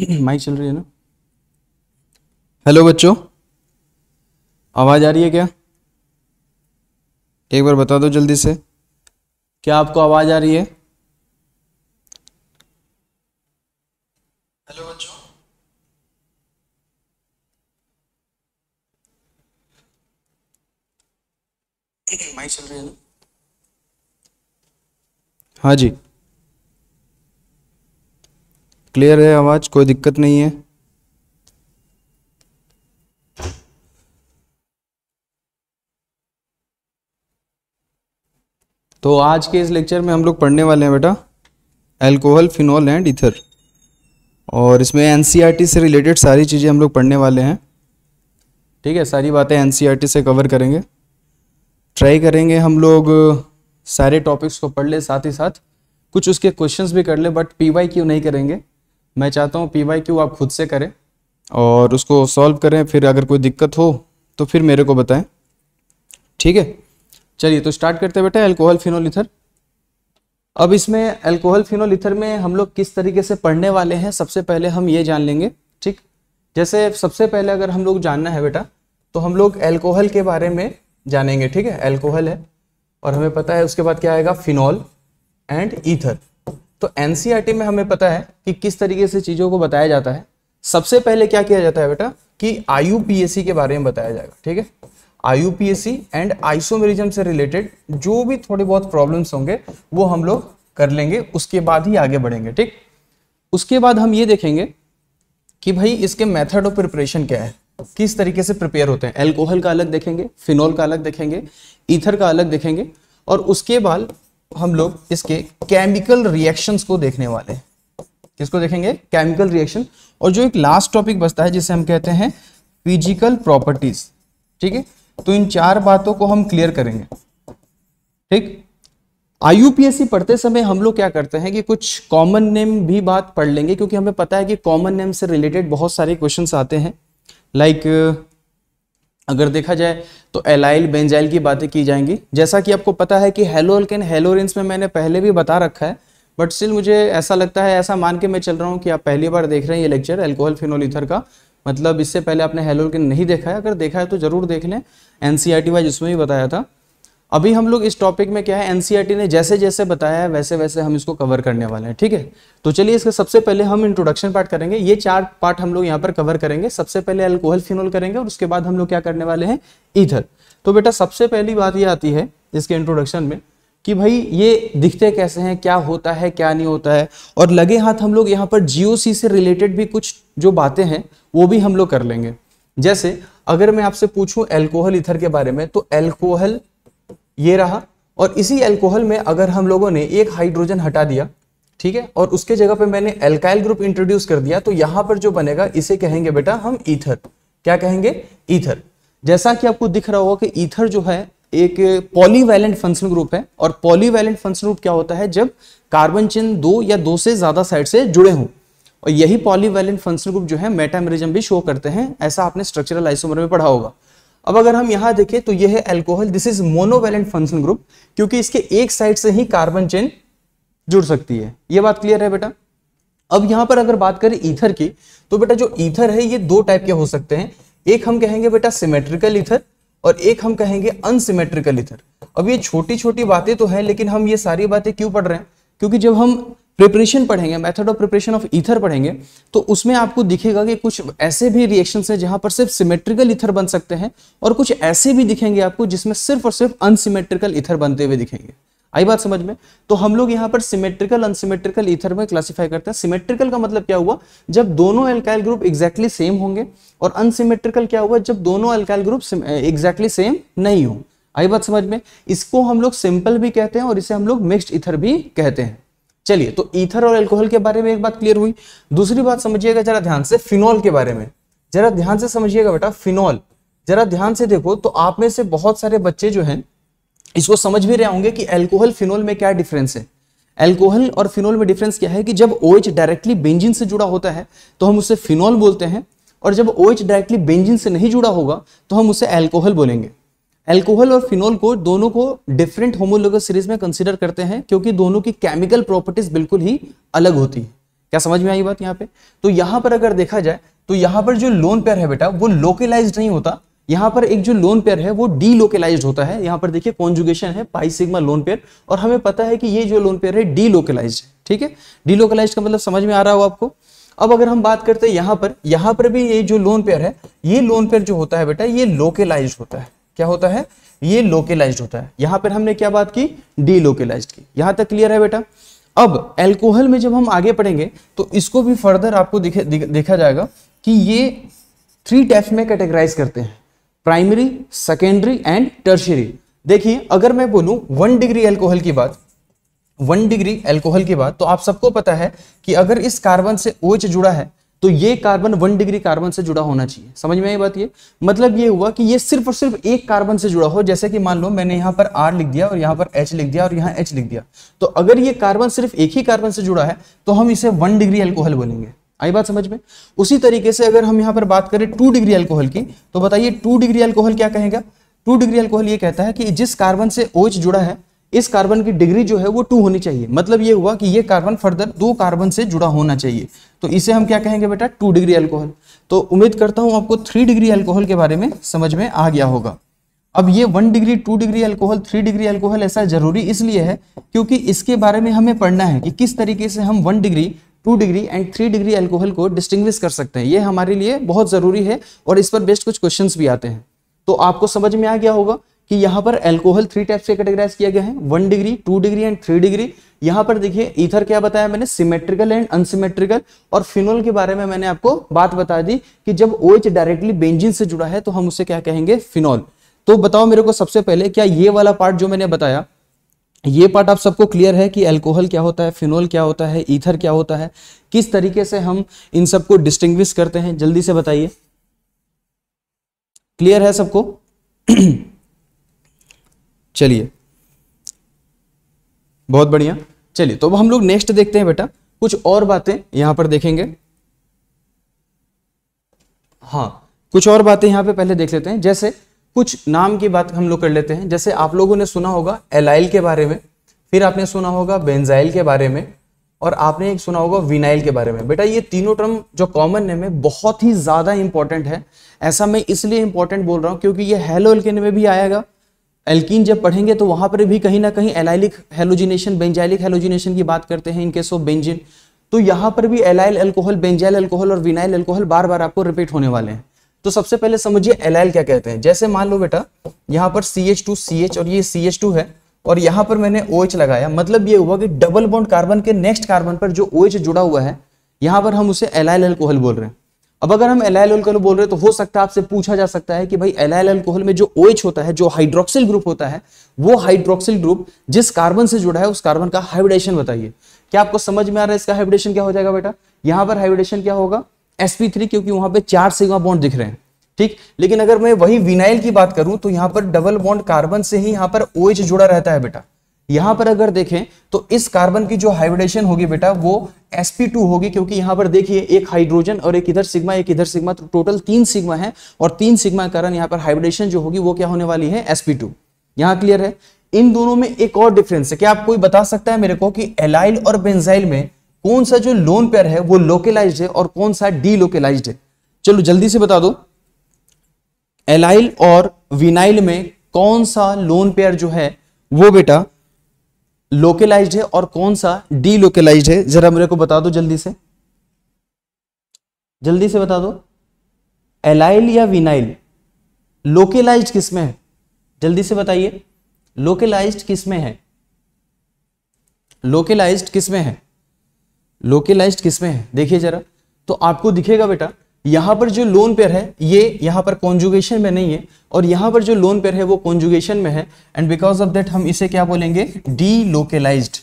Mic चल रही है ना हेलो बच्चों आवाज़ आ रही है क्या एक बार बता दो जल्दी से क्या आपको आवाज़ आ रही है हेलो बच्चों माइक चल रही है ना हाँ जी क्लियर है आवाज़ कोई दिक्कत नहीं है तो आज के इस लेक्चर में हम लोग पढ़ने वाले हैं बेटा एल्कोहल फिनॉल एंड इथर और इसमें एन e से रिलेटेड सारी चीज़ें हम लोग पढ़ने वाले हैं ठीक है सारी बातें एन e से कवर करेंगे ट्राई करेंगे हम लोग सारे टॉपिक्स को पढ़ ले साथ ही साथ कुछ उसके क्वेश्चंस भी कर ले बट पीवाई क्यों नहीं करेंगे मैं चाहता हूँ पी वाई क्यू आप खुद से करें और उसको सॉल्व करें फिर अगर कोई दिक्कत हो तो फिर मेरे को बताएं ठीक है चलिए तो स्टार्ट करते बेटा एल्कोहल फिनोल इथर अब इसमें एल्कोहल फिनोल इथर में हम लोग किस तरीके से पढ़ने वाले हैं सबसे पहले हम ये जान लेंगे ठीक जैसे सबसे पहले अगर हम लोग जानना है बेटा तो हम लोग एल्कोहल के बारे में जानेंगे ठीक है एल्कोहल है और हमें पता है उसके बाद क्या आएगा फिनॉल एंड ईथर तो एनसीईआरटी e में हमें पता है कि किस तरीके से चीज़ों को बताया जाता है सबसे पहले क्या किया जाता है बेटा कि आई के बारे में बताया जाएगा ठीक है आई एंड आइसोमेरिज्म से रिलेटेड जो भी थोड़े बहुत प्रॉब्लम्स होंगे वो हम लोग कर लेंगे उसके बाद ही आगे बढ़ेंगे ठीक उसके बाद हम ये देखेंगे कि भाई इसके मेथड ऑफ प्रिपरेशन क्या है किस तरीके से प्रिपेयर होते हैं एल्कोहल का अलग देखेंगे फिनोल का अलग देखेंगे ईथर का अलग देखेंगे और उसके बाद हम लोग इसके केमिकल रिएक्शंस को देखने वाले किसको देखेंगे केमिकल रिएक्शन और जो एक लास्ट टॉपिक बचता है जिसे हम कहते हैं फिजिकल प्रॉपर्टीज ठीक है तो इन चार बातों को हम क्लियर करेंगे ठीक आईयूपीएससी पढ़ते समय हम लोग क्या करते हैं कि कुछ कॉमन नेम भी बात पढ़ लेंगे क्योंकि हमें पता है कि कॉमन नेम से रिलेटेड बहुत सारे क्वेश्चंस आते हैं लाइक like, अगर देखा जाए तो एलाइल बेंजाइल की बातें की जाएंगी जैसा कि आपको पता है कि हेलो अल्केन हेलोरेंस में मैंने पहले भी बता रखा है बट स्टिल मुझे ऐसा लगता है ऐसा मान के मैं चल रहा हूँ कि आप पहली बार देख रहे हैं ये लेक्चर एल्कोहल फिनोलीथर का मतलब इससे पहले आपने हेलोलकिन नहीं देखा है अगर देखा है तो जरूर देख लें एन सी वाइज e उसमें भी बताया था अभी हम लोग इस टॉपिक में क्या है एनसीईआरटी e ने जैसे जैसे बताया है वैसे वैसे हम इसको कवर करने वाले हैं ठीक है तो चलिए इसके सबसे पहले हम इंट्रोडक्शन पार्ट करेंगे ये चार पार्ट हम लोग यहाँ पर कवर करेंगे सबसे पहले अल्कोहल फिनोल करेंगे और उसके बाद हम लोग क्या करने वाले हैं इधर तो बेटा सबसे पहली बात ये आती है इसके इंट्रोडक्शन में कि भाई ये दिखते कैसे हैं क्या होता है क्या नहीं होता है और लगे हाथ हम लोग यहाँ पर जीओसी से रिलेटेड भी कुछ जो बातें हैं वो भी हम लोग कर लेंगे जैसे अगर मैं आपसे पूछूं एल्कोहल इथर के बारे में तो एल्कोहल ये रहा और इसी एल्कोहल में अगर हम लोगों ने एक हाइड्रोजन हटा दिया ठीक है और उसके जगह पे मैंने एल्काइल ग्रुप इंट्रोड्यूस कर दिया तो यहां पर जो बनेगा इसे कहेंगे बेटा हम ईथर क्या कहेंगे ईथर जैसा कि आपको दिख रहा होगा कि ईथर जो है एक पॉलीवैलेंट फंक्शनल ग्रुप है और पॉलीवैलेंट फंक्शनल ग्रुप क्या होता है जब कार्बन चिन्ह दो या दो से ज्यादा साइड से जुड़े हों और यही पॉलीवैलेंट फंक्शनल ग्रुप जो है मेटामरिजम भी शो करते हैं ऐसा आपने स्ट्रक्चरल आइसोमर में पढ़ा होगा अब अगर हम यहां देखें तो यह है alcohol this is monovalent function group क्योंकि इसके एक साइड से ही कार्बन चेन जुड़ सकती है यह बात क्लियर है बेटा अब यहां पर अगर बात करें ईथर की तो बेटा जो ईथर है ये दो टाइप के हो सकते हैं एक हम कहेंगे बेटा सिमेट्रिकल ईथर और एक हम कहेंगे अनसिमेट्रिकल ईथर अब ये छोटी छोटी बातें तो है लेकिन हम ये सारी बातें क्यों पढ़ रहे हैं क्योंकि जब हम प्रिपरेशन पढ़ेंगे method of preparation of ether पढ़ेंगे तो उसमें आपको दिखेगा कि कुछ ऐसे भी रिएक्शन है जहां पर सिर्फ सिमेट्रिकल इथर बन सकते हैं और कुछ ऐसे भी दिखेंगे आपको जिसमें सिर्फ और सिर्फ अनसिमेट्रिकल इथर बनते हुए दिखेंगे आई बात समझ में तो हम लोग यहाँ पर सिमेट्रिकल अनसिमेट्रिकल इथर में क्लासिफाई करते हैं सिमेट्रिकल का मतलब क्या हुआ जब दोनों एल्काइल ग्रुप एग्जैक्टली सेम होंगे और अनसिमेट्रिकल क्या हुआ जब दोनों एल्काइल ग्रुप एग्जैक्टली सेम नहीं हो आई बात समझ में इसको हम लोग सिंपल भी कहते हैं और इसे हम लोग मिक्सड इथर भी कहते हैं चलिए तो ईथर और एल्कोहल के बारे में एक बात क्लियर हुई दूसरी बात समझिएगा जरा ध्यान से फिनॉल के बारे में जरा ध्यान से समझिएगा बेटा फिनॉल जरा ध्यान से देखो तो आप में से बहुत सारे बच्चे जो हैं इसको समझ भी रहे होंगे कि एल्कोहल फिनॉल में क्या डिफरेंस है एल्कोहल और फिनॉल में डिफरेंस क्या है कि जब ओ OH डायरेक्टली बेंजिन से जुड़ा होता है तो हम उसे फिनॉल बोलते हैं और जब ओ OH डायरेक्टली बेंजिन से नहीं जुड़ा होगा तो हम उसे एल्कोहल बोलेंगे एल्कोहल और फिनोल को दोनों को डिफरेंट होमोलोगस सीरीज में कंसिडर करते हैं क्योंकि दोनों की केमिकल प्रॉपर्टीज बिल्कुल ही अलग होती है क्या समझ में आई बात यहाँ पे तो यहाँ पर अगर देखा जाए तो यहाँ पर जो लोन पेयर है बेटा वो लोकलाइज नहीं होता यहाँ पर एक जो लोन पेयर है वो डीलोकेलाइज होता है यहाँ पर देखिए कॉन्जुगेशन है पाई लोन पेयर और हमें पता है कि ये जो लोन पेयर है डीलोकेलाइज है ठीक है डीलोकलाइज का मतलब समझ में आ रहा हो आपको अब अगर हम बात करते हैं यहाँ पर यहाँ पर भी ये जो लोन पेयर है ये लोन पेयर जो होता है बेटा ये लोकलाइज होता है क्या होता है ये लोकेलाइज्ड होता है यहां पर हमने क्या बात की डी लोकेलाइज्ड की यहां तक क्लियर है बेटा अब एल्कोहल में जब हम आगे पढ़ेंगे तो इसको भी फर्दर आपको दिखे, दिखे, देखा जाएगा कि ये थ्री टाइप्स में कैटेगराइज करते हैं प्राइमरी सेकेंडरी एंड टर्शरी देखिए अगर मैं बोलूं वन डिग्री एल्कोहल की बात वन डिग्री एल्कोहल की बात तो आप सबको पता है कि अगर इस कार्बन से ओच जुड़ा है तो ये कार्बन वन डिग्री कार्बन से जुड़ा होना चाहिए समझ में आई बात ये मतलब ये हुआ कि ये सिर्फ और सिर्फ एक कार्बन से जुड़ा हो जैसे कि मान लो मैंने यहां पर आर लिख दिया और यहां पर एच लिख दिया और यहां एच लिख दिया तो अगर ये कार्बन सिर्फ एक ही कार्बन से जुड़ा है तो हम इसे वन डिग्री एल्कोहल बोलेंगे आई बात समझ में उसी तरीके से अगर हम यहां पर बात करें टू डिग्री एल्कोहल की तो बताइए टू डिग्री एल्कोहल क्या कहेगा टू डिग्री एल्कोहल ये कहता है कि जिस कार्बन से ओच जुड़ा है इस कार्बन की डिग्री जो है वो टू होनी चाहिए मतलब ये हुआ कि ये कार्बन फर्दर दो कार्बन से जुड़ा होना चाहिए तो इसे हम क्या कहेंगे बेटा टू डिग्री अल्कोहल तो उम्मीद करता हूं आपको थ्री डिग्री अल्कोहल के बारे में समझ में आ गया होगा अब ये one degree two degree alcohol three degree alcohol ऐसा जरूरी इसलिए है क्योंकि इसके बारे में हमें पढ़ना है कि किस तरीके से हम one degree two degree and three degree alcohol को डिस्टिंग्विश कर सकते हैं ये हमारे लिए बहुत ज़रूरी है और इस पर बेस्ट कुछ क्वेश्चंस भी आते हैं तो आपको समझ में आ गया होगा कि यहां पर एल्कोहल थ्री टाइप से कैटेगराइज किया गया है one degree two degree and three degree यहां पर देखिए इधर क्या बताया मैंने सिमेट्रिकल एंड अनसिमेट्रिकल और फिनोल के बारे में मैंने आपको बात बता दी कि जब ओ डायरेक्टली बेंजिन से जुड़ा है तो हम उसे क्या कहेंगे फिनोल तो बताओ मेरे को सबसे पहले क्या ये वाला पार्ट जो मैंने बताया ये पार्ट आप सबको क्लियर है कि अल्कोहल क्या होता है फिनोल क्या होता है ईथर क्या होता है किस तरीके से हम इन सबको डिस्टिंग्विश करते हैं जल्दी से बताइए क्लियर है सबको चलिए बहुत बढ़िया चलिए तो अब हम लोग नेक्स्ट देखते हैं बेटा कुछ और बातें यहां पर देखेंगे हाँ कुछ और बातें यहां पे पहले देख लेते हैं जैसे कुछ नाम की बात हम लोग कर लेते हैं जैसे आप लोगों ने सुना होगा एलाइल के बारे में फिर आपने सुना होगा बेंजाइल के बारे में और आपने एक सुना होगा विनाइल के बारे में बेटा ये तीनों टर्म जो कॉमन नेम है बहुत ही ज़्यादा इंपॉर्टेंट है ऐसा मैं इसलिए इंपॉर्टेंट बोल रहा हूँ क्योंकि ये हेलो एल्केन में भी आएगा एल्कीन जब पढ़ेंगे तो वहां पर भी कहीं ना कहीं एलाइलिक हेलोजिनेशन बेंजाइलिक हेलोजिनेशन की बात करते हैं इनकेस ऑफ बेंजिन तो यहां पर भी एलाइल अल्कोहल बेंजाइल अल्कोहल और विनाइल अल्कोहल बार बार आपको रिपीट होने वाले हैं तो सबसे पहले समझिए एलाइल क्या कहते हैं जैसे मान लो बेटा यहां पर C H two C H और ये सी एच टू है और यहां पर मैंने ओ OH लगाया मतलब ये हुआ कि डबल बॉन्ड कार्बन के नेक्स्ट कार्बन पर जो ओ OH जुड़ा हुआ है यहां पर हम उसे एलाइल अल्कोहल बोल रहे हैं अब अगर हम एलाइल अल्कोहल बोल रहे हैं तो हो सकता है आपसे पूछा जा सकता है कि भाई एलाइल अल्कोहल में जो ओएच होता है जो हाइड्रोक्सिल ग्रुप होता है वो हाइड्रोक्सिल ग्रुप जिस कार्बन से जुड़ा है उस कार्बन का हाइब्रिडेशन बताइए क्या आपको समझ में आ रहा है इसका हाइब्रिडेशन क्या हो जाएगा बेटा यहाँ पर हाइब्रिडेशन क्या होगा एसपी थ्री क्योंकि वहां पर चार सेवा बॉन्ड दिख रहे हैं ठीक लेकिन अगर मैं वही विनाइल की बात करूं तो यहाँ पर डबल बॉन्ड कार्बन से ही यहाँ पर OH जुड़ा रहता है बेटा यहां हम्म। पर अगर देखें तो इस कार्बन की जो हाइब्रिडेशन होगी बेटा वो sp2 होगी क्योंकि यहां पर देखिए एक हाइड्रोजन और एक इधर सिग्मा एक इधर सिग्मा तो टोटल तीन सिग्मा है और तीन सिग्मा के कारण यहां पर हाइब्रिडेशन जो होगी वो क्या होने वाली है sp2 यहां क्लियर है इन दोनों में एक और डिफरेंस है क्या आप कोई बता सकता है मेरे को कि एलाइल और बेनजाइल में कौन सा जो लोन पेयर है वो लोकेलाइज्ड है और कौन सा डीलोकेलाइज है चलो जल्दी से बता दो एलाइल और विनाइल में कौन सा लोन पेयर जो है वो बेटा लोकेलाइज है और कौन सा डीलोकेलाइज्ड है जरा मेरे को बता दो जल्दी से जल्दी से बता दो एलाइल या विनाइल लोकेलाइज्ड किसमें है जल्दी से बताइए लोकेलाइज किसमें है लोकेलाइज्ड किसमें है लोकेलाइज्ड किसमें है देखिए जरा तो आपको दिखेगा बेटा यहां पर जो लोन पेयर है ये यहां पर कॉन्जुगेशन में नहीं है और यहां पर जो लोन पेयर है वो कॉन्जुगेशन में है एंड बिकॉज ऑफ दैट हम इसे क्या बोलेंगे डी लोकेलाइज्ड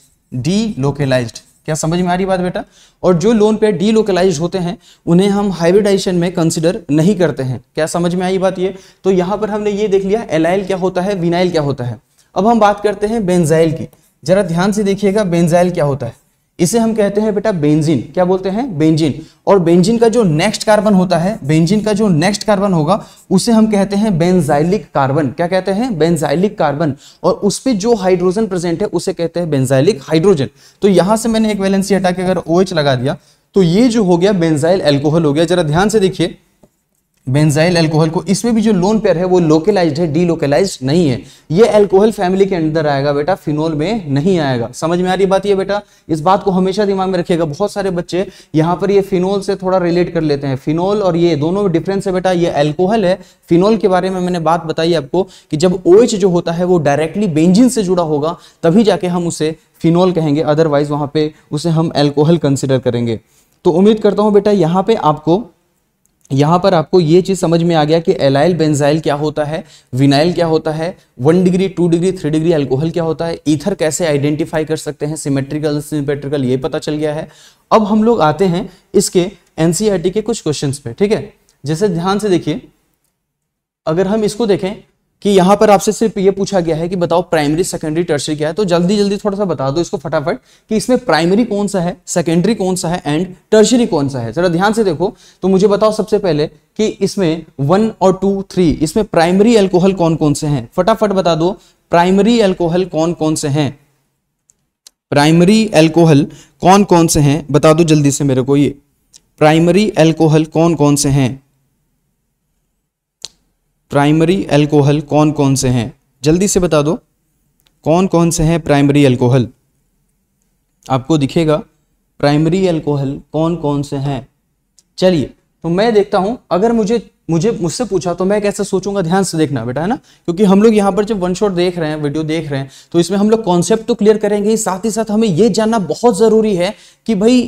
डी लोकेलाइज्ड क्या समझ में आ रही बात बेटा और जो लोन पेयर डी लोकेलाइज होते हैं उन्हें हम हाइब्रिडाइजेशन में कंसिडर नहीं करते हैं क्या समझ में आई बात ये तो यहां पर हमने ये देख लिया एलाइल क्या होता है विनाइल क्या होता है अब हम बात करते हैं बेंजाइल की जरा ध्यान से देखिएगा बेंजाइल क्या होता है इसे हम कहते हैं बेटा बेंजीन क्या बोलते हैं बेंजीन और बेंजीन का जो नेक्स्ट कार्बन होता है बेंजीन का जो नेक्स्ट कार्बन होगा उसे हम कहते हैं बेंजाइलिक कार्बन क्या कहते हैं बेंजाइलिक कार्बन और उस पर जो हाइड्रोजन प्रेजेंट है उसे कहते हैं बेंजाइलिक हाइड्रोजन तो यहां से मैंने एक वैलेंसी हटा के अगर ओ OH लगा दिया तो ये जो हो गया बेंजाइल एल्कोहल हो गया जरा ध्यान से देखिए बेंजाइल अल्कोहल को इसमें भी जो लोन पेयर है वो लोकलाइज्ड है डीलोकलाइज्ड नहीं है ये अल्कोहल फैमिली के अंदर आएगा बेटा फिनोल में नहीं आएगा समझ में आ रही बात ये बेटा इस बात को हमेशा दिमाग में रखिएगा बहुत सारे बच्चे यहाँ पर ये फिनोल से थोड़ा रिलेट कर लेते हैं फिनोल और ये दोनों में डिफरेंस है बेटा ये एल्कोहल है फिनोल के बारे में मैंने बात बताई आपको कि जब ओ जो होता है वो डायरेक्टली बेंजिन से जुड़ा होगा तभी जाके हम उसे फिनोल कहेंगे अदरवाइज वहाँ पे उसे हम एल्कोहल कंसिडर करेंगे तो उम्मीद करता हूँ बेटा यहाँ पे आपको यहाँ पर आपको ये चीज़ समझ में आ गया कि एलाइल बेंजाइल क्या होता है विनाइल क्या होता है one degree two degree three degree alcohol क्या होता है ईथर कैसे आइडेंटिफाई कर सकते हैं सिमेट्रिकल सिमेट्रिकल ये पता चल गया है अब हम लोग आते हैं इसके एन e के कुछ क्वेश्चन पे ठीक है जैसे ध्यान से देखिए अगर हम इसको देखें कि यहां पर आपसे सिर्फ ये पूछा गया है कि बताओ प्राइमरी सेकेंडरी टर्सरी क्या है तो जल्दी जल्दी थोड़ा सा बता दो इसको फटाफट कि इसमें प्राइमरी कौन सा है सेकेंडरी कौन सा है एंड टर्सरी कौन सा है जरा ध्यान से देखो तो मुझे बताओ सबसे पहले कि इसमें वन और टू थ्री इसमें प्राइमरी एल्कोहल कौन कौन से हैं फटाफट बता दो प्राइमरी एल्कोहल कौन कौन से हैं प्राइमरी एल्कोहल कौन कौन से हैं बता दो जल्दी से मेरे को ये प्राइमरी एल्कोहल कौन कौन से हैं प्राइमरी अल्कोहल कौन कौन से हैं जल्दी से बता दो कौन कौन से हैं प्राइमरी अल्कोहल आपको दिखेगा प्राइमरी अल्कोहल कौन कौन से हैं चलिए तो मैं देखता हूं अगर मुझे मुझे मुझसे पूछा तो मैं कैसे सोचूंगा ध्यान से देखना बेटा है ना क्योंकि हम लोग यहाँ पर जब वन शॉट देख रहे हैं वीडियो देख रहे हैं तो इसमें हम लोग कॉन्सेप्ट तो क्लियर करेंगे साथ ही साथ हमें यह जानना बहुत ज़रूरी है कि भाई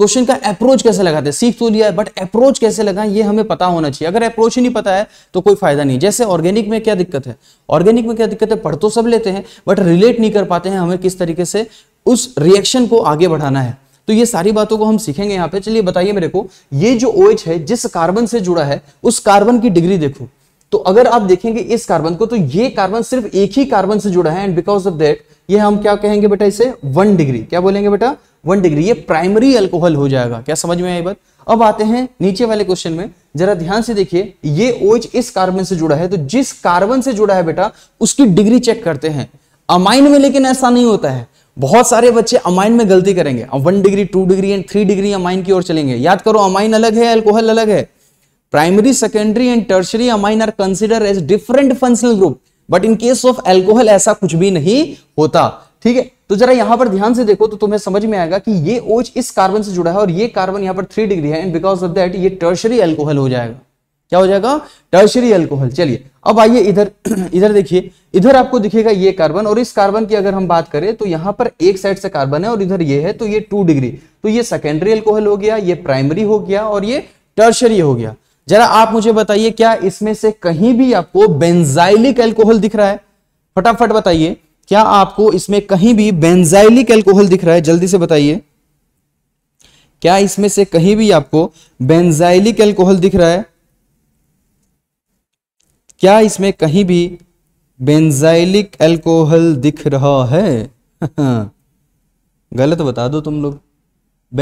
क्वेश्चन का अप्रोच कैसे लगाते सीख तो लिया है बट अप्रोच कैसे लगाएं ये हमें पता होना चाहिए अगर अप्रोच ही नहीं पता है तो कोई फायदा नहीं जैसे ऑर्गेनिक में क्या दिक्कत है ऑर्गेनिक में क्या दिक्कत है पढ़ तो सब लेते हैं बट रिलेट नहीं कर पाते हैं हमें किस तरीके से उस रिएक्शन को आगे बढ़ाना है तो ये सारी बातों को हम सीखेंगे यहाँ पे चलिए बताइए मेरे को ये जो ओ OH है जिस कार्बन से जुड़ा है उस कार्बन की डिग्री देखो तो अगर आप देखेंगे इस कार्बन को तो ये कार्बन सिर्फ एक ही कार्बन से जुड़ा है एंड बिकॉज ऑफ दैट ये हम क्या कहेंगे बेटा इसे वन डिग्री क्या बोलेंगे बेटा वन डिग्री ये प्राइमरी अल्कोहल हो जाएगा क्या समझ में आई बात अब आते हैं नीचे वाले क्वेश्चन में जरा ध्यान से देखिए ये ओएच इस कार्बन से जुड़ा है तो जिस कार्बन से जुड़ा है बेटा उसकी डिग्री चेक करते हैं अमाइन में लेकिन ऐसा नहीं होता है बहुत सारे बच्चे अमाइन में गलती करेंगे one degree two degree and three degree amine की ओर चलेंगे याद करो अमाइन अलग है अल्कोहल अलग है primary secondary and tertiary amine are consider as different functional group but in case of alcohol ऐसा कुछ भी नहीं होता ठीक है तो जरा यहां पर ध्यान से देखो तो तुम्हें समझ में आएगा कि ये ओच इस कार्बन से जुड़ा है और ये कार्बन यहां पर थ्री डिग्री है एंड बिकॉज ऑफ दैट ये टर्शरी एल्कोहल हो जाएगा क्या हो जाएगा टर्शरी एल्कोहल चलिए अब आइए इधर इधर देखिए इधर आपको दिखेगा ये कार्बन और इस कार्बन की अगर हम बात करें तो यहां पर एक साइड से कार्बन है और इधर ये है तो ये टू डिग्री तो ये सेकेंडरी एल्कोहल हो गया ये प्राइमरी हो गया और ये टर्शरी हो गया जरा आप मुझे बताइए क्या इसमें से कहीं भी आपको बेंजाइलिक एल्कोहल दिख रहा है फटाफट बताइए क्या आपको इसमें कहीं भी बेंजाइलिक एल्कोहल दिख रहा है जल्दी से बताइए क्या इसमें से कहीं भी आपको बेंजाइलिक एल्कोहल दिख रहा है क्या इसमें कहीं भी बेंजाइलिक एल्कोहल दिख रहा है गलत बता दो तुम लोग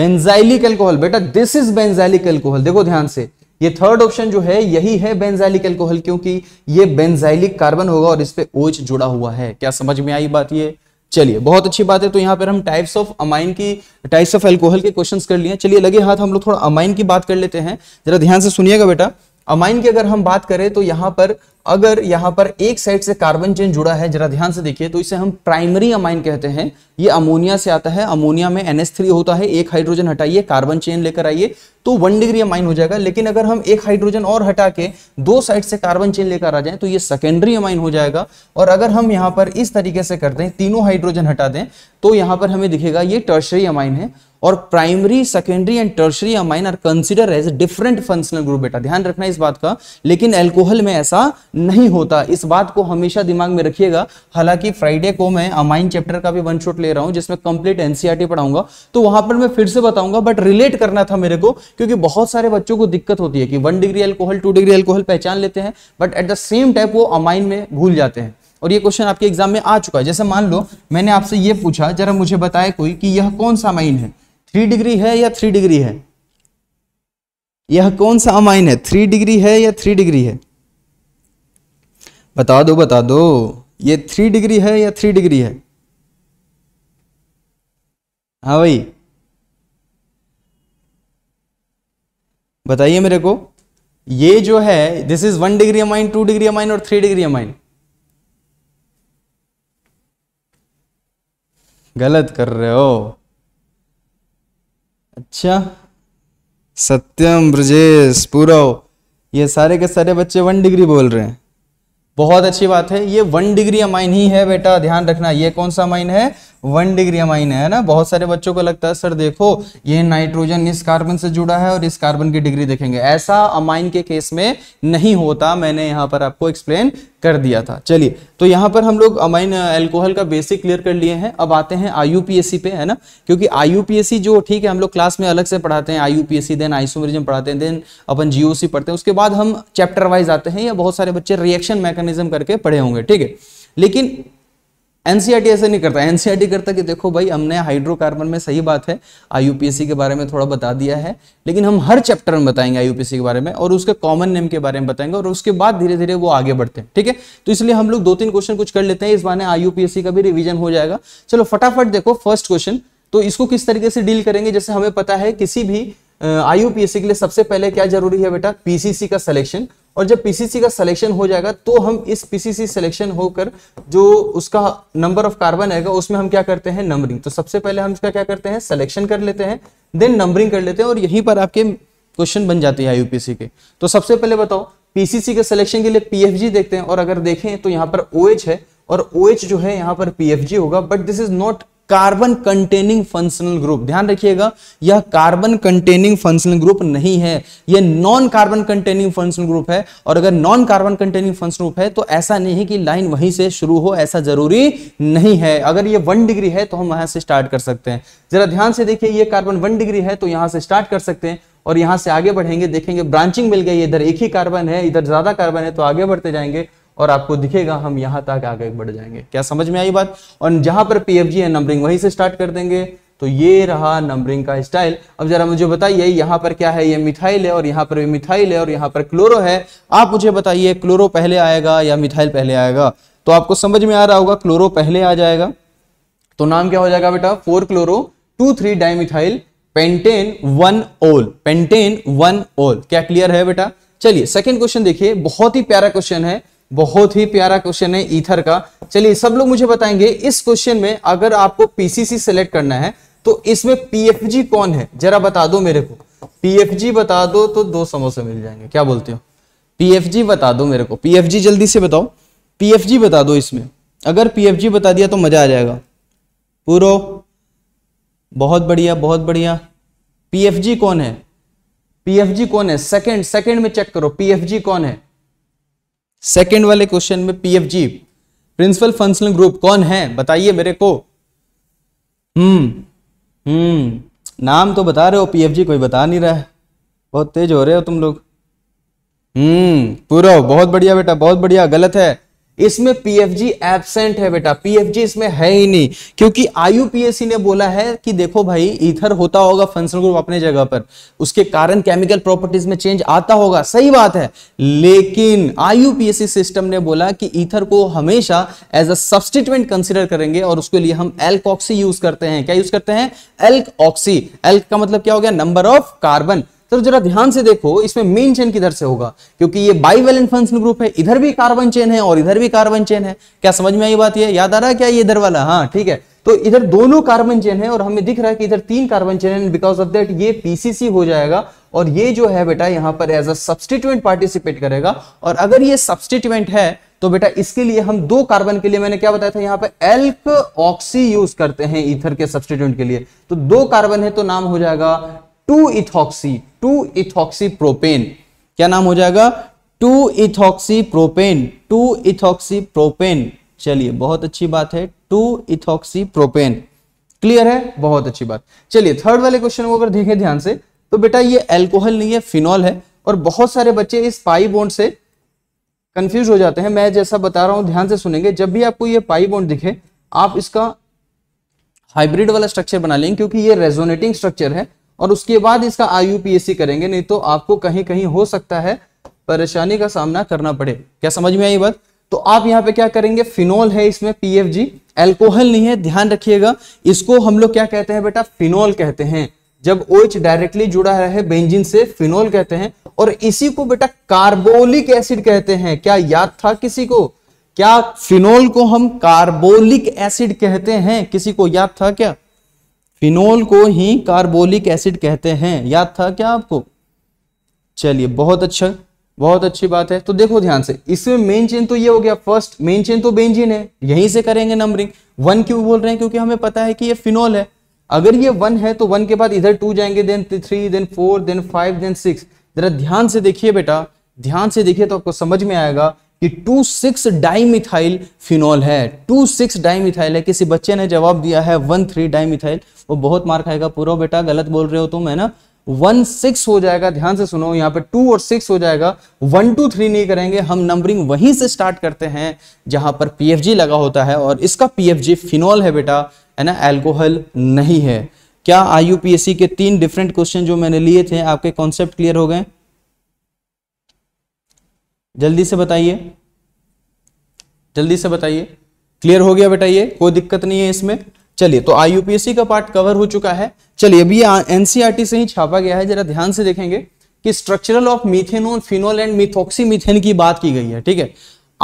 बेंजाइलिक एल्कोहल बेटा दिस इज बेंजाइलिक एल्कोहल देखो ध्यान से ये थर्ड ऑप्शन जो है यही है बेंजाइलिक एल्कोहल क्योंकि ये बेंजाइलिक कार्बन होगा और इस पे ओच जुड़ा हुआ है क्या समझ में आई बात ये चलिए बहुत अच्छी बात है तो यहाँ पर हम टाइप्स ऑफ अमाइन की टाइप्स ऑफ एल्कोहल के क्वेश्चंस कर लिए चलिए लगे हाथ हम लोग थोड़ा अमाइन की बात कर लेते हैं जरा ध्यान से सुनिएगा बेटा अमाइन की अगर हम बात करें तो यहाँ पर अगर यहां पर एक साइड से कार्बन चेन जुड़ा है जरा ध्यान से देखिए तो इसे हम प्राइमरी अमाइन कहते हैं ये अमोनिया से आता है अमोनिया में NH3 होता है एक हाइड्रोजन हटाइए कार्बन चेन लेकर आइए तो वन डिग्री अमाइन हो जाएगा लेकिन अगर हम एक हाइड्रोजन और हटा के दो साइड से कार्बन चेन लेकर आ जाए तो ये सेकेंडरी अमाइन हो जाएगा और अगर हम यहां पर इस तरीके से कर दें तीनों हाइड्रोजन हटा दें तो यहां पर हमें दिखेगा ये टर्शरी अमाइन है और primary secondary and tertiary amine are consider as different functional group बेटा ध्यान रखना इस बात का लेकिन एल्कोहल में ऐसा नहीं होता इस बात को हमेशा दिमाग में रखिएगा हालांकि फ्राइडे को मैं अमाइन चैप्टर का भी वन शॉट ले रहा हूं जिसमें कंप्लीट एनसीआरटी e पढ़ाऊंगा तो वहां पर मैं फिर से बताऊंगा बट रिलेट करना था मेरे को क्योंकि बहुत सारे बच्चों को दिक्कत होती है कि one degree alcohol two degree alcohol पहचान लेते हैं but at the same type वो अमाइन में भूल जाते हैं और ये क्वेश्चन आपके एग्जाम में आ चुका है जैसे मान लो मैंने आपसे ये पूछा जरा मुझे बताया कोई कि यह कौन सा अमाइन है थ्री डिग्री है या थ्री डिग्री है यह कौन सा अमाइन है थ्री डिग्री है या थ्री डिग्री है बता दो बता दो ये थ्री डिग्री है या थ्री डिग्री है हाँ भाई बताइए मेरे को ये जो है this is one degree amine two degree amine और थ्री डिग्री अमाइन गलत कर रहे हो अच्छा सत्यम ब्रजेश पूरव ये सारे के सारे बच्चे वन डिग्री बोल रहे हैं बहुत अच्छी बात है ये वन डिग्री अमाइन ही है बेटा ध्यान रखना ये कौन सा अमाइन है वन डिग्री अमाइन है ना बहुत सारे बच्चों को लगता है सर देखो ये नाइट्रोजन इस कार्बन से जुड़ा है और इस कार्बन की डिग्री देखेंगे ऐसा अमाइन के केस में नहीं होता मैंने यहाँ पर आपको एक्सप्लेन कर दिया था चलिए तो यहाँ पर हम लोग अमाइन एल्कोहल का बेसिक क्लियर कर लिए हैं अब आते हैं आईयूपीएससी पे है ना क्योंकि आईयूपीएससी जो ठीक है हम लोग क्लास में अलग से पढ़ाते हैं आईयूपीएससी देन आइसोमरिज्म पढ़ाते हैं देन अपन जीओसी पढ़ते हैं उसके बाद हम चैप्टर वाइज आते हैं या बहुत सारे बच्चे रिएक्शन मैकेनिज्म करके पढ़े होंगे ठीक है लेकिन एनसीईआरटी ऐसे नहीं करता एनसीईआरटी करता कि देखो भाई हमने हाइड्रोकार्बन में सही बात है आईयूपीएससी के बारे में थोड़ा बता दिया है लेकिन हम हर चैप्टर में बताएंगे आईयूपीएससी के बारे में और उसके कॉमन नेम के बारे में बताएंगे और उसके बाद धीरे धीरे वो आगे बढ़ते हैं ठीक है तो इसलिए हम लोग दो तीन क्वेश्चन कुछ कर लेते हैं इस बारे आईयूपीएससी का भी रिविजन हो जाएगा चलो फटाफट देखो फर्स्ट क्वेश्चन तो इसको किस तरीके से डील करेंगे जैसे हमें पता है किसी भी आईयूपीएससी के लिए सबसे पहले क्या जरूरी है बेटा पीसीसी का सिलेक्शन और जब पीसीसी का सिलेक्शन हो जाएगा तो हम इस पीसीसी सिलेक्शन होकर जो उसका नंबर ऑफ कार्बन आएगा उसमें हम क्या करते हैं नंबरिंग तो सबसे पहले हम इसका क्या करते हैं सिलेक्शन कर लेते हैं देन नंबरिंग कर लेते हैं और यहीं पर आपके क्वेश्चन बन जाते हैं यूपीसी के तो सबसे पहले बताओ पीसीसी के सिलेक्शन के लिए पीएफजी देखते हैं और अगर देखें तो यहाँ पर ओएच है और ओएच जो है यहाँ पर पीएफजी होगा but this is not carbon containing functional group ध्यान रखिएगा यह कार्बन कंटेनिंग फंक्शनल ग्रुप नहीं है यह non carbon containing functional group है और अगर non carbon containing functional group है तो ऐसा नहीं है कि लाइन वहीं से शुरू हो ऐसा जरूरी नहीं है अगर ये वन डिग्री है तो हम वहां से स्टार्ट कर सकते हैं जरा ध्यान से देखिए ये कार्बन वन डिग्री है तो यहां से स्टार्ट कर सकते हैं और यहां से आगे बढ़ेंगे देखेंगे ब्रांचिंग मिल गई इधर एक ही कार्बन है इधर ज्यादा कार्बन है तो आगे बढ़ते जाएंगे और आपको दिखेगा हम यहां तक आगे बढ़ जाएंगे क्या समझ में आई बात और जहां पर पी है नंबरिंग वहीं से स्टार्ट कर देंगे तो ये रहा नंबरिंग का स्टाइल अब जरा मुझे बताइए यहां पर क्या है ये मिथाइल है और यहां पर भी मिथाइल है और यहां पर क्लोरो है आप मुझे बताइए क्लोरो पहले आएगा या मिथाइल पहले आएगा तो आपको समझ में आ रहा होगा क्लोरो पहले आ जाएगा तो नाम क्या हो जाएगा बेटा four chloro two three dimethyl pentane one ol pentane one ol क्या क्लियर है बेटा चलिए सेकेंड क्वेश्चन देखिए बहुत ही प्यारा क्वेश्चन है बहुत ही प्यारा क्वेश्चन है ईथर का चलिए सब लोग मुझे बताएंगे इस क्वेश्चन में अगर आपको पीसीसी सेलेक्ट करना है तो इसमें पीएफजी कौन है जरा बता दो मेरे को पीएफजी बता दो तो दो समोसे मिल जाएंगे क्या बोलते हो पीएफजी बता दो मेरे को पीएफजी जल्दी से बताओ पीएफजी बता दो इसमें अगर पीएफजी बता दिया तो मजा आ जाएगा पूरो बहुत बढ़िया बहुत बढ़िया पीएफजी कौन है पीएफजी कौन है सेकंड सेकंड में चेक करो पीएफजी कौन है सेकेंड वाले क्वेश्चन में पीएफजी प्रिंसिपल फंक्शनल ग्रुप कौन है बताइए मेरे को हम्म हम्म नाम तो बता रहे हो पीएफजी कोई बता नहीं रहा है बहुत तेज हो रहे हो तुम लोग हम्म पूरा बहुत बढ़िया बेटा बहुत बढ़िया गलत है इसमें पीएफजी एबसेंट है बेटा पीएफजी इसमें है ही नहीं क्योंकि आईयूपीएसी ने बोला है कि देखो भाई ईथर होता होगा फंक्शनल ग्रुप अपने जगह पर उसके कारण केमिकल प्रॉपर्टीज में चेंज आता होगा सही बात है लेकिन आईयूपीएसी सिस्टम ने बोला कि ईथर को हमेशा एज अ सब्सटीट्यूएंट कंसिडर करेंगे और उसके लिए हम एल्क ऑक्सी यूज करते हैं क्या यूज करते हैं एल्क ऑक्सी एल्क का मतलब क्या हो गया नंबर ऑफ कार्बन सर तो जरा ध्यान से देखो इसमें मेन चेन किधर से होगा क्योंकि ये बाईवेलेंट फंक्शनल ग्रुप है इधर भी कार्बन चेन है और इधर भी कार्बन चेन है क्या समझ में आई बात ये याद आ रहा है क्या ये इधर वाला हाँ ठीक है तो इधर दोनों कार्बन चेन है और हमें दिख रहा है कि इधर तीन कार्बन चेन है बिकॉज ऑफ दैट ये पीसीसी हो जाएगा और ये जो है बेटा यहाँ पर एज अ सब्सटीट्यूएंट पार्टिसिपेट करेगा और अगर ये सब्सटीट्यूएंट है तो बेटा इसके लिए हम दो कार्बन के लिए मैंने क्या बताया था यहाँ पर एल्क ऑक्सी यूज करते हैं ईथर के सब्सटीट्यूएंट के लिए तो दो कार्बन है तो नाम हो जाएगा two ethoxy two ethoxy propane क्या नाम हो जाएगा two ethoxy propane two ethoxy propane चलिए बहुत अच्छी बात है टू इथॉक्सी प्रोपेन क्लियर है बहुत अच्छी बात चलिए थर्ड वाले क्वेश्चन को अगर देखें ध्यान से तो बेटा ये एल्कोहल नहीं है फिनॉल है और बहुत सारे बच्चे इस पाई बोन्ड से कंफ्यूज हो जाते हैं मैं जैसा बता रहा हूं ध्यान से सुनेंगे जब भी आपको ये पाई बोन्ड दिखे आप इसका हाइब्रिड वाला स्ट्रक्चर बना लेंगे क्योंकि ये रेजोनेटिंग स्ट्रक्चर है और उसके बाद इसका आई करेंगे नहीं तो आपको कहीं कहीं हो सकता है परेशानी का सामना करना पड़े क्या समझ में आई बात तो आप यहाँ पे क्या करेंगे फिनोल है इसमें पीएफजी एल्कोहल नहीं है ध्यान रखिएगा इसको हम लोग क्या कहते हैं बेटा फिनोल कहते हैं जब ओच डायरेक्टली जुड़ा है बेंजिन से फिनोल कहते हैं और इसी को बेटा कार्बोलिक एसिड कहते हैं क्या याद था किसी को क्या फिनोल को हम कार्बोलिक एसिड कहते हैं किसी को याद था क्या फिनोल को ही कार्बोलिक एसिड कहते हैं याद था क्या आपको चलिए बहुत अच्छा बहुत अच्छी बात है तो देखो ध्यान से इसमें मेन चेन तो ये हो गया फर्स्ट मेन चेन तो बेंजीन है यहीं से करेंगे नंबरिंग वन क्यों बोल रहे हैं क्योंकि हमें पता है कि ये फिनोल है अगर ये वन है तो वन के बाद इधर टू जाएंगे then three then four then five then six जरा ध्यान से देखिए बेटा ध्यान से देखिए तो आपको समझ में आएगा कि टू सिक्स मिथाइल फिनॉल है टू सिक्स मिथाइल है किसी बच्चे ने जवाब दिया है वन थ्री डाइमिथाइल वो बहुत मार खाएगा पूरा बेटा गलत बोल रहे हो तुम है ना वन सिक्स हो जाएगा ध्यान से सुनो यहाँ पे टू और सिक्स हो जाएगा वन टू थ्री नहीं करेंगे हम नंबरिंग वहीं से स्टार्ट करते हैं जहां पर पीएफजी लगा होता है और इसका पीएफजी फिनॉल है बेटा है ना एल्कोहल नहीं है क्या आई के तीन डिफरेंट क्वेश्चन जो मैंने लिए थे आपके कॉन्सेप्ट क्लियर हो गए जल्दी से बताइए जल्दी से बताइए क्लियर हो गया बेटा ये कोई दिक्कत नहीं है इसमें चलिए तो आई का पार्ट कवर हो चुका है चलिए अभी एनसीईआरटी e से ही छापा गया है जरा ध्यान से देखेंगे कि structural of methanol phenol and methoxy methane की बात की गई है ठीक है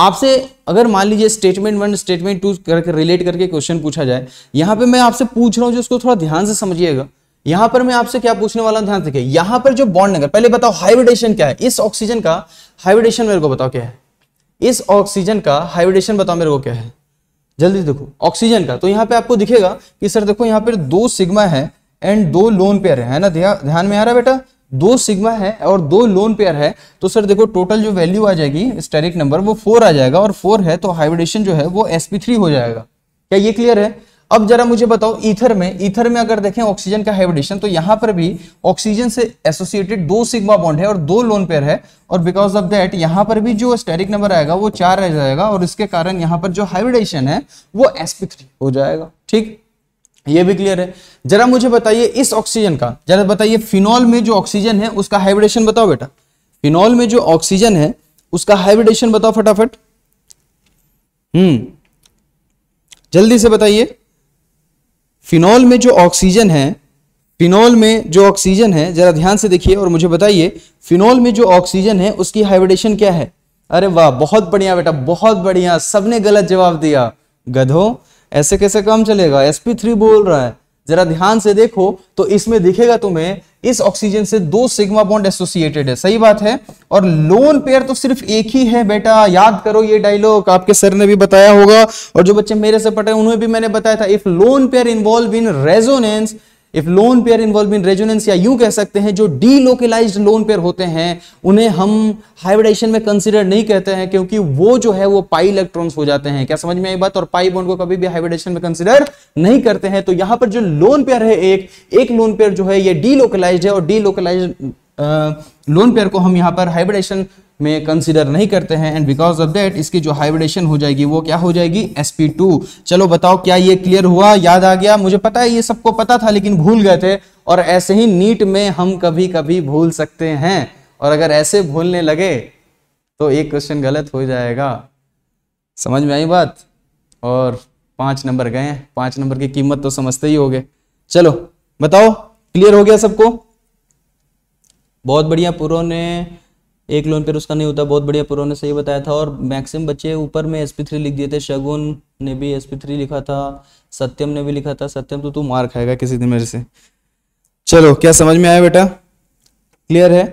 आपसे अगर मान लीजिए स्टेटमेंट वन स्टेटमेंट टू करके रिलेट करके क्वेश्चन पूछा जाए यहाँ पे मैं आपसे पूछ रहा हूँ जो उसको थोड़ा ध्यान से समझिएगा यहां पर मैं आपसे क्या पूछने वाला ध्यान देखिए यहां पर जो बॉन्ड नगर पहले बताओ हाइब्रिडेशन क्या है इस ऑक्सीजन का हाइब्रिडेशन मेरे को बताओ क्या है इस ऑक्सीजन का हाइब्रिडेशन बताओ मेरे को क्या है जल्दी देखो ऑक्सीजन का तो यहाँ पे आपको दिखेगा कि सर देखो यहाँ पर दो सिग्मा है एंड दो लोन पेयर है, ना ध्यान में आ रहा बेटा दो सिग्मा है और दो लोन पेयर है तो सर देखो टोटल जो वैल्यू आ जाएगी स्टेरिक नंबर वो फोर आ जाएगा और फोर है तो हाइब्रिडेशन जो है वो एसपी हो जाएगा क्या ये क्लियर है अब जरा मुझे बताओ ईथर में ईथर में अगर देखें ऑक्सीजन का हाइब्रिडेशन तो यहां पर भी ऑक्सीजन से एसोसिएटेड दो सिग्मा बॉन्ड है और दो लोन पेयर है और बिकॉज ऑफ दैट यहां पर भी जो स्टेरिक नंबर आएगा वो चार रह जाएगा और इसके कारण यहां पर जो हाइब्रिडेशन है वो एसपी थ्री हो जाएगा ठीक ये भी क्लियर है जरा मुझे बताइए इस ऑक्सीजन का जरा बताइए फिनॉल में जो ऑक्सीजन है उसका हाइब्रिडेशन बताओ बेटा फिनॉल में जो ऑक्सीजन है उसका हाइब्रिडेशन बताओ फटाफट हम्म जल्दी से बताइए फिनॉल में जो ऑक्सीजन है फिनॉल में जो ऑक्सीजन है जरा ध्यान से देखिए और मुझे बताइए फिनॉल में जो ऑक्सीजन है उसकी हाइब्रिडेशन क्या है अरे वाह बहुत बढ़िया बेटा बहुत बढ़िया सबने गलत जवाब दिया गधो ऐसे कैसे काम चलेगा एसपी थ्री बोल रहा है जरा ध्यान से देखो तो इसमें दिखेगा तुम्हें इस ऑक्सीजन से दो सिग्मा बॉन्ड एसोसिएटेड है सही बात है और लोन पेयर तो सिर्फ एक ही है बेटा याद करो ये डायलॉग आपके सर ने भी बताया होगा और जो बच्चे मेरे से पढ़े उन्हें भी मैंने बताया था if lone pair involve in resonance if lone pair involve in resonance या यूं कह सकते हैं जो डीलोकलाइज्ड लोन पेयर होते हैं उन्हें हम हाइब्रिडाइजेशन में कंसिडर नहीं कहते हैं क्योंकि वो जो है वो पाई इलेक्ट्रॉन्स हो जाते हैं क्या समझ में आई बात और पाई बॉन्ड को कभी भी हाइब्रिडाइजेशन में कंसिडर नहीं करते हैं तो यहां पर जो लोन पेयर है एक एक लोन पेयर जो है ये डीलोकलाइज्ड है और डीलोकलाइज्ड लोन पेयर को हम यहां पर हाइब्रिडाइजेशन में कंसिडर नहीं करते हैं एंड बिकॉज ऑफ दैट इसकी जो हाइब्रिडेशन हो जाएगी वो क्या हो जाएगी sp2 चलो बताओ क्या ये क्लियर हुआ याद आ गया मुझे पता है ये सबको पता था लेकिन भूल गए थे और ऐसे ही नीट में हम कभी कभी भूल सकते हैं और अगर ऐसे भूलने लगे तो एक क्वेश्चन गलत हो जाएगा समझ में आई बात और पांच नंबर गए हैं नंबर की कीमत तो समझते ही गए चलो बताओ क्लियर हो गया सबको बहुत बढ़िया पुरो ने एक लोन पेयर उसका नहीं होता बहुत बढ़िया पुरो ने सही बताया था और मैक्सिम बच्चे ऊपर में एस थ्री लिख दिए थे शगुन ने भी एस थ्री लिखा था सत्यम ने भी लिखा था सत्यम तो तू मार खाएगा किसी दिन मेरे से चलो क्या समझ में आया बेटा क्लियर है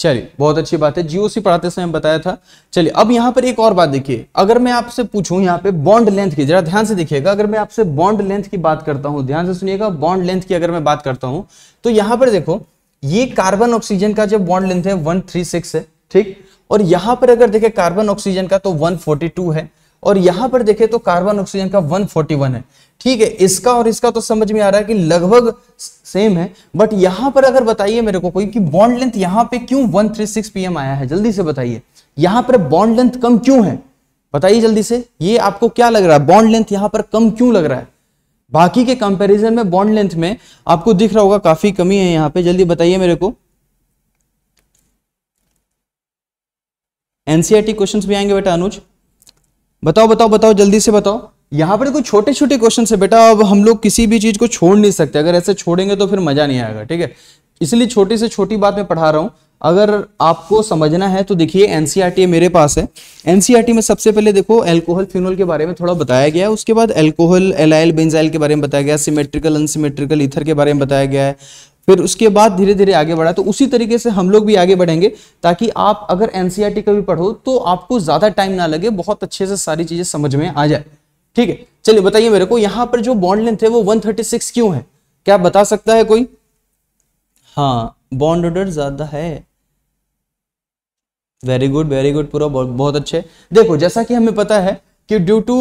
चलिए बहुत अच्छी बात है जीओसी पढ़ाते समय बताया था चलिए अब यहाँ पर एक और बात देखिए अगर मैं आपसे पूछूं यहाँ पे बॉन्ड लेंथ की जरा ध्यान से देखिएगा अगर मैं आपसे बॉन्ड लेंथ की बात करता हूँ ध्यान से सुनिएगा बॉन्ड लेंथ की अगर मैं बात करता हूँ तो यहाँ पर देखो ये कार्बन ऑक्सीजन का जो बॉन्ड लेंथ है सिक्स है ठीक और यहां पर अगर देखे कार्बन ऑक्सीजन का तो वन फोर्टी टू है और यहां पर देखे तो कार्बन ऑक्सीजन का वन फोर्टी वन है ठीक है इसका और इसका तो समझ में आ रहा है कि लगभग सेम है बट यहां पर अगर बताइए मेरे को कोई कि बॉन्ड लेंथ यहां पे क्यों वन थ्री सिक्स पीएम आया है जल्दी से बताइए यहां पर बॉन्ड लेंथ कम क्यों है बताइए जल्दी से ये आपको क्या लग रहा है बॉन्ड लेंथ यहां पर कम क्यों लग रहा है बाकी के कंपैरिजन में बॉन्ड लेंथ में आपको दिख रहा होगा काफी कमी है यहां पे जल्दी बताइए मेरे को एनसीआरटी क्वेश्चंस e भी आएंगे बेटा अनुज बताओ बताओ बताओ जल्दी से बताओ यहां पर कोई छोटे छोटे क्वेश्चन है बेटा अब हम लोग किसी भी चीज को छोड़ नहीं सकते अगर ऐसे छोड़ेंगे तो फिर मजा नहीं आएगा ठीक है इसलिए छोटी से छोटी बात मैं पढ़ा रहा हूं अगर आपको समझना है तो देखिए एनसीईआरटी e मेरे पास है एनसीईआरटी e में सबसे पहले देखो एल्कोहल फिनोल के बारे में थोड़ा बताया गया है उसके बाद एल्कोहल एलाइल बेंजाइल के बारे में बताया गया सिमेट्रिकल अनसिमेट्रिकल इथर के बारे में बताया गया है फिर उसके बाद धीरे धीरे आगे बढ़ा तो उसी तरीके से हम लोग भी आगे बढ़ेंगे ताकि आप अगर एनसीईआरटी का भी पढ़ो तो आपको ज़्यादा टाइम ना लगे बहुत अच्छे से सारी चीज़ें समझ में आ जाए ठीक है चलिए बताइए मेरे को यहाँ पर जो बॉन्ड लेंथ है वो 136 क्यों है क्या बता सकता है कोई हाँ बॉन्ड ऑर्डर ज़्यादा है वेरी गुड वेरी गुड पूरा बहुत अच्छे देखो जैसा कि हमें पता है कि due to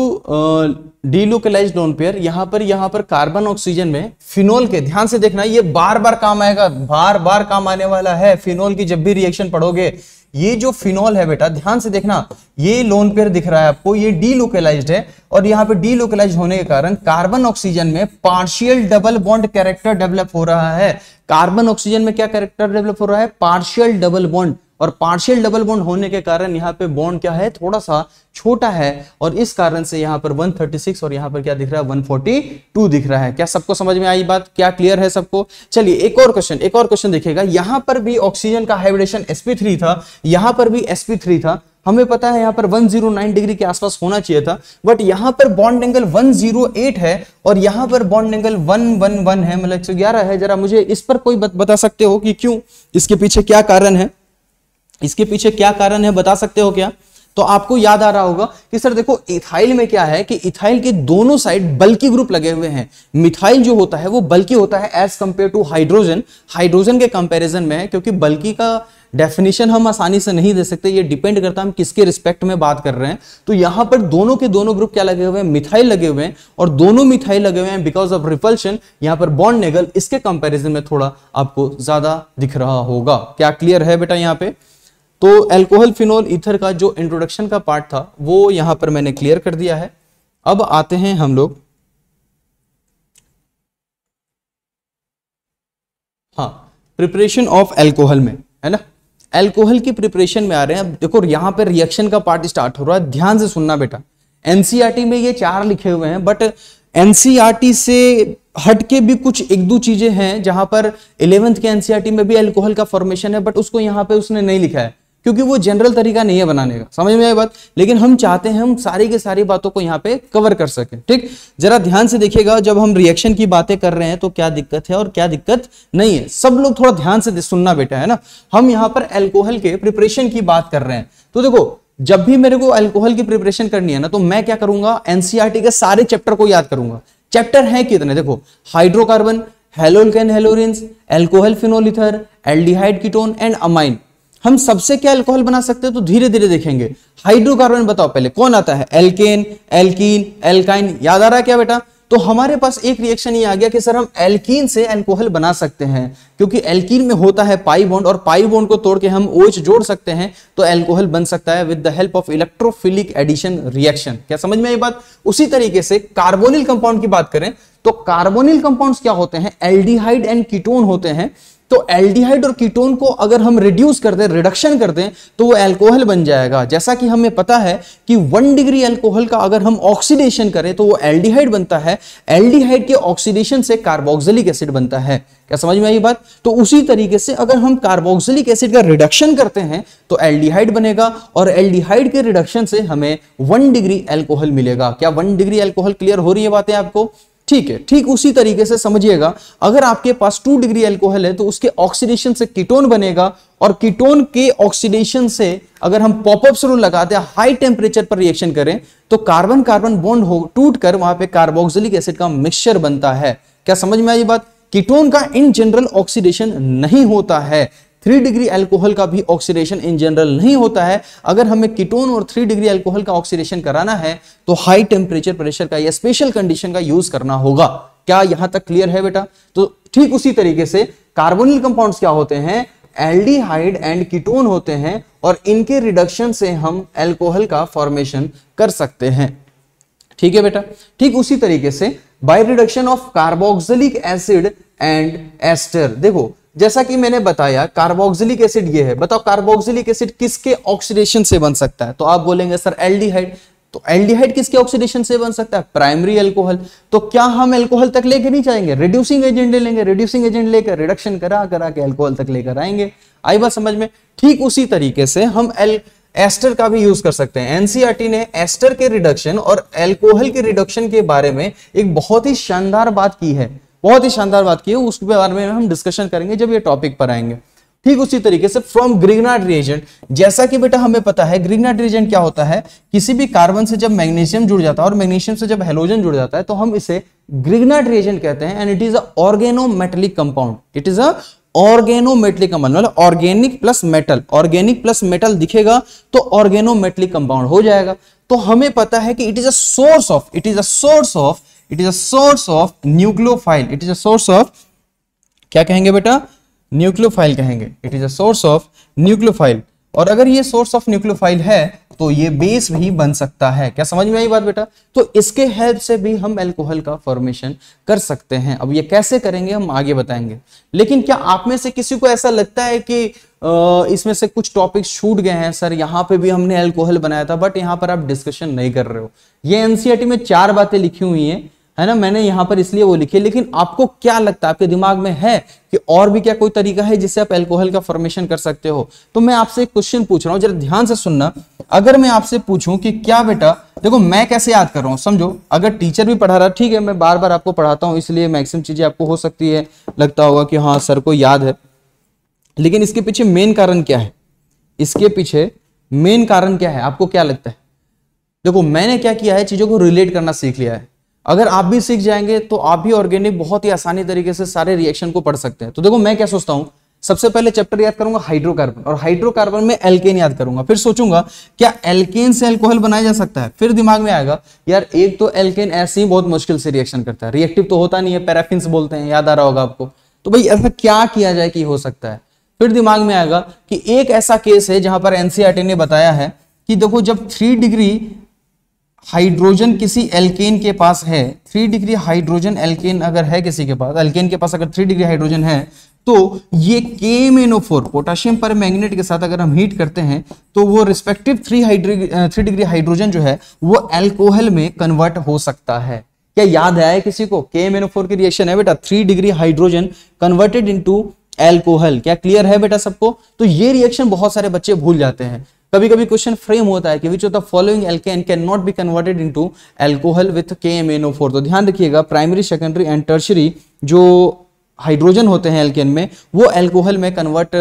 delocalize non pair यहाँ पर यहाँ पर कार्बन ऑक्सीजन में फिनोल के ध्यान से देखना ये बार बार काम आएगा बार बार काम आने वाला है फिनोल की जब भी रिएक्शन पढ़ोगे ये जो फिनोल है बेटा ध्यान से देखना ये लोन पेयर दिख रहा है आपको ये डीलोकलाइज है और यहाँ पे डीलोकलाइज होने के कारण कार्बन ऑक्सीजन में partial double bond character develop हो रहा है कार्बन ऑक्सीजन में क्या कैरेक्टर डेवलप हो रहा है पार्शियल डबल बॉन्ड और पार्शियल डबल बॉन्ड होने के कारण यहाँ पे बॉन्ड क्या है थोड़ा सा छोटा है और इस कारण से यहाँ पर 136 और यहाँ पर क्या दिख रहा है 142 दिख रहा है क्या सबको समझ में आई बात क्या क्लियर है सबको चलिए एक और क्वेश्चन एक और क्वेश्चन देखिएगा यहाँ पर भी ऑक्सीजन का हाइब्रेशन sp3 था यहाँ पर भी sp3 था हमें पता है यहाँ पर 109 डिग्री के आसपास होना चाहिए था बट यहाँ पर बॉन्ड एंगल 108 है और यहाँ पर बॉन्ड एंगल 111 है मतलब 111 है जरा मुझे इस पर कोई बत, बता सकते हो कि क्यों इसके पीछे क्या कारण है इसके पीछे क्या कारण है बता सकते हो क्या तो आपको याद आ रहा होगा कि सर देखो इथाइल में क्या है कि इथाइल के दोनों साइड बल्कि ग्रुप लगे हुए हैं मिथाइल जो होता है वो बल्कि होता है as compare to hydrogen hydrogen के कंपैरिजन में है क्योंकि बल्कि का डेफिनेशन हम आसानी से नहीं दे सकते ये डिपेंड करता है हम किसके रिस्पेक्ट में बात कर रहे हैं तो यहां पर दोनों के दोनों ग्रुप क्या लगे हुए हैं मिथाइल लगे हुए हैं और दोनों मिथाइल लगे हुए हैं बिकॉज ऑफ रिपल्शन यहां पर बॉन्ड नेगल इसके कंपैरिजन में थोड़ा आपको ज्यादा दिख रहा होगा क्या क्लियर है बेटा यहाँ पे तो एल्कोहल फिनोल ईथर का जो इंट्रोडक्शन का पार्ट था वो यहां पर मैंने क्लियर कर दिया है अब आते हैं हम लोग हाँ प्रिपरेशन ऑफ एल्कोहल में है ना एल्कोहल की प्रिपरेशन में आ रहे हैं अब देखो यहां पर रिएक्शन का पार्ट स्टार्ट हो रहा है ध्यान से सुनना बेटा एनसीआरटी e में ये चार लिखे हुए हैं बट एनसीआरटी e से हटके भी कुछ एक दो चीजें हैं जहां पर इलेवेंथ के एनसीआरटी e में भी एल्कोहल का फॉर्मेशन है बट उसको यहां पे उसने नहीं लिखा है क्योंकि वो जनरल तरीका नहीं है बनाने का समझ में आई बात लेकिन हम चाहते हैं हम सारी के सारी बातों को यहाँ पे कवर कर सकें ठीक जरा ध्यान से देखिएगा जब हम रिएक्शन की बातें कर रहे हैं तो क्या दिक्कत है और क्या दिक्कत नहीं है सब लोग थोड़ा ध्यान से सुनना बेटा है ना हम यहाँ पर एल्कोहल के प्रिपरेशन की बात कर रहे हैं तो देखो जब भी मेरे को एल्कोहल की प्रिपरेशन करनी है ना तो मैं क्या करूंगा एनसीआरटी e के सारे चैप्टर को याद करूंगा चैप्टर है कितने देखो hydrocarbon haloalkane haloarene alcohol phenol ether aldehyde ketone and amine हम सबसे क्या अल्कोहल बना सकते हैं तो धीरे धीरे देखेंगे हाइड्रोकार्बन बताओ पहले कौन आता है एल्केन एल्कीन एल्काइन याद आ रहा है क्या बेटा तो हमारे पास एक रिएक्शन ये आ गया कि सर हम एल्कीन से एल्कोहल बना सकते हैं क्योंकि एल्कीन में होता है पाई बॉन्ड और पाई बॉन्ड को तोड़ के हम ओच जोड़ सकते हैं तो एल्कोहल बन सकता है with the help of electrophilic addition reaction क्या समझ में आई बात उसी तरीके से कार्बोनिल कंपाउंड की बात करें तो कार्बोनिल कंपाउंड्स क्या होते हैं एल्डिहाइड एंड कीटोन होते हैं तो एल्डिहाइड और कीटोन को अगर हम रिड्यूस कर दें रिडक्शन कर दें तो वो एल्कोहल बन जाएगा जैसा कि हमें पता है कि वन डिग्री एल्कोहल का अगर हम ऑक्सीडेशन करें तो वो एल्डिहाइड बनता है एल्डिहाइड के ऑक्सीडेशन से कार्बोक्सिलिक एसिड बनता है क्या समझ में आई बात तो उसी तरीके से अगर हम कार्बोक्सिलिक एसिड का रिडक्शन करते हैं तो एल्डिहाइड बनेगा और एल्डिहाइड के रिडक्शन से हमें वन डिग्री एल्कोहल मिलेगा क्या वन डिग्री एल्कोहल क्लियर हो रही है बातें आपको ठीक है ठीक उसी तरीके से समझिएगा अगर आपके पास टू डिग्री एल्कोहल है तो उसके ऑक्सीडेशन से कीटोन बनेगा और कीटोन के ऑक्सीडेशन से अगर हम पॉपअप रूल लगाते हैं हाई टेम्परेचर पर रिएक्शन करें तो कार्बन कार्बन बॉन्ड हो टूट कर वहां पर कार्बोक्सिलिक एसिड का मिक्सचर बनता है क्या समझ में आई बात कीटोन का इन जनरल ऑक्सीडेशन नहीं होता है थ्री डिग्री अल्कोहल का भी ऑक्सीडेशन इन जनरल नहीं होता है अगर हमें कीटोन और थ्री डिग्री अल्कोहल का ऑक्सीडेशन कराना है तो हाई टेम्परेचर प्रेशर का या स्पेशल कंडीशन का यूज करना होगा क्या यहां तक क्लियर है बेटा तो ठीक उसी तरीके से कार्बोनिल कंपाउंड्स क्या होते हैं एल्डिहाइड एंड कीटोन होते हैं और इनके रिडक्शन से हम एल्कोहल का फॉर्मेशन कर सकते हैं ठीक है बेटा ठीक उसी तरीके से by reduction of carboxylic acid and ester देखो जैसा कि मैंने बताया कार्बोक्सिलिक एसिड ये है बताओ कार्बोक्सिलिक एसिड किसके ऑक्सीडेशन से बन सकता है तो आप बोलेंगे सर एल्डिहाइड तो एल्डिहाइड किसके ऑक्सीडेशन से बन सकता है प्राइमरी एल्कोहल तो क्या हम एल्कोहल तक लेके नहीं जाएंगे रिड्यूसिंग एजेंट ले लेंगे रिड्यूसिंग एजेंट लेकर रिडक्शन करा करा के एल्कोहल तक लेकर आएंगे आई बात समझ में ठीक उसी तरीके से हम एल एस्टर का भी यूज कर सकते हैं एनसीआरटी e ने एस्टर के रिडक्शन और एल्कोहल के रिडक्शन के बारे में एक बहुत ही शानदार बात की है बहुत ही शानदार बात की है उसके बारे में हम डिस्कशन करेंगे जब ये टॉपिक पर आएंगे ठीक उसी तरीके से फ्रॉम ग्रिगनाट रिएजेंट जैसा कि बेटा हमें पता है ग्रिगनाट रिएजेंट क्या होता है किसी भी कार्बन से जब मैग्नीशियम जुड़ जाता है और मैग्नीशियम से जब हेलोजन जुड़ जाता है तो हम इसे ग्रिगनाट रिएजेंट कहते हैं and it is a organometallic compound it is a organometallic compound मतलब organic plus metal organic plus metal दिखेगा तो ऑर्गेनोमेटलिक कंपाउंड हो जाएगा तो हमें पता है कि it is a source of it is a source of it is as of nucleophile it is as of क्या कहेंगे बेटा न्यूक्लियोफाइल कहेंगे it is as of nucleophile और अगर ये सोर्स ऑफ न्यूक्लोफाइल है तो ये बेस भी बन सकता है क्या समझ में आई बात बेटा तो इसके हेल्प से भी हम एल्कोहल का फॉर्मेशन कर सकते हैं अब ये कैसे करेंगे हम आगे बताएंगे लेकिन क्या आप में से किसी को ऐसा लगता है कि इसमें से कुछ टॉपिक छूट गए हैं सर यहाँ पे भी हमने एल्कोहल बनाया था बट यहाँ पर आप डिस्कशन नहीं कर रहे हो ये एनसीआरटी e में चार बातें लिखी हुई हैं है ना मैंने यहाँ पर इसलिए वो लिखी लेकिन आपको क्या लगता है आपके दिमाग में है कि और भी क्या कोई तरीका है जिससे आप एल्कोहल का फॉर्मेशन कर सकते हो तो मैं आपसे एक क्वेश्चन पूछ रहा हूँ जरा ध्यान से सुनना अगर मैं आपसे पूछूं कि क्या बेटा देखो मैं कैसे याद कर रहा हूँ समझो अगर टीचर भी पढ़ा रहा ठीक है मैं बार बार आपको पढ़ाता हूँ इसलिए मैक्सिमम चीजें आपको हो सकती है लगता होगा कि हाँ सर को याद है लेकिन इसके पीछे मेन कारण क्या है इसके पीछे मेन कारण क्या है आपको क्या लगता है देखो मैंने क्या किया है चीजों को रिलेट करना सीख लिया है अगर आप भी सीख जाएंगे तो आप भी ऑर्गेनिक बहुत ही आसानी तरीके से सारे रिएक्शन को पढ़ सकते हैं तो देखो मैं क्या सोचता हूँ सबसे पहले चैप्टर याद करूंगा हाइड्रोकार्बन और हाइड्रोकार्बन में एल्केन याद करूंगा फिर सोचूंगा क्या एल्केन से एल्कोहल बनाया जा सकता है फिर दिमाग में आएगा यार एक तो एल्केन ऐसे ही बहुत मुश्किल से रिएक्शन करता है रिएक्टिव तो होता नहीं है पैराफिन बोलते हैं याद आ रहा होगा आपको तो भाई ऐसा क्या किया जाए कि हो सकता है फिर दिमाग में आएगा कि एक ऐसा केस है जहां पर एनसीआरटी e ने बताया है कि देखो जब थ्री डिग्री हाइड्रोजन किसी एल्केन के पास है थ्री डिग्री हाइड्रोजन एल्केन अगर है किसी के पास एल्केन के पास अगर थ्री डिग्री हाइड्रोजन है तो ये के फोर पोटाशियम पर मैग्नेट के साथ अगर हम हीट करते हैं तो वो respective three hydri three degree hydrogen जो है वो एल्कोहल में कन्वर्ट हो सकता है क्या याद आया किसी को के मेनो फोर की रिएक्शन है बेटा three degree hydrogen converted into alcohol क्या क्लियर है बेटा सबको तो ये रिएक्शन बहुत सारे बच्चे भूल जाते हैं कभी कभी क्वेश्चन फ्रेम होता है कि which of the following alkane can not be converted into alcohol with K M N O four तो ध्यान रखिएगा प्राइमरी सेकेंडरी एंड टर्शरी जो हाइड्रोजन होते हैं एल्केन में वो एल्कोहल में कन्वर्ट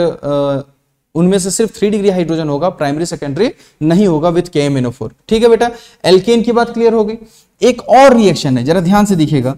उनमें से सिर्फ थ्री डिग्री हाइड्रोजन होगा प्राइमरी सेकेंडरी नहीं होगा with K M N O four ठीक है बेटा एल्केन की बात क्लियर हो गई एक और रिएक्शन है जरा ध्यान से दिखेगा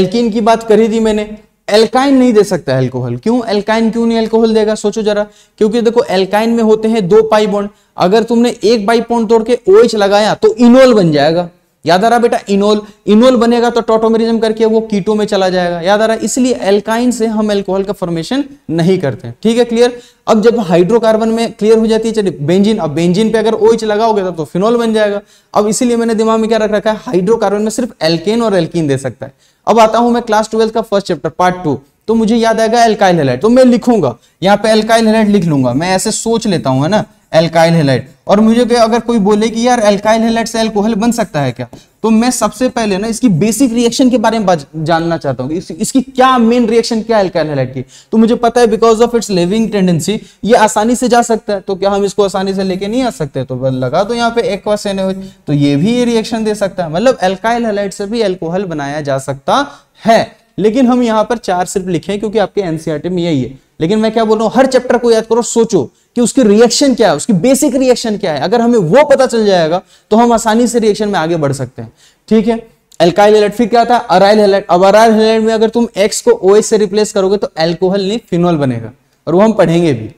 एल्किन की बात करी थी मैंने एल्काइन नहीं दे सकता एल्कोहल क्यों एल्काइन क्यों नहीं एल्कोहल देगा सोचो जरा क्योंकि देखो एल्काइन में होते हैं दो पाई बॉन्ड अगर तुमने एक पाई बॉन्ड तोड़ के ओएच लगाया तो इनोल बन जाएगा याद आ रहा बेटा इनोल इनोल बनेगा तो टोटोमेरिज्म करके वो कीटो में चला जाएगा याद आ रहा इसलिए एल्काइन से हम एल्कोहल का फॉर्मेशन नहीं करते ठीक है क्लियर अब जब हाइड्रोकार्बन में क्लियर हो जाती है चलिए बेंजीन अब बेंजीन पे अगर ओइच लगाओगे तब तो फिनोल बन जाएगा अब इसीलिए मैंने दिमाग में क्या रख रखा है हाइड्रोकार्बन में सिर्फ एल्केन और एल्किन दे सकता है अब आता हूं मैं क्लास ट्वेल्थ का फर्स्ट चैप्टर पार्ट टू तो मुझे याद आएगा एल्काइल हेलाइट तो मैं लिखूंगा यहाँ पे एल्काइल हेलाइट लिख लूंगा मैं ऐसे सोच लेता हूँ है ना एल्काइल हेलाइट और मुझे अगर कोई बोले कि यार एल्काइल हेलाइट से एल्कोहल बन सकता है क्या तो मैं सबसे पहले ना इसकी बेसिक रिएक्शन के बारे में जानना चाहता हूँ इस, इसकी क्या मेन रिएक्शन क्या एल्काइल हैलाइड की तो मुझे पता है because of its leaving tendency ये आसानी से जा सकता है तो क्या हम इसको आसानी से लेके नहीं आ सकते तो लगा तो यहाँ पे एक्वासेनोइज तो ये भी ये रिएक्शन दे सकता है मतलब एल्काइल हेलाइट से भी एल्कोहल बनाया जा सकता है लेकिन हम यहाँ पर चार सिर्फ लिखे क्योंकि आपके एनसीआरटी e में यही है लेकिन मैं क्या बोल रहा हूं हर चैप्टर को याद करो सोचो कि उसकी रिएक्शन क्या है उसकी बेसिक रिएक्शन क्या है अगर हमें वो पता चल जाएगा तो हम आसानी से रिएक्शन में आगे बढ़ सकते हैं ठीक है एल्काइल हेलेट फिर क्या था अराइल हेलेट अब अराइल हेलेट में अगर तुम एक्स को ओ से रिप्लेस करोगे तो एल्कोहल नहीं फिनॉल बनेगा और वो हम पढ़ेंगे भी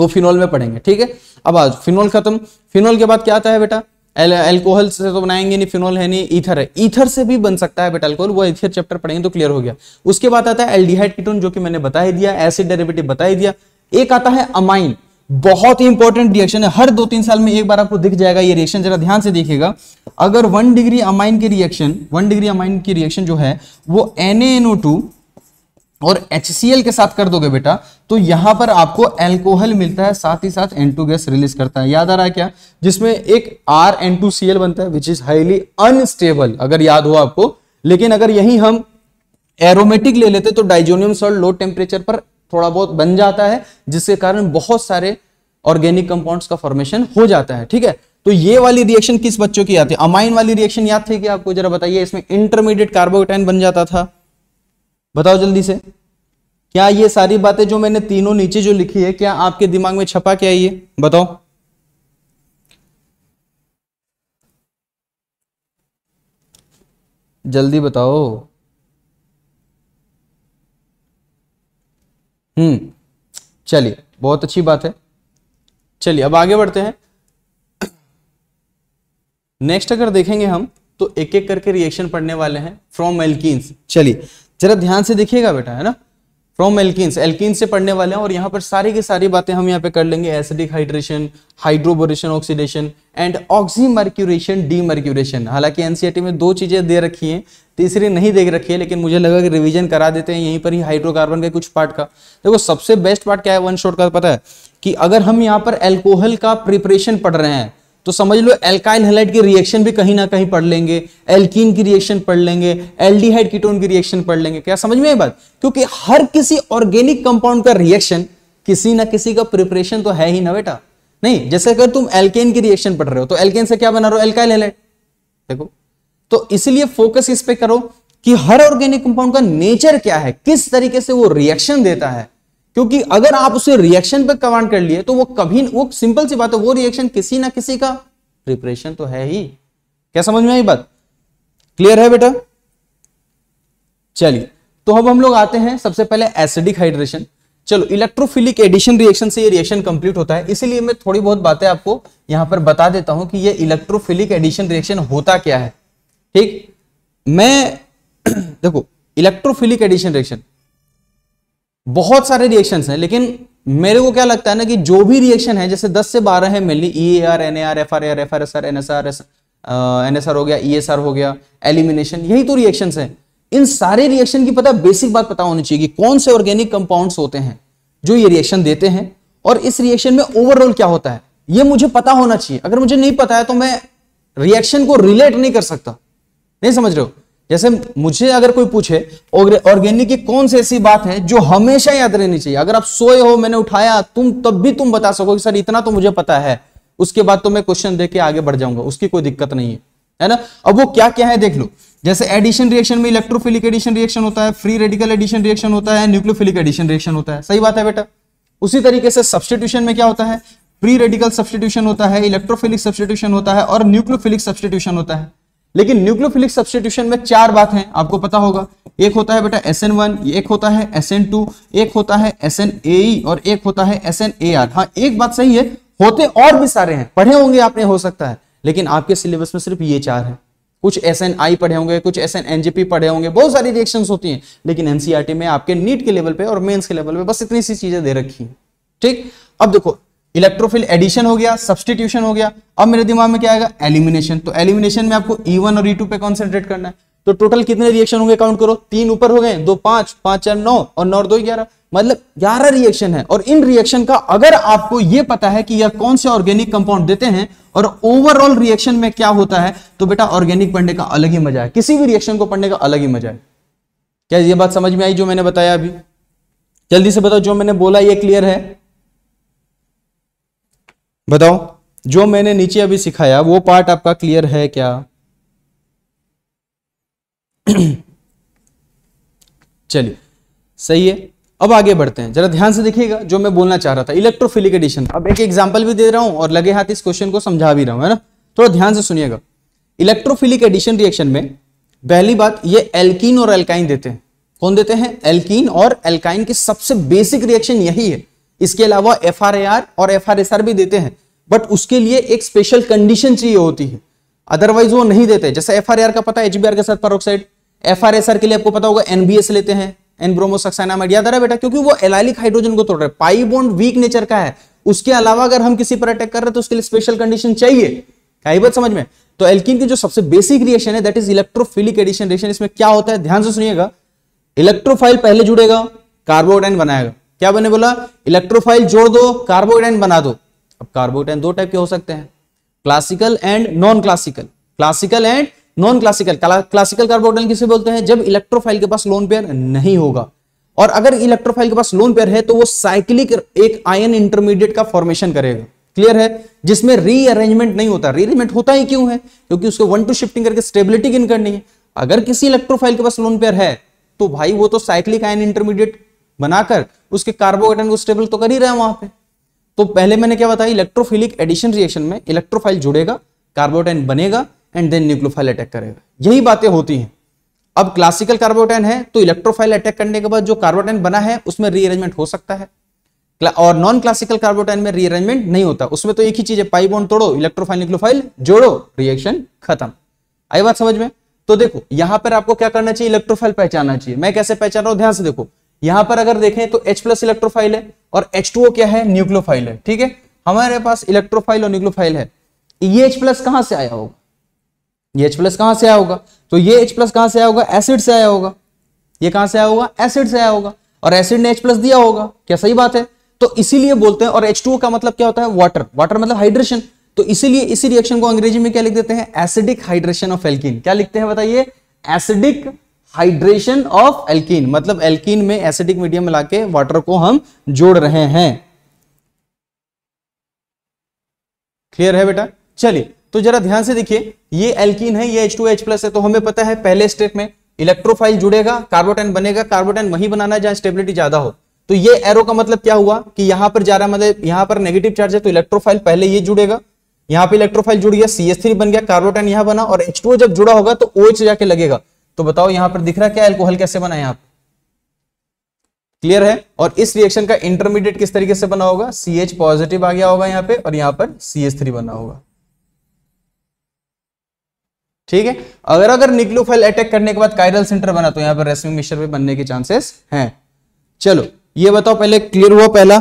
वो फिनॉल में पढ़ेंगे ठीक है अब आज फिनॉल खत्म फिनॉल के बाद क्या आता है बेटा एल्कोहल से तो बनाएंगे नहीं फिनोल है नहीं ईथर है ईथर से भी बन सकता है बेटा वो ईथर चैप्टर पढ़ेंगे तो क्लियर हो गया उसके बाद आता है एल्डिहाइड कीटोन जो कि मैंने बता ही दिया एसिड डेरिवेटिव बता ही दिया एक आता है अमाइन बहुत ही इंपॉर्टेंट रिएक्शन है हर दो तीन साल में एक बार आपको दिख जाएगा ये रिएक्शन जरा ध्यान से देखिएगा अगर वन डिग्री अमाइन की रिएक्शन वन डिग्री अमाइन की रिएक्शन जो है वो एन टू और एच के साथ कर दोगे बेटा तो यहां पर आपको एल्कोहल मिलता है साथ ही साथ N2 गैस रिलीज करता है याद आ रहा है क्या जिसमें एक R N two C L बनता है विच इज हाईली अनस्टेबल अगर याद हो आपको लेकिन अगर यही हम एरोमेटिक ले लेते तो डाइजोनियम सॉल्ट लो टेम्परेचर पर थोड़ा बहुत बन जाता है जिसके कारण बहुत सारे ऑर्गेनिक कंपाउंड्स का फॉर्मेशन हो जाता है ठीक है तो ये वाली रिएक्शन किस बच्चों की आती है अमाइन वाली रिएक्शन याद थी कि आपको जरा बताइए इसमें इंटरमीडिएट कार्बोटाइन बन जाता था बताओ जल्दी से क्या ये सारी बातें जो मैंने तीनों नीचे जो लिखी है क्या आपके दिमाग में छपा क्या ये बताओ जल्दी बताओ हम्म चलिए बहुत अच्छी बात है चलिए अब आगे बढ़ते हैं नेक्स्ट अगर देखेंगे हम तो एक एक करके रिएक्शन पढ़ने वाले हैं फ्रॉम एल्किन्स चलिए जरा ध्यान से देखिएगा बेटा है ना फ्रॉम एल्किन्स एल्किन से पढ़ने वाले हैं और यहाँ पर सारी की सारी बातें हम यहाँ पे कर लेंगे acidic hydration hydroboration oxidation and oxymercuration demercuration हालांकि एनसीईआरटी e में दो चीज़ें दे रखी हैं तीसरी नहीं दे रखी है लेकिन मुझे लगा कि रिविजन करा देते हैं यहीं पर ही हाइड्रोकार्बन के कुछ पार्ट का देखो सबसे बेस्ट पार्ट क्या है वन शॉट का पता है कि अगर हम यहाँ पर एल्कोहल का प्रिपरेशन पढ़ रहे हैं तो समझ लो एल्काइल हेलाइट की रिएक्शन भी कहीं ना कहीं पढ़ लेंगे एल्कीन की रिएक्शन पढ़ लेंगे एल्डिहाइड कीटोन की रिएक्शन पढ़ लेंगे क्या समझ में बात क्योंकि हर किसी ऑर्गेनिक कंपाउंड का रिएक्शन किसी ना किसी का प्रिपरेशन तो है ही ना बेटा नहीं जैसे अगर तुम एल्केन की रिएक्शन पढ़ रहे हो तो एल्केन से क्या बना रहे हो एल्काइल हेलाइट देखो तो इसलिए फोकस इस पर करो कि हर ऑर्गेनिक कंपाउंड का नेचर क्या है किस तरीके से वो रिएक्शन देता है क्योंकि अगर आप उसे रिएक्शन पर कमांड कर लिए तो वो कभी वो सिंपल सी बात है वो रिएक्शन किसी ना किसी का प्रिपरेशन तो है ही क्या समझ में आई बात क्लियर है बेटा चलिए तो अब हम लोग आते हैं सबसे पहले एसिडिक हाइड्रेशन चलो इलेक्ट्रोफिलिक एडिशन रिएक्शन से ये रिएक्शन कंप्लीट होता है इसीलिए मैं थोड़ी बहुत बातें आपको यहां पर बता देता हूं कि ये इलेक्ट्रोफिलिक एडिशन रिएक्शन होता क्या है ठीक मैं देखो इलेक्ट्रोफिलिक एडिशन रिएक्शन बहुत सारे रिएक्शन हैं लेकिन मेरे को क्या लगता है ना कि जो भी रिएक्शन है जैसे 10 से 12 है mainly E R N A R F R F R S R N S R S N S R हो गया ई एस आर हो गया एलिमिनेशन यही तो रिएक्शन है इन सारे रिएक्शन की पता बेसिक बात पता होनी चाहिए कि कौन से ऑर्गेनिक कंपाउंड्स होते हैं जो ये रिएक्शन देते हैं और इस रिएक्शन में ओवरऑल क्या होता है ये मुझे पता होना चाहिए अगर मुझे नहीं पता है तो मैं रिएक्शन को रिलेट नहीं कर सकता नहीं समझ रहे हो जैसे मुझे अगर कोई पूछे ऑर्गेनिक की कौन सी ऐसी बात है जो हमेशा याद रहनी चाहिए अगर आप सोए हो मैंने उठाया तुम तब भी तुम बता सको कि सर इतना तो मुझे पता है उसके बाद तो मैं क्वेश्चन देके आगे बढ़ जाऊंगा उसकी कोई दिक्कत नहीं है है ना अब वो क्या क्या है देख लो जैसे एडिशन रिएक्शन में इलेक्ट्रोफिलिक एडिशन रिएक्शन होता है फ्री रेडिकल एडिशन रिएक्शन होता है न्यूक्लियोफिलिक एडिशन रिएक्शन होता है सही बात है बेटा उसी तरीके से सब्सटीट्यूशन में क्या होता है फ्री रेडिकल सब्सटीट्यूशन होता है इलेक्ट्रोफिलिक सब्सटीट्यूशन होता है और न्यूक्लियोफिलिक सब्सटीट्यूशन होता है लेकिन न्यूक्लियोफिलिक सब्सटीट्यूशन में चार बात है आपको पता होगा एक होता है बेटा एस वन एक होता है एस एन टू एक होता है एस एन ए और एक होता है एस एन ए आर हाँ एक बात सही है होते और भी सारे हैं पढ़े होंगे आपने हो सकता है लेकिन आपके सिलेबस में सिर्फ ये चार है कुछ एस एन आई पढ़े होंगे कुछ एस एन एनजीपी पढ़े होंगे बहुत सारी रिएक्शंस होती हैं लेकिन एनसीआरटी e में आपके नीट के लेवल पे और मेंस के लेवल पे बस इतनी सी चीजें दे रखी है ठीक अब देखो इलेक्ट्रोफिल एडिशन हो गया सब्सटीट्यूशन हो गया अब मेरे दिमाग में क्या आएगा एलिमिनेशन तो एलिमिनेशन में आपको ई e वन और ई e पे कॉन्सेंट्रेट करना है तो टोटल कितने रिएक्शन होंगे काउंट करो तीन ऊपर हो गए दो पांच पांच चार नौ और नौ दो ग्यारह मतलब ग्यारह रिएक्शन है और इन रिएक्शन का अगर आपको यह पता है कि यह कौन से ऑर्गेनिक कंपाउंड देते हैं और ओवरऑल रिएक्शन में क्या होता है तो बेटा ऑर्गेनिक पढ़ने का अलग ही मजा है किसी भी रिएक्शन को पढ़ने का अलग ही मजा है क्या ये बात समझ में आई जो मैंने बताया अभी जल्दी से बताओ जो मैंने बोला ये क्लियर है बताओ जो मैंने नीचे अभी सिखाया वो पार्ट आपका क्लियर है क्या चलिए सही है अब आगे बढ़ते हैं जरा ध्यान से देखिएगा जो मैं बोलना चाह रहा था इलेक्ट्रोफिलिक एडिशन अब एक एग्जांपल भी दे रहा हूं और लगे हाथ इस क्वेश्चन को समझा भी रहा हूं है ना थोड़ा ध्यान से सुनिएगा इलेक्ट्रोफिलिक एडिशन रिएक्शन में पहली बात ये एल्कीन और एल्काइन देते हैं कौन देते हैं एल्कीन और एल्काइन की सबसे बेसिक रिएक्शन यही है इसके अलावा एफ और एफ भी देते हैं बट उसके लिए एक स्पेशल कंडीशन चाहिए होती है अदरवाइज वो नहीं देते जैसे एफ का पता है एच के साथ परोक्साइड एफ के लिए आपको पता होगा एनबीएस लेते हैं बेटा क्योंकि वो एलाइलिक हाइड्रोजन को तोड़ रहा है पाई बॉन्ड वीक नेचर का है उसके अलावा अगर हम किसी पर अटैक कर रहे हैं तो उसके लिए स्पेशल कंडीशन चाहिए क्या बात समझ में तो एल्किन की जो सबसे बेसिक रिएक्शन है that is electrophilic addition reaction इसमें क्या होता है ध्यान से सुनिएगा इलेक्ट्रोफाइल पहले जुड़ेगा कार्बोडाइन बनाएगा क्या बने बोला इलेक्ट्रोफाइल जोड़ दो कार्बोकटाइन बना दो अब कार्बोकटाइन दो टाइप के हो सकते हैं classical and non classical classical and non classical classical carbocation किसे बोलते हैं जब इलेक्ट्रोफाइल के पास लोन पेयर नहीं होगा और अगर इलेक्ट्रोफाइल के पास लोन पेयर है तो वो साइक्लिक एक आयन इंटरमीडिएट का फॉर्मेशन करेगा क्लियर है जिसमें रीअरेंजमेंट नहीं होता रीअरेंजमेंट होता ही क्यों है क्योंकि उसको वन टू शिफ्टिंग करके स्टेबिलिटी गिन करनी है अगर किसी इलेक्ट्रोफाइल के पास लोन पेयर है तो भाई वो तो साइक्लिक आयन इंटरमीडिएट बनाकर उसके कार्बोकेटन को स्टेबल तो कर ही रहे वहां पर तो पहले मैंने क्या बताया इलेक्ट्रोफिलिक एडिशन रिएक्शन में इलेक्ट्रोफाइल जुड़ेगा कार्बोटाइन बनेगा एंड देन न्यूक्लोफाइल अटैक करेगा यही बातें होती हैं अब क्लासिकल कार्बोटाइन है तो इलेक्ट्रोफाइल अटैक करने के बाद जो कार्बोटाइन बना है उसमें रीअरेंजमेंट हो सकता है और नॉन क्लासिकल कार्बोटाइन में रीअरेंजमेंट नहीं होता उसमें तो एक ही चीज है पाइबोन तोड़ो इलेक्ट्रोफाइल न्यूक्लोफाइल जोड़ो रिएक्शन खत्म आई बात समझ में तो देखो यहां पर आपको क्या करना चाहिए इलेक्ट्रोफाइल पहचानना चाहिए मैं कैसे पहचान रहा हूं ध्यान से देखो यहां पर अगर देखें तो H प्लस इलेक्ट्रोफाइल है और H2O क्या है न्यूक्लोफाइल है ठीक है हमारे पास इलेक्ट्रोफाइल और न्यूक्लोफाइल है ये H प्लस कहां से आया होगा ये H प्लस कहां से आया होगा तो ये H प्लस कहां से आया होगा एसिड से आया होगा ये कहां से आया होगा एसिड से आया होगा और एसिड ने एच प्लस दिया होगा क्या सही बात है तो इसीलिए बोलते हैं और H2O का मतलब क्या होता है वाटर वाटर मतलब हाइड्रेशन तो इसीलिए इसी रिएक्शन को अंग्रेजी में क्या लिख देते हैं एसिडिक हाइड्रेशन ऑफ एल्किन क्या लिखते हैं बताइए एसिडिक हाइड्रेशन ऑफ एल्कीन मतलब एल्कीन में एसिडिक मीडियम मिला के वाटर को हम जोड़ रहे हैं क्लियर है बेटा चलिए तो जरा ध्यान से देखिए ये एल्कीन है ये H2H प्लस है तो हमें पता है पहले स्टेप में इलेक्ट्रोफाइल जुड़ेगा कार्बोटाइन बनेगा कार्बोटाइन वही बनाना है जहां स्टेबिलिटी ज्यादा हो तो ये एरो का मतलब क्या हुआ कि यहां पर जा रहा मतलब यहां पर नेगेटिव चार्ज है तो इलेक्ट्रोफाइल पहले ये जुड़ेगा यहां पे इलेक्ट्रोफाइल जुड़ गया सी बन गया कार्बोटाइन यहां बना और एच जब जुड़ा होगा तो ओ जाके लगेगा तो बताओ यहां पर दिख रहा है क्या एल्कोहल कैसे बना है आप क्लियर है और इस रिएक्शन का इंटरमीडिएट किस तरीके से बना होगा सी एच पॉजिटिव आ गया होगा यहां पे और यहां पर सी एच थ्री बना होगा ठीक है अगर अगर निक्लोफाइल अटैक करने के बाद कायरल सेंटर बना तो यहां पर रेसमिंग मिक्सचर पे बनने के चांसेस हैं चलो ये बताओ पहले क्लियर हुआ पहला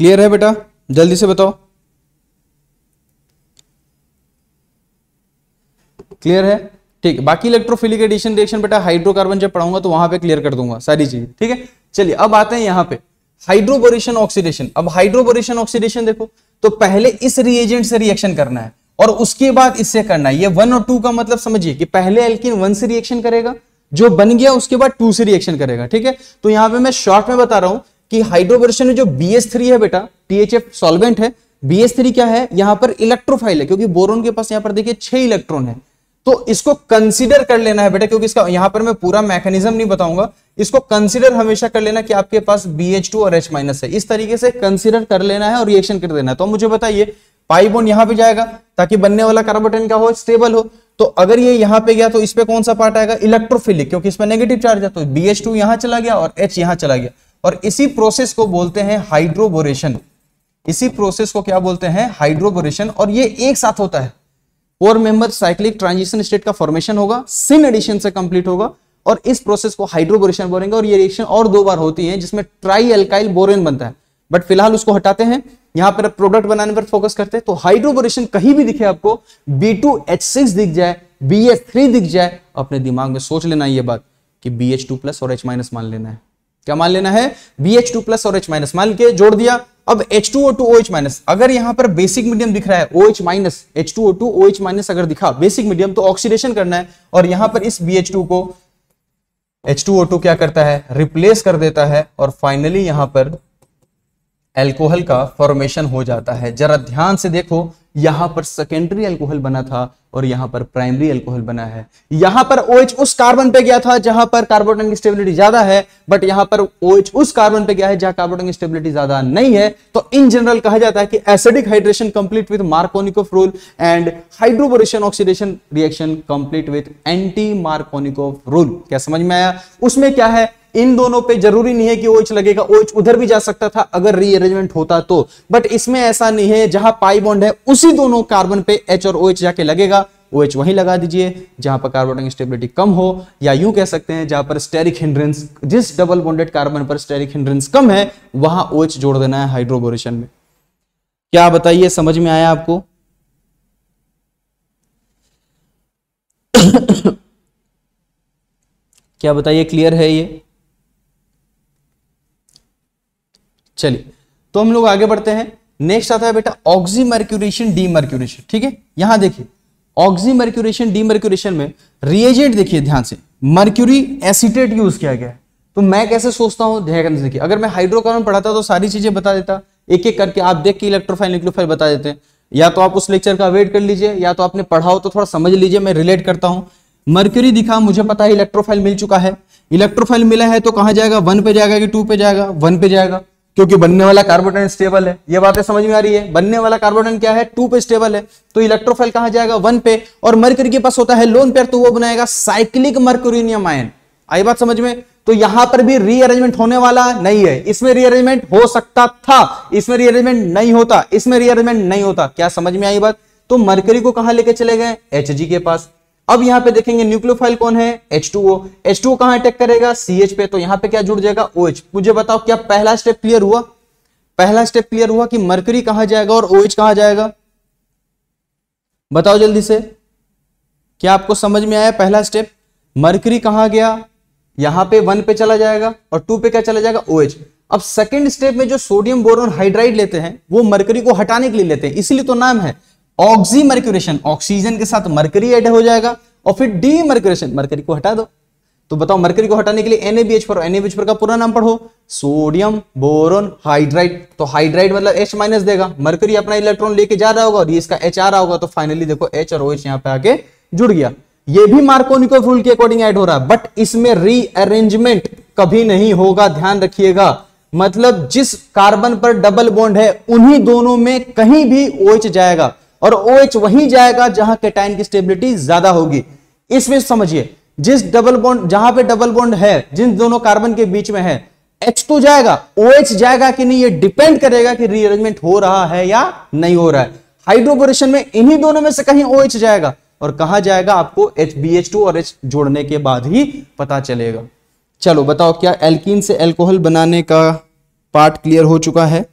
क्लियर है बेटा जल्दी से बताओ क्लियर है ठीक बाकी इलेक्ट्रोफिलिक एडिशन रिएक्शन बेटा हाइड्रोकार्बन जब पढ़ाऊंगा तो वहां पे क्लियर कर दूंगा सारी चीज ठीक है चलिए अब आते हैं यहाँ पे हाइड्रोबोरेशन ऑक्सीडेशन अब हाइड्रोबोरेशन ऑक्सीडेशन देखो तो पहले इस रिएजेंट से रिएक्शन करना है और उसके बाद इससे करना है ये वन और टू का मतलब समझिए कि पहले एल्किन वन से रिएक्शन करेगा जो बन गया उसके बाद टू से रिएक्शन करेगा ठीक है तो यहां पे मैं शॉर्ट में बता रहा हूं कि हाइड्रोवर्शन में जो बी थ्री है बेटा टीएचएफ सॉल्वेंट है बी थ्री क्या है यहां पर इलेक्ट्रोफाइल है क्योंकि बोरोन के पास यहां पर देखिए छह इलेक्ट्रॉन है तो इसको कंसीडर कर लेना है बेटा क्योंकि इसका यहां पर मैं पूरा मैकेनिज्म नहीं बताऊंगा इसको कंसीडर हमेशा कर लेना कि आपके पास BH2 और H- है इस तरीके से कंसिडर कर लेना है और रिएक्शन कर देना है तो मुझे बताइए पाई बोन यहां पर जाएगा ताकि बनने वाला कार्बोटेन क्या हो स्टेबल हो तो अगर ये यहां पे गया तो इस पे कौन सा पार्ट आएगा इलेक्ट्रोफिलिक क्योंकि इसमें नेगेटिव चार्ज है तो बी एच टू यहां चला गया और एच यहां चला गया और इसी प्रोसेस को बोलते हैं हाइड्रोबोरेशन इसी प्रोसेस को क्या बोलते हैं हाइड्रोबोरेशन और ये एक साथ होता है और मेंबर साइक्लिक ट्रांजिशन स्टेट का फॉर्मेशन होगा सिन एडिशन से कंप्लीट होगा और इस प्रोसेस को हाइड्रोबोरेशन बोलेंगे और ये रिएक्शन और दो बार होती है जिसमें ट्राई एल्काइल बोरेन बनता है बट फिलहाल उसको हटाते हैं यहां पर प्रोडक्ट बनाने पर फोकस करते हैं तो हाइड्रोबोरेशन कहीं भी दिखे आपको बी टू एच सिक्स दिख जाए बी एच थ्री दिख जाए अपने दिमाग में सोच लेना ये बात कि बी एच टू प्लस और एच माइनस मान लेना है क्या मान लेना है बी एच टू प्लस और एच माइनस मान के जोड़ दिया अब H two O two O H minus अगर यहां पर बेसिक मीडियम दिख रहा है O H minus H two O two O H minus अगर दिखा बेसिक मीडियम तो ऑक्सीडेशन करना है और यहां पर इस बी एच टू को एच टू ओ टू क्या करता है रिप्लेस कर देता है और फाइनली यहां पर एल्कोहल का फॉर्मेशन हो जाता है जरा ध्यान से देखो यहां पर सेकेंडरी अल्कोहल बना था और यहां पर प्राइमरी अल्कोहल बना है यहां पर OH उस कार्बन पे गया था जहां पर कार्बोटन की स्टेबिलिटी ज्यादा है बट यहां पर OH उस कार्बन पे गया है जहां कार्बोटन की स्टेबिलिटी ज्यादा नहीं है तो इन जनरल कहा जाता है कि acidic hydration complete with Markovnikov rule and hydroboration oxidation reaction complete with anti Markovnikov rule क्या समझ में आया उसमें क्या है इन दोनों पे जरूरी नहीं है कि ओएच लगेगा ओएच उधर भी जा सकता था अगर रीअरेंजमेंट होता तो बट इसमें ऐसा नहीं है जहां पाई बॉन्ड है उसी दोनों कार्बन पे एच और ओएच OH जाके लगेगा ओएच OH वहीं लगा दीजिए जहां पर कार्बन स्टेबिलिटी कम हो या यूं कह सकते हैं जहां पर स्टेरिक हिंड्रेंस जिस डबल बॉन्डेड कार्बन पर स्टेरिक हिंड्रेंस कम है वहां ओएच OH जोड़ देना है हाइड्रोबोरेशन में क्या बताइए समझ में आया आपको क्या बताइए क्लियर है ये चलिए तो हम लोग आगे बढ़ते हैं नेक्स्ट आता है बेटा ऑक्सी मर्क्यूरेशन डी मर्क्यूरेशन ठीक है यहां देखिए ऑक्सी मर्क्यूरेशन डी मर्क्यूरेशन में रिएजेंट देखिए ध्यान से मर्क्यूरी एसिटेट यूज किया गया तो मैं कैसे सोचता हूं ध्यान से देखिए अगर मैं हाइड्रोकार्बन पढ़ाता तो सारी चीजें बता देता एक एक करके आप देख के इलेक्ट्रोफाइल न्यूक्लोफाइल बता देते हैं या तो आप उस लेक्चर का वेट कर लीजिए या तो आपने पढ़ाओ तो थोड़ा समझ लीजिए मैं रिलेट करता हूं मर्क्यूरी दिखा मुझे पता है इलेक्ट्रोफाइल मिल चुका है इलेक्ट्रोफाइल मिला है तो कहां जाएगा वन पे जाएगा कि टू पे जाएगा वन पे जाएगा क्योंकि बनने वाला कार्बोटन स्टेबल है ये बातें समझ में आ रही है बनने वाला कार्बोटन क्या है टू पे स्टेबल है तो इलेक्ट्रोफाइल कहा जाएगा वन पे और मर्करी के पास होता है लोन पेयर तो वो बनाएगा साइक्लिक मर्क्यूरिनियम आयन आई बात समझ में तो यहां पर भी रीअरेंजमेंट होने वाला नहीं है इसमें रीअरेंजमेंट हो सकता था इसमें रीअरेंजमेंट नहीं होता इसमें रीअरेंजमेंट नहीं होता क्या समझ में आई बात तो मरकरी को कहा लेके चले गए एच के पास अब यहां पे देखेंगे न्यूक्लियोफाइल कौन है H2O H2O कहां अटैक करेगा CH पे तो यहां पे क्या जुड़ जाएगा OH मुझे बताओ क्या पहला स्टेप क्लियर हुआ पहला स्टेप क्लियर हुआ कि मरकरी कहां जाएगा और OH कहां जाएगा बताओ जल्दी से क्या आपको समझ में आया पहला स्टेप मरकरी कहां गया यहां पे वन पे चला जाएगा और टू पे क्या चला जाएगा OH अब सेकेंड स्टेप में जो सोडियम बोरोन हाइड्राइड लेते हैं वो मरकरी को हटाने के लिए लेते हैं इसीलिए तो नाम है ऑक्सी मर्क्यूरेशन ऑक्सीजन के साथ मर्करी एड हो जाएगा और फिर डी मर्क्यूरेशन मर्करी को हटा दो तो बताओ मर्करी को हटाने के लिए एनएबीएच फोर एनएबीएच फोर का पूरा नाम पढ़ो सोडियम बोरोन हाइड्राइट तो हाइड्राइट मतलब एच माइनस देगा मर्करी अपना इलेक्ट्रॉन लेके जा रहा होगा और ये इसका एच आ रहा होगा तो फाइनली देखो एच और ओएच यहां पे आके जुड़ गया ये भी मार्कोनिकोव रूल के अकॉर्डिंग ऐड हो रहा है बट इसमें रीअरेंजमेंट कभी नहीं होगा ध्यान रखिएगा मतलब जिस कार्बन पर डबल बॉन्ड है उन्हीं दोनों में कहीं भी ओएच जाएगा और ओ OH वहीं जाएगा जहां कैटाइन की स्टेबिलिटी ज्यादा होगी इसमें समझिए जिस डबल बॉन्ड जहां पे डबल बॉन्ड है जिन दोनों कार्बन के बीच में है एच तो जाएगा ओ OH जाएगा कि नहीं ये डिपेंड करेगा कि रीअरेंजमेंट हो रहा है या नहीं हो रहा है हाइड्रोपोरेशन में इन्हीं दोनों में से कहीं ओ OH जाएगा और कहा जाएगा आपको एच बी एच टू और एच जोड़ने के बाद ही पता चलेगा चलो बताओ क्या एल्किन से एल्कोहल बनाने का पार्ट क्लियर हो चुका है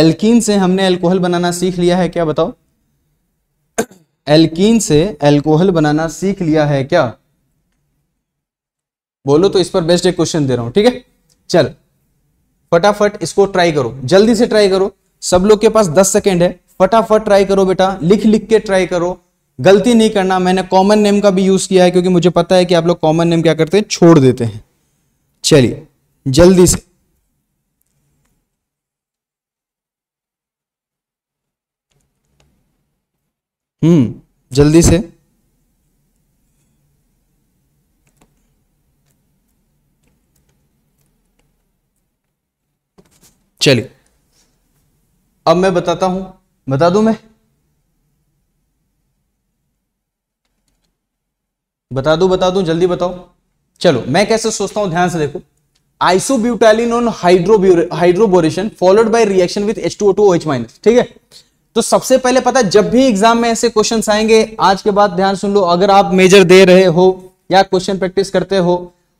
एल्किन से हमने एल्कोहल बनाना सीख लिया है क्या बताओ एल्कीन से एल्कोहल बनाना सीख लिया है क्या बोलो तो इस पर बेस्ट एक क्वेश्चन दे रहा हूं ठीक है चल फटाफट इसको ट्राई करो जल्दी से ट्राई करो सब लोग के पास दस सेकेंड है फटाफट ट्राई करो बेटा लिख लिख के ट्राई करो गलती नहीं करना मैंने कॉमन नेम का भी यूज किया है क्योंकि मुझे पता है कि आप लोग कॉमन नेम क्या करते हैं छोड़ देते हैं चलिए जल्दी से हम्म जल्दी से चलिए अब मैं बताता हूं बता दूं मैं बता दूं बता दूं जल्दी बताओ चलो मैं कैसे सोचता हूं ध्यान से देखो आइसोब्यूटालिन ऑन हाइड्रोब्यूर hydroboration followed by reaction with with H minus ठीक है तो सबसे पहले पता है जब भी एग्जाम में ऐसे क्वेश्चन आएंगे आज के बाद ध्यान सुन लो अगर आप मेजर दे रहे हो या क्वेश्चन प्रैक्टिस करते हो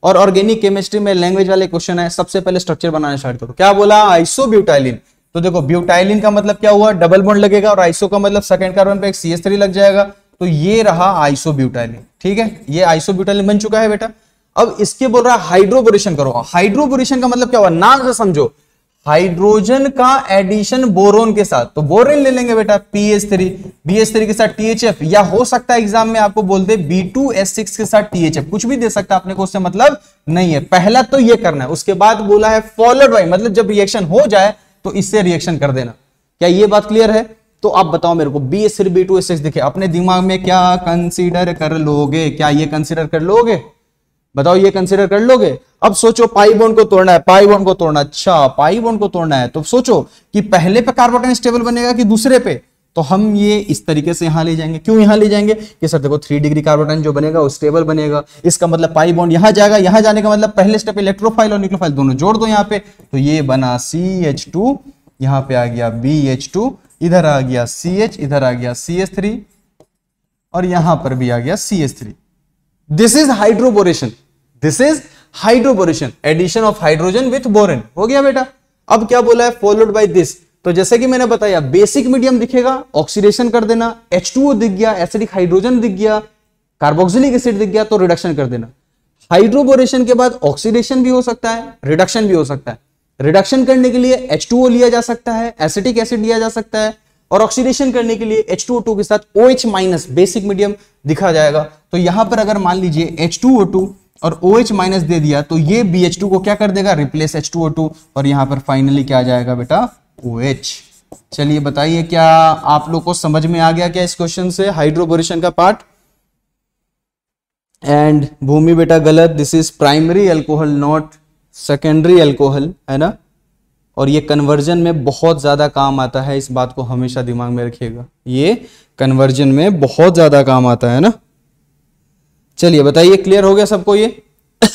और ऑर्गेनिक केमिस्ट्री में लैंग्वेज वाले क्वेश्चन है सबसे पहले स्ट्रक्चर बनाना स्टार्ट करो क्या बोला आइसो ब्यूटाइलिन तो देखो ब्यूटाइलिन का मतलब क्या हुआ डबल बोन्ड लगेगा और आइसो का मतलब सेकंड कार्बन पे एक सी एस थ्री लग जाएगा तो ये रहा आइसो ब्यूटाइलिन ठीक है ये आइसो ब्यूटाइलिन बन चुका है बेटा अब इसके बोल रहा है हाइड्रोबोरेशन करो हाइड्रोबोरेशन का मतलब क्या हुआ नाम से समझो हाइड्रोजन का एडिशन बोरोन के साथ तो बोरेन ले लेंगे बेटा पीएच थ्री बीएच थ्री के साथ टीएचएफ या हो सकता है एग्जाम में आपको बोल दे बी टू एस सिक्स के साथ टीएचएफ कुछ भी दे सकता है आपने को उससे मतलब नहीं है पहला तो ये करना है उसके बाद बोला है फॉलोड बाई मतलब जब रिएक्शन हो जाए तो इससे रिएक्शन कर देना क्या ये बात क्लियर है तो आप बताओ मेरे को B S three B two S six दिखे अपने दिमाग में क्या कंसिडर कर लोगे क्या ये कंसिडर कर लोगे बताओ ये कंसिडर कर लोगे अब सोचो पाई बोन को तोड़ना है पाई बोन को तोड़ना अच्छा पाई बोन को तोड़ना है तो सोचो कि पहले पे कार्बोटाइन स्टेबल बनेगा कि दूसरे पे तो हम ये इस तरीके से यहां ले जाएंगे क्यों यहाँ ले जाएंगे कि सर देखो थ्री डिग्री कार्बोटाइन जो बनेगा वो स्टेबल बनेगा इसका मतलब पाई बॉन्ड यहाँ जाएगा यहां जाने का मतलब पहले स्टेप इलेक्ट्रोफाइल और न्यूक्लोफाइल दोनों जोड़ दो यहाँ पे तो ये बना सी एच टू यहां पर आ गया बी एच टू इधर आ गया सी एच इधर आ गया सी एच थ्री और यहां पर भी आ गया C H three this is hydroboration this is hydroboration addition of hydrogen with borane हो गया बेटा अब क्या बोला है फॉलोड बाई दिस तो जैसे कि मैंने बताया बेसिक मीडियम दिखेगा ऑक्सीडेशन कर देना एच टू दिख गया एसिडिक हाइड्रोजन दिख गया कार्बोक्सिलिक एसिड दिख गया तो रिडक्शन कर देना हाइड्रोबोरेशन के बाद ऑक्सीडेशन भी हो सकता है रिडक्शन भी हो सकता है रिडक्शन करने के लिए एच लिया जा सकता है एसिटिक एसिड लिया जा सकता है और ऑक्सीडेशन करने के लिए एच के साथ OH माइनस बेसिक मीडियम दिखा जाएगा तो यहां पर अगर मान लीजिए एच और OH माइनस दे दिया तो ये BH2 को क्या कर देगा रिप्लेस टू और यहां पर फाइनली क्या आ जाएगा बेटा ओ OH चलिए बताइए क्या आप लोग को समझ में आ गया क्या इस क्वेश्चन से हाइड्रोबोरेशन का पार्ट एंड भूमि बेटा गलत this is primary alcohol not secondary alcohol है ना और ये कन्वर्जन में बहुत ज़्यादा काम आता है इस बात को हमेशा दिमाग में रखिएगा ये कन्वर्जन में बहुत ज़्यादा काम आता है ना चलिए बताइए क्लियर हो गया सबको ये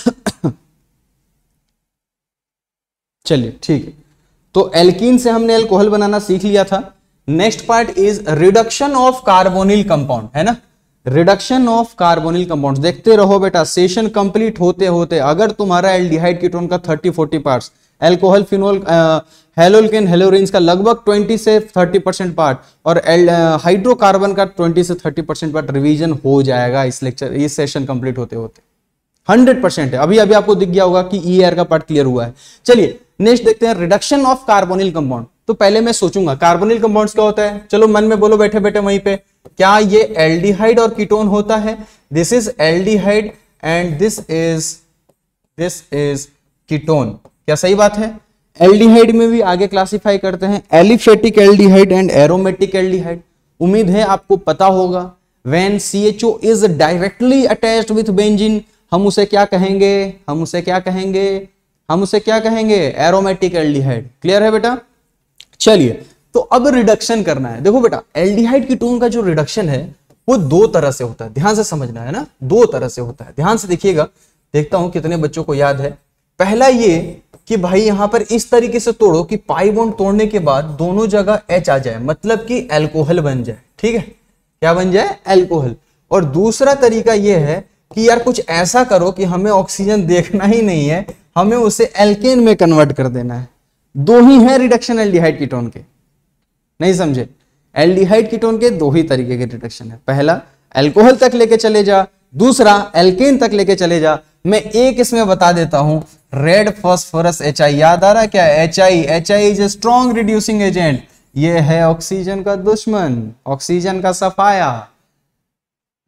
चलिए ठीक है तो एल्किन से हमने एल्कोहल बनाना सीख लिया था next part is reduction of carbonyl compound है ना रिडक्शन ऑफ कार्बोनिल कंपाउंड देखते रहो बेटा सेशन कंप्लीट होते होते अगर तुम्हारा एल्डिहाइड कीटोन का 30 40 parts alcohol phenol haloalkane haloarene का लगभग 20 से 30 परसेंट पार्ट और हाइड्रोकार्बन uh, का 20 से 30 परसेंट पार्ट रिवीजन हो जाएगा इस लेक्चर ये सेशन कंप्लीट होते होते 100 परसेंट है अभी अभी आपको दिख गया होगा कि ई e का पार्ट क्लियर हुआ है चलिए नेक्स्ट देखते हैं रिडक्शन ऑफ कार्बोनिल कंपाउंड तो पहले मैं सोचूंगा कार्बोनिल कंपाउंड क्या होता है चलो मन में बोलो बैठे बैठे वहीं पे क्या ये एल्डिहाइड और कीटोन होता है this is aldehyde and this is this is ketone क्या सही बात है एल्डिहाइड में भी आगे क्लासिफाई करते हैं aliphatic aldehyde and aromatic aldehyde उम्मीद है आपको पता होगा when C H O is directly attach with benzene हम उसे क्या कहेंगे हम उसे क्या कहेंगे हम उसे क्या कहेंगे एरोमेटिक एल्डिहाइड क्लियर है बेटा चलिए तो अब रिडक्शन करना है देखो बेटा एल्डिहाइड की टोन का जो रिडक्शन है वो दो तरह से होता है ध्यान से समझना है ना दो तरह से होता है ध्यान से देखिएगा देखता हूं कितने बच्चों को याद है पहला ये कि भाई यहां पर इस तरीके से तोड़ो कि पाई बॉन्ड तोड़ने के बाद दोनों जगह एच आ जाए मतलब कि एल्कोहल बन जाए ठीक है क्या बन जाए एल्कोहल और दूसरा तरीका यह है कि यार कुछ ऐसा करो कि हमें ऑक्सीजन देखना ही नहीं है हमें उसे एल्केन में कन्वर्ट कर देना है दो ही है रिडक्शन एल्डिहाइड कीटोन के नहीं समझे एल्डिहाइड कीटोन के दो ही तरीके के रिडक्शन है पहला एल्कोहल तक लेके चले जा दूसरा एल्केन तक लेके चले जा मैं एक इसमें बता देता हूं रेड फॉस्फोरस एच आई याद आ रहा है क्या H I H I is a strong reducing agent ये है ऑक्सीजन का दुश्मन ऑक्सीजन का सफाया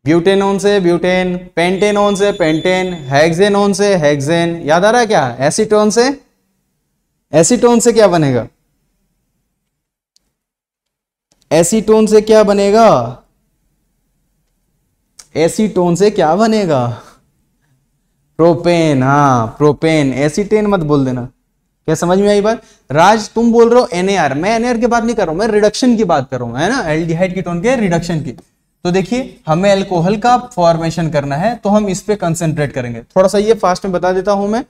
ब्यूटेनोन से ब्यूटेन पेंटेनोन से पेंटेन हेक्सेनोन से हेक्सेन याद आ रहा है क्या एसीटोन से एसीटोन से क्या बनेगा एसीटोन से क्या बनेगा एसीटोन से क्या बनेगा प्रोपेन हाँ प्रोपेन एसीटेन मत बोल देना क्या समझ में आई बात राज तुम बोल रहे हो एनएआर मैं एनएआर की बात नहीं कर रहा हूं मैं रिडक्शन की बात कर रहा हूं है ना एल्डिहाइड कीटोन के रिडक्शन की तो देखिए हमें एल्कोहल का फॉर्मेशन करना है तो हम इस पर कंसेंट्रेट करेंगे थोड़ा सा ये फास्ट में बता देता हूं मैं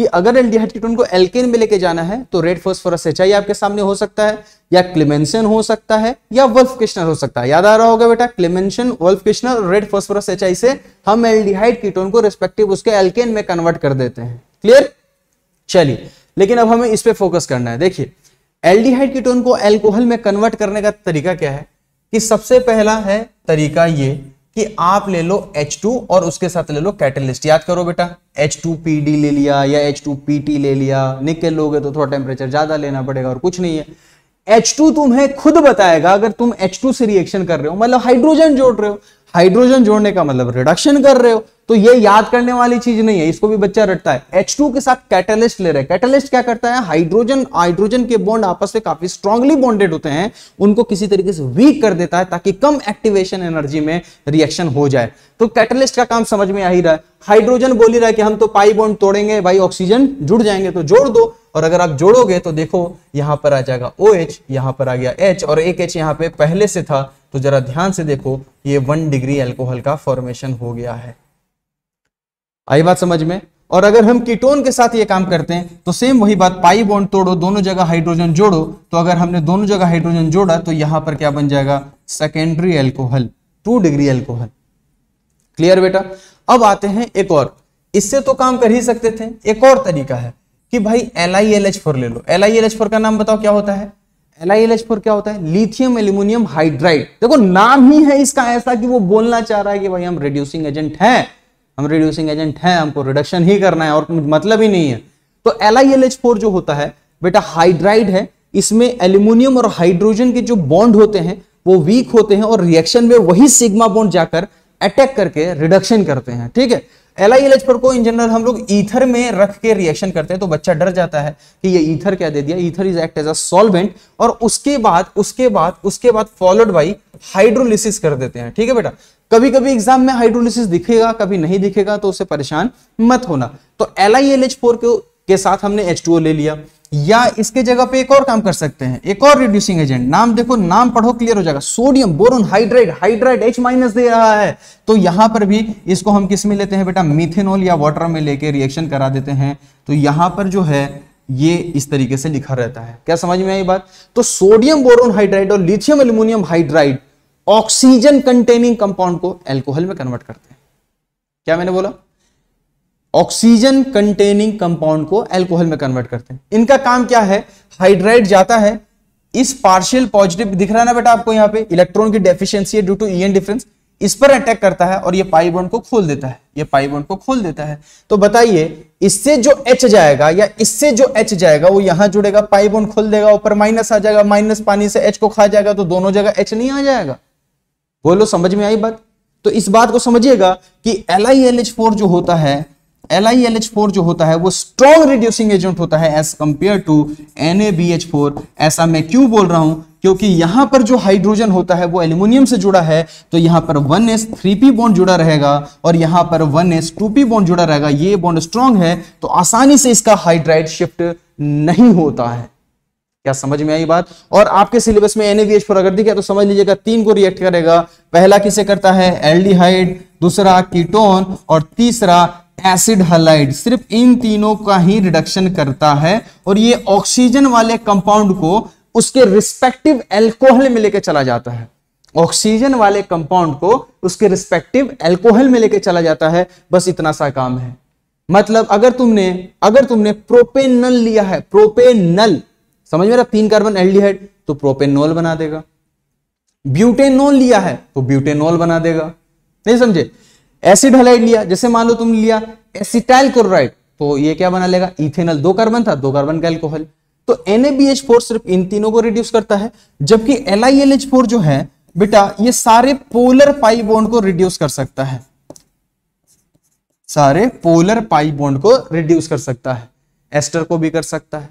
कि अगर एल्डिहाइड कीटोन को एल्केन में लेके जाना है तो रेड फॉस्फोरस एच आपके सामने हो सकता है या क्लिमेंशन हो सकता है या वल्फ किश्नर हो सकता है याद आ रहा होगा बेटा Clemmensen Wolff Kishner red phosphorus H से हम एल्डिहाइड कीटोन को रेस्पेक्टिव उसके एल्केन में कन्वर्ट कर देते हैं क्लियर चलिए लेकिन अब हमें इस पर फोकस करना है देखिए एल्डिहाइड कीटोन को एल्कोहल में कन्वर्ट करने का तरीका क्या है कि सबसे पहला है तरीका ये कि आप ले लो H2 और उसके साथ ले लो कैटलिस्ट याद करो बेटा H2PD ले लिया या H2PT ले लिया निकल लोगे तो थोड़ा टेम्परेचर ज्यादा लेना पड़ेगा और कुछ नहीं है एच तुम्हें तो खुद बताएगा अगर तुम एच से रिएक्शन कर रहे हो मतलब हाइड्रोजन जोड़ रहे हो हाइड्रोजन जोड़ने का मतलब रिडक्शन कर रहे हो तो ये याद करने वाली चीज नहीं है इसको भी बच्चा रटता है H2 के साथ कैटलिस्ट ले रहे हैं कैटलिस्ट क्या करता है हाइड्रोजन हाइड्रोजन के बॉन्ड आपस में काफी स्ट्रांगली बॉन्डेड होते हैं उनको किसी तरीके से वीक कर देता है ताकि कम एक्टिवेशन एनर्जी में रिएक्शन हो जाए तो कैटलिस्ट का काम समझ में आ ही रहा है हाइड्रोजन बोल ही रहा है कि हम तो पाई बॉन्ड तोड़ेंगे भाई ऑक्सीजन जुड़ जाएंगे तो जोड़ दो और अगर आप जोड़ोगे तो देखो यहां पर आ जाएगा ओ एच यहां पर आ गया एच और एक एच यहां पर पहले से था तो जरा ध्यान से देखो ये वन डिग्री एल्कोहल का फॉर्मेशन हो गया है आई बात समझ में और अगर हम कीटोन के साथ ये काम करते हैं तो सेम वही बात पाई बॉन्ड तोड़ो दोनों जगह हाइड्रोजन जोड़ो तो अगर हमने दोनों जगह हाइड्रोजन जोड़ा तो यहां पर क्या बन जाएगा secondary alcohol two degree alcohol clear बेटा अब आते हैं एक और इससे तो काम कर ही सकते थे एक और तरीका है कि भाई L I L H four ले लो L I L H four का नाम बताओ क्या होता है L I L H four क्या होता है लिथियम एल्यूमिनियम हाइड्राइड देखो नाम ही है इसका ऐसा कि वो बोलना चाह रहा है कि भाई हम रिड्यूसिंग एजेंट हैं हम रिड्यूसिंग एजेंट हैं हमको रिडक्शन ही करना है और मतलब ही नहीं है तो एल जो होता है बेटा हाइड्राइड है इसमें एल्यूमिनियम और हाइड्रोजन के जो बॉन्ड होते हैं वो वीक होते हैं और रिएक्शन में वही सिग्मा बॉन्ड जाकर अटैक करके रिडक्शन करते हैं ठीक है एल आई एल एच पर को इन जनरल हम लोग ईथर में रख के रिएक्शन करते हैं तो बच्चा डर जाता है कि ये ईथर क्या दे दिया ether is act as a solvent और उसके बाद उसके बाद उसके बाद फॉलोड बाई हाइड्रोलिसिस कर देते हैं ठीक है बेटा कभी कभी एग्जाम में हाइड्रोलिसिस दिखेगा कभी नहीं दिखेगा तो उसे परेशान मत होना तो L I L H four के साथ हमने एच टू ओ ले लिया या इसके जगह पे एक और काम कर सकते हैं एक और रिड्यूसिंग एजेंट नाम देखो नाम पढ़ो क्लियर हो जाएगा sodium boron hydride hydride H minus दे रहा है तो यहां पर भी इसको हम किस में लेते हैं बेटा मिथेनॉल या वाटर में लेके रिएक्शन करा देते हैं तो यहां पर जो है ये इस तरीके से लिखा रहता है क्या समझ में आई बात तो सोडियम बोरोन हाइड्राइड और lithium aluminium hydride oxygen containing compound को एल्कोहल में कन्वर्ट करते हैं क्या मैंने बोला ऑक्सीजन कंटेनिंग कंपाउंड को एल्कोहल में कन्वर्ट करते हैं इनका काम क्या है हाइड्राइड जाता है इस पार्शियल पॉजिटिव दिख रहा है ना बेटा आपको यहां पे इलेक्ट्रॉन की डेफिशिएंसी है ड्यू टू ई डिफरेंस इस पर अटैक करता है और ये पाई बॉन्ड को खोल देता है ये पाई बॉन्ड को खोल देता है तो बताइए इससे जो एच जाएगा या इससे जो एच जाएगा वो यहां जुड़ेगा पाई बॉन्ड खोल देगा ऊपर माइनस आ जाएगा माइनस पानी से एच को खा जाएगा तो दोनों जगह एच नहीं आ जाएगा बोलो समझ में आई बात तो इस बात को समझिएगा कि L I L H four जो होता है L I L H four जो होता है वो स्ट्रॉन्ग रिड्यूसिंग एजेंट होता है as compare to N A B H four ऐसा मैं क्यों बोल रहा हूं क्योंकि यहां पर जो हाइड्रोजन होता है वो एल्यूमिनियम से जुड़ा है तो यहां पर one S three P bond जुड़ा रहेगा और यहां पर one S two P bond जुड़ा रहेगा ये बॉन्ड स्ट्रांग है तो आसानी से इसका हाइड्राइड शिफ्ट नहीं होता है क्या समझ में आई बात और आपके सिलेबस में एनएवीएच पर अगर दिखे तो समझ लीजिएगा तीन को रिएक्ट करेगा पहला किसे करता है एल्डिहाइड दूसरा कीटोन और तीसरा एसिड हलाइड सिर्फ इन तीनों का ही रिडक्शन करता है और ये ऑक्सीजन वाले कंपाउंड को उसके रिस्पेक्टिव एल्कोहल में लेके चला जाता है ऑक्सीजन वाले कंपाउंड को उसके रिस्पेक्टिव एल्कोहल में लेके चला जाता है बस इतना सा काम है मतलब अगर तुमने अगर तुमने प्रोपेनल लिया है प्रोपेनल समझ में तीन कार्बन एल्डिहाइड तो प्रोपेनॉल बना देगा ब्यूटेनॉल लिया है तो ब्यूटेनॉल बना देगा नहीं समझे एसिड हलाइड लिया जैसे मान लो तुम लिया एसिटाइल क्लोराइड तो ये क्या बना लेगा इथेनॉल दो कार्बन था दो कार्बन का एल्कोहल तो NaBH4 सिर्फ इन तीनों को रिड्यूस करता है जबकि LiLH4 जो है बेटा ये सारे पोलर पाई बॉन्ड को रिड्यूस कर सकता है सारे पोलर पाई बॉन्ड को रिड्यूस कर सकता है एस्टर को भी कर सकता है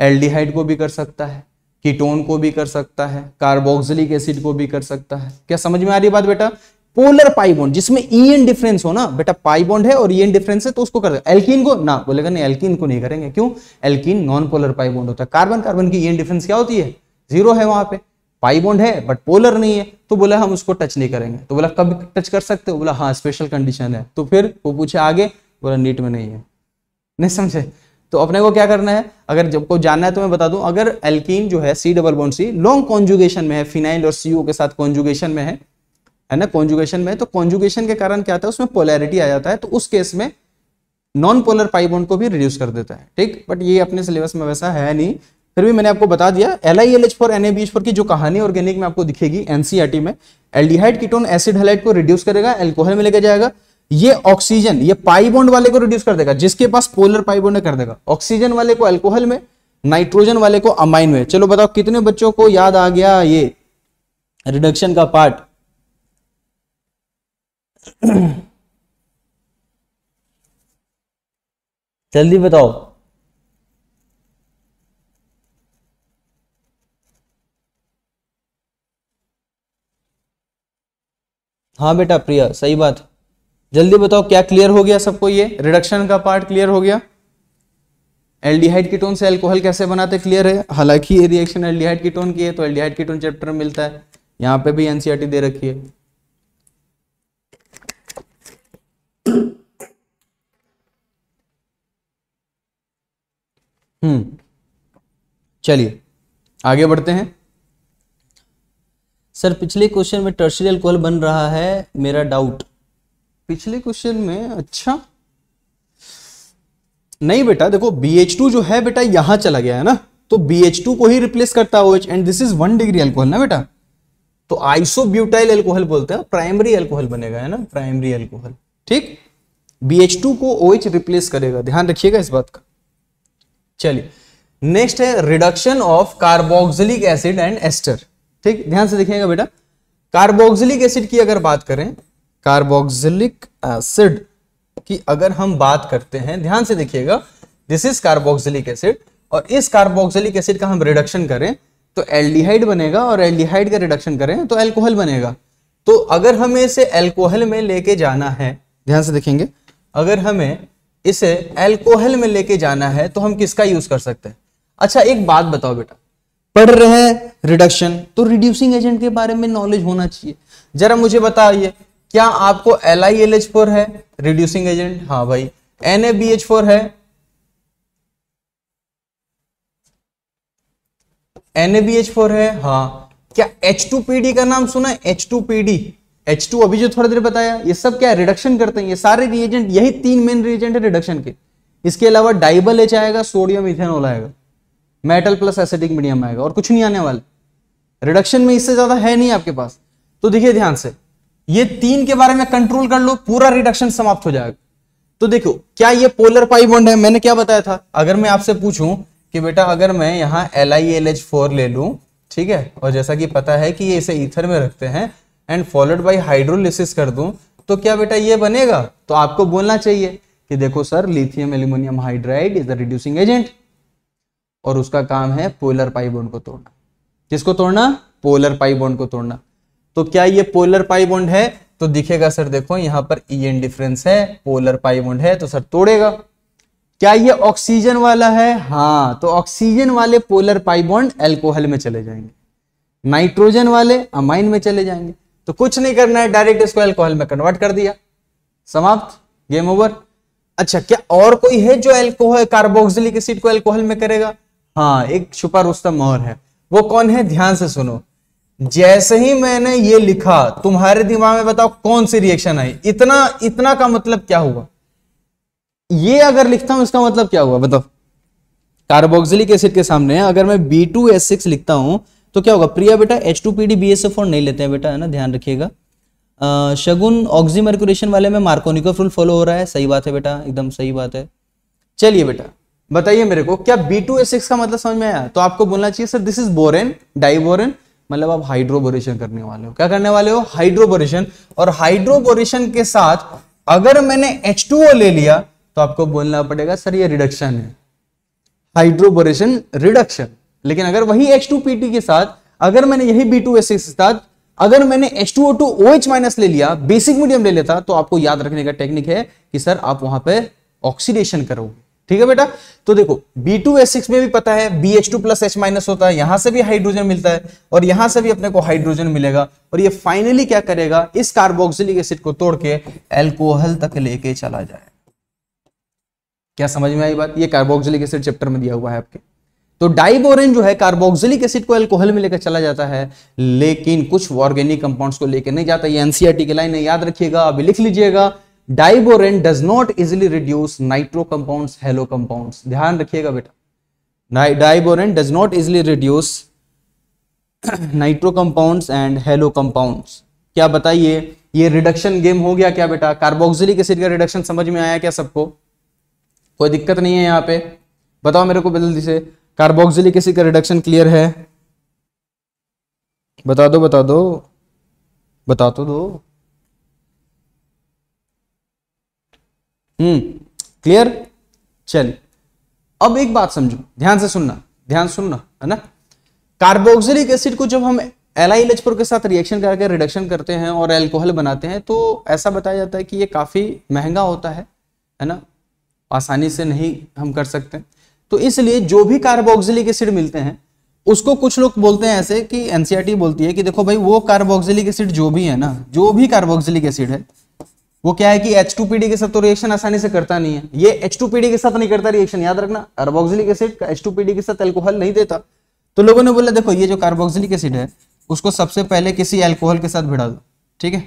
एल्डिहाइड को भी कर सकता है कीटोन को भी कर सकता है कार्बोक्सिलिक एसिड को भी कर सकता है क्या समझ में आ रही बात बेटा पोलर पाइबॉन्ड जिसमें ई एन डिफरेंस हो ना बेटा पाइबोंड है और ई एन डिफरेंस है तो उसको कर एल्किन को ना बोलेगा नहीं एल्किन को नहीं करेंगे क्यों एल्किन नॉन पोलर पाइबोंड होता है कार्बन कार्बन की ई एन डिफरेंस क्या होती है जीरो है वहां पे पाइबॉन्ड है बट पोलर नहीं है तो बोला हम उसको टच नहीं करेंगे तो बोला कब टच कर सकते हो बोला हाँ स्पेशल कंडीशन है तो फिर वो पूछे आगे बोला नीट में नहीं है नहीं समझे तो अपने को क्या करना है अगर जब को जानना है तो मैं बता दूं अगर एल्कीन जो है C double bond C long conjugation में है फिनाइल और सीओ के साथ कॉन्जुगेशन में है है ना कॉन्जुगेशन में तो कॉन्जुगेशन के कारण क्या होता है उसमें पोलैरिटी आ जाता है तो उस केस में नॉन पोलर पाई बॉन्ड को भी रिड्यूस कर देता है ठीक बट ये अपने सिलेबस में वैसा है नहीं फिर भी मैंने आपको बता दिया L I L H four N A B H four की जो कहानी ऑर्गेनिक में आपको दिखेगी एनसीआरटी e में एल्डिहाइड कीटोन एसिड हेलाइट को रिड्यूस करेगा एल्कोहल में लेके जाएगा ये ऑक्सीजन ये पाई बॉन्ड वाले को रिड्यूस कर देगा जिसके पास पोलर पाई बॉन्ड कर देगा ऑक्सीजन वाले को अल्कोहल में नाइट्रोजन वाले को अमाइन में चलो बताओ कितने बच्चों को याद आ गया ये रिडक्शन का पार्ट जल्दी बताओ हाँ बेटा प्रिया सही बात है जल्दी बताओ क्या क्लियर हो गया सबको ये रिडक्शन का पार्ट क्लियर हो गया एल्डिहाइड कीटोन से अल्कोहल कैसे बनाते क्लियर है हालांकि ये रिएक्शन एल्डिहाइड कीटोन की है तो एल्डिहाइड कीटोन चैप्टर में मिलता है यहां पे भी एनसीईआरटी e दे रखी है हम्म चलिए आगे बढ़ते हैं सर पिछले क्वेश्चन में टर्सरी अल्कोहल बन रहा है मेरा डाउट पिछले क्वेश्चन में अच्छा नहीं बेटा देखो बी टू जो है बेटा यहां चला गया है ना तो बी टू को ही रिप्लेस करता है OH and this is one degree alcohol ना बेटा तो आइसोब्यूटाइल एल्कोहल बोलते हैं प्राइमरी एल्कोहल बनेगा है ना प्राइमरी एल्कोहल ठीक टू को ओएच रिप्लेस करेगा ध्यान रखिएगा इस बात का चलिए नेक्स्ट है reduction of carboxylic acid and ester ठीक ध्यान से देखिएगा बेटा कार्बोक्सिलिक एसिड की अगर बात करें कार्बोक्सिलिक एसिड की अगर हम बात करते हैं ध्यान से देखिएगा दिस इज कार्बोक्सिलिक एसिड और इस कार्बोक्सिलिक एसिड का हम रिडक्शन करें तो एल्डिहाइड बनेगा और एल्डिहाइड का रिडक्शन करें तो एल्कोहल बनेगा तो अगर हमें इसे एल्कोहल में लेके जाना है ध्यान से देखेंगे अगर हमें इसे एल्कोहल में लेके जाना है तो हम किसका यूज कर सकते हैं अच्छा एक बात बताओ बेटा पढ़ रहे हैं रिडक्शन तो रिड्यूसिंग एजेंट के बारे में नॉलेज होना चाहिए जरा मुझे बताइए क्या आपको L I L H four है रिड्यूसिंग एजेंट हाँ भाई N A B H four है N A B H four है हाँ क्या एच टू पी डी का नाम सुना H two P D H two अभी जो थोड़ी देर बताया ये सब क्या रिडक्शन करते हैं ये सारे रिएजेंट यही तीन मेन रिएजेंट है रिडक्शन के इसके अलावा डाइबल एच आएगा सोडियम इथेनॉल आएगा मेटल प्लस एसिडिक मीडियम आएगा और कुछ नहीं आने वाले रिडक्शन में इससे ज्यादा है नहीं आपके पास तो देखिए ध्यान से ये तीन के बारे में कंट्रोल कर लो पूरा रिडक्शन समाप्त हो जाएगा तो देखो क्या ये पोलर पाई बॉन्ड है मैंने क्या बताया था अगर मैं आपसे पूछूं कि बेटा अगर मैं यहाँ L I L H four ले लू ठीक है और जैसा कि पता है कि ये इसे ईथर में रखते हैं एंड फॉलोड बाई हाइड्रोलिसिस कर दू तो क्या बेटा ये बनेगा तो आपको बोलना चाहिए कि देखो sir lithium aluminium hydride is the reducing agent और उसका काम है पोलर पाई बॉन्ड को तोड़ना किसको तोड़ना पोलर पाई बॉन्ड को तोड़ना तो क्या ये पोलर पाई बॉन्ड है तो दिखेगा सर देखो यहां पर ई एन डिफरेंस है पोलर पाई बॉन्ड है तो सर तोड़ेगा क्या ये ऑक्सीजन वाला है हाँ तो ऑक्सीजन वाले पोलर पाई बॉन्ड एल्कोहल में चले जाएंगे नाइट्रोजन वाले अमाइन में चले जाएंगे तो कुछ नहीं करना है डायरेक्ट इसको एल्कोहल में कन्वर्ट कर दिया समाप्त गेम ओवर अच्छा क्या और कोई है जो एल्कोहल कार्बोक्सिलिक एसिड को एल्कोहल में करेगा हाँ एक छुपा रुस्तम और है वो कौन है ध्यान से सुनो जैसे ही मैंने ये लिखा तुम्हारे दिमाग में बताओ कौन सी रिएक्शन आई इतना इतना का मतलब क्या हुआ ये अगर लिखता हूं इसका मतलब क्या हुआ बताओ कार्बोक्सिलिक एसिड के सामने अगर मैं बी टू एस सिक्स लिखता हूं तो क्या होगा प्रिया बेटा H two P D B S F four नहीं लेते हैं बेटा है ना ध्यान रखिएगा शगुन ऑक्सी मर्कुलेशन वाले में मार्कोनिको रूल फॉलो हो रहा है सही बात है बेटा एकदम सही बात है चलिए बेटा बताइए मेरे को क्या बी टू एस सिक्स का मतलब समझ में आया तो आपको बोलना चाहिए sir this is borane diborane मतलब आप हाइड्रोबोरेशन करने वाले हो क्या करने वाले हो हाइड्रोबोरेशन और हाइड्रोबोरेशन के साथ अगर मैंने H2O ले लिया तो आपको बोलना पड़ेगा सर ये रिडक्शन है हाइड्रोबोरेशन रिडक्शन लेकिन अगर वही H2PT के साथ अगर मैंने यही B2S के साथ अगर मैंने ओ एच माइनस ले लिया बेसिक मीडियम ले लेता तो आपको याद रखने का टेक्निक है कि सर आप वहां पर ऑक्सीडेशन करोगे ठीक है बेटा तो देखो बी टू एस सिक्स में भी पता है B H two plus H minus होता है यहां से भी हाइड्रोजन मिलता है और यहां से भी अपने को हाइड्रोजन मिलेगा और ये फाइनली क्या करेगा इस कार्बोक्सिलिक एसिड को तोड़ के एल्कोहल तक लेके चला जाए क्या समझ में आई बात ये कार्बोक्सिलिक एसिड चैप्टर में दिया हुआ है आपके तो डाइबोरेन जो है कार्बोक्सिलिक एसिड को एल्कोहल में लेकर चला जाता है लेकिन कुछ ऑर्गेनिक कंपाउंड्स को लेकर नहीं जाता ये एनसीआरटी e की लाइन है याद रखिएगा अभी लिख लीजिएगा diborane does not easily reduce nitro compound halo compound ध्यान रखिएगा बेटा diborane does not easily reduce nitro compounds and halo compounds क्या बताइए ये रिडक्शन गेम हो गया क्या बेटा कार्बोक्सिलिक एसिड का रिडक्शन समझ में आया क्या सबको कोई दिक्कत नहीं है यहाँ पे बताओ मेरे को जल्दी से कार्बोक्सिलिक एसिड का रिडक्शन क्लियर है बता दो बता दो बता तो दो हम्म क्लियर चल अब एक बात समझो ध्यान से सुनना ध्यान सुनना है ना कार्बोक्सिलिक एसिड को जब हम एलाइल एच के साथ रिएक्शन करके रिडक्शन करते हैं और एल्कोहल बनाते हैं तो ऐसा बताया जाता है कि ये काफ़ी महंगा होता है है ना आसानी से नहीं हम कर सकते तो इसलिए जो भी कार्बोक्सिलिक एसिड मिलते हैं उसको कुछ लोग बोलते हैं ऐसे कि एनसीईआरटी e बोलती है कि देखो भाई वो कार्बोक्सिलिक एसिड जो भी है ना जो भी कार्बोक्सिलिक एसिड है वो क्या है कि एच के साथ तो रिएक्शन आसानी से करता नहीं है ये एच के साथ नहीं करता रिएक्शन याद रखना कार्बोक्सिलिक एसिड एच के साथ एल्कोहल नहीं देता तो लोगों ने बोला देखो ये जो कार्बोक्सिलिक एसिड है उसको सबसे पहले किसी एल्कोहल के साथ भिड़ा दो ठीक है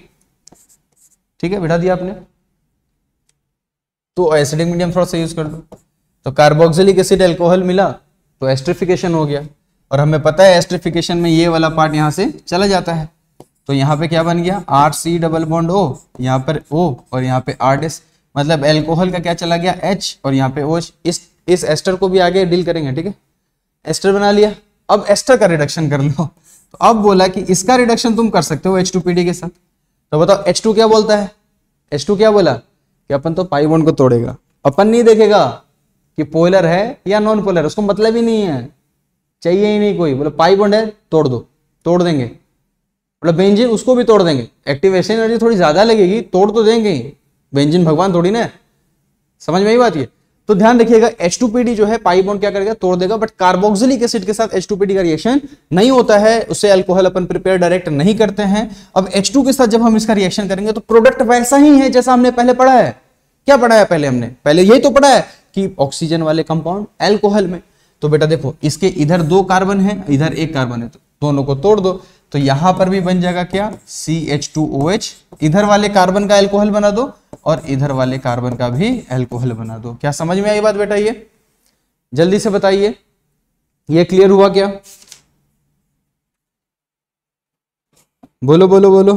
ठीक है भिड़ा दिया आपने तो एसिडिक मीडियम थोड़ा सा यूज कर दो तो कार्बोक्सिलिक एसिड एल्कोहल मिला तो एस्ट्रिफिकेशन हो गया और हमें पता है एस्ट्रिफिकेशन में ये वाला पार्ट यहाँ से चला जाता है तो यहाँ पे क्या बन गया R C double bond O यहाँ पर ओ और यहाँ पे आर एस मतलब एल्कोहल का क्या चला गया एच और यहाँ पे ओ इस इस एस्टर को भी आगे डील करेंगे ठीक है एस्टर बना लिया अब एस्टर का रिडक्शन कर लो तो अब बोला कि इसका रिडक्शन तुम कर सकते हो एच टू पी डी के साथ तो बताओ एच टू क्या बोलता है एच टू क्या बोला कि अपन तो पाई बॉन्ड को तोड़ेगा अपन नहीं देखेगा कि पोलर है या नॉन पोलर उसको मतलब ही नहीं है चाहिए ही नहीं कोई बोलो पाई बॉन्ड है तोड़ दो तोड़ देंगे मतलब बेंजिन उसको भी तोड़ देंगे एक्टिवेशन एनर्जी थोड़ी ज़्यादा लगेगी तोड़ तो देंगे ही बेंजिन भगवान थोड़ी ना समझ में ही बात ये तो ध्यान रखिएगा एच जो है पाई बॉन्ड क्या करेगा तोड़ देगा बट कार्बोक्सिलिक एसिड के साथ एच का रिएक्शन नहीं होता है उससे अल्कोहल अपन प्रिपेयर डायरेक्ट नहीं करते हैं अब एच के साथ जब हम इसका रिएक्शन करेंगे तो प्रोडक्ट वैसा ही है जैसा हमने पहले पढ़ा है क्या पढ़ा है पहले हमने पहले यही तो पढ़ा है कि ऑक्सीजन वाले कंपाउंड एल्कोहल में तो बेटा देखो इसके इधर दो कार्बन है इधर एक कार्बन है तो दोनों को तोड़ दो तो यहां पर भी बन जाएगा क्या C H two O H इधर वाले कार्बन का एल्कोहल बना दो और इधर वाले कार्बन का भी एल्कोहल बना दो क्या समझ में आई बात बेटा ये जल्दी से बताइए ये क्लियर हुआ क्या बोलो बोलो बोलो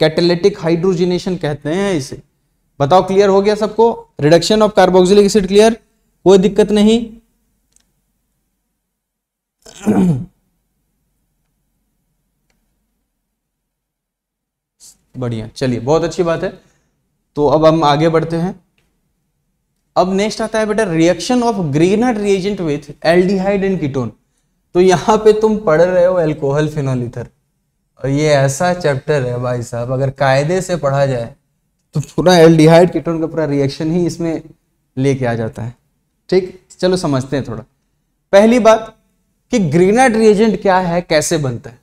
कैटेलेटिक हाइड्रोजिनेशन कहते हैं इसे बताओ क्लियर हो गया सबको reduction of carboxylic acid clear कोई दिक्कत नहीं बढ़िया चलिए बहुत अच्छी बात है तो अब हम आगे बढ़ते हैं अब नेक्स्ट आता है बेटा reaction of Grignard reagent with aldehyde and ketone तो यहां पे तुम पढ़ रहे हो एल्कोहल फिनोलिथर और ये ऐसा चैप्टर है भाई साहब अगर कायदे से पढ़ा जाए तो पूरा एल्डिहाइड कीटोन का पूरा रिएक्शन ही इसमें लेके आ जाता है ठीक चलो समझते हैं थोड़ा पहली बात कि ग्रीनाइट रिएजेंट क्या है कैसे बनता है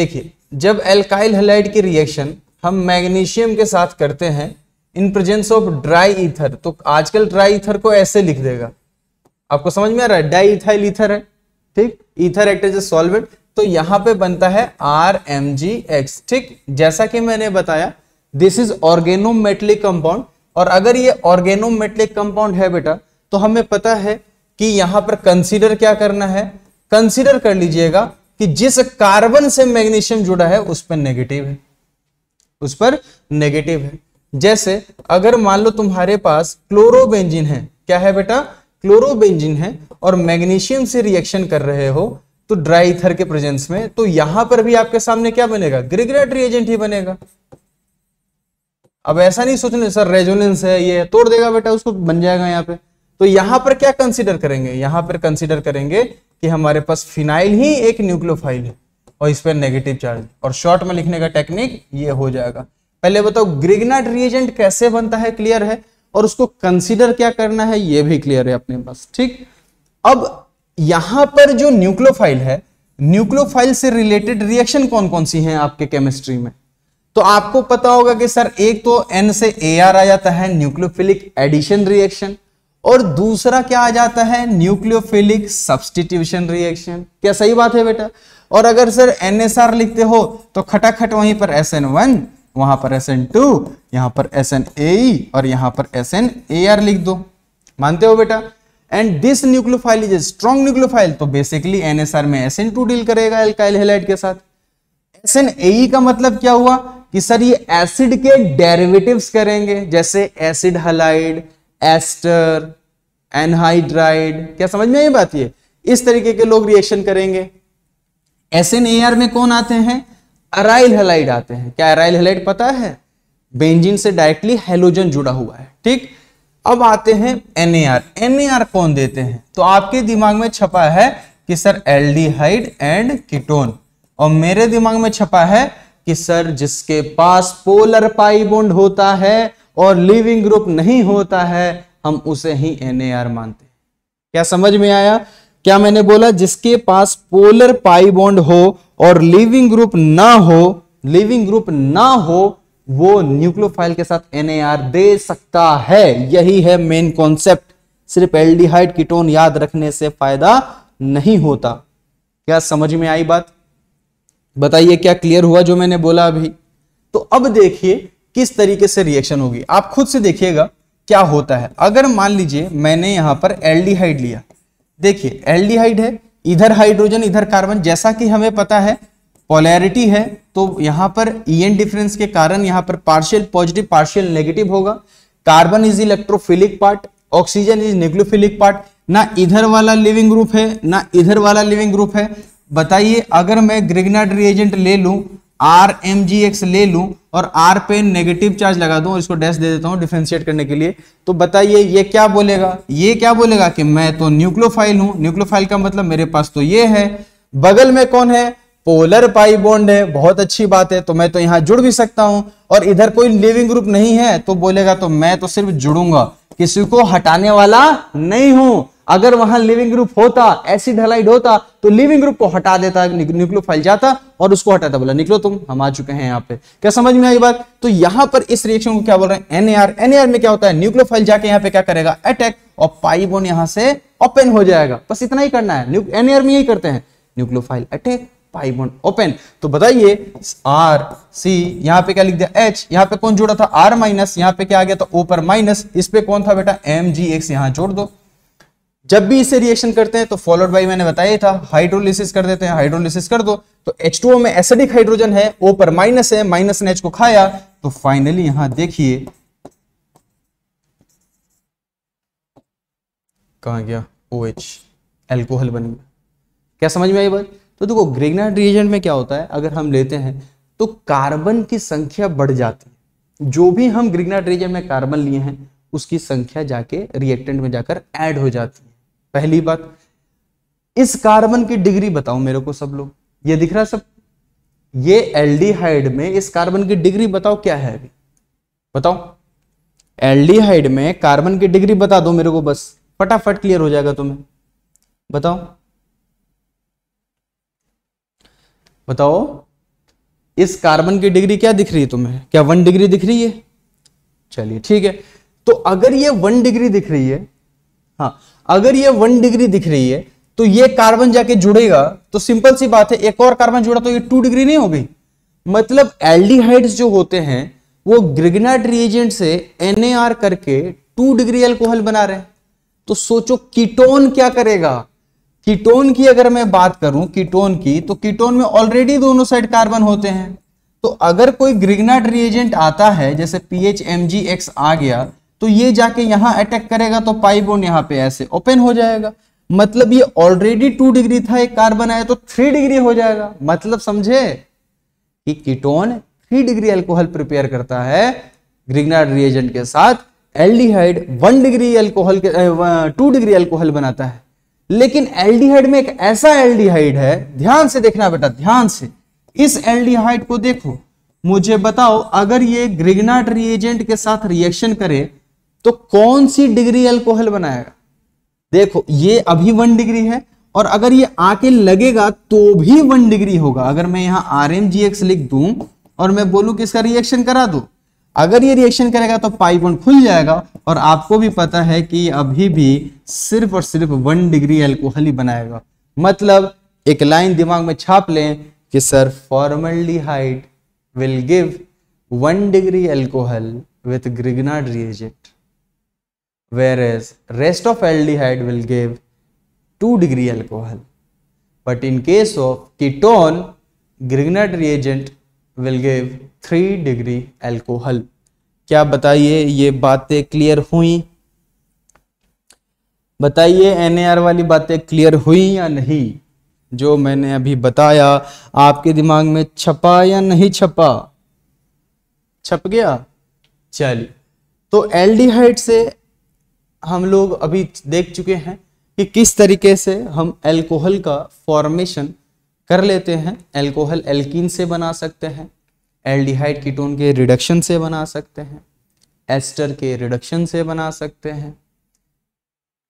देखिए जब एल्काइल हेलाइड की रिएक्शन हम मैग्नीशियम के साथ करते हैं in presence of dry ether तो आजकल ड्राई ईथर को ऐसे लिख देगा आपको समझ में आ रहा है डाई इथाइल ईथर है ठीक ether act as a solvent तो यहां पे बनता है आर एम जी एक्स ठीक जैसा कि मैंने बताया दिस इज ऑर्गेनोमेटलिक कंपाउंड और अगर ये ऑर्गेनोमेटलिक कंपाउंड है बेटा तो हमें पता है कि यहां पर कंसीडर क्या करना है कंसीडर कर लीजिएगा कि जिस कार्बन से मैग्नीशियम जुड़ा है उस पर नेगेटिव है उस पर नेगेटिव है जैसे अगर मान लो तुम्हारे पास क्लोरोबेंजीन है क्या है बेटा क्लोरोबेंजीन है और मैग्नीशियम से रिएक्शन कर रहे हो तो ड्राई इथर के प्रेजेंस में तो यहां पर भी आपके सामने क्या बनेगा ग्रिग्रेट रिएजेंट ही बनेगा अब ऐसा नहीं सोचने सर रेजोनेंस है ये तोड़ देगा बेटा उसको बन जाएगा यहाँ पे तो यहां पर क्या कंसिडर करेंगे यहां पर कंसिडर करेंगे कि हमारे पास फिनाइल ही एक न्यूक्लियोफाइल है और इस पर नेगेटिव चार्ज और शॉर्ट में लिखने का टेक्निक ये हो जाएगा पहले बताओ ग्रिगनाट रिएजेंट कैसे बनता है क्लियर है और उसको कंसिडर क्या करना है ये भी क्लियर है अपने पास ठीक अब यहां पर जो न्यूक्लोफाइल है न्यूक्लोफाइल से रिलेटेड रिएक्शन कौन कौन सी हैं आपके केमिस्ट्री में तो आपको पता होगा कि सर एक तो एन से ए आर आ जाता है न्यूक्लियोफिलिक एडिशन रिएक्शन और दूसरा क्या आ जाता है न्यूक्लियोफिलिक सब्सटीट्यूशन रिएक्शन क्या सही बात है बेटा और अगर सर एन एस आर लिखते हो तो खटाखट वहीं पर एस एन वन वहां पर एस एन टू यहां पर एस एन ए और यहां पर एस एन ए आर लिख दो मानते हो बेटा and this nucleophile is a strong nucleophile तो बेसिकली एनएसआर में एस एन टू डील करेगा एल्काइल हेलाइट के साथ एस एन ए का मतलब क्या हुआ कि सर ये एसिड के डेरिवेटिव्स करेंगे जैसे एसिड हलाइड एस्टर एनहाइड्राइड क्या समझ में आई बात ये इस तरीके के लोग रिएक्शन करेंगे एस एन ए आर में कौन आते हैं अराइल हेलाइड आते हैं क्या अराइल हेलाइड पता है बेंजिन से डायरेक्टली हेलोजन जुड़ा हुआ है ठीक अब आते हैं N N A R A R कौन देते हैं तो आपके दिमाग में छपा है कि sir aldehyde and ketone और मेरे दिमाग में छपा है कि सर जिसके पास पोलर पाई बॉन्ड होता है और लिविंग ग्रुप नहीं होता है हम उसे ही एन ए आर मानते हैं क्या समझ में आया क्या मैंने बोला जिसके पास पोलर पाई बॉन्ड हो और लिविंग ग्रुप ना हो लिविंग ग्रुप ना हो वो न्यूक्लियोफाइल के साथ एन दे सकता है यही है मेन कॉन्सेप्ट सिर्फ एल्डिहाइड कीटोन याद रखने से फायदा नहीं होता क्या समझ में आई बात बताइए क्या क्लियर हुआ जो मैंने बोला अभी तो अब देखिए किस तरीके से रिएक्शन होगी आप खुद से देखिएगा क्या होता है अगर मान लीजिए मैंने यहां पर एल्डिहाइड लिया देखिए एल्डिहाइड है इधर हाइड्रोजन इधर कार्बन जैसा कि हमें पता है पोलैरिटी है तो यहां पर ईएन डिफरेंस के कारण यहां पर पार्शियल पॉजिटिव पार्शियल नेगेटिव होगा carbon is electrophilic part oxygen is nucleophilic part ना इधर वाला लिविंग ग्रुप है ना इधर वाला लिविंग ग्रुप है बताइए अगर मैं ग्रिगनाड रिएजेंट ले लूं आर एम जी एक्स ले लूं और आर पे नेगेटिव चार्ज लगा दूं और इसको डैश दे देता हूं डिफ्रेंशिएट करने के लिए तो बताइए ये क्या बोलेगा ये क्या बोलेगा कि मैं तो न्यूक्लोफाइल हूं न्यूक्लोफाइल का मतलब मेरे पास तो ये है बगल में कौन है पोलर पाई बॉन्ड है बहुत अच्छी बात है तो मैं तो यहां जुड़ भी सकता हूं और इधर कोई लिविंग ग्रुप नहीं है तो बोलेगा तो मैं तो सिर्फ जुड़ूंगा किसी को हटाने वाला नहीं हूं अगर वहां लिविंग ग्रुप होता एसिड हेलाइड होता तो लिविंग ग्रुप को हटा देता न्यूक्लियो फाइल जाता और उसको हटाता बोला निकलो तुम हम आ चुके हैं यहाँ पे क्या समझ में आई बात तो यहां पर इस रिएक्शन को क्या बोल रहे हैं एनएआर एनएआर में क्या होता है न्यूक्लियो फाइल जाके यहाँ पे क्या करेगा अटैक और पाइबोन यहां से ओपन हो जाएगा बस इतना ही करना है एनएआर में यही करते हैं nucleophile attack pi bond open तो बताइए आर सी यहाँ पे क्या लिख दिया एच यहाँ पे कौन जोड़ा था आर माइनस यहाँ पे क्या आ गया था ओपर माइनस इस पे कौन था बेटा एम जी एक्स यहाँ जोड़ दो जब भी इसे रिएक्शन करते हैं तो फॉलोड बाई मैंने बताया था हाइड्रोलिसिस कर देते हैं हाइड्रोलिसिस कर दो तो H2O में एसिडिक हाइड्रोजन है O पर माइनस है माइनस ने H को खाया तो फाइनली यहां देखिए कहा गया ओ एच एल्कोहल बन गया क्या समझ में आई बात तो देखो ग्रेगना रिएजेंट में क्या होता है अगर हम लेते हैं तो कार्बन की संख्या बढ़ जाती है जो भी हम ग्रिगनाट रिएजेंट में कार्बन लिए हैं उसकी संख्या जाके रिएक्टेंट में जाकर ऐड हो जाती है पहली बात इस कार्बन की डिग्री बताओ मेरे को सब लोग ये दिख रहा है सब ये एल्डिहाइड में इस कार्बन की डिग्री बताओ क्या है अभी बताओ एल्डिहाइड में कार्बन की डिग्री बता दो मेरे को बस फटाफट क्लियर हो जाएगा तुम्हें बताओ बताओ इस कार्बन की डिग्री क्या दिख रही है तुम्हें क्या वन डिग्री दिख रही है चलिए ठीक है तो अगर ये वन डिग्री दिख रही है हाँ अगर ये वन डिग्री दिख रही है तो ये कार्बन जाके जुड़ेगा तो सिंपल सी बात है एक और कार्बन जुड़ा तो ये टू डिग्री नहीं होगी मतलब एल्डिहाइड्स जो होते हैं वो ग्रिगनाट रिएजेंट से एन करके टू डिग्री एल्कोहल बना रहे तो सोचो कीटोन क्या करेगा कीटोन की अगर मैं बात करूं कीटोन की तो कीटोन में ऑलरेडी दोनों साइड कार्बन होते हैं तो अगर कोई ग्रिगनाट रिएजेंट आता है जैसे पी एच आ गया तो ये जाके यहां अटैक करेगा तो पाई बोन यहां पे ऐसे ओपन हो जाएगा मतलब ये ऑलरेडी टू डिग्री था एक कार्बन आया तो थ्री डिग्री हो जाएगा मतलब समझे कि ketone three degree alcohol prepare करता है ग्रिग्नार्ड रिएजेंट के साथ aldehyde one degree alcohol two degree alcohol बनाता है लेकिन एल्डिहाइड में एक ऐसा एल्डिहाइड है ध्यान से देखना बेटा ध्यान से इस एल्डिहाइड को देखो मुझे बताओ अगर ये ग्रिग्नाट रिएजेंट के साथ रिएक्शन करे तो कौन सी डिग्री अल्कोहल बनाएगा देखो ये अभी वन डिग्री है और अगर ये आके लगेगा तो भी वन डिग्री होगा अगर मैं यहां आर एम जी एक्स लिख दू और मैं बोलूं कि इसका रिएक्शन करा दो अगर ये रिएक्शन करेगा तो पाई बॉन्ड खुल जाएगा और आपको भी पता है कि अभी भी सिर्फ और सिर्फ वन डिग्री एल्कोहल ही बनाएगा मतलब एक लाइन दिमाग में छाप लें कि sir formaldehyde will give one degree alcohol with Grignard reagent whereas rest of aldehyde will give 2 degree alcohol. But in case of ketone, Grignard reagent will give 3 degree alcohol. क्या बताइए ये बातें क्लियर हुई बताइए एन वाली बातें clear हुई या नहीं जो मैंने अभी बताया आपके दिमाग में छपा या नहीं छपा छप गया चलिए तो एल्डिहाइड से हम लोग अभी देख चुके हैं कि किस तरीके से हम एल्कोहल का फॉर्मेशन कर लेते हैं एल्कोहल एल्किन से बना सकते हैं एल्डिहाइड कीटोन के रिडक्शन से बना सकते हैं एस्टर के रिडक्शन से बना सकते हैं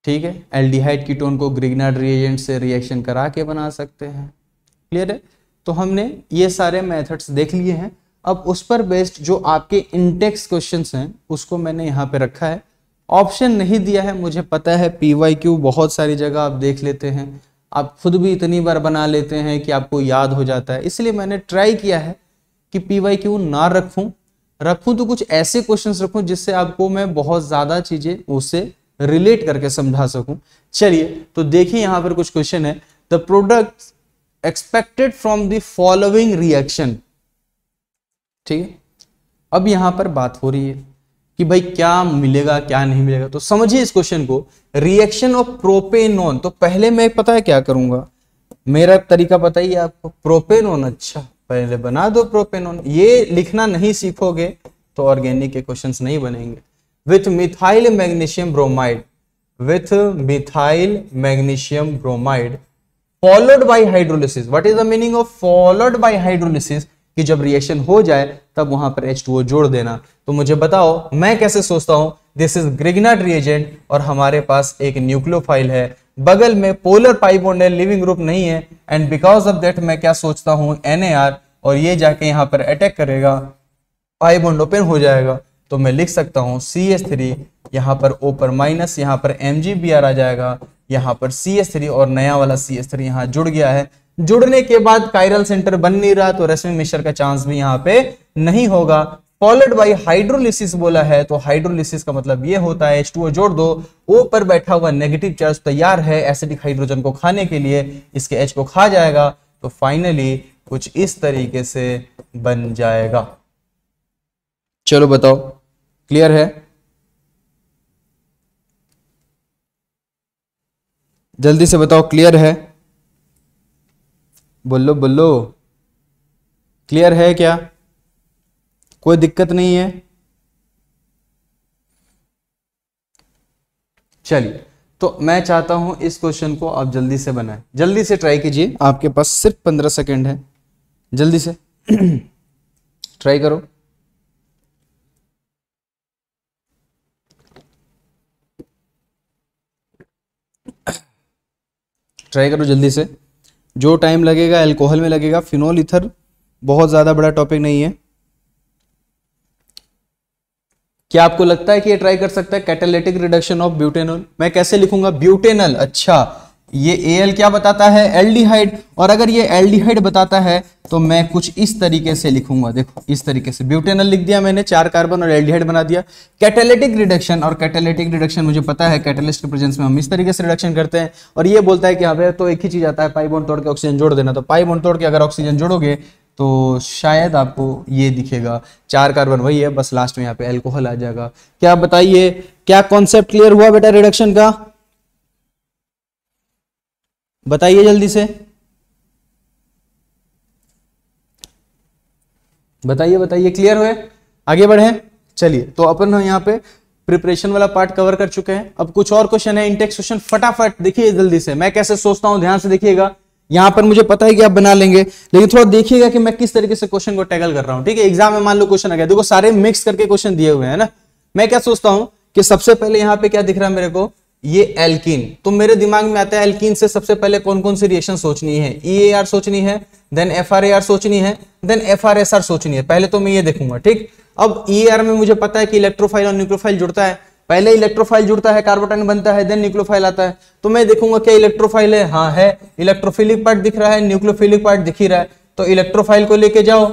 ठीक है एल्डिहाइड कीटोन को ग्रिगनाड रिएजेंट से रिएक्शन करा के बना सकते हैं क्लियर है तो हमने ये सारे मेथड्स देख लिए हैं अब उस पर बेस्ड जो आपके इंटेक्स क्वेश्चंस हैं उसको मैंने यहाँ पे रखा है ऑप्शन नहीं दिया है मुझे पता है पी वाई क्यू बहुत सारी जगह आप देख लेते हैं आप खुद भी इतनी बार बना लेते हैं कि आपको याद हो जाता है इसलिए मैंने ट्राई किया है कि पी वाई क्यू ना रखूं रखूं तो कुछ ऐसे क्वेश्चंस रखूं जिससे आपको मैं बहुत ज़्यादा चीज़ें उससे रिलेट करके समझा सकूं चलिए तो देखिए यहां पर कुछ क्वेश्चन है the product expected from the following reaction ठीक है अब यहां पर बात हो रही है कि भाई क्या मिलेगा क्या नहीं मिलेगा तो समझिए इस क्वेश्चन को रिएक्शन ऑफ प्रोपेनॉन तो पहले मैं पता है क्या करूंगा मेरा तरीका पता ही आपको प्रोपेनॉन अच्छा पहले बना दो प्रोपेनॉन ये लिखना नहीं सीखोगे तो ऑर्गेनिक के क्वेश्चन नहीं बनेंगे with methyl magnesium bromide with methyl magnesium bromide followed by hydrolysis what is the meaning of followed by hydrolysis कि जब रिएक्शन हो जाए तब वहां पर एच जोड़ देना तो मुझे बताओ मैं कैसे सोचता हूं दिस इज ग्रिगनाट रिएजेंट और हमारे पास एक न्यूक्लियोफाइल है बगल में पोलर पाइबोंडल लिविंग ग्रुप नहीं है एंड बिकॉज ऑफ दैट मैं क्या सोचता हूँ एन और ये जाके यहाँ पर अटैक करेगा पाइबोंड ओपन हो जाएगा तो मैं लिख सकता हूँ सी एस थ्री यहाँ पर ओ पर माइनस यहाँ पर एम जी बी आर आ जाएगा यहाँ पर सी एस थ्री और नया वाला सी एस थ्री यहाँ जुड़ गया है जुड़ने के बाद कायरल सेंटर बन नहीं रहा तो रश्मि मिश्र का चांस भी यहाँ पे नहीं होगा फॉलोड बाई हाइड्रोलिसिस बोला है तो हाइड्रोलिसिस का मतलब ये होता है एच जोड़ दो ओ पर बैठा हुआ नेगेटिव चार्ज तैयार है एसिडिक हाइड्रोजन को खाने के लिए इसके एच को खा जाएगा तो फाइनली कुछ इस तरीके से बन जाएगा चलो बताओ क्लियर है जल्दी से बताओ क्लियर है बोलो बोलो क्लियर है क्या कोई दिक्कत नहीं है चलिए तो मैं चाहता हूं इस क्वेश्चन को आप जल्दी से बनाएं जल्दी से ट्राई कीजिए आपके पास सिर्फ पंद्रह सेकेंड है जल्दी से ट्राई करो ट्राई करो जल्दी से जो टाइम लगेगा एल्कोहल में लगेगा फिनोल इथर बहुत ज़्यादा बड़ा टॉपिक नहीं है क्या आपको लगता है कि ये ट्राई कर सकता है कैटेलेटिक रिडक्शन ऑफ ब्यूटेनॉल मैं कैसे लिखूंगा ब्यूटेनल अच्छा ये ए क्या बताता है एल्डिहाइड और अगर ये एल्डिहाइड बताता है तो मैं कुछ इस तरीके से लिखूंगा देखो इस तरीके से ब्यूटेनल लिख दिया मैंने चार कार्बन और एल्डिहाइड बना दिया कैटेलिटिक रिडक्शन और कैटेलिटिक रिडक्शन मुझे पता है कैटेलिस्ट के प्रेजेंस में हम इस तरीके से रिडक्शन करते हैं और ये बोलता है कि हाँ तो एक ही चीज आता है पाई बोन तोड़ के ऑक्सीजन जोड़ देना तो पाई बोन तोड़ के अगर ऑक्सीजन जोड़ोगे तो शायद आपको ये दिखेगा चार कार्बन वही है बस लास्ट में यहाँ पे एल्कोहल आ जाएगा क्या बताइए क्या कॉन्सेप्ट क्लियर हुआ बेटा रिडक्शन का बताइए जल्दी से बताइए बताइए क्लियर हुए आगे बढ़े चलिए तो अपन यहाँ पे प्रिपरेशन वाला पार्ट कवर कर चुके हैं अब कुछ और क्वेश्चन है इंटेक्स क्वेश्चन फटाफट देखिए जल्दी से मैं कैसे सोचता हूं ध्यान से देखिएगा यहां पर मुझे पता है कि आप बना लेंगे लेकिन थोड़ा देखिएगा कि मैं किस तरीके से क्वेश्चन को टैगल कर रहा हूं ठीक है एग्जाम में मान लो क्वेश्चन आ गया देखो सारे मिक्स करके क्वेश्चन दिए हुए हैं ना मैं क्या सोचता हूं कि सबसे पहले यहाँ पे क्या दिख रहा है मेरे को ये एल्कीन तो मेरे दिमाग में आता है एल्किन से सबसे पहले कौन कौन सी रिएक्शन सोचनी है ई e आर सोचनी है देन एफ सोचनी है देन एफ सोचनी है पहले तो मैं ये देखूंगा ठीक अब ई e में मुझे पता है कि इलेक्ट्रोफाइल और न्यूक्लोफाइल जुड़ता है पहले इलेक्ट्रोफाइल जुड़ता है कार्बोटाइन बनता है देन न्यूक्लोफाइल आता है तो मैं देखूंगा क्या इलेक्ट्रोफाइल है हाँ है इलेक्ट्रोफिलिक पार्ट दिख रहा है न्यूक्लोफिलिक पार्ट दिख ही रहा है तो इलेक्ट्रोफाइल को लेके जाओ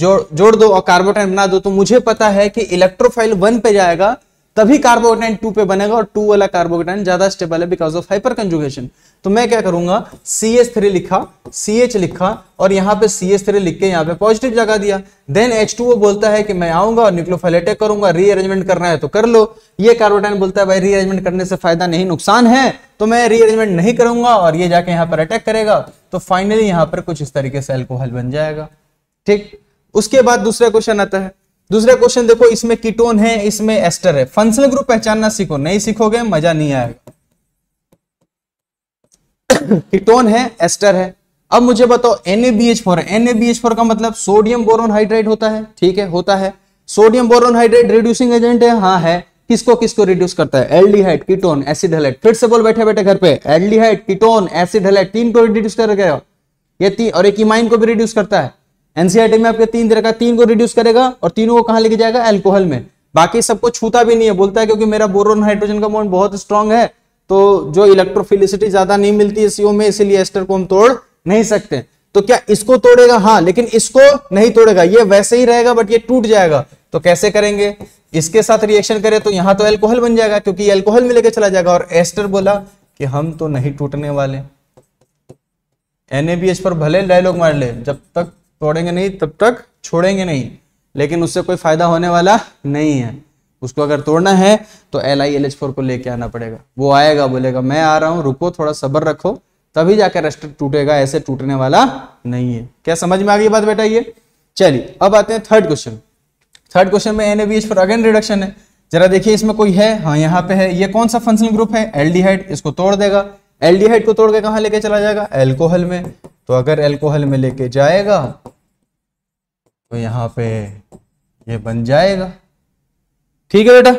जोड़ जोड़ दो और कार्बोटाइन बना दो तो मुझे पता है कि इलेक्ट्रोफाइल वन पे जाएगा तभी कार्बोहाइड्रेट टू पे बनेगा और टू वाला कार्बोहाइड्रेट ज्यादा स्टेबल है बिकॉज ऑफ हाइपर कंजुगेशन तो मैं क्या करूंगा सी एच थ्री लिखा सी एच लिखा और यहाँ पे सी एच थ्री लिख के यहाँ पे पॉजिटिव जगह दिया देन एच टू वो बोलता है कि मैं आऊंगा और न्यूक्लियोफाइलेटेक करूंगा रीअरेंजमेंट करना है तो कर लो ये कार्बोटाइन बोलता है भाई रीअरेंजमेंट करने से फायदा नहीं नुकसान है तो मैं रीअरेंजमेंट नहीं करूंगा और ये जाके यहाँ पर अटैक करेगा तो फाइनली यहाँ पर कुछ इस तरीके से एल्कोहल बन जाएगा ठीक उसके बाद दूसरा क्वेश्चन आता है दूसरा क्वेश्चन देखो इसमें कीटोन है इसमें एस्टर है फंक्शनल ग्रुप पहचानना सीखो नहीं सीखोगे मजा नहीं आएगा कीटोन है एस्टर है अब मुझे बताओ NaBH4 NaBH4 का मतलब सोडियम बोरोन हाइड्राइड होता है ठीक है होता है sodium boron hydride reducing agent है हाँ है किसको किसको रिड्यूस करता है एल्डिहाइड कीटोन एसिड हेलाइट फिर से बोल बैठे बैठे घर पे एल्डिहाइड कीटोन एसिड हेलाइट तीन को रिड्यूस कर गया ये तीन और एक इमाइन को भी रिड्यूस करता है एनसीआरटी में आपके तीन दे रखा तीन को रिड्यूस करेगा और तीनों को कहा लेके जाएगा एल्कोहल में बाकी सबको छूता भी नहीं है बोलता है क्योंकि मेरा बोरोन हाइड्रोजन का बॉन्ड बहुत स्ट्रांग है तो जो इलेक्ट्रोफिलिसिटी ज्यादा नहीं मिलती है सीओ में इसीलिए एस्टर को हम तोड़ नहीं सकते तो क्या इसको तोड़ेगा हाँ लेकिन इसको नहीं तोड़ेगा ये वैसे ही रहेगा बट ये टूट जाएगा तो कैसे करेंगे इसके साथ रिएक्शन करें तो यहां तो एल्कोहल बन जाएगा क्योंकि एल्कोहल में लेके चला जाएगा और एस्टर बोला कि हम तो नहीं टूटने वाले एनएबीएच पर भले डायलॉग मार ले जब तक तोड़ेंगे नहीं तब तक छोड़ेंगे नहीं लेकिन उससे कोई फायदा होने वाला नहीं है उसको अगर तोड़ना है तो L I L H four को लेके आना पड़ेगा वो आएगा बोलेगा मैं आ रहा हूँ रुको थोड़ा सब्र रखो तभी जाकर रेस्टर टूटेगा ऐसे टूटने वाला नहीं है क्या समझ में आ गई बात बेटा ये चलिए अब आते हैं थर्ड क्वेश्चन थर्ड क्वेश्चन में N A B H four again reduction है जरा देखिए इसमें कोई है हाँ यहाँ पे है ये कौन सा फंक्शनल ग्रुप है एल्डिहाइड इसको तोड़ देगा एल्डिहाइड को तोड़ के कहा लेके चला जाएगा एल्कोहल में तो अगर एल्कोहल में लेके जाएगा तो यहां पे ये बन जाएगा ठीक है बेटा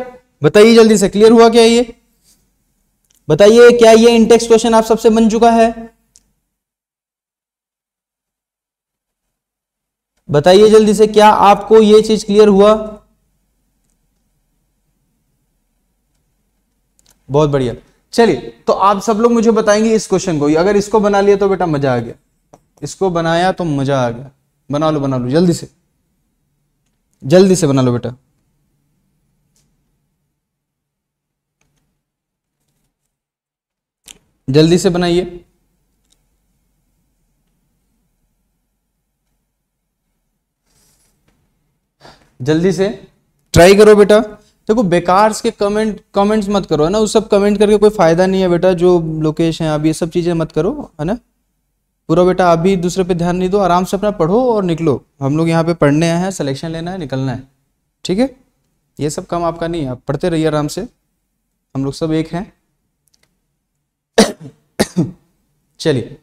बताइए जल्दी से क्लियर हुआ क्या ये बताइए क्या ये इंटेक्स क्वेश्चन आप सबसे बन चुका है बताइए जल्दी से क्या आपको ये चीज क्लियर हुआ बहुत बढ़िया चलिए तो आप सब लोग मुझे बताएंगे इस क्वेश्चन को अगर इसको बना लिया तो बेटा मजा आ गया इसको बनाया तो मज़ा आ गया बना लो बना लो जल्दी से जल्दी से बना लो बेटा जल्दी से बनाइए जल्दी से ट्राई करो बेटा देखो बेकार के कमेंट कमेंट्स मत करो है ना उस सब कमेंट करके कोई फायदा नहीं है बेटा जो लोकेश है अभी ये सब चीज़ें मत करो है ना पूरा बेटा अभी दूसरे पे ध्यान नहीं दो आराम से अपना पढ़ो और निकलो हम लोग यहाँ पे पढ़ने आए हैं सिलेक्शन लेना है निकलना है ठीक है ये सब काम आपका नहीं है आप पढ़ते रहिए आराम से हम लोग सब एक हैं चलिए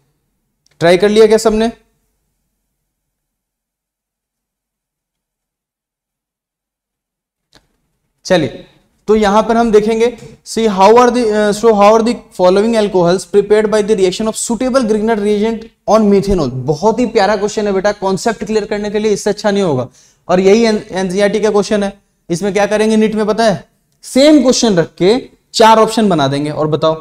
ट्राई कर लिया क्या सबने चलिए तो यहां पर हम देखेंगे see how are so how are the following alcohols prepared by the reaction of suitable Grignard reagent on methanol बहुत ही प्यारा क्वेश्चन है बेटा कॉन्सेप्ट क्लियर करने के लिए इससे अच्छा नहीं होगा और यही एनसीआरटी का क्वेश्चन है इसमें क्या करेंगे नीट में पता है सेम क्वेश्चन रख के चार ऑप्शन बना देंगे और बताओ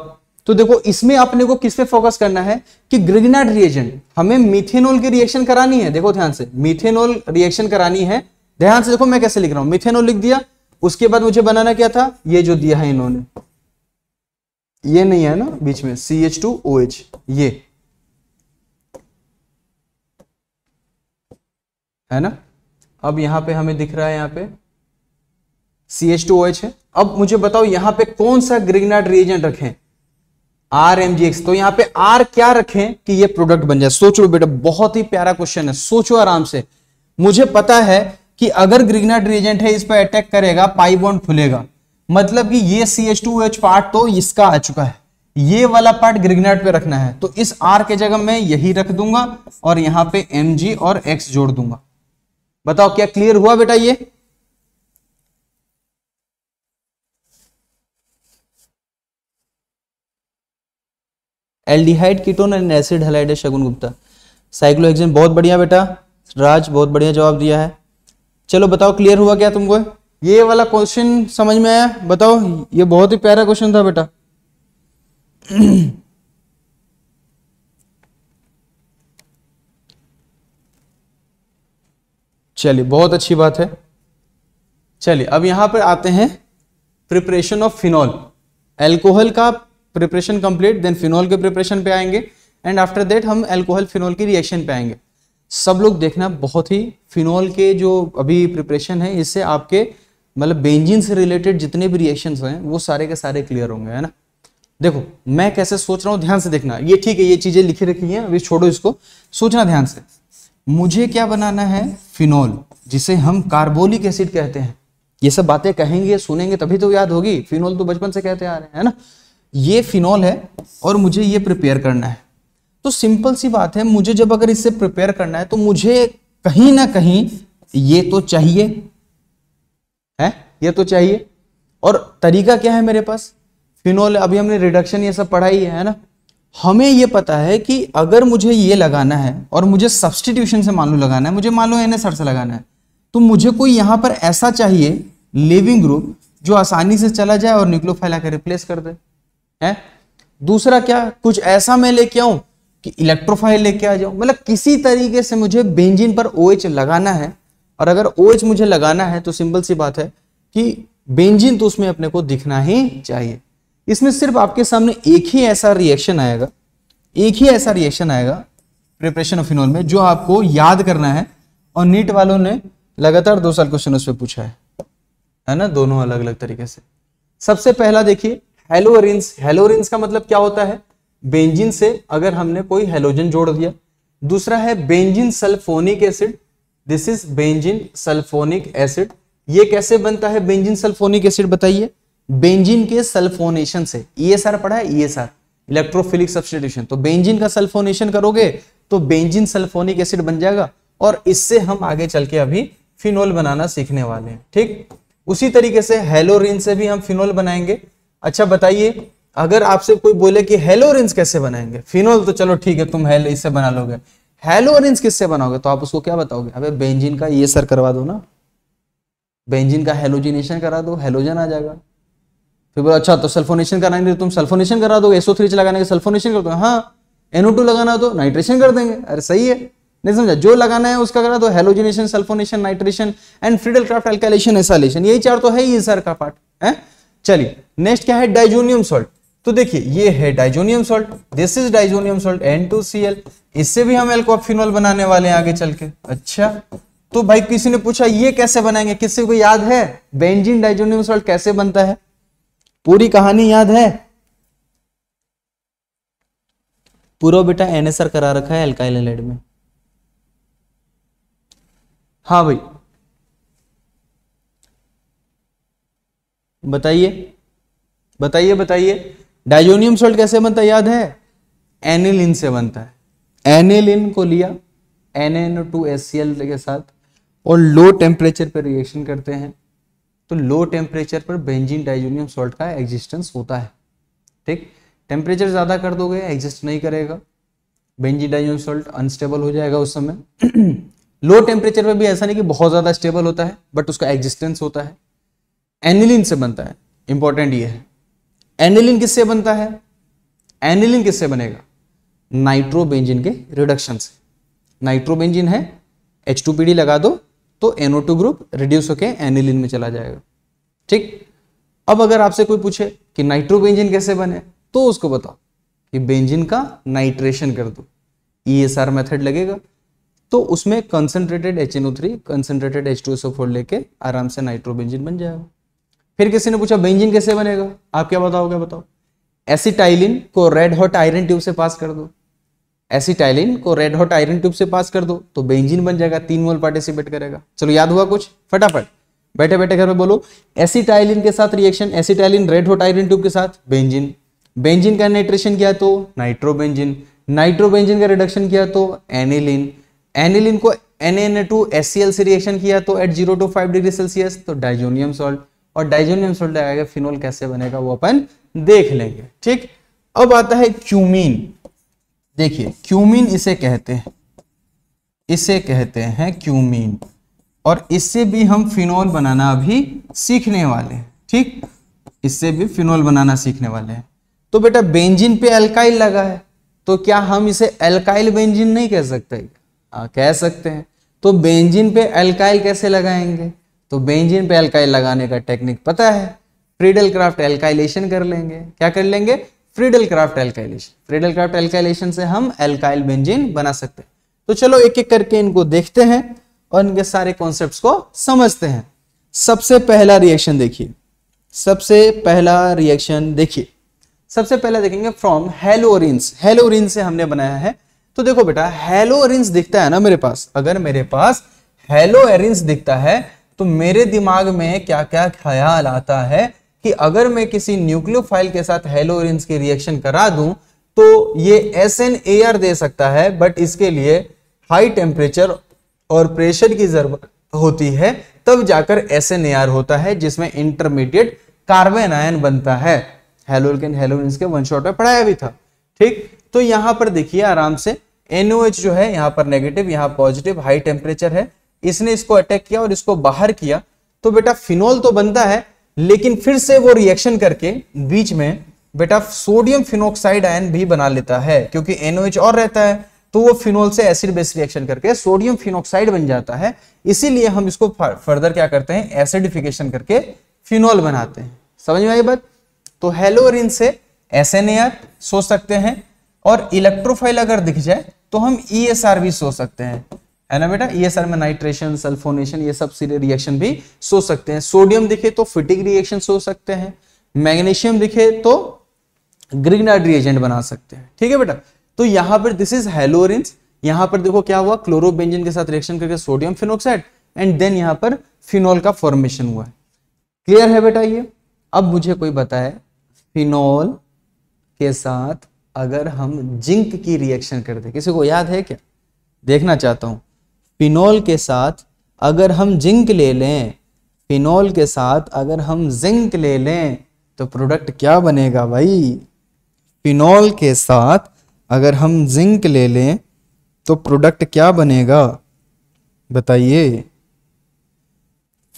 तो देखो इसमें अपने को किस पे फोकस करना है कि ग्रिगनाड रिएजेंट हमें मिथेनॉल की रिएक्शन करानी है देखो ध्यान से मिथेनॉल रिएक्शन करानी है ध्यान से देखो मैं कैसे लिख रहा हूं मिथेनॉल लिख दिया उसके बाद मुझे बनाना क्या था ये जो दिया है इन्होंने ये नहीं है ना बीच में C H two O H ये है ना अब यहां पे हमें दिख रहा है यहां पे सी एच टू एच है अब मुझे बताओ यहां पे कौन सा ग्रिगनाट रिएजेंट रखें आर एम जी एक्स तो यहां पे आर क्या रखें कि ये प्रोडक्ट बन जाए सोचो बेटा बहुत ही प्यारा क्वेश्चन है सोचो आराम से मुझे पता है कि अगर ग्रिगनाड रिएजेंट है इस पर अटैक करेगा बॉन्ड खुलेगा मतलब कि ये C H two H part तो इसका आ चुका है ये वाला पार्ट ग्रिगनाट पे रखना है तो इस आर के जगह मैं यही रख दूंगा और यहां पे एम जी और एक्स जोड़ दूंगा बताओ क्या क्लियर हुआ बेटा ये aldehyde ketone and acid halide है शगुन गुप्ता साइक्लो साइक्लोहेक्सेन बहुत बढ़िया बेटा राज बहुत बढ़िया जवाब दिया है चलो बताओ क्लियर हुआ क्या तुमको ये वाला क्वेश्चन समझ में आया बताओ ये बहुत ही प्यारा क्वेश्चन था बेटा चलिए बहुत अच्छी बात है चलिए अब यहां पर आते हैं प्रिपरेशन ऑफ फिनॉल एल्कोहल का प्रिपरेशन कंप्लीट देन फिनॉल के प्रिपरेशन पे आएंगे एंड आफ्टर दैट हम एल्कोहल फिनॉल की रिएक्शन पे आएंगे सब लोग देखना बहुत ही फिनॉल के जो अभी प्रिपरेशन है इससे आपके मतलब बेंजिन से रिलेटेड जितने भी रिएक्शंस हैं वो सारे के सारे क्लियर होंगे है ना देखो मैं कैसे सोच रहा हूँ ध्यान से देखना ये ठीक है ये चीज़ें लिखी रखी हैं अभी छोड़ो इसको सोचना ध्यान से मुझे क्या बनाना है फिनोल जिसे हम कार्बोलिक एसिड कहते हैं ये सब बातें कहेंगे सुनेंगे तभी तो याद होगी फिनोल तो बचपन से कहते आ रहे हैं ना ये फिनोल है और मुझे ये प्रिपेयर करना है तो सिंपल सी बात है मुझे जब अगर इसे प्रिपेयर करना है तो मुझे कहीं ना कहीं ये तो चाहिए है ये तो चाहिए और तरीका क्या है मेरे पास फिनोल अभी हमने रिडक्शन ये सब पढ़ाई है ना हमें ये पता है कि अगर मुझे ये लगाना है और मुझे सब्सटीट्यूशन से मान लो लगाना है मुझे मान लो एन से लगाना है तो मुझे कोई यहाँ पर ऐसा चाहिए लिविंग ग्रुप जो आसानी से चला जाए और फैला आकर रिप्लेस कर दे है दूसरा क्या कुछ ऐसा मैं लेके आऊं कि इलेक्ट्रोफाइल लेके आ जाऊं मतलब किसी तरीके से मुझे बेंजिन पर ओ OH लगाना है और अगर ओ OH मुझे लगाना है तो सिंपल सी बात है कि बेंजिन तो उसमें अपने को दिखना ही चाहिए इसमें सिर्फ आपके सामने एक ही ऐसा रिएक्शन आएगा एक ही ऐसा रिएक्शन आएगा प्रिपरेशन ऑफ फिनोल में जो आपको याद करना है और नीट वालों ने लगातार दो साल क्वेश्चन उस पर पूछा है है ना दोनों अलग अलग तरीके से सबसे पहला देखिए हेलोरिन्स हेलोरिन्स का मतलब क्या होता है बेंजिन से अगर हमने कोई हेलोजन जोड़ दिया दूसरा है benzene sulphonic acid this is benzene sulphonic acid ये कैसे बनता है बेंजिन सल्फोनिक एसिड बताइए बेंजीन के सल्फोनेशन से ईएसआर e पढ़ा है ईएसआर इलेक्ट्रोफिलिक सब्सटीट्यूशन तो बेंजीन का सल्फोनेशन करोगे तो बेंजीन सल्फोनिक एसिड बन जाएगा और इससे हम आगे चल के अभी फिनोल बनाना सीखने वाले हैं ठीक उसी तरीके से हेलोरिन से भी हम फिनोल बनाएंगे अच्छा बताइए अगर आपसे कोई बोले कि हेलोरिन कैसे बनाएंगे फिनोल तो चलो ठीक है तुम हेलो इससे बना लोगे हेलोरिन किससे बनाओगे तो आप उसको क्या बताओगे अबे बेंजीन का ये e सर करवा दो ना बेंजीन का हेलोजिनेशन करा दो हेलोजन आ जाएगा फिर बोला अच्छा तो सल्फोनेशन कराएंगे तो तुम सल्फोनेशन करा दो एसओ थ्री लगाने के सल्फोनेशन कर दो हाँ एनओ टू लगाना तो नाइट्रेशन कर देंगे अरे सही है नहीं समझा जो लगाना है उसका करा दो halogenation sulphonation nitration and Friedel Crafts alkylation acylation यही चार तो है ही सर का पार्ट है चलिए नेक्स्ट क्या है डाइजोनियम सॉल्ट तो देखिए ये है diazonium salt this is diazonium salt and इससे भी हम एल्कोफिनॉल बनाने वाले हैं आगे चल के अच्छा तो भाई किसी ने पूछा ये कैसे बनाएंगे किसी को याद है बेंजीन डाइजोनियम सॉल्ट कैसे बनता है पूरी कहानी याद है पूरा बेटा एनएसआर करा रखा है एल्काइल एलाइड में हाँ भाई बताइए बताइए बताइए डायोनियम सोल्ट कैसे बनता है याद है एनिलिन से बनता है एनिलिन को लिया N N two S C L के साथ और लो टेम्परेचर पर रिएक्शन करते हैं तो लो टेम्परेचर पर बेंजीन डाइजोनियम सॉल्ट का एग्जिस्टेंस होता है ठीक टेम्परेचर ज़्यादा कर दोगे एग्जिस्ट नहीं करेगा बेंजीन डाइजोनियम सॉल्ट अनस्टेबल हो जाएगा उस समय लो टेम्परेचर पर भी ऐसा नहीं कि बहुत ज़्यादा स्टेबल होता है बट उसका एग्जिस्टेंस होता है एनिलिन से बनता है इंपॉर्टेंट ये है एनिलिन किससे बनता है एनिलिन किससे बनेगा नाइट्रोबेंजिन के रिडक्शन से नाइट्रोबेंजिन है एच लगा दो तो NO2 ग्रुप रिड्यूस होकर एनिलिन में चला जाएगा ठीक अब अगर आपसे कोई पूछे कि नाइट्रोबेंजिन कैसे बने तो उसको बताओ कि बेंजिन का नाइट्रेशन कर दो ई e मेथड लगेगा तो उसमें concentrated H N O three concentrated H two S O four लेके आराम से नाइट्रोबेंजिन बन जाएगा फिर किसी ने पूछा बेंजिन कैसे बनेगा आप क्या बताओगे बताओ एसिटाइलिन को रेड हॉट आयरन ट्यूब से पास कर दो एसिटाइलिन को रेड हॉट आयरन ट्यूब से पास कर दो तो बेंजीन बन जाएगा तीन मोल पार्टिसिपेट करेगा चलो याद हुआ कुछ फटाफट बैठे बैठे घर में बोलो एसिटाइलिन के साथ reaction acetylene red hot iron tube के साथ बेंजिन बेंजिन का नाइट्रेशन किया तो नाइट्रोबेंजिन नाइट्रोबेंजिन का रिडक्शन किया तो एनिलिन एनिलिन को NaNA2HCl से रिएक्शन किया तो at zero to five degree Celsius तो डाइजोनियम सोल्ट और डाइजोनियम सोल्ट लगाएगा फिनोल कैसे बनेगा वो अपन देख लेंगे ठीक अब आता है क्यूमीन देखिए क्यूमिन इसे कहते हैं इसे कहते हैं क्यूमिन और इससे भी हम फिनोल बनाना अभी सीखने वाले हैं ठीक इससे भी फिनोल बनाना सीखने वाले हैं तो बेटा बेंजिन पे एल्काइल लगा है तो क्या हम इसे एल्काइल बेंजिन नहीं कह सकते आ, कह सकते हैं तो बेंजिन पे एल्काइल कैसे लगाएंगे तो बेंजिन पे एल्काइल लगाने का टेक्निक पता है फ्रीडल क्राफ्ट एल्काइलेशन कर लेंगे क्या कर लेंगे Friedel Crafts alkylation Friedel Crafts alkylation से हम एल्काइल बेंजीन बना सकते हैं तो चलो एक एक करके इनको देखते हैं और इनके सारे कॉन्सेप्ट को समझते हैं सबसे पहला रिएक्शन देखिए सबसे पहला रिएक्शन देखिए सबसे पहला देखेंगे फ्रॉम हेलोरिन्स हेलोरिन से हमने बनाया है तो देखो बेटा हेलोरिन्स दिखता है ना मेरे पास अगर मेरे पास हेलोरिन्स दिखता है तो मेरे दिमाग में क्या क्या ख्याल आता है कि अगर मैं किसी न्यूक्लियोफाइल के साथ हेलोरिन्स की रिएक्शन करा दूं तो ये एस एन ए आर दे सकता है बट इसके लिए हाई टेम्परेचर और प्रेशर की जरूरत होती है तब जाकर एस एन ए आर होता है जिसमें इंटरमीडिएट कार्बन आयन बनता है के वन शॉट में पढ़ाया भी था ठीक तो यहां पर देखिए आराम से NOH जो है यहां पर नेगेटिव यहाँ पॉजिटिव हाई टेम्परेचर है इसने इसको अटैक किया और इसको बाहर किया तो बेटा फिनोल तो बनता है लेकिन फिर से वो रिएक्शन करके बीच में बेटा सोडियम फिनोक्साइड आयन भी बना लेता है क्योंकि एनओएच और रहता है तो वो फिनोल से एसिड बेस रिएक्शन करके सोडियम फिनोक्साइड बन जाता है इसीलिए हम इसको फर्दर क्या करते हैं एसिडिफिकेशन करके फिनोल बनाते हैं समझ में आई बात तो हेलोरिन से एस एन सोच सकते हैं और इलेक्ट्रोफाइल अगर दिख जाए तो हम ई e भी सोच सकते हैं है ना बेटा ये e सर में नाइट्रेशन सल्फोनेशन ये सब सीधे रिएक्शन भी सो सकते हैं सोडियम दिखे तो फिटिक रिएक्शन सो सकते हैं मैग्नीशियम दिखे तो ग्रिगनाइड रिएजेंट बना सकते हैं ठीक है बेटा तो यहां पर दिस इज हेलोरिन्स यहां पर देखो क्या हुआ क्लोरोबेंजिन के साथ रिएक्शन करके सोडियम फिनोक्साइड एंड देन यहां पर फिनोल का फॉर्मेशन हुआ है क्लियर है बेटा ये अब मुझे कोई बताए फिनोल के साथ अगर हम जिंक की रिएक्शन कर दे किसी को याद है क्या देखना चाहता हूं फिनोल के साथ अगर हम जिंक ले लें फिनोल के साथ अगर हम जिंक ले लें तो प्रोडक्ट क्या बनेगा भाई फिनोल के साथ अगर हम जिंक ले लें तो प्रोडक्ट क्या बनेगा बताइए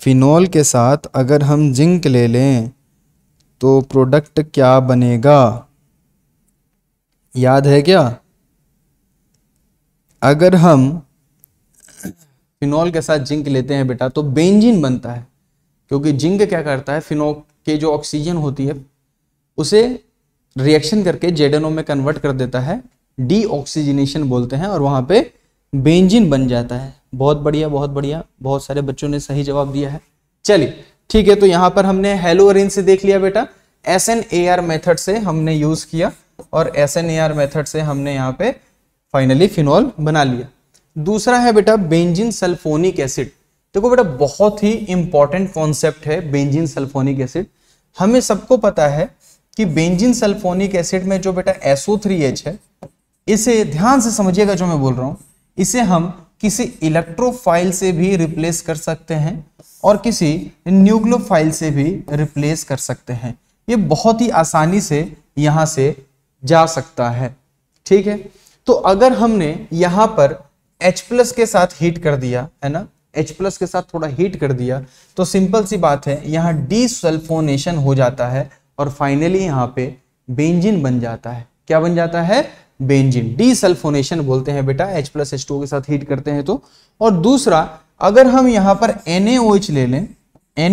फिनोल के साथ अगर हम जिंक ले लें तो प्रोडक्ट क्या बनेगा याद है क्या अगर हम फिनॉल के साथ जिंक लेते हैं बेटा तो बेंजिन बनता है क्योंकि जिंक क्या करता है फिनॉल के जो ऑक्सीजन होती है उसे रिएक्शन करके जेडनो में कन्वर्ट कर देता है डी ऑक्सीजनेशन बोलते हैं और वहाँ पे बेंजिन बन जाता है बहुत बढ़िया बहुत बढ़िया बहुत सारे बच्चों ने सही जवाब दिया है चलिए ठीक है तो यहाँ पर हमने हेलो अरेंज से देख लिया बेटा S N A R method से हमने यूज़ किया और S N A R method से हमने यहाँ पे फाइनली फिनॉल बना लिया दूसरा है बेटा बेंजिन सल्फोनिक एसिड देखो बेटा बहुत ही इंपॉर्टेंट कॉन्सेप्ट है बेंजिन सल्फोनिक एसिड हमें सबको पता है कि बेंजिन सल्फोनिक एसिड में जो बेटा एसओ थ्री एच है इसे ध्यान से समझिएगा जो मैं बोल रहा हूँ इसे हम किसी इलेक्ट्रोफाइल से भी रिप्लेस कर सकते हैं और किसी न्यूक्लियोफाइल से भी रिप्लेस कर सकते हैं ये बहुत ही आसानी से यहाँ से जा सकता है ठीक है तो अगर हमने यहाँ पर एच प्लस के साथ हीट कर दिया है ना H+ प्लस के साथ थोड़ा हीट कर दिया तो सिंपल सी बात है यहाँ डिसल्फोनेशन हो जाता है और फाइनली यहाँ पे बेंजिन बन जाता है क्या बन जाता है बेंजिन डिसल्फोनेशन बोलते हैं बेटा H+ प्लस एच टू के साथ हीट करते हैं तो और दूसरा अगर हम यहाँ पर NaOH ले लें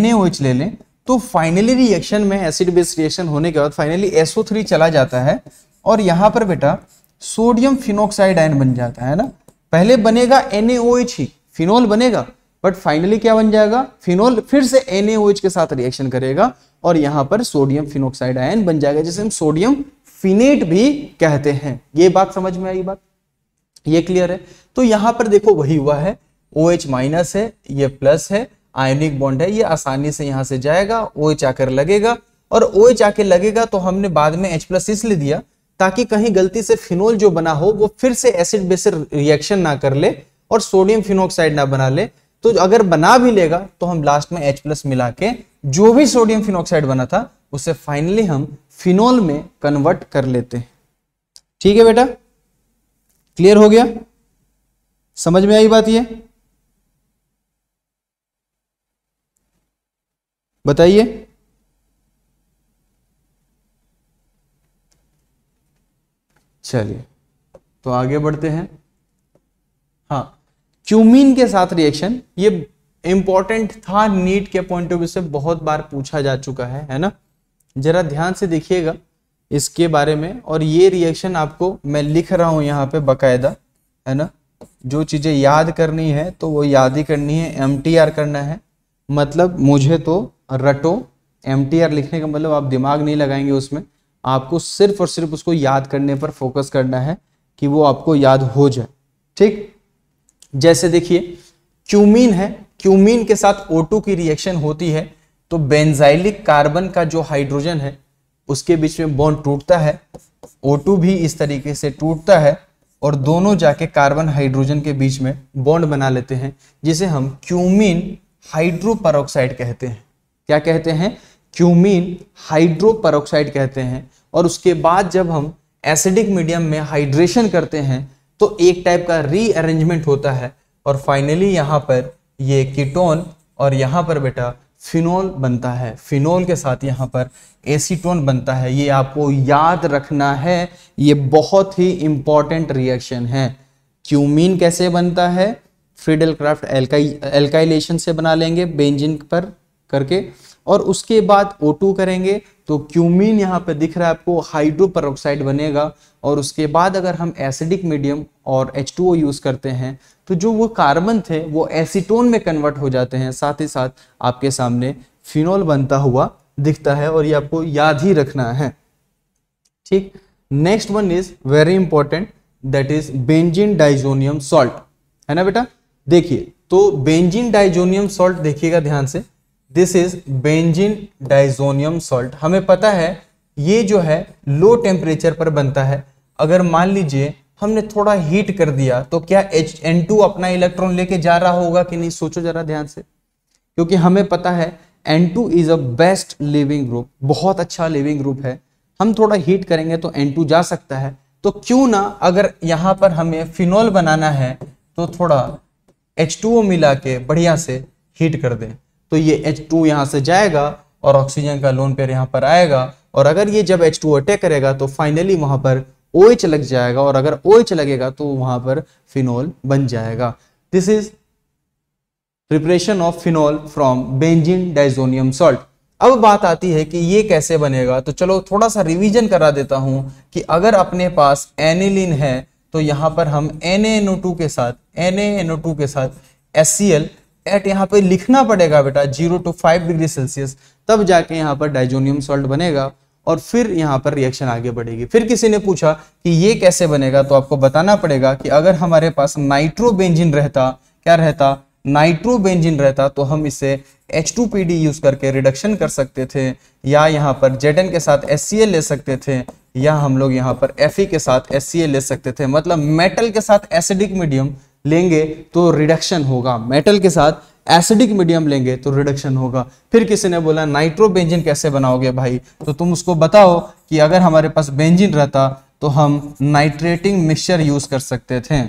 NaOH ले लें तो फाइनली रिएक्शन में एसिड बेस रिएक्शन होने के बाद फाइनली SO3 चला जाता है और यहाँ पर बेटा सोडियम फिनोक्साइड आयन बन जाता है ना पहले बनेगा एन ही फिनोल बनेगा बट फाइनली क्या बन जाएगा फिनोल फिर से एन के साथ रिएक्शन करेगा और यहां पर सोडियम फिनोक्साइड आयन बन जाएगा जिसे हम सोडियम फिनेट भी कहते हैं ये बात समझ में आई बात ये क्लियर है तो यहां पर देखो वही हुआ है ओ OH माइनस है ये प्लस है आयोनिक बॉन्ड है ये आसानी से यहां से जाएगा ओ OH आकर लगेगा और ओ OH आके लगेगा तो हमने बाद में H प्लस इसलिए दिया ताकि कहीं गलती से फिनोल जो बना हो वो फिर से एसिड बेस रिएक्शन ना कर ले और सोडियम फिनोक्साइड ना बना ले तो अगर बना भी लेगा तो हम लास्ट में H प्लस मिला के जो भी सोडियम फिनोक्साइड बना था उसे फाइनली हम फिनोल में कन्वर्ट कर लेते हैं ठीक है बेटा क्लियर हो गया समझ में आई बात ये बताइए चलिए तो आगे बढ़ते हैं हाँ क्यूमिन के साथ रिएक्शन ये इंपॉर्टेंट था नीट के पॉइंट ऑफ व्यू से बहुत बार पूछा जा चुका है है ना जरा ध्यान से देखिएगा इसके बारे में और ये रिएक्शन आपको मैं लिख रहा हूं यहाँ पे बकायदा है ना जो चीज़ें याद करनी है तो वो याद ही करनी है एम करना है मतलब मुझे तो रटो एम लिखने का मतलब आप दिमाग नहीं लगाएंगे उसमें आपको सिर्फ और सिर्फ उसको याद करने पर फोकस करना है कि वो आपको याद हो जाए ठीक जैसे देखिए क्यूमीन है क्यूमीन के साथ O2 की रिएक्शन होती है तो बेंजाइलिक कार्बन का जो हाइड्रोजन है उसके बीच में बॉन्ड टूटता है O2 भी इस तरीके से टूटता है और दोनों जाके कार्बन हाइड्रोजन के बीच में बॉन्ड बना लेते हैं जिसे हम क्यूमीन हाइड्रोपरऑक्साइड कहते हैं क्या कहते हैं क्यूमीन हाइड्रोपरोक्साइड कहते हैं और उसके बाद जब हम एसिडिक मीडियम में हाइड्रेशन करते हैं तो एक टाइप का रीअरेंजमेंट होता है और फाइनली यहाँ पर ये कीटोन और यहाँ पर बेटा फिनोल बनता है फिनोल के साथ यहाँ पर एसीटोन बनता है ये आपको याद रखना है ये बहुत ही इम्पॉर्टेंट रिएक्शन है क्यूमीन कैसे बनता है फ्रीडल क्राफ्ट एल्काइलेशन से बना लेंगे बेंजिन पर करके और उसके बाद O2 करेंगे तो क्यूमीन यहाँ पे दिख रहा है आपको हाइड्रोपरऑक्साइड बनेगा और उसके बाद अगर हम एसिडिक मीडियम और H2O यूज़ करते हैं तो जो वो कार्बन थे वो एसीटोन में कन्वर्ट हो जाते हैं साथ ही साथ आपके सामने फिनोल बनता हुआ दिखता है और ये आपको याद ही रखना है ठीक next one is very important that is benzene diazonium salt है ना बेटा देखिए तो बेंजिन डाइजोनियम सॉल्ट देखिएगा ध्यान से this is benzene diazonium salt हमें पता है ये जो है लो टेम्परेचर पर बनता है अगर मान लीजिए हमने थोड़ा हीट कर दिया तो क्या एच एन टू अपना इलेक्ट्रॉन लेके जा रहा होगा कि नहीं सोचो जरा ध्यान से क्योंकि हमें पता है N two is a best leaving group बहुत अच्छा लिविंग ग्रुप है हम थोड़ा हीट करेंगे तो एन टू जा सकता है तो क्यों ना अगर यहाँ पर हमें फिनॉल बनाना है तो थोड़ा एच टू ओ मिला के बढ़िया से हीट कर दें तो ये एच टू यहाँ से जाएगा और ऑक्सीजन का लोन पेयर यहाँ पर आएगा और अगर ये जब एच टू अटैक करेगा तो फाइनली वहां पर ओ OH लग जाएगा और अगर ओ OH लगेगा तो वहां पर फिनोल बन जाएगा this is preparation of phenol from benzene diazonium salt अब बात आती है कि ये कैसे बनेगा तो चलो थोड़ा सा रिवीजन करा देता हूं कि अगर अपने पास एनिलिन है तो यहां पर हम एन के साथ NaNO2 के साथ एस एट यहाँ पे लिखना पड़ेगा बेटा zero to five degree Celsius तब जाके यहाँ पर डाइजोनियम सॉल्ट बनेगा और फिर यहाँ पर रिएक्शन आगे बढ़ेगी फिर किसी ने पूछा कि ये कैसे बनेगा तो आपको बताना पड़ेगा कि अगर हमारे पास नाइट्रोबेंजिन रहता क्या रहता नाइट्रोबेंजिन रहता तो हम इसे H2PD यूज करके रिडक्शन कर सकते थे या यहाँ पर जेटन के साथ HCl ले सकते थे या हम लोग यहाँ पर Fe के साथ HCl ले सकते थे मतलब मेटल के साथ एसिडिक मीडियम लेंगे तो रिडक्शन होगा मेटल के साथ एसिडिक मीडियम लेंगे तो रिडक्शन होगा फिर किसी ने बोला नाइट्रो बेंजिन कैसे बनाओगे भाई तो तुम उसको बताओ कि अगर हमारे पास बेंजिन रहता तो हम नाइट्रेटिंग मिक्सचर यूज कर सकते थे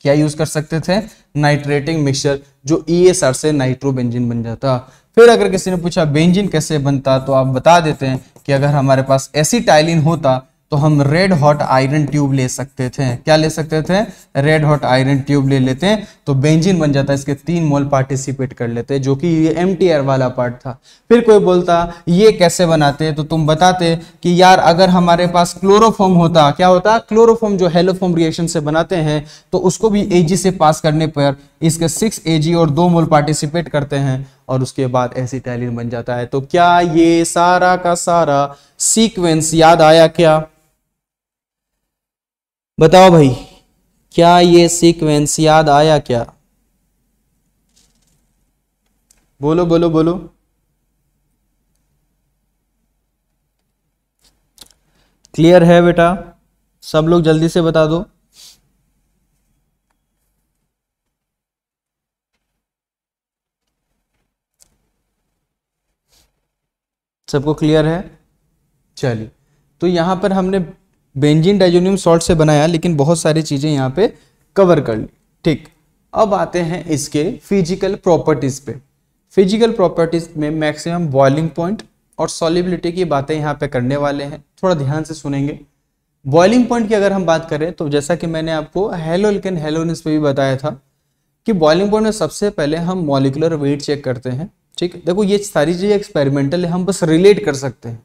क्या यूज कर सकते थे नाइट्रेटिंग मिक्सचर जो ई e से नाइट्रो बेंजिन बन जाता फिर अगर किसी ने पूछा बेंजिन कैसे बनता तो आप बता देते हैं कि अगर हमारे पास एसिटाइलिन होता तो हम रेड हॉट आयरन ट्यूब ले सकते थे क्या ले सकते थे रेड हॉट आयरन ट्यूब ले लेते हैं तो बेंजिन बन जाता है इसके तीन मोल पार्टिसिपेट कर लेते हैं जो कि ये एम वाला पार्ट था फिर कोई बोलता ये कैसे बनाते तो तुम बताते कि यार अगर हमारे पास क्लोरोफॉर्म होता क्या होता क्लोरोफॉर्म जो हेलोफॉर्म रिएक्शन से बनाते हैं तो उसको भी एजी से पास करने पर इसके सिक्स एजी और दो मोल पार्टिसिपेट करते हैं और उसके बाद ऐसी टैलिन बन जाता है तो क्या ये सारा का सारा सीक्वेंस याद आया क्या बताओ भाई क्या ये सीक्वेंस याद आया क्या बोलो बोलो बोलो क्लियर है बेटा सब लोग जल्दी से बता दो सबको क्लियर है चलिए तो यहाँ पर हमने बेंजीन डाइजोनियम सॉल्ट से बनाया लेकिन बहुत सारी चीज़ें यहाँ पे कवर कर ली ठीक अब आते हैं इसके फिजिकल प्रॉपर्टीज़ पे फिजिकल प्रॉपर्टीज़ में मैक्सिमम बॉइलिंग पॉइंट और सॉलिबिलिटी की बातें यहाँ पे करने वाले हैं थोड़ा ध्यान से सुनेंगे बॉइलिंग पॉइंट की अगर हम बात करें तो जैसा कि मैंने आपको हेलो लेकिन हेलोनिस पे भी बताया था कि बॉइलिंग पॉइंट में सबसे पहले हम मॉलिकुलर वेट चेक करते हैं ठीक देखो ये सारी चीज़ें एक्सपेरिमेंटल है हम बस रिलेट कर सकते हैं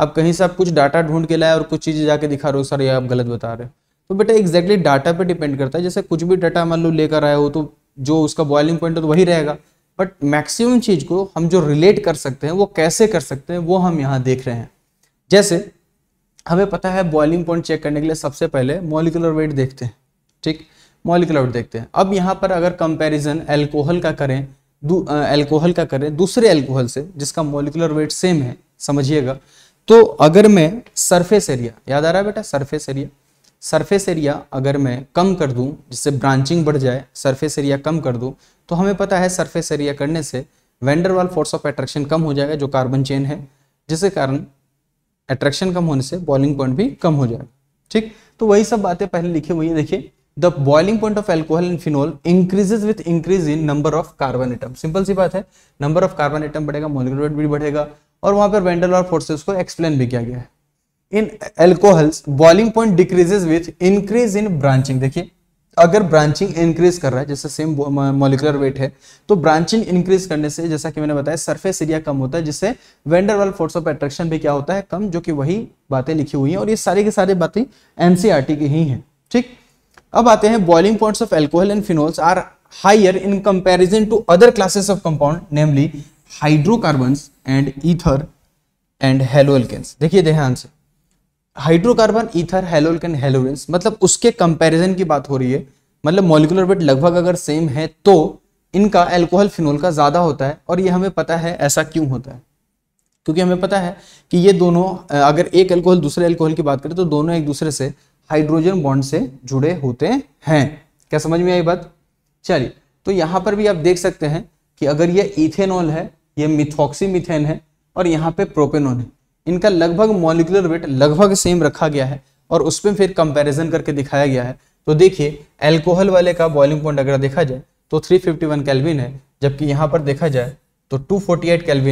आप कहीं से आप कुछ डाटा ढूंढ के लाए और कुछ चीज़ें जाके दिखा रहे हो सर ये आप गलत बता रहे हो तो बेटा एग्जैक्टली डाटा पे डिपेंड करता है जैसे कुछ भी डाटा मान लो लेकर आए हो तो जो उसका बॉइलिंग पॉइंट है तो वही रहेगा बट मैक्सिमम चीज़ को हम जो रिलेट कर सकते हैं वो कैसे कर सकते हैं वो हम यहाँ देख रहे हैं जैसे हमें पता है बॉइलिंग पॉइंट चेक करने के लिए सबसे पहले मॉलिकुलर वेट देखते हैं ठीक मॉलिकुलर वेट देखते हैं अब यहाँ पर अगर कंपेरिजन एल्कोहल का करें एल्कोहल का करें दूसरे एल्कोहल से जिसका मॉलिकुलर वेट सेम है समझिएगा तो अगर मैं सरफेस एरिया याद आ रहा है बेटा सरफेस एरिया सरफेस एरिया अगर मैं कम कर दूं जिससे ब्रांचिंग बढ़ जाए सरफेस एरिया कम कर दूं तो हमें पता है सरफेस एरिया करने से वेंडरवाल फोर्स ऑफ एट्रैक्शन कम हो जाएगा जो कार्बन चेन है जिसके कारण एट्रैक्शन कम होने से बॉइलिंग पॉइंट भी कम हो जाएगा ठीक तो वही सब बातें पहले लिखी हुई है देखिए the boiling point of alcohol and phenol increases with increase in number of carbon atom simple सी बात है नंबर ऑफ कार्बन एटम बढ़ेगा मोलिकुलर वेट भी बढ़ेगा और वहां पर वेंडलवार फोर्सेस को एक्सप्लेन भी किया गया है in alcohols boiling point decreases with increase in branching देखिए अगर ब्रांचिंग इंक्रीज कर रहा है जैसे सेम मोलिकुलर वेट है तो ब्रांचिंग इंक्रीज करने से जैसा कि मैंने बताया सरफेस एरिया कम होता है जिससे वेंडर वाल फोर्स ऑफ एट्रैक्शन भी क्या होता है कम जो कि वही बातें लिखी हुई हैं और ये सारी की सारी बातें एनसीईआरटी e की ही हैं ठीक अब आते हैं boiling point of alcohol and phenols are higher in comparison to other classes of compound namely hydrocarbons and ether and haloalkanes देखिए ध्यान से हाइड्रोकार्बन ईथर हेलोल्केन हेलोवेंस मतलब उसके कंपैरिजन की बात हो रही है मतलब मॉलिकुलर वेट लगभग अगर सेम है तो इनका एल्कोहल फिनोल का ज़्यादा होता है और ये हमें पता है ऐसा क्यों होता है क्योंकि हमें पता है कि ये दोनों अगर एक एल्कोहल दूसरे एल्कोहल की बात करें तो दोनों एक दूसरे से हाइड्रोजन बॉन्ड से जुड़े होते हैं क्या समझ में आई बात चलिए तो यहां पर भी आप देख सकते हैं कि अगर ये इथेनॉल है ये मिथॉक्सी मिथेन है और यहाँ पे प्रोपेनॉन है इनका लगभग मॉलिकुलर वेट लगभग सेम रखा गया है और उसमें फिर कंपैरिजन करके दिखाया गया है तो देखिए एल्कोहल वाले का बॉइलिंग पॉइंट अगर देखा जाए तो 351 केल्विन है जबकि यहाँ पर देखा जाए तो 248 फोर्टी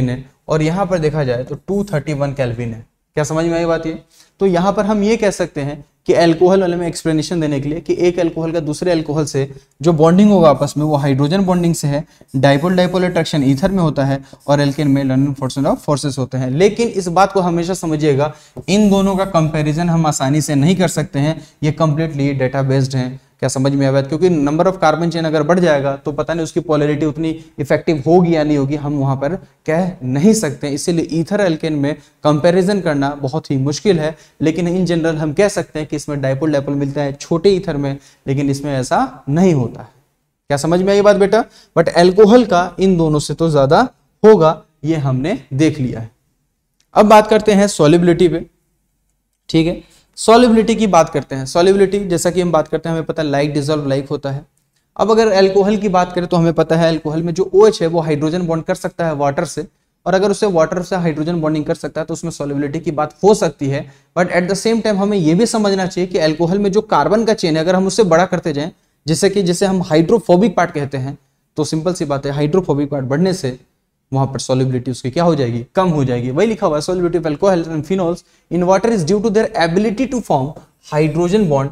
है और यहाँ पर देखा जाए तो 231 थर्टी है क्या समझ में आई बात ये तो यहाँ पर हम ये कह सकते हैं कि एल्कोहल वाले में एक्सप्लेनेशन देने के लिए कि एक एल्कोहल का दूसरे एल्कोहल से जो बॉन्डिंग होगा आपस में वो हाइड्रोजन बॉन्डिंग से है डाइपोल डाइपोल अट्रैक्शन ईथर में होता है और एल्केन में लर्न ऑफ फोर्सेस होते हैं लेकिन इस बात को हमेशा समझिएगा इन दोनों का कंपेरिजन हम आसानी से नहीं कर सकते हैं ये कंप्लीटली डेटा बेस्ड है क्या समझ में आया क्योंकि नंबर ऑफ कार्बन चेन अगर बढ़ जाएगा तो पता नहीं उसकी पॉलरिटी उतनी इफेक्टिव होगी या नहीं होगी हम वहां पर कह नहीं सकते इसीलिए ईथर एल्केन में कंपैरिजन करना बहुत ही मुश्किल है लेकिन इन जनरल हम कह सकते हैं कि इसमें डायपोल डाइपोल मिलता है छोटे ईथर में लेकिन इसमें ऐसा नहीं होता है क्या समझ में आई बात बेटा बट एल्कोहल का इन दोनों से तो ज़्यादा होगा ये हमने देख लिया है अब बात करते हैं सॉलिबिलिटी पे ठीक है सॉलिबिलिटी की बात करते हैं सॉलिबिलिटी जैसा कि हम बात करते हैं हमें पता है लाइक डिजॉल्व लाइक होता है अब अगर एल्कोहल की बात करें तो हमें पता है एल्कोहल में जो ओ OH है वो हाइड्रोजन बॉन्ड कर सकता है वाटर से और अगर उसे वाटर से हाइड्रोजन बॉन्डिंग कर सकता है तो उसमें सॉलिबिलिटी की बात हो सकती है but at the same time हमें यह भी समझना चाहिए कि एल्कोहल में जो कार्बन का चेन है अगर हम उससे बड़ा करते जाएं जैसे कि जिसे हम हाइड्रोफोबिक पार्ट कहते हैं तो सिंपल सी बात है हाइड्रोफोबिक पार्ट बढ़ने से वहां पर सोलिबिलिटी उसकी क्या हो जाएगी कम हो जाएगी वही लिखा हुआ solubility of alcohol and phenols in water is due to their ability to form hydrogen bond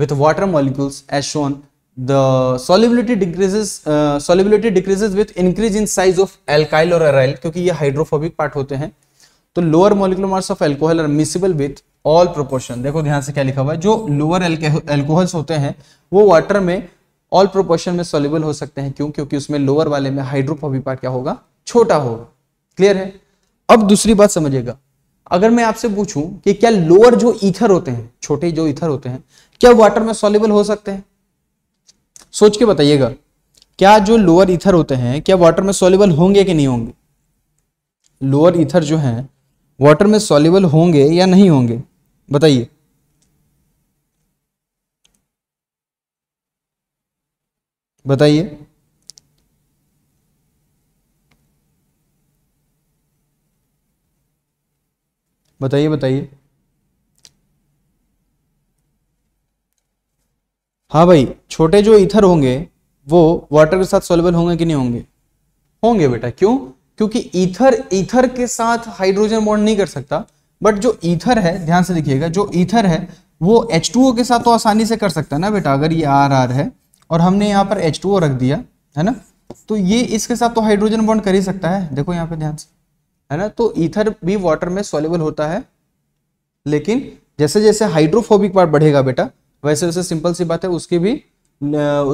with water molecules as shown the solubility decreases uh, solubility decreases with increase in size of alkyl or aryl क्योंकि ये hydrophobic part होते हैं तो lower molecular mass of alcohol are miscible with all proportion देखो ध्यान से क्या लिखा हुआ है जो लोअर एल्कोहल्स होते हैं वो वाटर में ऑल प्रोपोर्शन में सोल्यूबल हो सकते हैं क्यों क्योंकि उसमें लोअर वाले में हाइड्रोफोबिक पार्ट क्या होगा छोटा हो क्लियर है अब दूसरी बात समझिएगा अगर मैं आपसे पूछूं कि क्या लोअर जो ईथर होते हैं छोटे जो ईथर होते हैं क्या वाटर में सॉल्युबल हो सकते हैं सोच के बताइएगा क्या जो लोअर ईथर होते हैं क्या वाटर में सॉल्युबल होंगे कि नहीं होंगे लोअर ईथर जो हैं वाटर में सॉल्युबल होंगे या नहीं होंगे बताइए बताइए बताइए बताइए हाँ भाई छोटे जो इथर होंगे वो वाटर के साथ सोलेबल होंगे कि नहीं होंगे होंगे बेटा क्यों क्योंकि इथर इथर के साथ हाइड्रोजन बॉन्ड नहीं कर सकता बट जो ईथर है ध्यान से देखिएगा जो ईथर है वो एच के साथ तो आसानी से कर सकता है ना बेटा अगर ये आर आर है और हमने यहाँ पर एच रख दिया है ना तो ये इसके साथ तो हाइड्रोजन बॉन्ड कर ही सकता है देखो यहाँ पे ध्यान से है ना तो ईथर भी वाटर में सॉल्युबल होता है लेकिन जैसे जैसे हाइड्रोफोबिक पार्ट बढ़ेगा बेटा वैसे वैसे सिंपल सी बात है उसकी भी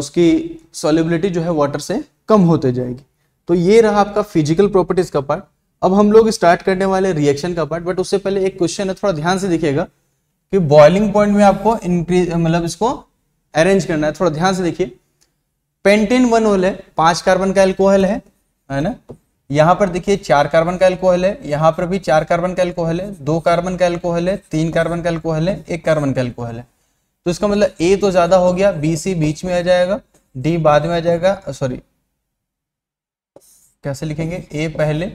उसकी सॉल्युबिलिटी जो है वाटर से कम होते जाएगी तो ये रहा आपका फिजिकल प्रॉपर्टीज का पार्ट अब हम लोग स्टार्ट करने वाले रिएक्शन का पार्ट बट उससे पहले एक क्वेश्चन है थोड़ा ध्यान से दिखेगा कि बॉइलिंग पॉइंट में आपको इंक्रीज मतलब इसको अरेंज करना है थोड़ा ध्यान से देखिए पेंटेन वन ओल है पांच कार्बन का एल्कोहल है है ना यहां पर देखिए चार कार्बन का एल्कोहल है यहां पर भी चार कार्बन का एल्कोहल है दो कार्बन का एल्कोहल है तीन कार्बन का एल्कोहल है एक कार्बन का एल्कोहल है तो इसका मतलब ए तो ज्यादा हो गया बी सी बीच में आ जाएगा डी बाद में आ जाएगा सॉरी कैसे लिखेंगे ए पहले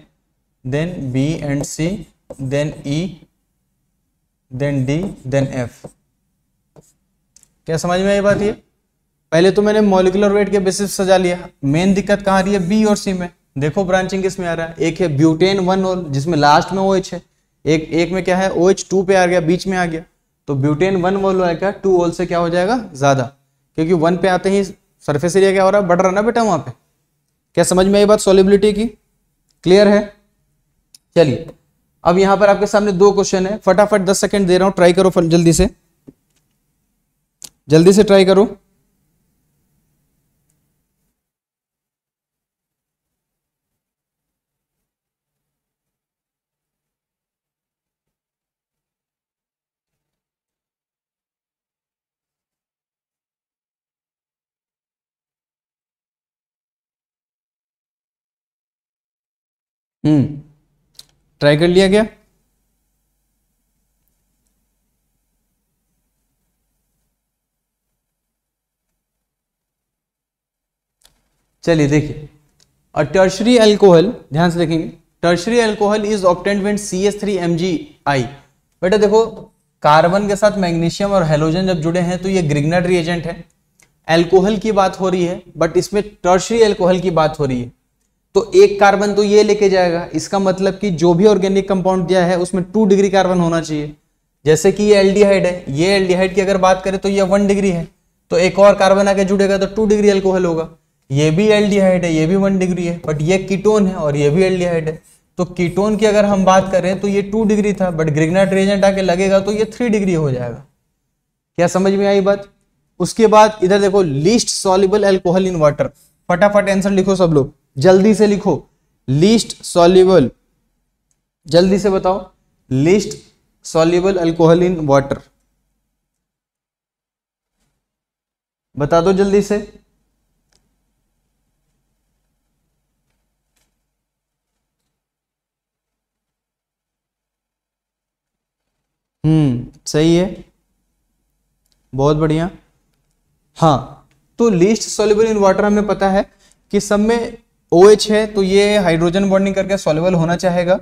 then B and C then E then D then F क्या समझ में आई बात ये पहले तो मैंने मोलिकुलर वेट के बेसिस सजा लिया मेन दिक्कत कहां रही है बी और सी में देखो ब्रांचिंग किसमें आ रहा है एक है ब्यूटेन वन और जिसमें लास्ट में ओ एच है एक एक में क्या है ओ एच टू पे आ गया बीच में आ गया तो ब्यूटेन वन वोल आएगा टू वोल से क्या हो जाएगा ज़्यादा क्योंकि वन पे आते ही सरफेस एरिया क्या हो रहा है बढ़ रहा ना बेटा वहां पे क्या समझ में आई बात सॉलिबिलिटी की क्लियर है चलिए अब यहां पर आपके सामने दो क्वेश्चन है फटाफट दस सेकेंड दे रहा हूं ट्राई करो जल्दी से जल्दी से ट्राई करो हम्म ट्राई कर लिया गया चलिए देखिए अ टर्शरी एल्कोहल ध्यान से देखेंगे tertiary alcohol is obtained when C S three M G I बेटा देखो कार्बन के साथ मैग्नीशियम और हेलोजन जब जुड़े हैं तो ये ग्रिग्नर रिएजेंट है एल्कोहल की बात हो रही है बट इसमें टर्शरी एल्कोहल की बात हो रही है तो एक कार्बन तो ये लेके जाएगा इसका मतलब कि जो भी ऑर्गेनिक कंपाउंड दिया है उसमें टू डिग्री कार्बन होना चाहिए जैसे कि ये एल्डिहाइड है ये एल्डिहाइड की अगर बात करें तो ये वन डिग्री है तो एक और कार्बन आके जुड़ेगा तो टू डिग्री एल्कोहल होगा ये भी एल्डिहाइड है ये भी वन डिग्री है बट ये कीटोन है और ये भी एल्डिहाइड है तो कीटोन की अगर हम बात करें तो ये टू डिग्री था बट ग्रिगनाट रेजेंट आके लगेगा तो ये थ्री डिग्री हो जाएगा क्या समझ में आई बात उसके बाद इधर देखो least soluble alcohol in water फटाफट आंसर लिखो सब लोग जल्दी से लिखो लीस्ट सॉल्यूबल जल्दी से बताओ least soluble alcohol in water बता दो जल्दी से हम्म सही है बहुत बढ़िया हाँ तो लीस्ट सोल्यूबल इन वाटर हमें पता है कि सब में ओ OH है तो ये हाइड्रोजन बॉन्डिंग करके सॉल्युबल होना चाहेगा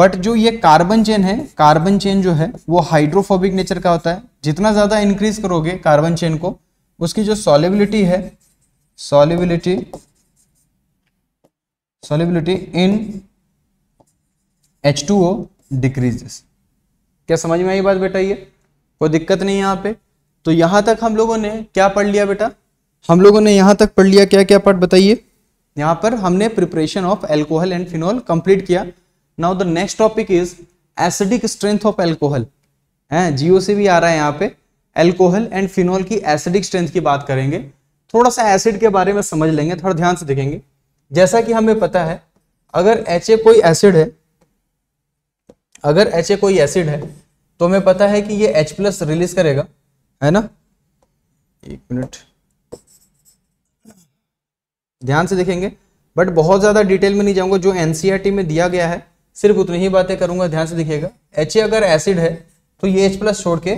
बट जो ये कार्बन चेन है कार्बन चेन जो है वो हाइड्रोफोबिक नेचर का होता है जितना ज़्यादा इंक्रीज करोगे कार्बन चेन को उसकी जो सॉलिबिलिटी है solubility solubility in H two O decreases क्या समझ में आई बात बेटा ये कोई दिक्कत नहीं यहाँ पे तो यहां तक हम लोगों ने क्या पढ़ लिया बेटा हम लोगों ने यहां तक पढ़ लिया क्या क्या पार्ट बताइए यहां पर हमने preparation of alcohol and phenol complete किया now the next topic is acidic strength of alcohol है जियो से भी आ रहा है यहाँ पे एल्कोहल एंड फिनोल की एसिडिक स्ट्रेंथ की बात करेंगे थोड़ा सा एसिड के बारे में समझ लेंगे थोड़ा ध्यान से देखेंगे जैसा कि हमें पता है अगर एच कोई एसिड है अगर एच कोई एसिड है तो हमें पता है कि ये H प्लस रिलीज करेगा है ना एक मिनट ध्यान से देखेंगे बट बहुत ज़्यादा डिटेल में नहीं जाऊंगा जो एनसीईआरटी e में दिया गया है सिर्फ उतनी ही बातें करूंगा ध्यान से देखिएगा एच अगर एसिड है तो ये एच प्लस छोड़ के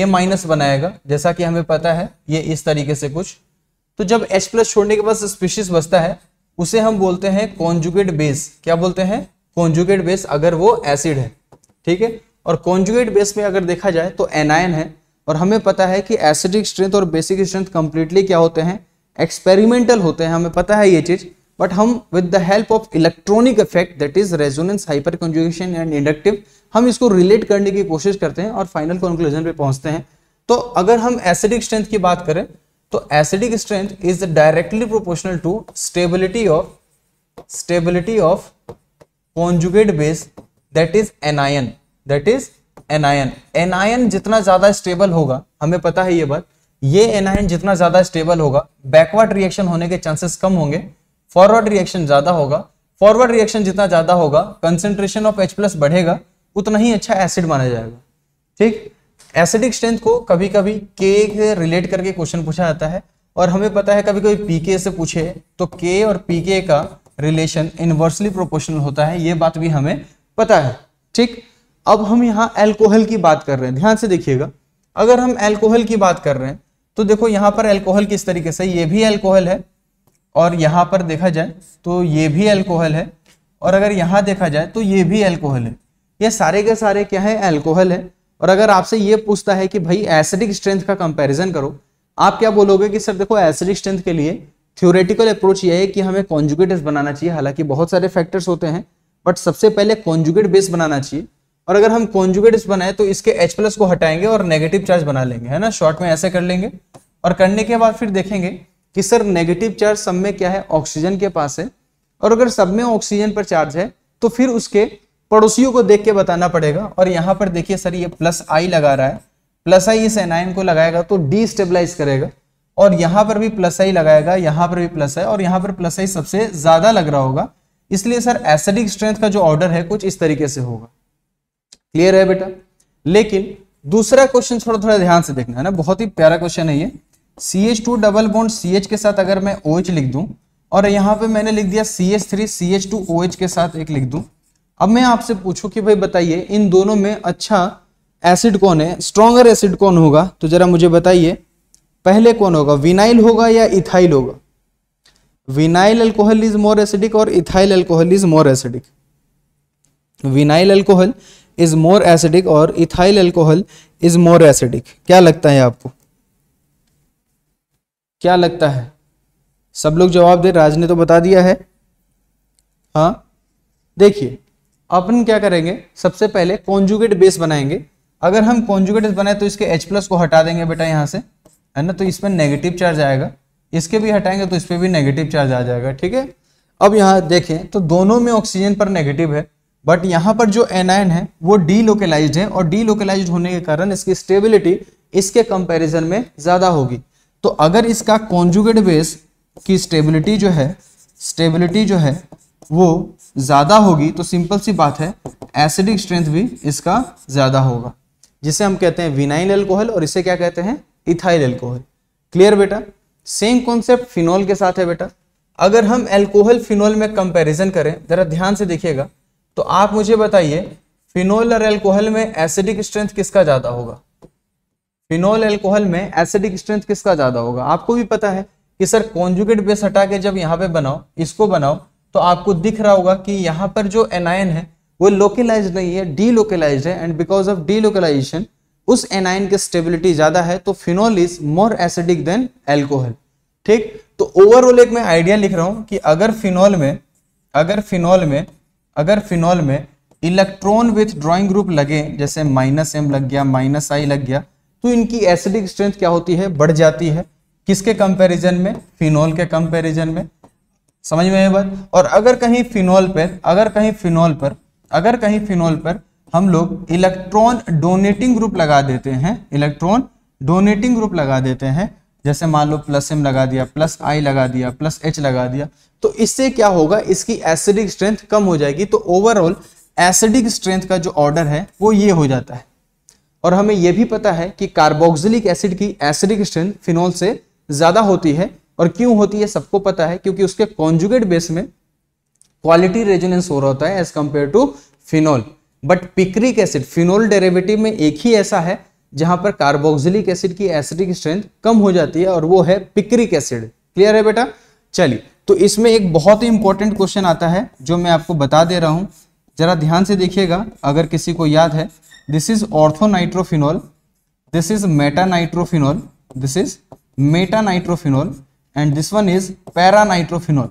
ए माइनस बनाएगा जैसा कि हमें पता है ये इस तरीके से कुछ तो जब एच प्लस छोड़ने के बाद स्पीशीज बचता है उसे हम बोलते हैं कॉन्जुगेट बेस क्या बोलते हैं कॉन्जुगेट बेस अगर वो एसिड है ठीक है और कॉन्जुगेट बेस में अगर देखा जाए तो एनायन है और हमें पता है कि एसिडिक स्ट्रेंथ और बेसिक स्ट्रेंथ कंप्लीटली क्या होते हैं एक्सपेरिमेंटल होते हैं हमें पता है ये चीज़ बट हम with the help of electronic effect that is resonance hyperconjugation and inductive हम इसको रिलेट करने की कोशिश करते हैं और फाइनल कंक्लूजन पे पहुंचते हैं तो अगर हम एसिडिक स्ट्रेंथ की बात करें तो acidic strength is directly proportional to stability of stability of conjugate base that is anion that is anion anion जितना ज्यादा स्टेबल होगा हमें पता है ये बात ये एनाइन जितना ज्यादा स्टेबल होगा बैकवर्ड रिएक्शन होने के चांसेस कम होंगे फॉरवर्ड रिएक्शन ज्यादा होगा फॉरवर्ड रिएक्शन जितना ज्यादा होगा कंसेंट्रेशन ऑफ एच प्लस बढ़ेगा उतना ही अच्छा एसिड माना जाएगा ठीक एसिडिक स्ट्रेंथ को कभी कभी के रिलेट करके क्वेश्चन पूछा जाता है और हमें पता है कभी कभी पीके से पूछे तो के और पीके का रिलेशन इनवर्सली प्रोपोर्शनल होता है ये बात भी हमें पता है ठीक अब हम यहाँ एल्कोहल की बात कर रहे हैं ध्यान से देखिएगा अगर हम एल्कोहल की बात कर रहे हैं तो देखो यहाँ पर अल्कोहल किस तरीके से ये भी अल्कोहल है और यहाँ पर देखा जाए तो ये भी अल्कोहल है और अगर यहाँ देखा जाए तो ये भी अल्कोहल है ये सारे के सारे क्या है अल्कोहल है और अगर आपसे ये पूछता है कि भाई एसिडिक स्ट्रेंथ का कंपैरिजन करो आप क्या बोलोगे कि सर देखो एसिडिक स्ट्रेंथ के लिए थ्योरेटिकल अप्रोच ये है कि हमें कॉन्जुगेट बनाना चाहिए हालांकि बहुत सारे फैक्टर्स होते हैं बट सबसे पहले कॉन्जुगेट बेस बनाना चाहिए और अगर हम कॉन्जुगेट बनाए तो इसके एच प्लस को हटाएंगे और नेगेटिव चार्ज बना लेंगे है ना शॉर्ट में ऐसे कर लेंगे और करने के बाद फिर देखेंगे कि सर नेगेटिव चार्ज सब में क्या है ऑक्सीजन के पास है और अगर सब में ऑक्सीजन पर चार्ज है तो फिर उसके पड़ोसियों को देख के बताना पड़ेगा और यहाँ पर देखिए सर ये प्लस आई लगा रहा है प्लस आई इस एनाइन को लगाएगा तो स्टेबलाइज करेगा और यहाँ पर भी प्लस आई लगाएगा यहाँ पर भी प्लस आई और यहाँ पर प्लस आई सबसे ज़्यादा लग रहा होगा इसलिए सर एसिडिक स्ट्रेंथ का जो ऑर्डर है कुछ इस तरीके से होगा क्लियर है बेटा लेकिन दूसरा क्वेश्चन थोड़ा थोड़ा ध्यान से देखना है ना बहुत ही प्यारा क्वेश्चन है ये C H two double bond C H के साथ अगर मैं ओ OH लिख दूं और यहाँ पे मैंने लिख दिया C H three C H two O H के साथ एक लिख दूं अब मैं आपसे पूछूं कि भाई बताइए इन दोनों में अच्छा एसिड कौन है स्ट्रॉन्गर एसिड कौन होगा तो जरा मुझे बताइए पहले कौन होगा विनाइल होगा या इथाइल होगा vinyl alcohol is more acidic और ethyl alcohol is more acidic vinyl alcohol is more acidic और ethyl alcohol is more acidic क्या लगता है आपको क्या लगता है सब लोग जवाब दे राज ने तो बता दिया है हाँ देखिए अपन क्या करेंगे सबसे पहले कॉन्जुगेट बेस बनाएंगे अगर हम कॉन्जुगेट बनाए तो इसके H प्लस को हटा देंगे बेटा यहाँ से है ना तो इसमें नेगेटिव चार्ज आएगा इसके भी हटाएंगे तो इस पर भी नेगेटिव चार्ज आ जाएगा ठीक है अब यहाँ देखें तो दोनों में ऑक्सीजन पर नेगेटिव है बट यहाँ पर जो एनायन है वो डी लोकेलाइज है और डी लोकेलाइज होने के कारण इसकी स्टेबिलिटी इसके कंपैरिजन में ज़्यादा होगी तो अगर इसका कॉन्जुगेट बेस की स्टेबिलिटी जो है स्टेबिलिटी जो है वो ज़्यादा होगी तो सिंपल सी बात है एसिडिक स्ट्रेंथ भी इसका ज़्यादा होगा जिसे हम कहते हैं विनाइल एल्कोहल और इसे क्या कहते हैं इथाइल एल्कोहल क्लियर बेटा सेम कॉन्सेप्ट फिनॉल के साथ है बेटा अगर हम एल्कोहल फिनॉल में कंपैरिजन करें ज़रा ध्यान से देखिएगा तो आप मुझे बताइए फिनोल और एल्कोहल में एसिडिक स्ट्रेंथ किसका ज़्यादा होगा फिनोल एल्कोहल में एसिडिक स्ट्रेंथ किसका ज़्यादा होगा आपको भी पता है कि सर कॉन्जुगेट बेस हटा के जब यहाँ पे बनाओ इसको बनाओ तो आपको दिख रहा होगा कि यहाँ पर जो एनायन है वो लोकलाइज नहीं है डीलोकलाइज है एंड बिकॉज ऑफ डीलोकलाइजेशन उस एनायन की स्टेबिलिटी ज़्यादा है तो phenol is more acidic than alcohol ठीक तो ओवरऑल एक मैं आइडिया लिख रहा हूं कि अगर फिनोल में अगर फिनोल में अगर फिनॉल में इलेक्ट्रॉन विथ ड्रॉइंग ग्रुप लगे जैसे माइनस एम लग गया माइनस आई लग गया तो इनकी एसिडिक स्ट्रेंथ क्या होती है बढ़ जाती है किसके कंपैरिजन में फिनॉल के कंपैरिजन में समझ में आई बात और अगर कहीं फिनॉल पर अगर कहीं फिनॉल पर अगर कहीं फिनॉल पर हम लोग इलेक्ट्रॉन डोनेटिंग ग्रुप लगा देते हैं इलेक्ट्रॉन डोनेटिंग ग्रुप लगा देते हैं जैसे मान लो प्लस एम लगा दिया प्लस आई लगा दिया प्लस एच लगा दिया तो इससे क्या होगा इसकी एसिडिक स्ट्रेंथ कम हो जाएगी तो ओवरऑल एसिडिक स्ट्रेंथ का जो ऑर्डर है वो ये हो जाता है और हमें यह भी पता है कि कार्बोक्सिलिक एसिड की एसिडिक स्ट्रेंथ फिनोल से ज़्यादा होती है और क्यों होती है सबको पता है क्योंकि उसके कॉन्जुगेट बेस में क्वालिटी रेजोनेंस हो रहा होता है as compare to phenol but picric acid phenol derivative में एक ही ऐसा है जहां पर कार्बोक्सिलिक एसिड की एसिडिक स्ट्रेंथ कम हो जाती है और वो है पिक्रिक एसिड क्लियर है बेटा चलिए तो इसमें एक बहुत ही इंपॉर्टेंट क्वेश्चन आता है जो मैं आपको बता दे रहा हूं जरा ध्यान से देखिएगा अगर किसी को याद है this is orthonitrophenol this is metanitrophenol this is metanitrophenol and this one is paranitrophenol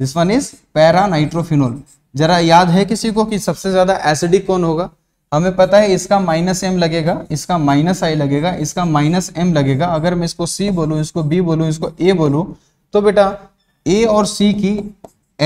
this one is paranitrophenol जरा याद है किसी को कि सबसे ज्यादा एसिडिक कौन होगा हमें पता है इसका माइनस एम लगेगा इसका माइनस आई लगेगा इसका माइनस एम लगेगा अगर मैं इसको सी बोलू इसको बी बोलू इसको ए बोलू तो बेटा ए और सी की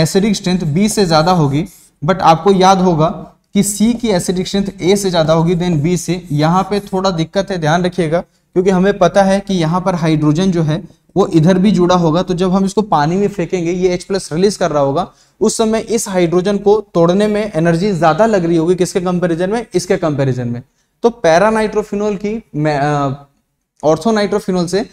एसिडिक स्ट्रेंथ बी से ज़्यादा होगी बट आपको याद होगा कि सी की एसिडिक स्ट्रेंथ ए से ज़्यादा होगी देन बी से यहाँ पे थोड़ा दिक्कत है ध्यान रखिएगा क्योंकि हमें पता है कि यहाँ पर हाइड्रोजन जो है वो इधर भी जुड़ा होगा तो जब हम इसको पानी में फेंकेंगे ये H प्लस रिलीज कर रहा होगा उस समय इस हाइड्रोजन को तोड़ने में एनर्जी ज्यादा लग रही होगी किसके कंपेरिजन में इसके कंपेरिजन में तो पैरानाइट्रोफिनोल की ऑर्थोनाइट्रोफिनोल से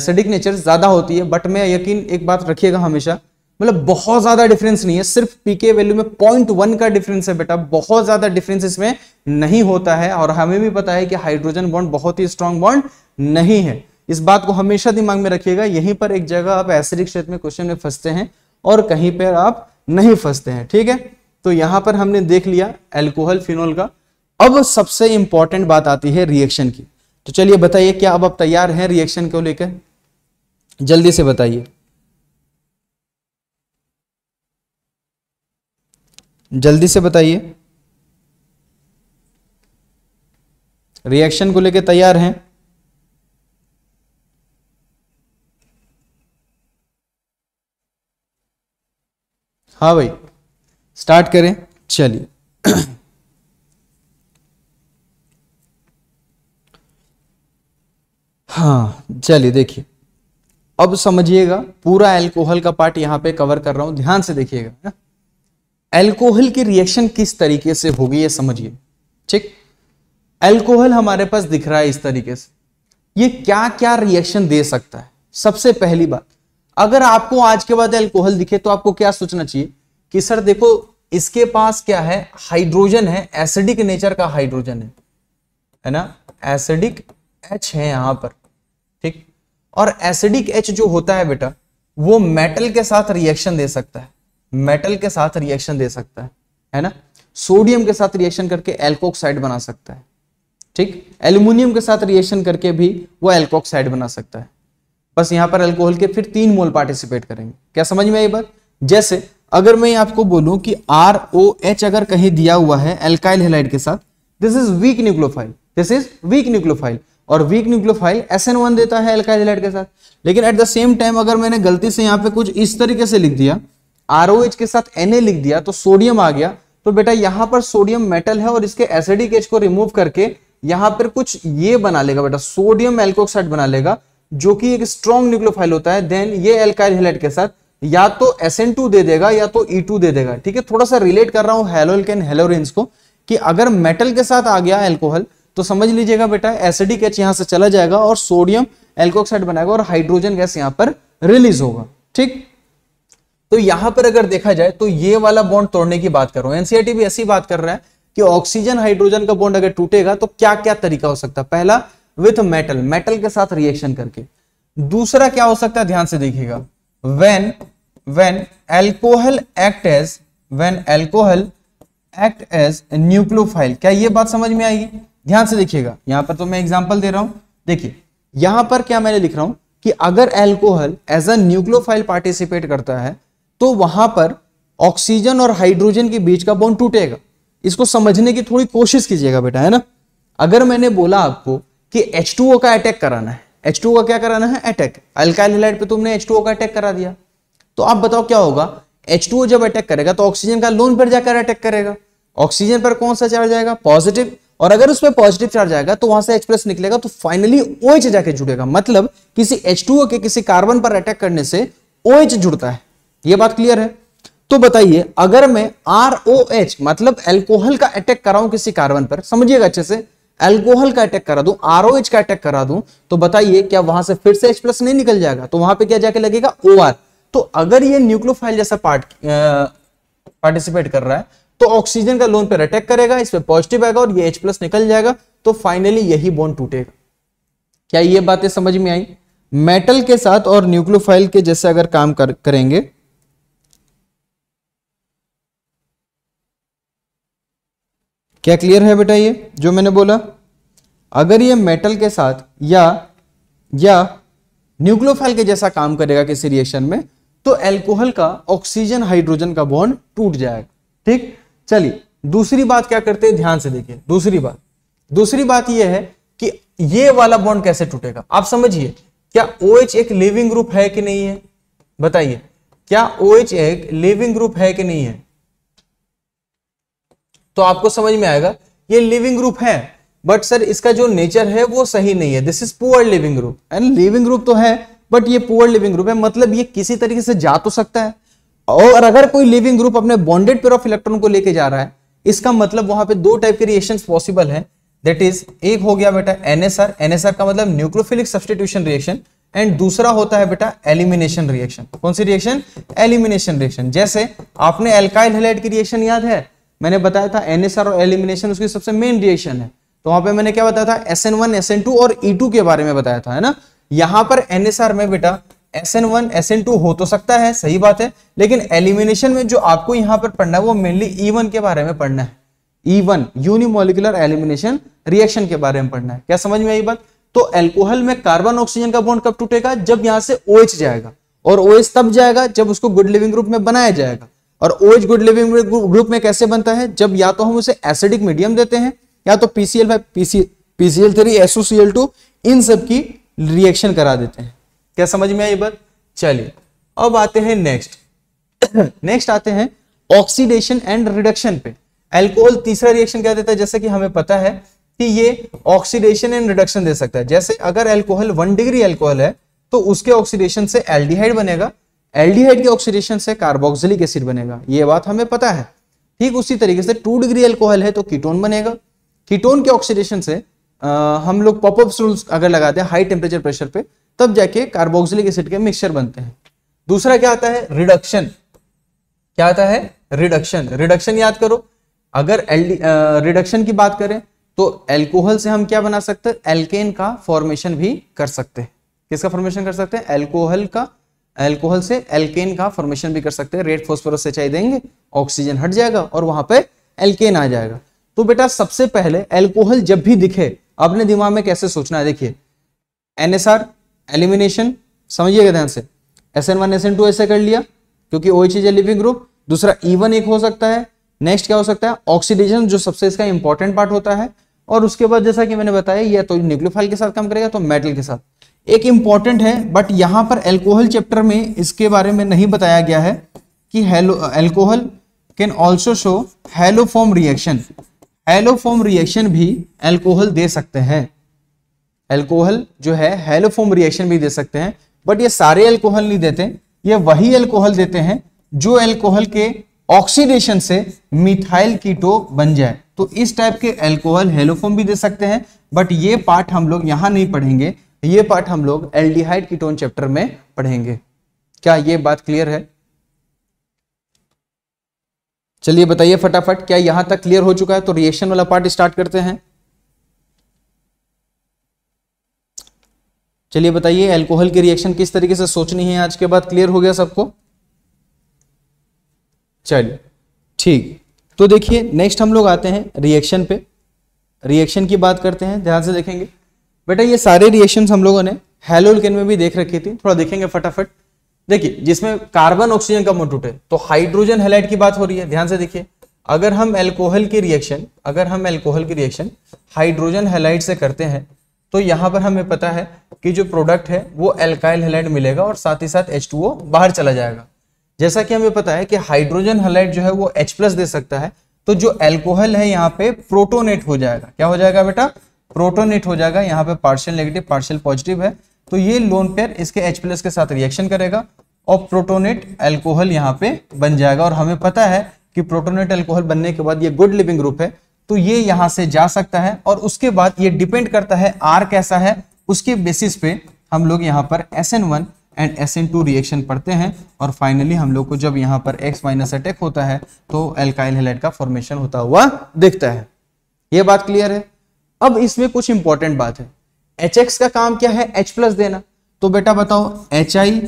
सेडिक नेचर ज्यादा होती है बट मैं यकीन एक बात रखिएगा हमेशा मतलब बहुत ज्यादा डिफरेंस नहीं है सिर्फ पीके वैल्यू में पॉइंट वन का डिफरेंस है बेटा बहुत ज्यादा डिफरेंस इसमें नहीं होता है और हमें भी पता है कि हाइड्रोजन बॉन्ड बहुत ही स्ट्रॉन्ग बॉन्ड नहीं है इस बात को हमेशा दिमाग में रखिएगा यहीं पर एक जगह आप ऐसे क्षेत्र में क्वेश्चन में फंसते हैं और कहीं पर आप नहीं फंसते हैं ठीक है तो यहां पर हमने देख लिया एल्कोहल फिनोल का अब सबसे इंपॉर्टेंट बात आती है रिएक्शन की तो चलिए बताइए क्या अब आप तैयार हैं रिएक्शन को लेकर जल्दी से बताइए जल्दी से बताइए रिएक्शन को लेकर तैयार हैं हाँ भाई स्टार्ट करें चलिए हाँ चलिए देखिए अब समझिएगा पूरा एल्कोहल का पार्ट यहाँ पे कवर कर रहा हूँ ध्यान से देखिएगा एल्कोहल की रिएक्शन किस तरीके से होगी ये समझिए ठीक एल्कोहल हमारे पास दिख रहा है इस तरीके से ये क्या क्या रिएक्शन दे सकता है सबसे पहली बात अगर आपको आज के बाद एल्कोहल दिखे तो आपको क्या सोचना चाहिए कि सर देखो इसके पास क्या है हाइड्रोजन है एसिडिक नेचर का हाइड्रोजन है है ना एसिडिक एच है यहां पर ठीक और एसिडिक एच जो होता है बेटा वो मेटल के साथ रिएक्शन दे सकता है मेटल के साथ रिएक्शन दे सकता है है ना सोडियम के साथ रिएक्शन करके एल्कोक्साइड बना सकता है ठीक एल्यूमिनियम के साथ रिएक्शन करके भी वो एल्कोक्साइड बना सकता है बस यहां पर अल्कोहल के फिर तीन मोल पार्टिसिपेट करेंगे क्या समझ में आई बात जैसे अगर मैं आपको बोलूं कि आर ओ एच अगर कहीं दिया हुआ है एल्काइल हेलाइड के साथ this is weak nucleophile this is weak nucleophile और वीक न्यूक्लियोफाइल एस देता है एल्काइल हेलाइड के साथ लेकिन एट द सेम टाइम अगर मैंने गलती से यहां पे कुछ इस तरीके से लिख दिया आर के साथ एन लिख दिया तो सोडियम आ गया तो बेटा यहां पर सोडियम मेटल है और इसके एसिडिक एज को रिमूव करके यहां पर कुछ ये बना लेगा बेटा सोडियम एल्कोक्साइड बना लेगा जो कि एक स्ट्रॉन्ग न्यूक्लियोफाइल होता है देन ये एल्काइल हेलेट के साथ या तो SN2 दे देगा या तो E2 दे देगा ठीक है थोड़ा सा रिलेट कर रहा हूँ हेलोल्केन हेलोरेंस को कि अगर मेटल के साथ आ गया एल्कोहल तो समझ लीजिएगा बेटा एसिडिक एच यहां से चला जाएगा और सोडियम एल्कोक्साइड बनाएगा और हाइड्रोजन गैस यहां पर रिलीज होगा ठीक तो यहां पर अगर देखा जाए तो ये वाला बॉन्ड तोड़ने की बात करो एनसीआरटी e भी ऐसी बात कर रहा है कि ऑक्सीजन हाइड्रोजन का बॉन्ड अगर टूटेगा तो क्या क्या तरीका हो सकता है पहला विथ मेटल मेटल के साथ रिएक्शन करके दूसरा क्या हो सकता है ध्यान से देखिएगा when when alcohol act as when alcohol act as nucleophile क्या ये बात समझ में आएगी ध्यान से देखिएगा यहां पर तो मैं एग्जाम्पल दे रहा हूं देखिए यहां पर क्या मैंने लिख रहा हूं कि अगर alcohol as a nucleophile participate करता है तो वहां पर ऑक्सीजन और हाइड्रोजन के बीच का बॉन्ड टूटेगा इसको समझने की थोड़ी कोशिश कीजिएगा बेटा है ना अगर मैंने बोला आपको कि H2O का अटैक कराना है H2O का क्या कराना है अटैक अल्काइल हेलाइड पे तुमने H2O का अटैक करा दिया तो आप बताओ क्या होगा H2O जब अटैक करेगा तो ऑक्सीजन का लोन पर जाकर अटैक करेगा ऑक्सीजन पर कौन सा चार्ज आएगा पॉजिटिव और अगर उस पर पॉजिटिव चार्ज आएगा तो वहां से एक्सप्रेस निकलेगा तो फाइनली ओएच जाके जुड़ेगा मतलब किसी H2O के किसी कार्बन पर अटैक करने से ओएच जुड़ता है ये बात क्लियर है तो बताइए अगर मैं आर ओ एच मतलब एल्कोहल का अटैक कराऊं किसी कार्बन पर समझिएगा अच्छे से एल्कोहल का अटैक करा दूं आर ओ एच का अटैक करा दूं तो बताइए क्या वहां से फिर से एच प्लस नहीं निकल जाएगा तो वहां पे क्या जाके लगेगा ओ आर तो अगर ये न्यूक्लोफाइल जैसा पार्ट पार्टिसिपेट कर रहा है तो ऑक्सीजन का लोन पर अटैक करेगा इस पर पॉजिटिव आएगा और ये एच प्लस निकल जाएगा तो फाइनली यही बोन टूटेगा क्या ये बातें समझ में आई मेटल के साथ और न्यूक्लोफाइल के जैसे अगर काम कर, करेंगे क्या क्लियर है बेटा ये जो मैंने बोला अगर ये मेटल के साथ या या न्यूक्लोफाइल के जैसा काम करेगा किसी रिएक्शन में तो एल्कोहल का ऑक्सीजन हाइड्रोजन का बॉन्ड टूट जाएगा ठीक चलिए दूसरी बात क्या करते हैं ध्यान से देखिए दूसरी बात दूसरी बात यह है कि ये वाला बॉन्ड कैसे टूटेगा आप समझिए क्या ओ OH एक लिविंग ग्रुप है कि नहीं है बताइए क्या ओ OH एक लिविंग ग्रुप है कि नहीं है तो आपको समझ में आएगा ये लिविंग ग्रुप है बट सर इसका जो नेचर है वो सही नहीं है this is poor leaving group and leaving group तो है बट ये पुअर लिविंग ग्रुप है मतलब ये किसी तरीके से जा तो सकता है और अगर कोई लिविंग ग्रुप अपने बॉन्डेड पेयर ऑफ इलेक्ट्रॉन को लेके जा रहा है इसका मतलब वहां पे दो टाइप के रिएक्शंस पॉसिबल है दैट इज एक हो गया बेटा एनएसआर एनएसआर का मतलब न्यूक्लियोफिलिक सब्सटीट्यूशन रिएक्शन एंड दूसरा होता है बेटा एलिमिनेशन रिएक्शन कौन सी रिएक्शन एलिमिनेशन रिएक्शन जैसे आपने एल्काइल हेलाइड की रिएक्शन याद है मैंने बताया था एनएसआर और एलिमिनेशन उसकी सबसे मेन रिएक्शन है तो वहां पे मैंने क्या बताया था S N one S N two और ई e टू के बारे में बताया था है ना यहां पर एनएसआर में बेटा S N one S N two हो तो सकता है सही बात है लेकिन एलिमिनेशन में जो आपको यहाँ पर पढ़ना है वो मेनली ई वन के बारे में पढ़ना है E one unimolecular elimination reaction के बारे में पढ़ना है क्या समझ में आई बात तो एल्कोहल में कार्बन ऑक्सीजन का बॉन्ड कब टूटेगा जब यहां से ओ OH जाएगा और ओ OH तब जाएगा जब उसको गुड लिविंग ग्रुप में बनाया जाएगा और ओएच गुड लिविंग ग्रुप में कैसे बनता है जब या तो हम उसे एसिडिक मीडियम देते हैं या तो PCl five PCl three SOCl two इन सब की रिएक्शन करा देते हैं क्या समझ में आई बात चलिए अब आते हैं नेक्स्ट नेक्स्ट आते हैं ऑक्सीडेशन एंड रिडक्शन पे एल्कोहल तीसरा रिएक्शन क्या देता है जैसे कि हमें पता है कि ये ऑक्सीडेशन एंड रिडक्शन दे सकता है जैसे अगर एल्कोहल वन डिग्री एल्कोहल है तो उसके ऑक्सीडेशन से एल्डिहाइड बनेगा एल्डिहाइड के ऑक्सीडेशन से कार्बोक्सिलिक एसिड बनेगा ये बात हमें पता है ठीक उसी तरीके से टू डिग्री एल्कोहल है तो कीटोन बनेगा कीटोन के ऑक्सीडेशन से आ, हम लोग पॉपअप रूल्स अगर लगाते हैं हाई टेम्परेचर प्रेशर पे तब जाके कार्बोक्सिलिक एसिड के मिक्सचर बनते हैं दूसरा क्या आता है रिडक्शन क्या आता है रिडक्शन रिडक्शन याद करो अगर रिडक्शन की बात करें तो एल्कोहल से हम क्या बना सकते हैं एल्केन का फॉर्मेशन भी कर सकते हैं किसका फॉर्मेशन कर सकते हैं एल्कोहल का एल्कोहल से एल्केन का फॉर्मेशन भी कर सकते हैं रेड फॉस्फोरस से चाहिए देंगे ऑक्सीजन हट जाएगा और वहां पे एल्केन आ जाएगा तो बेटा सबसे पहले एल्कोहल जब भी दिखे अपने दिमाग में कैसे सोचना है देखिए एनएसआर एलिमिनेशन समझिएगा ध्यान से S N one S N two ऐसे कर लिया क्योंकि ओ चीज है लिविंग ग्रुप दूसरा ईवन e एक हो सकता है नेक्स्ट क्या हो सकता है ऑक्सीडेशन जो सबसे इसका इंपॉर्टेंट पार्ट होता है और उसके बाद जैसा कि मैंने बताया ये तो न्यूक्लियोफाइल के साथ काम करेगा तो मेटल के साथ एक इम्पॉर्टेंट है बट यहाँ पर एल्कोहल चैप्टर में इसके बारे में नहीं बताया गया है कि halo alcohol can also show haloform reaction haloform reaction भी एल्कोहल दे सकते हैं एल्कोहल जो है हेलोफॉर्म रिएक्शन भी दे सकते हैं बट ये सारे एल्कोहल नहीं देते ये वही एल्कोहल देते हैं जो एल्कोहल के ऑक्सीडेशन से मिथाइल कीटो बन जाए तो इस टाइप के एल्कोहल हेलोफॉर्म भी दे सकते हैं बट ये पार्ट हम लोग यहाँ नहीं पढ़ेंगे ये पार्ट हम लोग एल्डिहाइड कीटोन चैप्टर में पढ़ेंगे क्या ये बात क्लियर है चलिए बताइए फटाफट क्या यहां तक क्लियर हो चुका है तो रिएक्शन वाला पार्ट स्टार्ट करते हैं चलिए बताइए एल्कोहल की रिएक्शन किस तरीके से सोचनी है आज के बाद क्लियर हो गया सबको चलिए ठीक तो देखिए नेक्स्ट हम लोग आते हैं रिएक्शन पे रिएक्शन की बात करते हैं ध्यान से देखेंगे बेटा ये सारे रिएक्शन हम लोगों ने हेलोल में भी देख रखी थी थोड़ा देखेंगे फटाफट देखिए जिसमें कार्बन ऑक्सीजन का मोट टूटे तो हाइड्रोजन हेलाइट की बात हो रही है ध्यान से देखिए अगर हम एल्कोहल की रिएक्शन अगर हम एल्कोहल की रिएक्शन हाइड्रोजन हेलाइट से करते हैं तो यहां पर हमें पता है कि जो प्रोडक्ट है वो एल्काइल हेलाइट मिलेगा और साथ ही साथ एच बाहर चला जाएगा जैसा कि हमें पता है कि हाइड्रोजन हेलाइट जो है वो एच प्लस दे सकता है तो जो एल्कोहल है यहाँ पे प्रोटोनेट हो जाएगा क्या हो जाएगा बेटा प्रोटोनेट हो जाएगा यहाँ पे पार्शियल नेगेटिव पार्शियल पॉजिटिव है तो ये लोन पेयर इसके एच प्लस के साथ रिएक्शन करेगा और प्रोटोनेट एल्कोहल यहाँ पे बन जाएगा और हमें पता है कि प्रोटोनेट एल्कोहल बनने के बाद ये गुड लिविंग ग्रुप है तो ये यहाँ से जा सकता है और उसके बाद ये डिपेंड करता है आर कैसा है उसके बेसिस पे हम लोग यहाँ पर S N one and S N two reaction पढ़ते हैं और फाइनली हम लोग को जब यहाँ पर एक्स माइनस अटैक होता है तो एल्काइल हेलाइट का फॉर्मेशन होता हुआ दिखता है ये बात क्लियर है अब इसमें कुछ इंपॉर्टेंट बात है एच एक्स का काम क्या है एच प्लस देना तो बेटा बताओ H I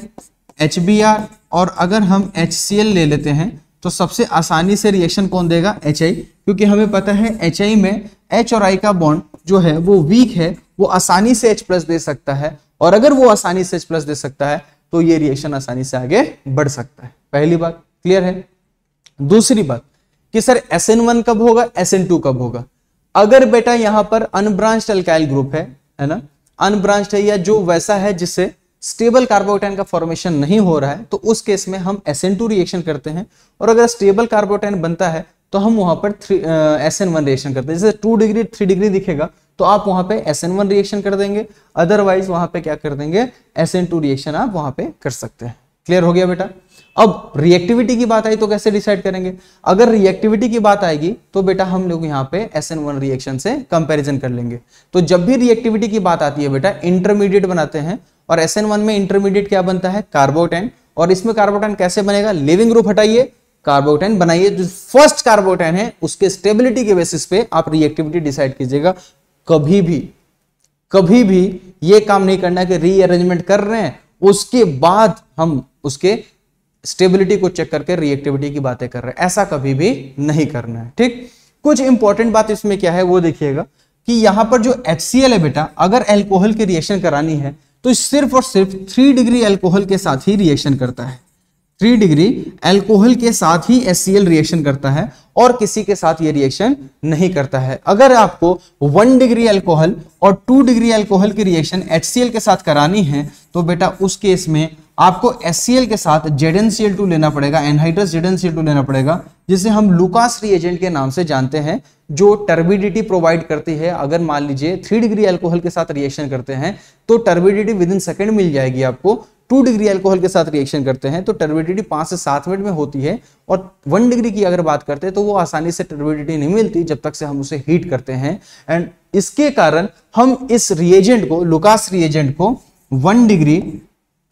H B R और अगर हम एच सी एल ले लेते हैं तो सबसे आसानी से रिएक्शन कौन देगा एच आई क्योंकि हमें पता है एच आई में एच और आई का बॉन्ड जो है वो वीक है वो आसानी से एच प्लस दे सकता है और अगर वो आसानी से एच प्लस दे सकता है तो ये रिएक्शन आसानी से आगे बढ़ सकता है पहली बात क्लियर है दूसरी बात कि सर एस एन वन कब होगा एस एन टू कब होगा अगर बेटा यहां पर अनब्रांच्ड अल्काइल ग्रुप है है ना अनब्रांच्ड है या जो वैसा है जिससे स्टेबल कार्बोटाइन का फॉर्मेशन नहीं हो रहा है तो उस केस में हम एस रिएक्शन करते हैं और अगर स्टेबल कार्बोटाइन बनता है तो हम वहां पर three S N one reaction करते हैं जैसे टू डिग्री थ्री डिग्री दिखेगा तो आप वहां पे एस एन वन रिएक्शन कर देंगे अदरवाइज वहां पे क्या कर देंगे एस एन टू रिएक्शन आप वहां पे कर सकते हैं क्लियर हो गया बेटा अब रिएक्टिविटी की बात आई तो कैसे डिसाइड करेंगे अगर रिएक्टिविटी की बात आएगी तो बेटा हम लोग यहाँ पे एस एन वन रिएक्शन से कंपेरिजन कर लेंगे तो जब भी रिएक्टिविटी की बात आती है बेटा इंटरमीडिएट बनाते हैं और एस एन वन में इंटरमीडिएट क्या बनता है कार्बोटेन और इसमें कार्बोटेन कैसे बनेगा लिविंग ग्रुप हटाइए कार्बोटेन बनाइए जो फर्स्ट कार्बोटेन है उसके स्टेबिलिटी के बेसिस पे आप रिएक्टिविटी डिसाइड कीजिएगा कभी भी कभी भी ये काम नहीं करना कि रीअरेंजमेंट कर रहे हैं उसके बाद हम उसके स्टेबिलिटी को चेक करके रिएक्टिविटी की बातें कर रहे हैं ऐसा कभी भी नहीं करना है ठीक कुछ इंपॉर्टेंट बात इसमें क्या है वो देखिएगा कि यहां पर जो एच है बेटा अगर एल्कोहल की रिएक्शन करानी है तो सिर्फ और सिर्फ थ्री डिग्री एल्कोहल के साथ ही रिएक्शन करता है थ्री डिग्री एल्कोहल के साथ ही एस रिएक्शन करता है और किसी के साथ ये रिएक्शन नहीं करता है अगर आपको वन डिग्री एल्कोहल और टू डिग्री एल्कोहल की रिएक्शन एच के साथ करानी है तो बेटा उस केस में आपको एस के साथ जेड लेना पड़ेगा एनहाइड्रस जेड लेना पड़ेगा जिसे हम लुकास रिएजेंट के नाम से जानते हैं जो टर्बिडिटी प्रोवाइड करती है अगर मान लीजिए थ्री डिग्री अल्कोहल के साथ रिएक्शन करते हैं तो टर्बिडिटी विद इन सेकेंड मिल जाएगी आपको टू डिग्री अल्कोहल के साथ रिएक्शन करते हैं तो टर्बिडिटी पांच से सात मिनट में होती है और वन डिग्री की अगर बात करते हैं तो वो आसानी से टर्बिडिटी नहीं मिलती जब तक से हम उसे हीट करते हैं एंड इसके कारण हम इस रिएजेंट को लुकास रिएजेंट को one degree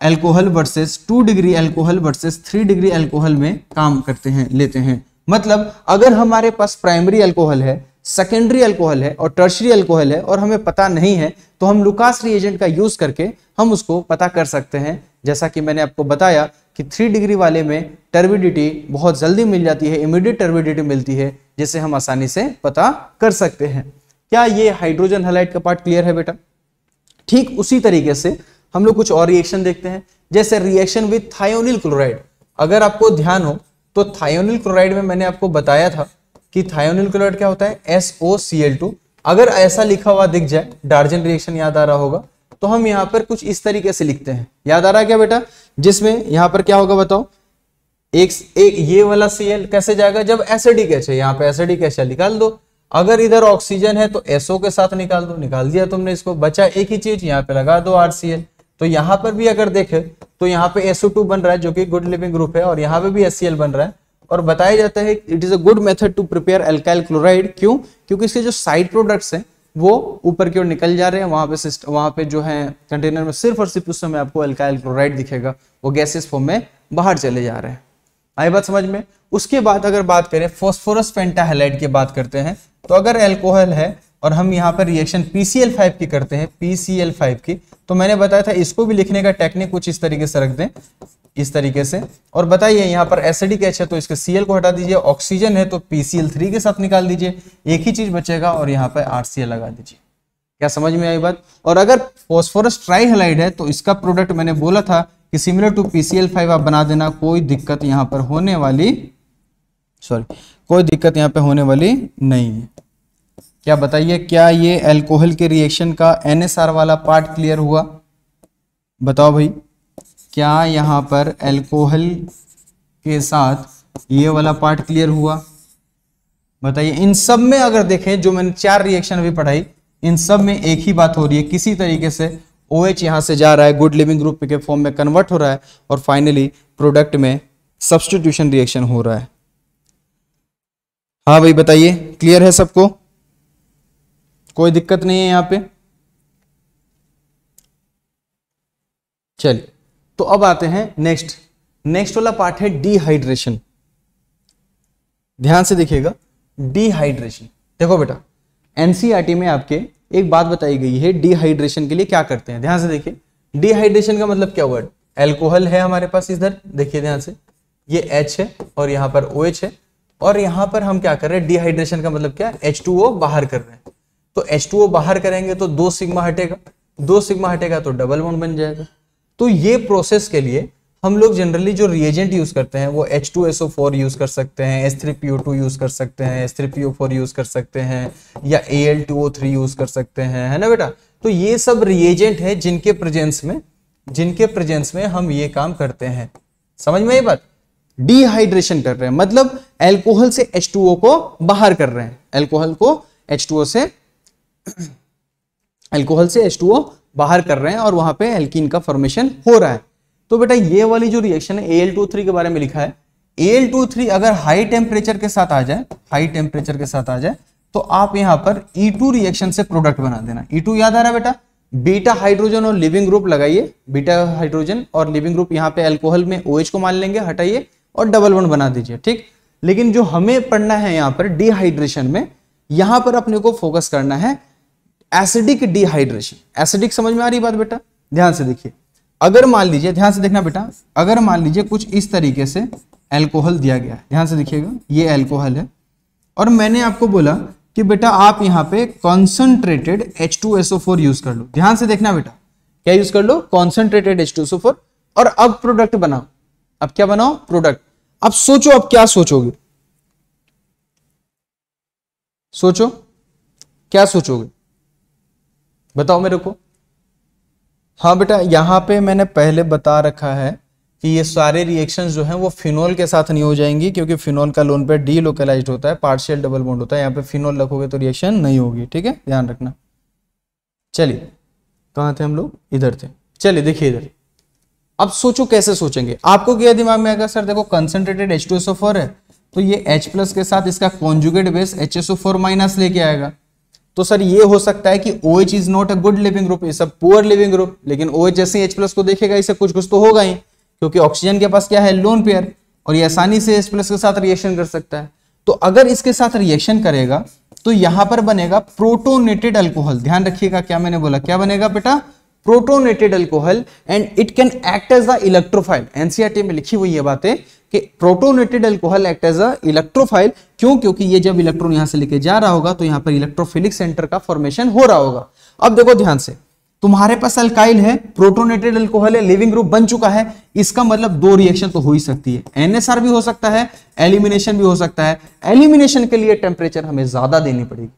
alcohol versus two degree alcohol versus three degree alcohol में काम करते हैं लेते हैं मतलब अगर हमारे पास प्राइमरी एल्कोहल है सेकेंडरी एल्कोहल है और टर्शरी एल्कोहल है और हमें पता नहीं है तो हम लुकास रिएजेंट का यूज करके हम उसको पता कर सकते हैं जैसा कि मैंने आपको बताया कि थ्री डिग्री वाले में टर्बिडिटी बहुत जल्दी मिल जाती है इमिडियट टर्बिडिटी मिलती है जिसे हम आसानी से पता कर सकते हैं क्या ये हाइड्रोजन हलाइट का पार्ट क्लियर है बेटा ठीक उसी तरीके से हम लोग कुछ और रिएक्शन देखते हैं जैसे रिएक्शन विथ थायोनिल क्लोराइड अगर आपको ध्यान हो तो थायोनिल क्लोराइड में मैंने आपको बताया था कि थायोनिल क्लोराइड क्या होता है S O C L two अगर ऐसा लिखा हुआ दिख जाए डार्जन रिएक्शन याद आ रहा होगा तो हम यहाँ पर कुछ इस तरीके से लिखते हैं याद आ रहा है क्या बेटा जिसमें यहां पर क्या होगा बताओ एक एक ये वाला सी एल कैसे जाएगा जब एसिडिक एच है पर पे एसिडिक एच निकाल दो अगर इधर ऑक्सीजन है तो एसओ के साथ निकाल दो निकाल दिया तुमने इसको बचा एक ही चीज यहां पे लगा दो आरसीएल तो यहां पर भी अगर देखें तो यहाँ पे SO2 बन रहा है जो कि गुड लिविंग ग्रुप है और यहाँ पे भी HCl बन रहा है और बताया जाता है it is a good method to prepare alkyl chloride क्यों क्योंकि इसके जो साइड प्रोडक्ट्स हैं वो ऊपर की ओर निकल जा रहे हैं वहां पे वहां पे जो है कंटेनर में सिर्फ और सिर्फ उस समय आपको अल्काइल क्लोराइड दिखेगा वो गैसेस फॉर्म में बाहर चले जा रहे हैं आई बात समझ में उसके बाद अगर बात करें फॉस्फोरस पेंटाहेलाइड की बात करते हैं तो अगर एल्कोहल है और हम यहाँ पर रिएक्शन पी की करते हैं पी की तो मैंने बताया था इसको भी लिखने का टेक्निक कुछ इस तरीके से रख दें इस तरीके से और बताइए यहाँ पर एसिडिक एच है तो इसके सी को हटा दीजिए ऑक्सीजन है तो थ्री के साथ निकाल दीजिए एक ही चीज बचेगा और यहाँ पर आर लगा दीजिए क्या समझ में आई बात और अगर फॉस्फोरस ट्राइहलाइड है तो इसका प्रोडक्ट मैंने बोला था कि सिमिलर टू पीसीएल आप बना देना कोई दिक्कत यहाँ पर होने वाली सॉरी कोई दिक्कत यहाँ पे होने वाली नहीं है क्या बताइए क्या ये अल्कोहल के रिएक्शन का एन वाला पार्ट क्लियर हुआ बताओ भाई क्या यहाँ पर अल्कोहल के साथ ये वाला पार्ट क्लियर हुआ बताइए इन सब में अगर देखें जो मैंने चार रिएक्शन अभी पढ़ाई इन सब में एक ही बात हो रही है किसी तरीके से ओ OH यहाँ से जा रहा है गुड लिविंग ग्रुप के फॉर्म में कन्वर्ट हो रहा है और फाइनली प्रोडक्ट में सब्सटीट्यूशन रिएक्शन हो रहा है हाँ भाई बताइए क्लियर है सबको कोई दिक्कत नहीं है यहाँ पे चलिए तो अब आते हैं नेक्स्ट नेक्स्ट वाला पार्ट है डिहाइड्रेशन ध्यान से देखिएगा डिहाइड्रेशन देखो बेटा एनसीईआरटी e में आपके एक बात बताई गई है डिहाइड्रेशन के लिए क्या करते हैं ध्यान से देखिए डिहाइड्रेशन का मतलब क्या वर्ड एल्कोहल है हमारे पास इधर देखिए ध्यान से ये एच है और यहां पर ओ OH है और यहां पर हम क्या कर रहे हैं डिहाइड्रेशन का मतलब क्या एच टू ओ बाहर कर रहे हैं तो ओ बाहर करेंगे तो दो सिग्मा हटेगा दो सिग्मा हटेगा तो डबल बॉन्ड बन जाएगा तो ये प्रोसेस के लिए हम लोग जनरली जो रिएजेंट यूज करते हैं वो H2SO4 यूज कर सकते हैं S3PO2 यूज कर सकते हैं S3PO4 यूज कर सकते हैं या Al2O3 यूज कर सकते हैं है ना बेटा तो ये सब रिएजेंट है जिनके प्रेजेंस में जिनके प्रेजेंस में हम ये काम करते हैं समझ में ये बात डिहाइड्रेशन कर रहे हैं मतलब एल्कोहल से H2O को बाहर कर रहे हैं एल्कोहल को H2O से एल्कोहल से एच बाहर कर रहे हैं और वहां पे एल्किन का फॉर्मेशन हो रहा है तो बेटा ये वाली जो रिएक्शन है एल टू थ्री के बारे में लिखा है एल टू थ्री अगर हाई टेम्परेचर के साथ आ जाए हाई टेम्परेचर के साथ आ जाए तो आप यहाँ पर E2 रिएक्शन से प्रोडक्ट बना देना E2 याद आ रहा है बेटा बीटा हाइड्रोजन और लिविंग ग्रुप लगाइए बीटा हाइड्रोजन और लिविंग ग्रुप यहाँ पे अल्कोहल में ओ OH को मान लेंगे हटाइए और डबल वन बना दीजिए ठीक लेकिन जो हमें पढ़ना है यहाँ पर डिहाइड्रेशन में यहां पर अपने को फोकस करना है एसिडिक डिहाइड्रेशन एसिडिक समझ में आ रही बात बेटा ध्यान से देखिए अगर मान लीजिए ध्यान से देखना बेटा अगर मान लीजिए कुछ इस तरीके से एल्कोहल दिया गया है ध्यान से देखिएगा ये एल्कोहल है और मैंने आपको बोला कि बेटा आप यहाँ पे कॉन्सेंट्रेटेड फोर यूज कर लो ध्यान से देखना बेटा क्या यूज कर लो कॉन्सेंट्रेटेड फोर और अब प्रोडक्ट बनाओ अब क्या बनाओ प्रोडक्ट अब सोचो अब क्या सोचोगे सोचो क्या सोचोगे बताओ मेरे को हाँ बेटा यहाँ पे मैंने पहले बता रखा है कि ये सारे रिएक्शन जो हैं वो फिनोल के साथ नहीं हो जाएंगी क्योंकि फिनोल का लोन पे लोकलाइज होता है पार्शियल डबल बॉन्ड होता है यहाँ पे फिनोल रखोगे तो रिएक्शन नहीं होगी ठीक है ध्यान रखना चलिए कहाँ थे हम लोग इधर थे चलिए देखिए इधर अब सोचो कैसे सोचेंगे आपको क्या दिमाग में आएगा सर देखो कंसनट्रेटेड एच है तो ये एच प्लस के साथ इसका conjugate base H S O four minus लेके आएगा तो सर ये हो सकता है कि O H is not a good leaving group is a poor leaving group लेकिन ओ एच जैसे एच प्लस को देखेगा इसे कुछ कुछ तो होगा ही क्योंकि ऑक्सीजन के पास क्या है लोन पेयर और ये आसानी से एच प्लस के साथ रिएक्शन कर सकता है तो अगर इसके साथ रिएक्शन करेगा तो यहां पर बनेगा प्रोटोनेटेड अल्कोहल ध्यान रखिएगा क्या मैंने बोला क्या बनेगा बेटा protonated alcohol and it can act as the electrophile NCERT में लिखी हुई ये बातें कि protonated alcohol act as a electrophile क्यों क्योंकि ये जब इलेक्ट्रॉन यहां से लेके जा रहा होगा तो यहां पर इलेक्ट्रोफिलिक सेंटर का फॉर्मेशन हो रहा होगा अब देखो ध्यान से तुम्हारे पास अल्काइल है प्रोटोनेटेड अल्कोहल है लिविंग ग्रुप बन चुका है इसका मतलब दो रिएक्शन तो हो ही सकती है एनएसआर भी हो सकता है एलिमिनेशन भी हो सकता है एलिमिनेशन के लिए टेम्परेचर हमें ज्यादा देनी पड़ेगी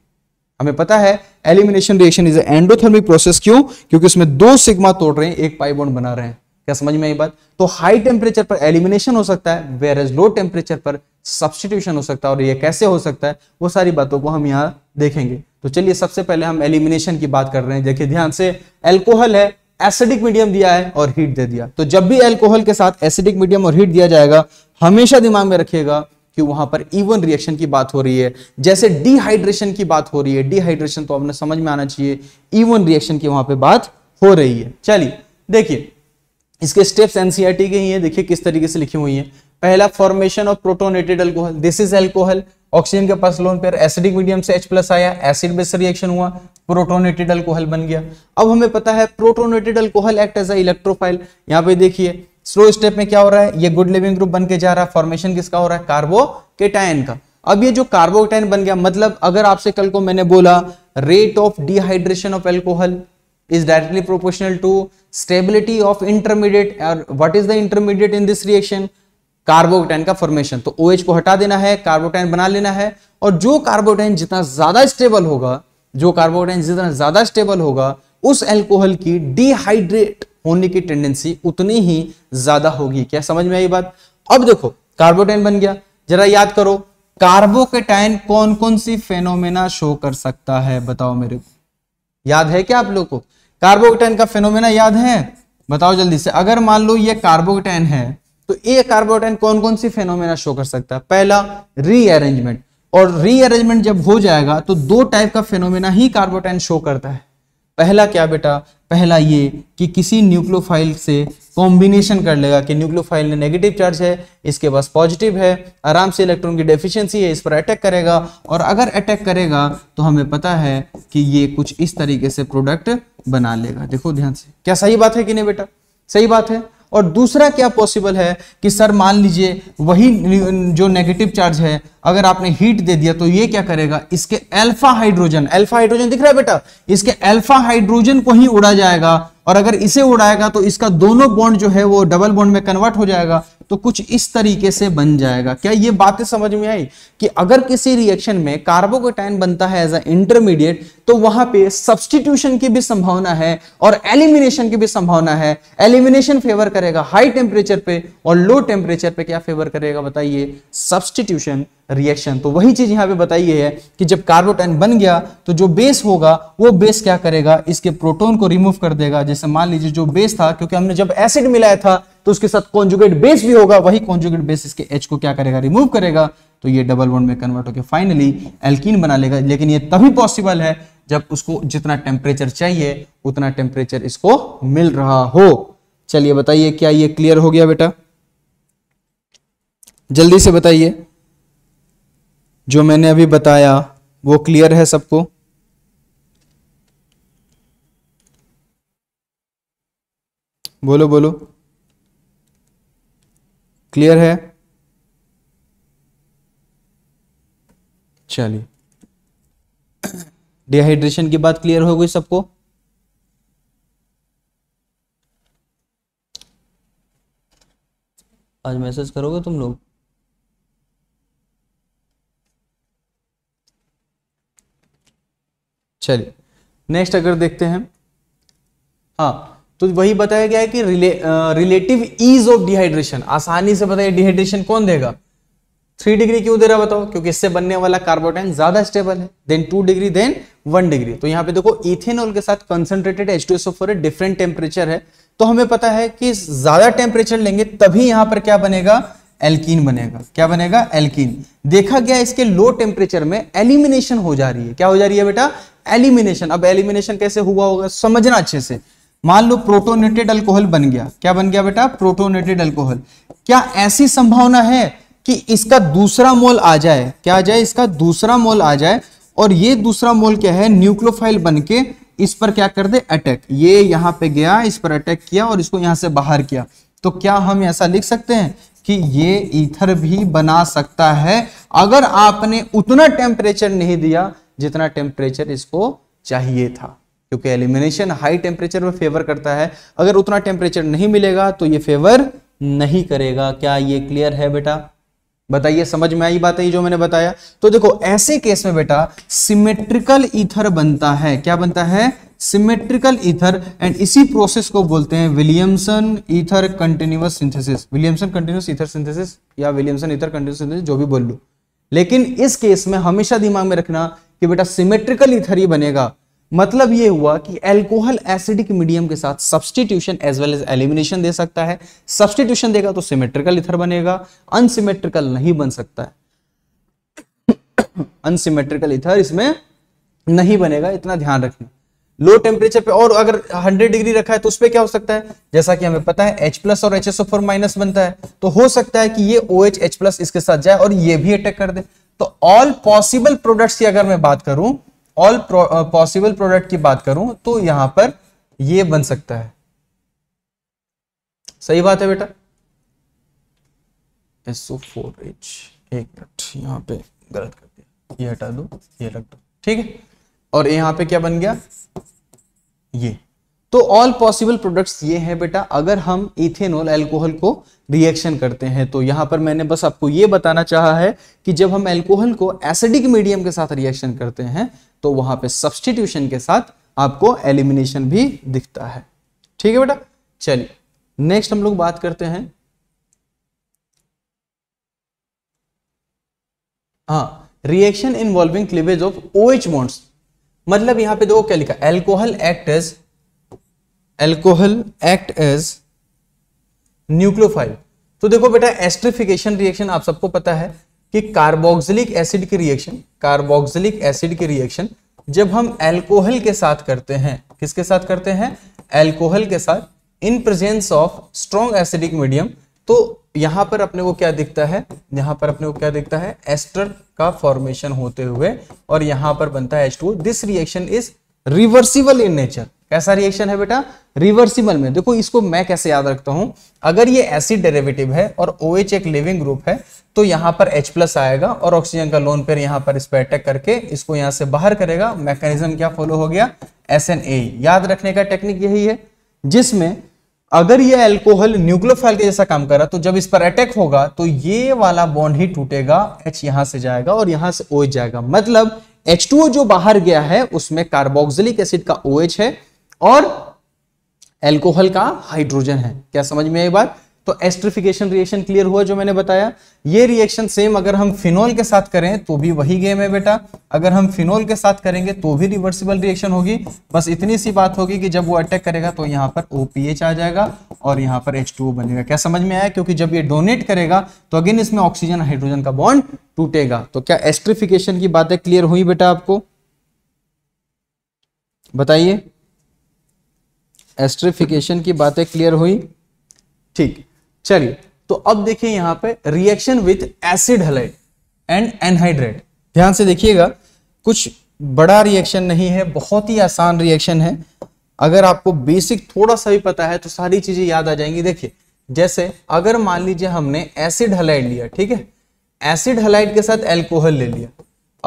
हमें पता है elimination reaction is endothermic process क्यों क्योंकि उसमें दो सिग्मा तोड़ रहे हैं एक पाइबोन बना रहे हैं क्या समझ में आई बात तो हाई टेम्परेचर पर एलिमिनेशन हो सकता है वेर एज लो टेम्परेचर पर सब्सटीट्यूशन हो सकता है और ये कैसे हो सकता है वो सारी बातों को हम यहाँ देखेंगे तो चलिए सबसे पहले हम एलिमिनेशन की बात कर रहे हैं देखिए ध्यान से एल्कोहल है एसिडिक मीडियम दिया है और हीट दे दिया तो जब भी एल्कोहल के साथ एसिडिक मीडियम और हीट दिया जाएगा हमेशा दिमाग में रखिएगा कि वहां पर इवन रिएक्शन की बात हो रही है जैसे डिहाइड्रेशन की बात हो रही है डिहाइड्रेशन तो आपने समझ में आना चाहिए इवन रिएक्शन की वहां पर बात हो रही है चलिए देखिए इसके स्टेप्स एनसीईआरटी e के ही हैं देखिए किस तरीके से लिखी हुई है पहला formation of protonated alcohol this is alcohol oxygen के पास लोन पेयर एसिडिक मीडियम से एच प्लस आया एसिड बेस रिएक्शन हुआ प्रोटोनेटेड अल्कोहल बन गया अब हमें पता है protonated alcohol act as a electrophile यहाँ पे देखिए स्लो स्टेप में क्या हो रहा है ये गुड लिविंग ग्रुप बन के जा रहा है फॉर्मेशन किसका हो रहा है कार्बोकेटायन का अब ये जो कार्बोकेटाइन बन गया मतलब अगर आपसे कल को मैंने बोला rate of dehydration of alcohol is directly proportional to stability of intermediate or what is the intermediate in this reaction carbocation का फॉर्मेशन तो OH को हटा देना है कार्बोटाइन बना लेना है और जो कार्बोटाइन जितना ज्यादा स्टेबल होगा जो कार्बोटाइन जितना ज्यादा स्टेबल होगा उस एल्कोहल की डिहाइड्रेट होने की टेंडेंसी उतनी ही ज्यादा होगी क्या समझ में आई बात अब देखो कार्बोटाइन बन गया जरा याद करो कार्बोकेटाइन कौन कौन सी फेनोमेना शो कर सकता है बताओ मेरे को याद है क्या आप लोग को कार्बोकेटाइन का फेनोमेना याद है बताओ जल्दी से अगर मान लो ये कार्बोकेटाइन है तो ये कार्बोकेटाइन कौन कौन सी फेनोमेना शो कर सकता है पहला रीअरेंजमेंट और रीअरेंजमेंट जब हो जाएगा तो दो टाइप का फेनोमेना ही कार्बोटाइन शो करता है पहला क्या बेटा पहला ये कि किसी न्यूक्लोफाइल से कॉम्बिनेशन कर लेगा कि न्यूक्लोफाइल ने नेगेटिव चार्ज है इसके पास पॉजिटिव है आराम से इलेक्ट्रॉन की डेफिशिएंसी है इस पर अटैक करेगा और अगर अटैक करेगा तो हमें पता है कि ये कुछ इस तरीके से प्रोडक्ट बना लेगा देखो ध्यान से क्या सही बात है कि नहीं बेटा सही बात है और दूसरा क्या पॉसिबल है कि सर मान लीजिए वही जो नेगेटिव चार्ज है अगर आपने हीट दे दिया तो ये क्या करेगा इसके अल्फा हाइड्रोजन अल्फा हाइड्रोजन दिख रहा है बेटा इसके अल्फा हाइड्रोजन को ही उड़ा जाएगा और अगर इसे उड़ाएगा तो इसका दोनों बॉन्ड जो है वो डबल बॉन्ड में कन्वर्ट हो जाएगा तो कुछ इस तरीके से बन जाएगा क्या ये बातें समझ में आई कि अगर किसी रिएक्शन में कार्बोकोटाइन बनता है एज अ इंटरमीडिएट तो वहां पे सब्सटीट्यूशन की भी संभावना है और एलिमिनेशन की भी संभावना है एलिमिनेशन फेवर करेगा हाई टेम्परेचर पे और लो टेम्परेचर पे क्या फेवर करेगा बताइए सब्सटीट्यूशन रिएक्शन तो वही चीज यहां पे बताई है कि जब कार्बोटाइन बन गया तो जो बेस होगा वो बेस क्या करेगा इसके प्रोटोन को रिमूव कर देगा जैसे मान लीजिए जो बेस था क्योंकि हमने जब एसिड मिलाया था तो उसके साथ कॉन्जुगेट बेस भी होगा वही कॉन्जुगेट बेस इसके एच को क्या करेगा रिमूव करेगा तो ये डबल वन में कन्वर्ट होकर फाइनली एल्किन बना लेगा लेकिन ये तभी पॉसिबल है जब उसको जितना टेम्परेचर चाहिए उतना टेम्परेचर इसको मिल रहा हो चलिए बताइए क्या ये क्लियर हो गया बेटा जल्दी से बताइए जो मैंने अभी बताया वो क्लियर है सबको बोलो बोलो क्लियर है चलिए डिहाइड्रेशन की बात क्लियर हो गई सबको आज मैसेज करोगे तुम लोग चलिए नेक्स्ट अगर देखते हैं हाँ तो वही बताया गया है कि रिलेटिव ईज ऑफ डिहाइड्रेशन आसानी से बताइए डिहाइड्रेशन कौन देगा थ्री डिग्री क्यों दे रहा बताओ क्योंकि इससे बनने वाला कार्बोटाइन ज्यादा स्टेबल है then two degree then one degree तो यहाँ पे देखो इथेनॉल के साथ concentrated H two S different temperature है तो हमें पता है कि ज्यादा टेम्परेचर लेंगे तभी यहां पर क्या बनेगा एल्कीन बनेगा क्या बनेगा एल्कीन देखा गया इसके लो टेम्परेचर में एलिमिनेशन हो जा रही है क्या हो जा रही है बेटा एलिमिनेशन अब एलिमिनेशन कैसे हुआ होगा समझना अच्छे से मान लो प्रोटोनेटेड अल्कोहल बन गया क्या बन गया बेटा प्रोटोनेटेड अल्कोहल क्या ऐसी संभावना है कि इसका दूसरा मोल आ जाए क्या आ जाए इसका दूसरा मोल आ जाए और ये दूसरा मोल क्या है न्यूक्लोफाइल बन के इस पर क्या कर दे अटैक ये यहां पे गया इस पर अटैक किया और इसको यहां से बाहर किया तो क्या हम ऐसा लिख सकते हैं कि ये ईथर भी बना सकता है अगर आपने उतना टेम्परेचर नहीं दिया जितना टेम्परेचर इसको चाहिए था क्योंकि एलिमिनेशन हाई टेम्परेचर में फेवर करता है अगर उतना टेम्परेचर नहीं मिलेगा तो ये फेवर नहीं करेगा क्या ये क्लियर है बेटा बताइए समझ में आई बात है जो मैंने बताया तो देखो ऐसे केस में बेटा सिमेट्रिकल ईथर बनता है क्या बनता है सिमेट्रिकल ईथर एंड इसी प्रोसेस को बोलते हैं Williamson ether continuous synthesis Williamson continuous ether synthesis या विलियमसन ईथर कंटिन्यूस सिंथेसिस जो भी बोल लू लेकिन इस केस में हमेशा दिमाग में रखना कि बेटा सिमेट्रिकल ईथर ही बनेगा मतलब ये हुआ कि एल्कोहल एसिडिक मीडियम के साथ substitution as well as elimination दे सकता है सब्सटीट्यूशन देगा तो सिमेट्रिकल इथर बनेगा अनसिमेट्रिकल नहीं बन सकता है अनसिमेट्रिकल इथर इसमें नहीं बनेगा इतना ध्यान रखना लो टेम्परेचर पे और अगर 100 डिग्री रखा है तो उस पर क्या हो सकता है जैसा कि हमें पता है H प्लस और एच एस फोर माइनस बनता है तो हो सकता है कि ये ओ एच एच प्लस इसके साथ जाए और ये भी अटैक कर दे तो ऑल पॉसिबल प्रोडक्ट्स की अगर मैं बात करूं ऑल पॉसिबल प्रोडक्ट की बात करूं तो यहां पर ये बन सकता है सही बात है बेटा एसओ फोर एच एक मिनट यहां पे गलत कर दिया ये हटा दो ये रख दो ठीक है और यहां पे क्या बन गया ये तो ऑल पॉसिबल प्रोडक्ट्स ये है बेटा अगर हम इथेनॉल एल्कोहल को रिएक्शन करते हैं तो यहाँ पर मैंने बस आपको ये बताना चाहा है कि जब हम एल्कोहल को एसिडिक मीडियम के साथ रिएक्शन करते हैं तो वहां पे सब्सटीट्यूशन के साथ आपको एलिमिनेशन भी दिखता है ठीक है बेटा चलिए नेक्स्ट हम लोग बात करते हैं हाँ reaction involving cleavage of O H bonds मतलब यहां पे देखो क्या लिखा alcohol act as alcohol act as nucleophile तो देखो बेटा एस्ट्रिफिकेशन रिएक्शन आप सबको पता है कि कार्बोक्सिलिक एसिड की रिएक्शन कार्बोक्सिलिक एसिड की रिएक्शन जब हम एल्कोहल के साथ करते हैं किसके साथ करते हैं एल्कोहल के साथ in presence of strong acidic medium तो यहां पर अपने को क्या दिखता है यहां पर अपने को क्या दिखता है एस्टर का फॉर्मेशन होते हुए और यहां पर बनता है H2O this reaction is reversible in nature कैसा रिएक्शन है बेटा रिवर्सिबल में देखो इसको मैं कैसे याद रखता हूं अगर ये एसिड डेरिवेटिव है और ओ OH एक लिविंग ग्रुप है तो यहाँ पर H प्लस आएगा और ऑक्सीजन का लोन पेयर यहां पर इस पर अटैक करके इसको यहां से बाहर करेगा मैकेनिज्म क्या फॉलो हो गया एस याद रखने का टेक्निक यही है जिसमें अगर ये एल्कोहल न्यूक्लोफाइल के जैसा काम कर रहा तो जब इस पर अटैक होगा तो ये वाला बॉन्ड ही टूटेगा एच यहां से जाएगा और यहां से OH जाएगा मतलब H2O जो बाहर गया है उसमें कार्बोक्सिलिक एसिड का ओ OH है और एल्कोहल का हाइड्रोजन है क्या समझ में आई बात तो एस्ट्रिफिकेशन रिएक्शन क्लियर हुआ जो मैंने बताया ये रिएक्शन सेम अगर हम फिनोल के साथ करें तो भी वही गेम है बेटा अगर हम फिनोल के साथ करेंगे तो भी रिवर्सिबल रिएक्शन होगी बस इतनी सी बात होगी कि जब वो अटैक करेगा तो यहां पर ओपीएच आ जाएगा और यहां पर एच बनेगा क्या समझ में आया क्योंकि जब ये डोनेट करेगा तो अगेन इसमें ऑक्सीजन हाइड्रोजन का बॉन्ड टूटेगा तो क्या एस्ट्रिफिकेशन की बातें क्लियर हुई बेटा आपको बताइए एस्ट्रिफिकेशन की बातें क्लियर हुई ठीक चलिए तो अब देखिए यहां पे reaction with acid halide and anhydride ध्यान से देखिएगा कुछ बड़ा रिएक्शन नहीं है बहुत ही आसान रिएक्शन है अगर आपको बेसिक थोड़ा सा भी पता है तो सारी चीजें याद आ जाएंगी देखिए जैसे अगर मान लीजिए हमने एसिड हलाइड लिया ठीक है एसिड हलाइड के साथ एल्कोहल ले लिया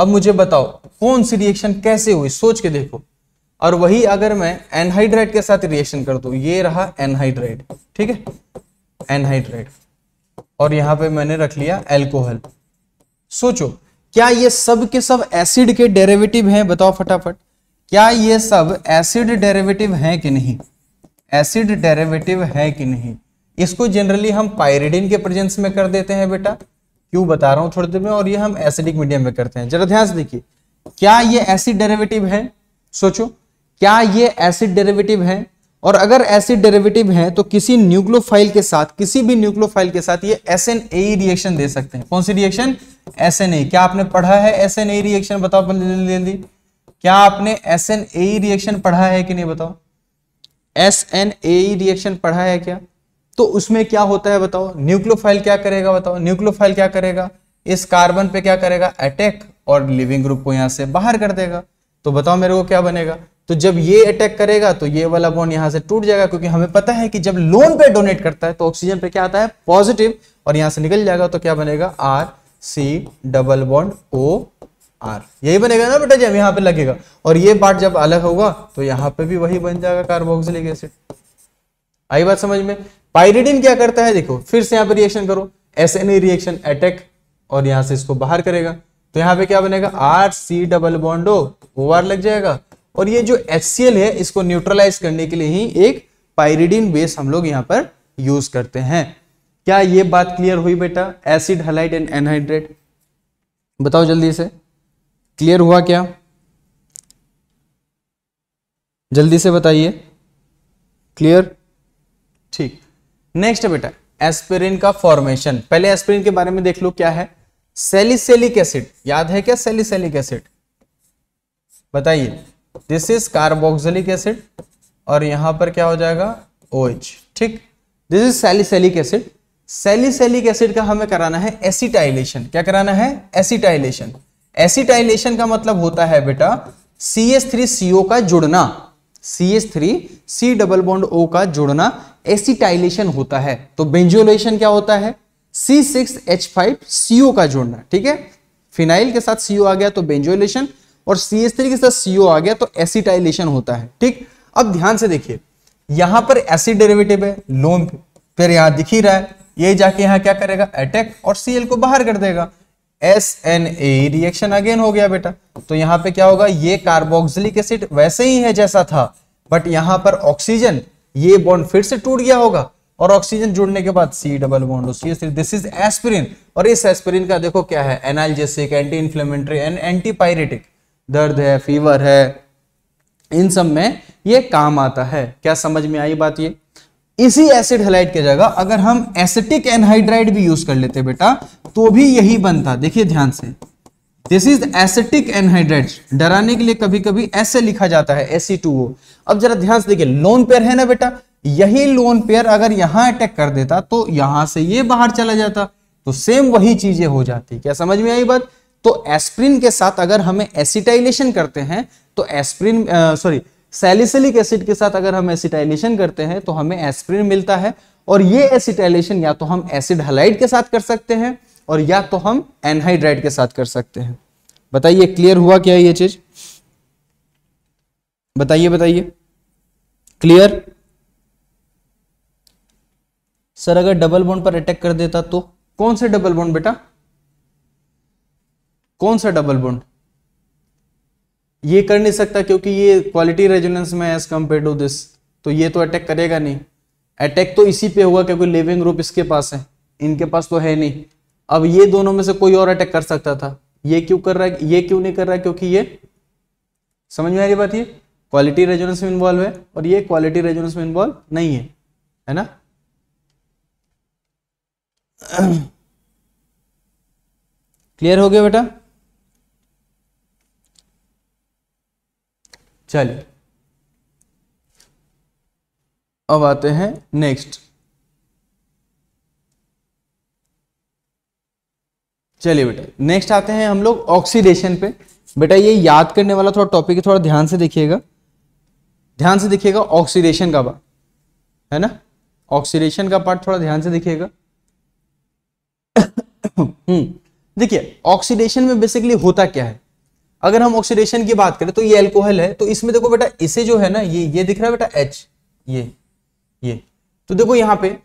अब मुझे बताओ कौन सी रिएक्शन कैसे हुई सोच के देखो और वही अगर मैं एनहाइड्रेट के साथ रिएक्शन कर दू ये रहा एनहाइड्रेट ठीक है एनहाइड्रेट और यहां पे मैंने रख लिया एल्कोहल सोचो क्या ये सब के सब एसिड के डेरिवेटिव हैं बताओ फटाफट क्या ये सब एसिड डेरिवेटिव हैं कि नहीं एसिड डेरिवेटिव है कि नहीं इसको जनरली हम पायरेडिन के प्रेजेंस में कर देते हैं बेटा क्यों बता रहा हूं थोड़ी देर में और ये हम एसिडिक मीडियम में करते हैं जरा ध्यान से देखिए क्या ये एसिड डेरिवेटिव है सोचो क्या ये एसिड डेरिवेटिव है और अगर एसिड डेरिवेटिव है तो किसी न्यूक्लोफाइल के साथ किसी भी न्यूक्लोफाइल के साथ ये एस एन ए रिएक्शन दे सकते हैं कौन सी रिएक्शन एस एन ए क्या आपने पढ़ा है एस एन ए रिएक्शन बताओ जल्दी क्या आपने एस एन ए रिएक्शन पढ़ा है कि नहीं बताओ एस एन ए रिएक्शन पढ़ा है क्या तो उसमें क्या होता है बताओ न्यूक्लोफाइल क्या करेगा बताओ न्यूक्लोफाइल क्या करेगा इस कार्बन पे क्या करेगा अटैक और लिविंग ग्रुप को यहां से बाहर कर देगा तो बताओ मेरे को क्या बनेगा तो जब ये अटैक करेगा तो ये वाला बॉन्ड यहां से टूट जाएगा क्योंकि हमें पता है कि जब लोन पे डोनेट करता है तो ऑक्सीजन पे क्या आता है पॉजिटिव और यहां से निकल जाएगा तो क्या बनेगा R C double bond O R यही बनेगा ना बेटा जब यहां पे लगेगा और ये पार्ट जब अलग होगा तो यहां पे भी वही बन जाएगा कार्बोक्सिलिक एसिड आई बात समझ में पायरिडिन क्या करता है देखो फिर से यहाँ पे रिएक्शन करो S N A reaction attack और यहां से इसको बाहर करेगा तो यहां पर क्या बनेगा R C double O O R लग जाएगा और ये जो एच है इसको न्यूट्रलाइज करने के लिए ही एक पायरिडीन बेस हम लोग यहाँ पर यूज करते हैं क्या ये बात क्लियर हुई बेटा एसिड हलाइड एंड एनहाइड्रेट बताओ जल्दी से क्लियर हुआ क्या जल्दी से बताइए क्लियर ठीक नेक्स्ट है बेटा एस्पिरिन का फॉर्मेशन पहले एस्पिरिन के बारे में देख लो क्या है सेलिसेलिक एसिड याद है क्या सेलिसेलिक एसिड बताइए दिस इज कार्बोक्सिलिक एसिड और यहां पर क्या हो जाएगा ओ एच ठीक this is salicylic acid salicylic acid का हमें कराना है एसिटाइलेशन क्या कराना है एसिटाइलेशन एसिटाइलेशन का मतलब होता है बेटा सी एस थ्री सी ओ का जुड़ना C S three C double bond O का जुड़ना एसिटाइलेशन होता है तो बेंजोलेशन क्या होता है C six H five CO का जुड़ना ठीक है फिनाइल के साथ सीओ आ गया तो बेंजोलेशन और सी एस थ्री के साथ सीओ आ गया तो एसिटाइलेशन होता है ठीक अब ध्यान से देखिए यहां पर एसिड डेरिवेटिव है लोन फिर यहां दिख ही रहा है ये जाके यहां क्या करेगा अटैक और सीएल को बाहर कर देगा S N A reaction again हो गया बेटा तो यहां पे क्या होगा ये कार्बोक्सिलिक एसिड वैसे ही है जैसा था बट यहां पर ऑक्सीजन ये बॉन्ड फिर से टूट गया होगा और ऑक्सीजन जुड़ने के बाद C double bond C S this is aspirin और इस एस्पिरिन का देखो क्या है analgesic anti inflammatory and antipyretic दर्द है फीवर है इन सब में ये काम आता है क्या समझ में आई बात ये इसी एसिड हेलाइट की जगह अगर हम एसिटिक एनहाइड्राइड भी यूज कर लेते बेटा तो भी यही बनता देखिए ध्यान से दिस इज एसिटिक एनहाइड्राइड डराने के लिए कभी कभी ऐसे लिखा जाता है एसी e अब जरा ध्यान से देखिए लोन पेयर है ना बेटा यही लोन पेयर अगर यहां अटैक कर देता तो यहां से ये बाहर चला जाता तो सेम वही चीजें हो जाती क्या समझ में आई बात तो एस्प्रिन के साथ अगर हमें एसिटाइलेशन करते हैं तो एस्प्रिन सॉरी सैलिसलिक एसिड के साथ अगर हम एसिटाइलेशन करते हैं तो हमें एस्प्रिन मिलता है और ये एसिटाइलेशन या तो हम एसिड हलाइड के साथ कर सकते हैं और या तो हम एनहाइड्राइड के साथ कर सकते हैं बताइए क्लियर हुआ क्या ये चीज बताइए बताइए क्लियर सर अगर डबल बॉन्ड पर अटैक कर देता तो कौन से डबल बॉन्ड बेटा कौन सा डबल बॉन्ड ये कर नहीं सकता क्योंकि ये क्वालिटी रेजोनेंस में एज कंपेयर टू दिस तो ये तो अटैक करेगा नहीं अटैक तो इसी पे होगा क्योंकि लिविंग ग्रुप इसके पास है इनके पास तो है नहीं अब ये दोनों में से कोई और अटैक कर सकता था ये क्यों कर रहा है ये क्यों नहीं कर रहा है क्योंकि ये समझ में आ रही बात ये क्वालिटी रेजोनेंस में इन्वॉल्व है और ये क्वालिटी रेजोनेंस में इन्वॉल्व नहीं है है ना क्लियर हो गया बेटा चलिए अब आते हैं नेक्स्ट चलिए बेटा नेक्स्ट आते हैं हम लोग ऑक्सीडेशन पे बेटा ये याद करने वाला थोड़ा टॉपिक है थोड़ा ध्यान से देखिएगा ध्यान से देखिएगा ऑक्सीडेशन का पार्ट है ना ऑक्सीडेशन का पार्ट थोड़ा ध्यान से देखिएगा हम्म, देखिए ऑक्सीडेशन में बेसिकली होता क्या है अगर हम ऑक्सीडेशन की बात करें तो ये एल्कोहल है तो इसमें देखो बेटा इसे जो है ना ये ये दिख रहा है बेटा एच ये ये तो देखो यहाँ पे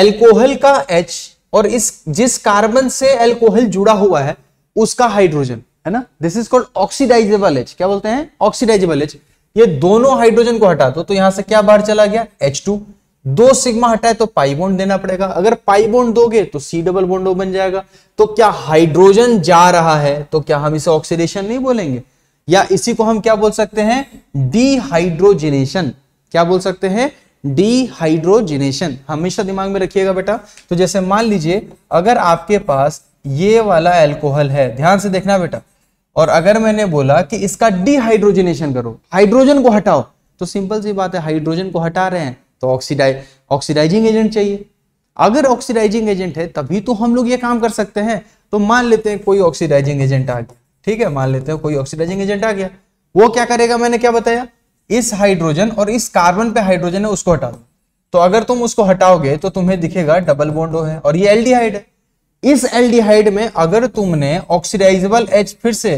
एल्कोहल का एच और इस जिस कार्बन से एल्कोहल जुड़ा हुआ है उसका हाइड्रोजन है ना this is called oxidizable H क्या बोलते हैं ऑक्सीडाइजेबल एच ये दोनों हाइड्रोजन को हटा दो तो यहां से क्या बाहर चला गया एच टू दो सिग्मा हटाए तो पाई बॉन्ड देना पड़ेगा अगर पाई बॉन्ड दोगे तो सी डबल बॉन्ड बन जाएगा तो क्या हाइड्रोजन जा रहा है तो क्या हम इसे ऑक्सीडेशन नहीं बोलेंगे या इसी को हम क्या बोल सकते हैं डीहाइड्रोजिनेशन क्या बोल सकते हैं डीहाइड्रोजिनेशन हमेशा दिमाग में रखिएगा बेटा तो जैसे मान लीजिए अगर आपके पास ये वाला एल्कोहल है ध्यान से देखना बेटा और अगर मैंने बोला कि इसका डीहाइड्रोजिनेशन करो हाइड्रोजन को हटाओ तो सिंपल सी बात है हाइड्रोजन को हटा रहे हैं तो ऑक्सीडाइ ऑक्सीडाइजिंग एजेंट चाहिए अगर ऑक्सीडाइजिंग एजेंट है तभी तो हम लोग ये काम कर सकते हैं तो मान लेते हैं कोई ऑक्सीडाइजिंग एजेंट आ गया ठीक है मान लेते हैं कोई ऑक्सीडाइजिंग एजेंट आ गया वो क्या करेगा मैंने क्या बताया इस हाइड्रोजन और इस कार्बन पे हाइड्रोजन है उसको हटा दो तो अगर तुम उसको हटाओगे तो तुम्हें दिखेगा डबल बॉन्डो है और ये एल्डिहाइड है इस एल्डिहाइड में अगर तुमने ऑक्सीडाइजेबल एच फिर से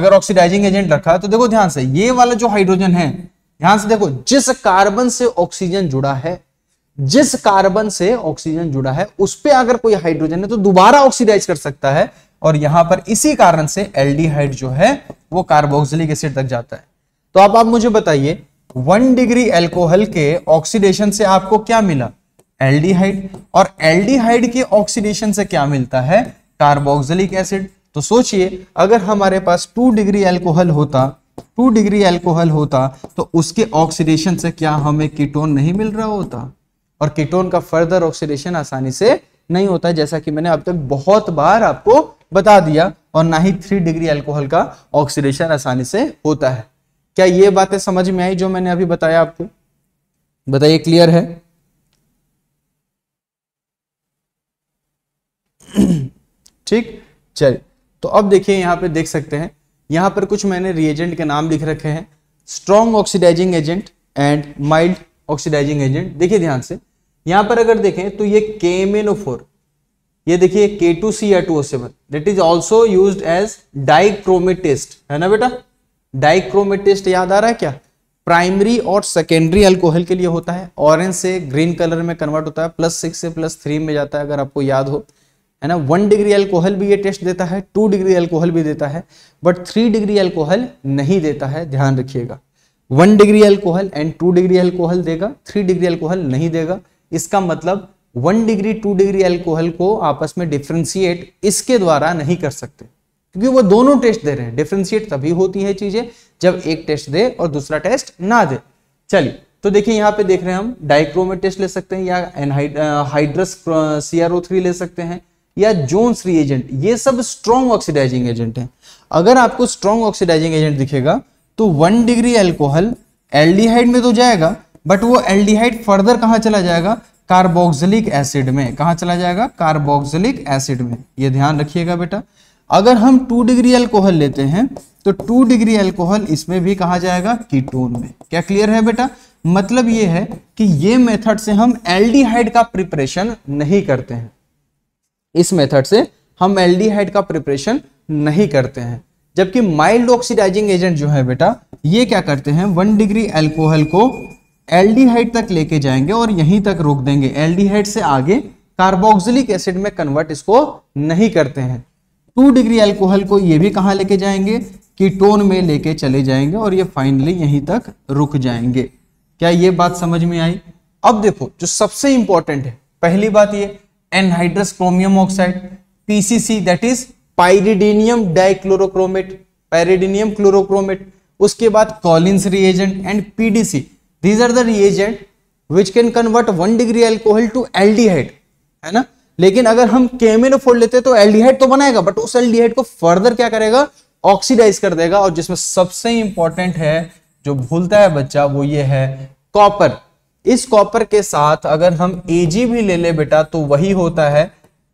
अगर ऑक्सीडाइजिंग एजेंट रखा तो देखो ध्यान से ये वाला जो हाइड्रोजन है ध्यान से देखो जिस कार्बन से ऑक्सीजन जुड़ा है जिस कार्बन से ऑक्सीजन जुड़ा है उस पर अगर कोई हाइड्रोजन है तो दोबारा ऑक्सीडाइज कर सकता है और यहां पर इसी कारण से एल्डिहाइड जो है वो कार्बोक्सिलिक एसिड तक जाता है तो आप आप मुझे बताइए वन डिग्री एल्कोहल के ऑक्सीडेशन से आपको क्या मिला एल्डिहाइड और एल्डिहाइड के ऑक्सीडेशन से क्या मिलता है कार्बोक्सिलिक एसिड तो सोचिए अगर हमारे पास टू डिग्री एल्कोहल होता टू डिग्री एल्कोहल होता तो उसके ऑक्सीडेशन से क्या हमें कीटोन नहीं मिल रहा होता और कीटोन का फर्दर ऑक्सीडेशन आसानी से नहीं होता जैसा कि मैंने अब तक बहुत बार आपको बता दिया और ना ही थ्री डिग्री एल्कोहल का ऑक्सीडेशन आसानी से होता है क्या ये बातें समझ में आई जो मैंने अभी बताया आपको बताइए क्लियर है ठीक चलिए तो अब देखिए यहां पे देख सकते हैं यहां पर कुछ मैंने रिएजेंट के नाम लिख रखे हैं strong oxidizing agent and mild oxidizing agent देखिए ध्यान से यहां पर अगर देखें तो ये केमेनो फोर ये देखिए के टू सी या two O seven that is also use as dichromate test है ना बेटा डाइक्रोमेटेस्ट याद आ रहा है क्या प्राइमरी और सेकेंडरी अल्कोहल के लिए होता है ऑरेंज से ग्रीन कलर में कन्वर्ट होता है प्लस सिक्स से प्लस थ्री में जाता है अगर आपको याद हो है ना वन डिग्री अल्कोहल भी ये टेस्ट देता है टू डिग्री अल्कोहल भी देता है बट थ्री डिग्री अल्कोहल नहीं देता है ध्यान रखिएगा one degree alcohol and two degree alcohol देगा थ्री डिग्री अल्कोहल नहीं देगा इसका मतलब one degree two degree alcohol को आपस में डिफ्रेंसिएट इसके द्वारा नहीं कर सकते क्योंकि वो दोनों टेस्ट दे रहे हैं डिफ्रेंसिएट तभी होती है चीजें जब एक टेस्ट दे और दूसरा टेस्ट ना दे चलिए तो देखिए यहाँ पे देख रहे हैं हम डाइक्रोमेट टेस्ट ले सकते हैं या anhydrous C R O three ले सकते हैं या जोन्स एजेंट ये सब स्ट्रॉन्ग ऑक्सीडाइजिंग एजेंट हैं अगर आपको स्ट्रॉन्ग ऑक्सीडाइजिंग एजेंट दिखेगा तो वन डिग्री एल्कोहल एल्डिहाइड में तो जाएगा बट वो एल्डिहाइड फर्दर कहाँ चला जाएगा कार्बोक्सिलिक एसिड में कहाँ चला जाएगा कार्बोक्सिलिक एसिड में ये ध्यान रखिएगा बेटा अगर हम टू डिग्री एल्कोहल लेते हैं तो टू डिग्री एल्कोहल इसमें भी कहा जाएगा कीटोन में क्या क्लियर है बेटा मतलब ये है कि ये मेथड से हम एल्डिहाइड का प्रिपरेशन नहीं करते हैं इस मेथड से हम एल्डिहाइड का प्रिपरेशन नहीं करते हैं जबकि माइल्ड ऑक्सीडाइजिंग एजेंट जो है बेटा ये क्या करते हैं वन डिग्री एल्कोहल को एल्डिहाइड तक लेके जाएंगे और यहीं तक रोक देंगे एल्डिहाइड से आगे कार्बोक्सिलिक एसिड में कन्वर्ट इसको नहीं करते हैं टू डिग्री एल्कोहल को ये भी कहाँ लेके जाएंगे कीटोन में लेके चले जाएंगे और ये फाइनली यहीं तक रुक जाएंगे क्या ये बात समझ में आई अब देखो जो सबसे इंपॉर्टेंट है पहली बात ये anhydrous chromium oxide PCC that is pyridinium dichlorochromate pyridinium chlorochromate उसके बाद Collins reagent and PDC these are the reagent which can convert one degree alcohol to aldehyde है ना लेकिन अगर हम केमिन फोड़ लेते तो एल्डिहाइड तो बनाएगा बट उस एल्डिहाइड को फर्दर क्या करेगा ऑक्सीडाइज कर देगा और जिसमें सबसे इंपॉर्टेंट है जो भूलता है बच्चा वो ये है कॉपर इस कॉपर के साथ अगर हम एजी भी ले ले बेटा तो वही होता है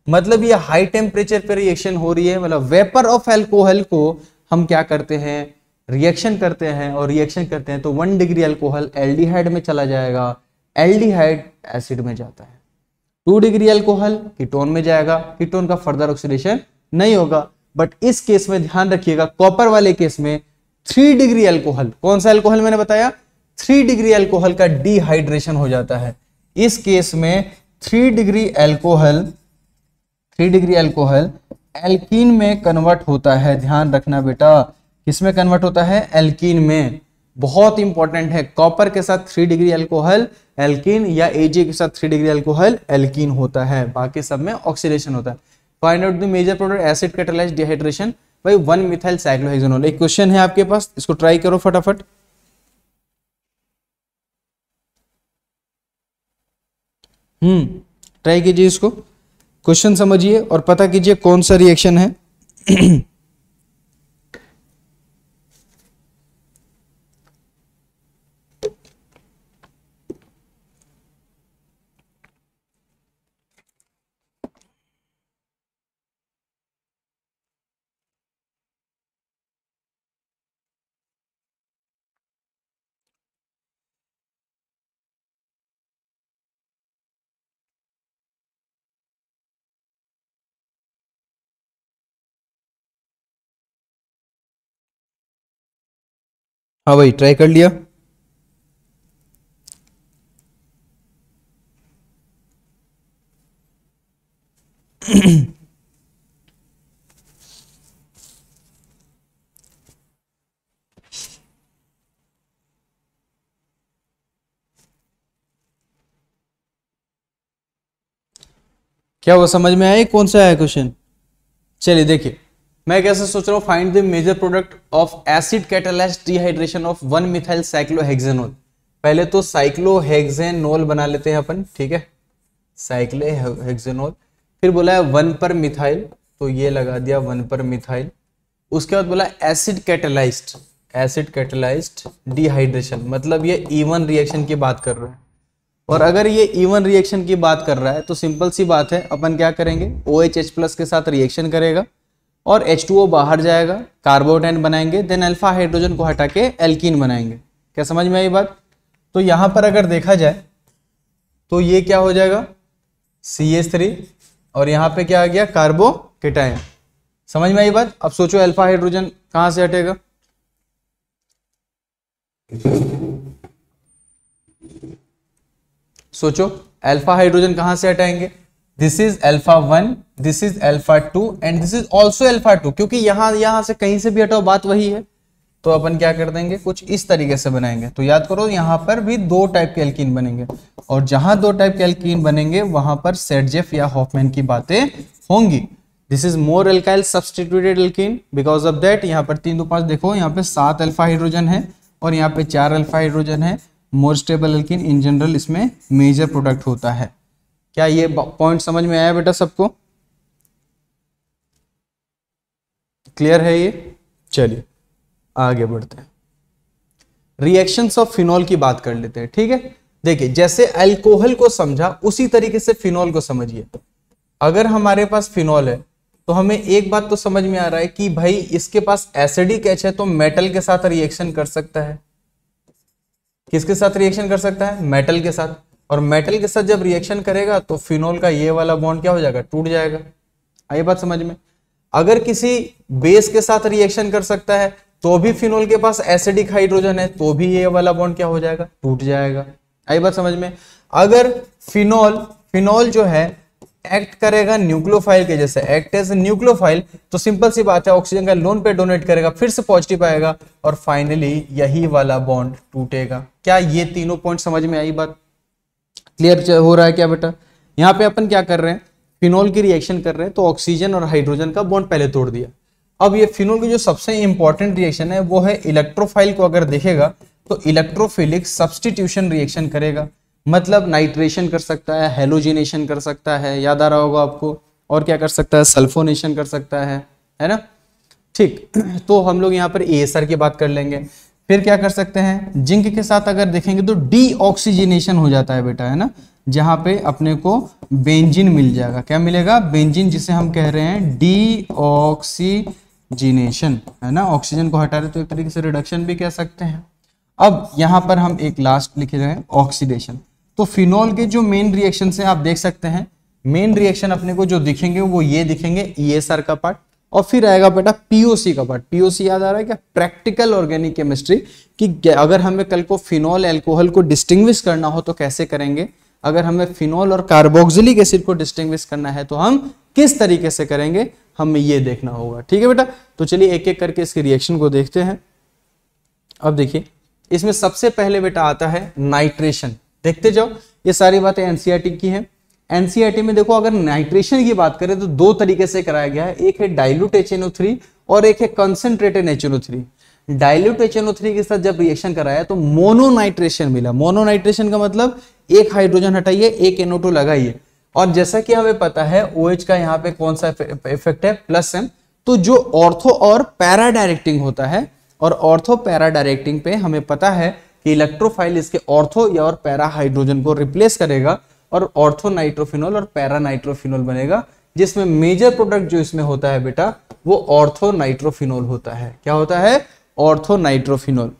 मतलब ये हाई टेम्परेचर पे रिएक्शन हो रही है मतलब वेपर ऑफ एल्कोहल को हम क्या करते हैं रिएक्शन करते हैं और रिएक्शन करते हैं तो वन डिग्री एल्कोहल एल्डिहाइड में चला जाएगा एल्डिहाइड एसिड में जाता है टू डिग्री एल्कोहल कीटोन में जाएगा कीटोन का फर्दर ऑक्सीडेशन नहीं होगा बट इस केस में ध्यान रखिएगा कॉपर वाले केस में थ्री डिग्री एल्कोहल कौन सा एल्कोहल मैंने बताया थ्री डिग्री एल्कोहल का डिहाइड्रेशन हो जाता है इस केस में three degree alcohol three degree alcohol alkene में कन्वर्ट होता है ध्यान रखना बेटा किसमें कन्वर्ट होता है एल्कीन में बहुत इंपॉर्टेंट है कॉपर के साथ थ्री डिग्री एल्कोहल एल्किन या एजी के साथ थ्री डिग्री एल्कोहल एल्किन होता है बाकी सब में ऑक्सीडेशन होता है find out the major product acid catalyse dehydration by one methyl cyclohexanol एक क्वेश्चन है आपके पास इसको ट्राई करो फटाफट हम्म ट्राई कीजिए इसको क्वेश्चन समझिए और पता कीजिए कौन सा रिएक्शन है हाँ भाई ट्राई कर लिया क्या वो समझ में आया कौन सा है क्वेश्चन चलिए देखिए मैं कैसे सोच रहा हूँ find the major product of acid catalyse dehydration of one methyl cyclohexanol पहले तो साइक्लोहेक्सेनोल बना लेते हैं अपन ठीक है साइक्लोहेक्सेनोल फिर बोला है वन पर मिथाइल तो ये लगा दिया वन पर मिथाइल उसके बाद बोला acid catalyse acid catalyse dehydration मतलब ये ईवन रिएक्शन की बात कर रहा है और अगर ये ईवन रिएक्शन की बात कर रहा है तो सिंपल सी बात है अपन क्या करेंगे ओ एच एच प्लस के साथ रिएक्शन करेगा और H2O बाहर जाएगा कार्बोटेन बनाएंगे देन अल्फा हाइड्रोजन को हटा के एल्किन बनाएंगे क्या समझ में आई बात तो यहाँ पर अगर देखा जाए तो ये क्या हो जाएगा सी एस थ्री और यहाँ पे क्या आ गया कार्बो किटाइन समझ में आई बात अब सोचो अल्फा हाइड्रोजन कहाँ से हटेगा सोचो अल्फा हाइड्रोजन कहाँ से हटाएंगे this is alpha one this is alpha two and this is also alpha two क्योंकि यहां यहाँ से कहीं से भी हटाओ बात वही है तो अपन क्या कर देंगे कुछ इस तरीके से बनाएंगे तो याद करो यहाँ पर भी दो टाइप के एल्किन बनेंगे और जहां दो टाइप के एल्किन बनेंगे वहां पर सेटजेफ या हॉफमैन की बातें होंगी this is more alkyl substituted alkene because of that यहाँ पर तीन दो पांच देखो यहाँ पे सात अल्फा हाइड्रोजन है और यहाँ पे चार अल्फा हाइड्रोजन है more stable alkene in general इसमें मेजर प्रोडक्ट होता है क्या ये पॉइंट समझ में आया बेटा सबको क्लियर है ये चलिए आगे बढ़ते हैं रिएक्शंस ऑफ फिनॉल की बात कर लेते हैं ठीक है देखिए जैसे अल्कोहल को समझा उसी तरीके से फिनॉल को समझिए अगर हमारे पास फिनॉल है तो हमें एक बात तो समझ में आ रहा है कि भाई इसके पास एसिडिक एच है तो मेटल के साथ रिएक्शन कर सकता है किसके साथ रिएक्शन कर सकता है मेटल के साथ और मेटल के साथ जब रिएक्शन करेगा तो फिनोल का ये वाला बॉन्ड क्या हो जाएगा टूट जाएगा आइए बात समझ में अगर किसी बेस के साथ रिएक्शन कर सकता है तो भी फिनोल के पास एसिडिक हाइड्रोजन है तो भी ये वाला बॉन्ड क्या हो जाएगा टूट जाएगा आई बात समझ में अगर फिनोल फिनोल जो है एक्ट करेगा न्यूक्लोफाइल के जैसे एक्ट एज न्यूक्लोफाइल तो सिंपल सी बात है ऑक्सीजन का लोन पे डोनेट करेगा फिर से पॉजिटिव आएगा और फाइनली यही वाला बॉन्ड टूटेगा क्या ये तीनों पॉइंट समझ में आई बात क्लियर हो रहा है क्या बेटा यहाँ पे अपन क्या कर रहे हैं फिनोल की रिएक्शन कर रहे हैं तो ऑक्सीजन और हाइड्रोजन का बॉन्ड पहले तोड़ दिया अब ये फिनोल की जो सबसे इंपॉर्टेंट रिएक्शन है वो है इलेक्ट्रोफाइल को अगर देखेगा तो इलेक्ट्रोफिलिक सब्सटीट्यूशन रिएक्शन करेगा मतलब नाइट्रेशन कर सकता है हेलोजिनेशन कर सकता है याद आ रहा होगा आपको और क्या कर सकता है सल्फोनेशन कर सकता है है ना ठीक तो हम लोग यहाँ पर ए की बात कर लेंगे फिर क्या कर सकते हैं जिंक के साथ अगर देखेंगे तो डीऑक्सीजनेशन हो जाता है बेटा है ना जहां पे अपने को बेंजिन मिल जाएगा क्या मिलेगा बेंजिन जिसे हम कह रहे हैं ऑक्सीजिनेशन है ना ऑक्सीजन को हटा रहे तो एक तरीके से रिडक्शन भी कह सकते हैं अब यहां पर हम एक लास्ट लिख रहे हैं ऑक्सीडेशन तो फिनॉल के जो मेन रिएक्शन है आप देख सकते हैं मेन रिएक्शन अपने को जो दिखेंगे वो ये दिखेंगे ई e का पार्ट और फिर आएगा बेटा पीओसी का पार्ट पीओसी याद आ रहा है क्या प्रैक्टिकल ऑर्गेनिक केमिस्ट्री कि अगर हमें कल को फिनॉल एल्कोहल को डिस्टिंग्विश करना हो तो कैसे करेंगे अगर हमें फिनॉल और कार्बोक्सिलिक एसिड को डिस्टिंग्विश करना है तो हम किस तरीके से करेंगे हमें यह देखना होगा ठीक है बेटा तो चलिए एक एक करके इसके रिएक्शन को देखते हैं अब देखिए इसमें सबसे पहले बेटा आता है नाइट्रेशन देखते जाओ ये सारी बातें एनसीआरटी e की हैं एनसीआरटी में देखो अगर नाइट्रेशन की बात करें तो दो तरीके से कराया गया है एक है डायलूट एच और एक है कंसेंट्रेटेड एच डाइल्यूट एच के साथ जब रिएक्शन कराया तो मोनोनाइट्रेशन मिला मोनोनाइट्रेशन का मतलब एक हाइड्रोजन हटाइए एक एनओ लगाइए और जैसा कि हमें पता है ओ OH का यहाँ पे कौन सा इफेक्ट है प्लस एम तो जो ऑर्थो और पैरा डायरेक्टिंग होता है और ऑर्थो पैरा डायरेक्टिंग पे हमें पता है कि इलेक्ट्रोफाइल इसके ऑर्थो या और पैरा हाइड्रोजन को रिप्लेस करेगा और ऑर्थोनाइट्रोफिनॉल और पैरानाइट्रोफिनॉल बनेगा जिसमें मेजर प्रोडक्ट जो इसमें होता है बेटा वो ऑर्थोनाइट्रोफिनॉल होता है क्या होता है ऑर्थोनाइट्रोफिनॉल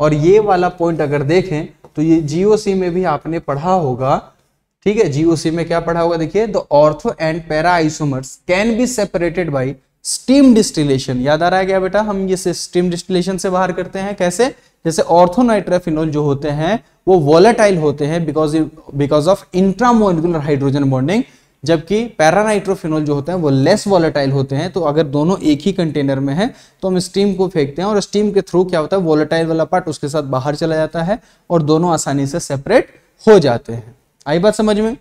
और ये वाला पॉइंट अगर देखें तो ये जीओसी में भी आपने पढ़ा होगा ठीक है जीओसी में क्या पढ़ा होगा देखिए the ortho and para isomers can be separated by steam distillation याद आ रहा है क्या बेटा हम ये स्टीम डिस्टिलेशन से बाहर करते हैं कैसे जैसे ऑर्थोनाइट्राफिनोल जो होते हैं वो वॉलेटाइल होते हैं because because of intramolecular hydrogen bonding जबकि पैरानाइट्रोफिनोल जो होते हैं वो लेस वॉलेटाइल होते हैं तो अगर दोनों एक ही कंटेनर में है तो हम स्टीम को फेंकते हैं और स्टीम के थ्रू क्या होता है वॉलेटाइल वाला पार्ट उसके साथ बाहर चला जाता है और दोनों आसानी से सेपरेट हो जाते हैं आई बात समझ में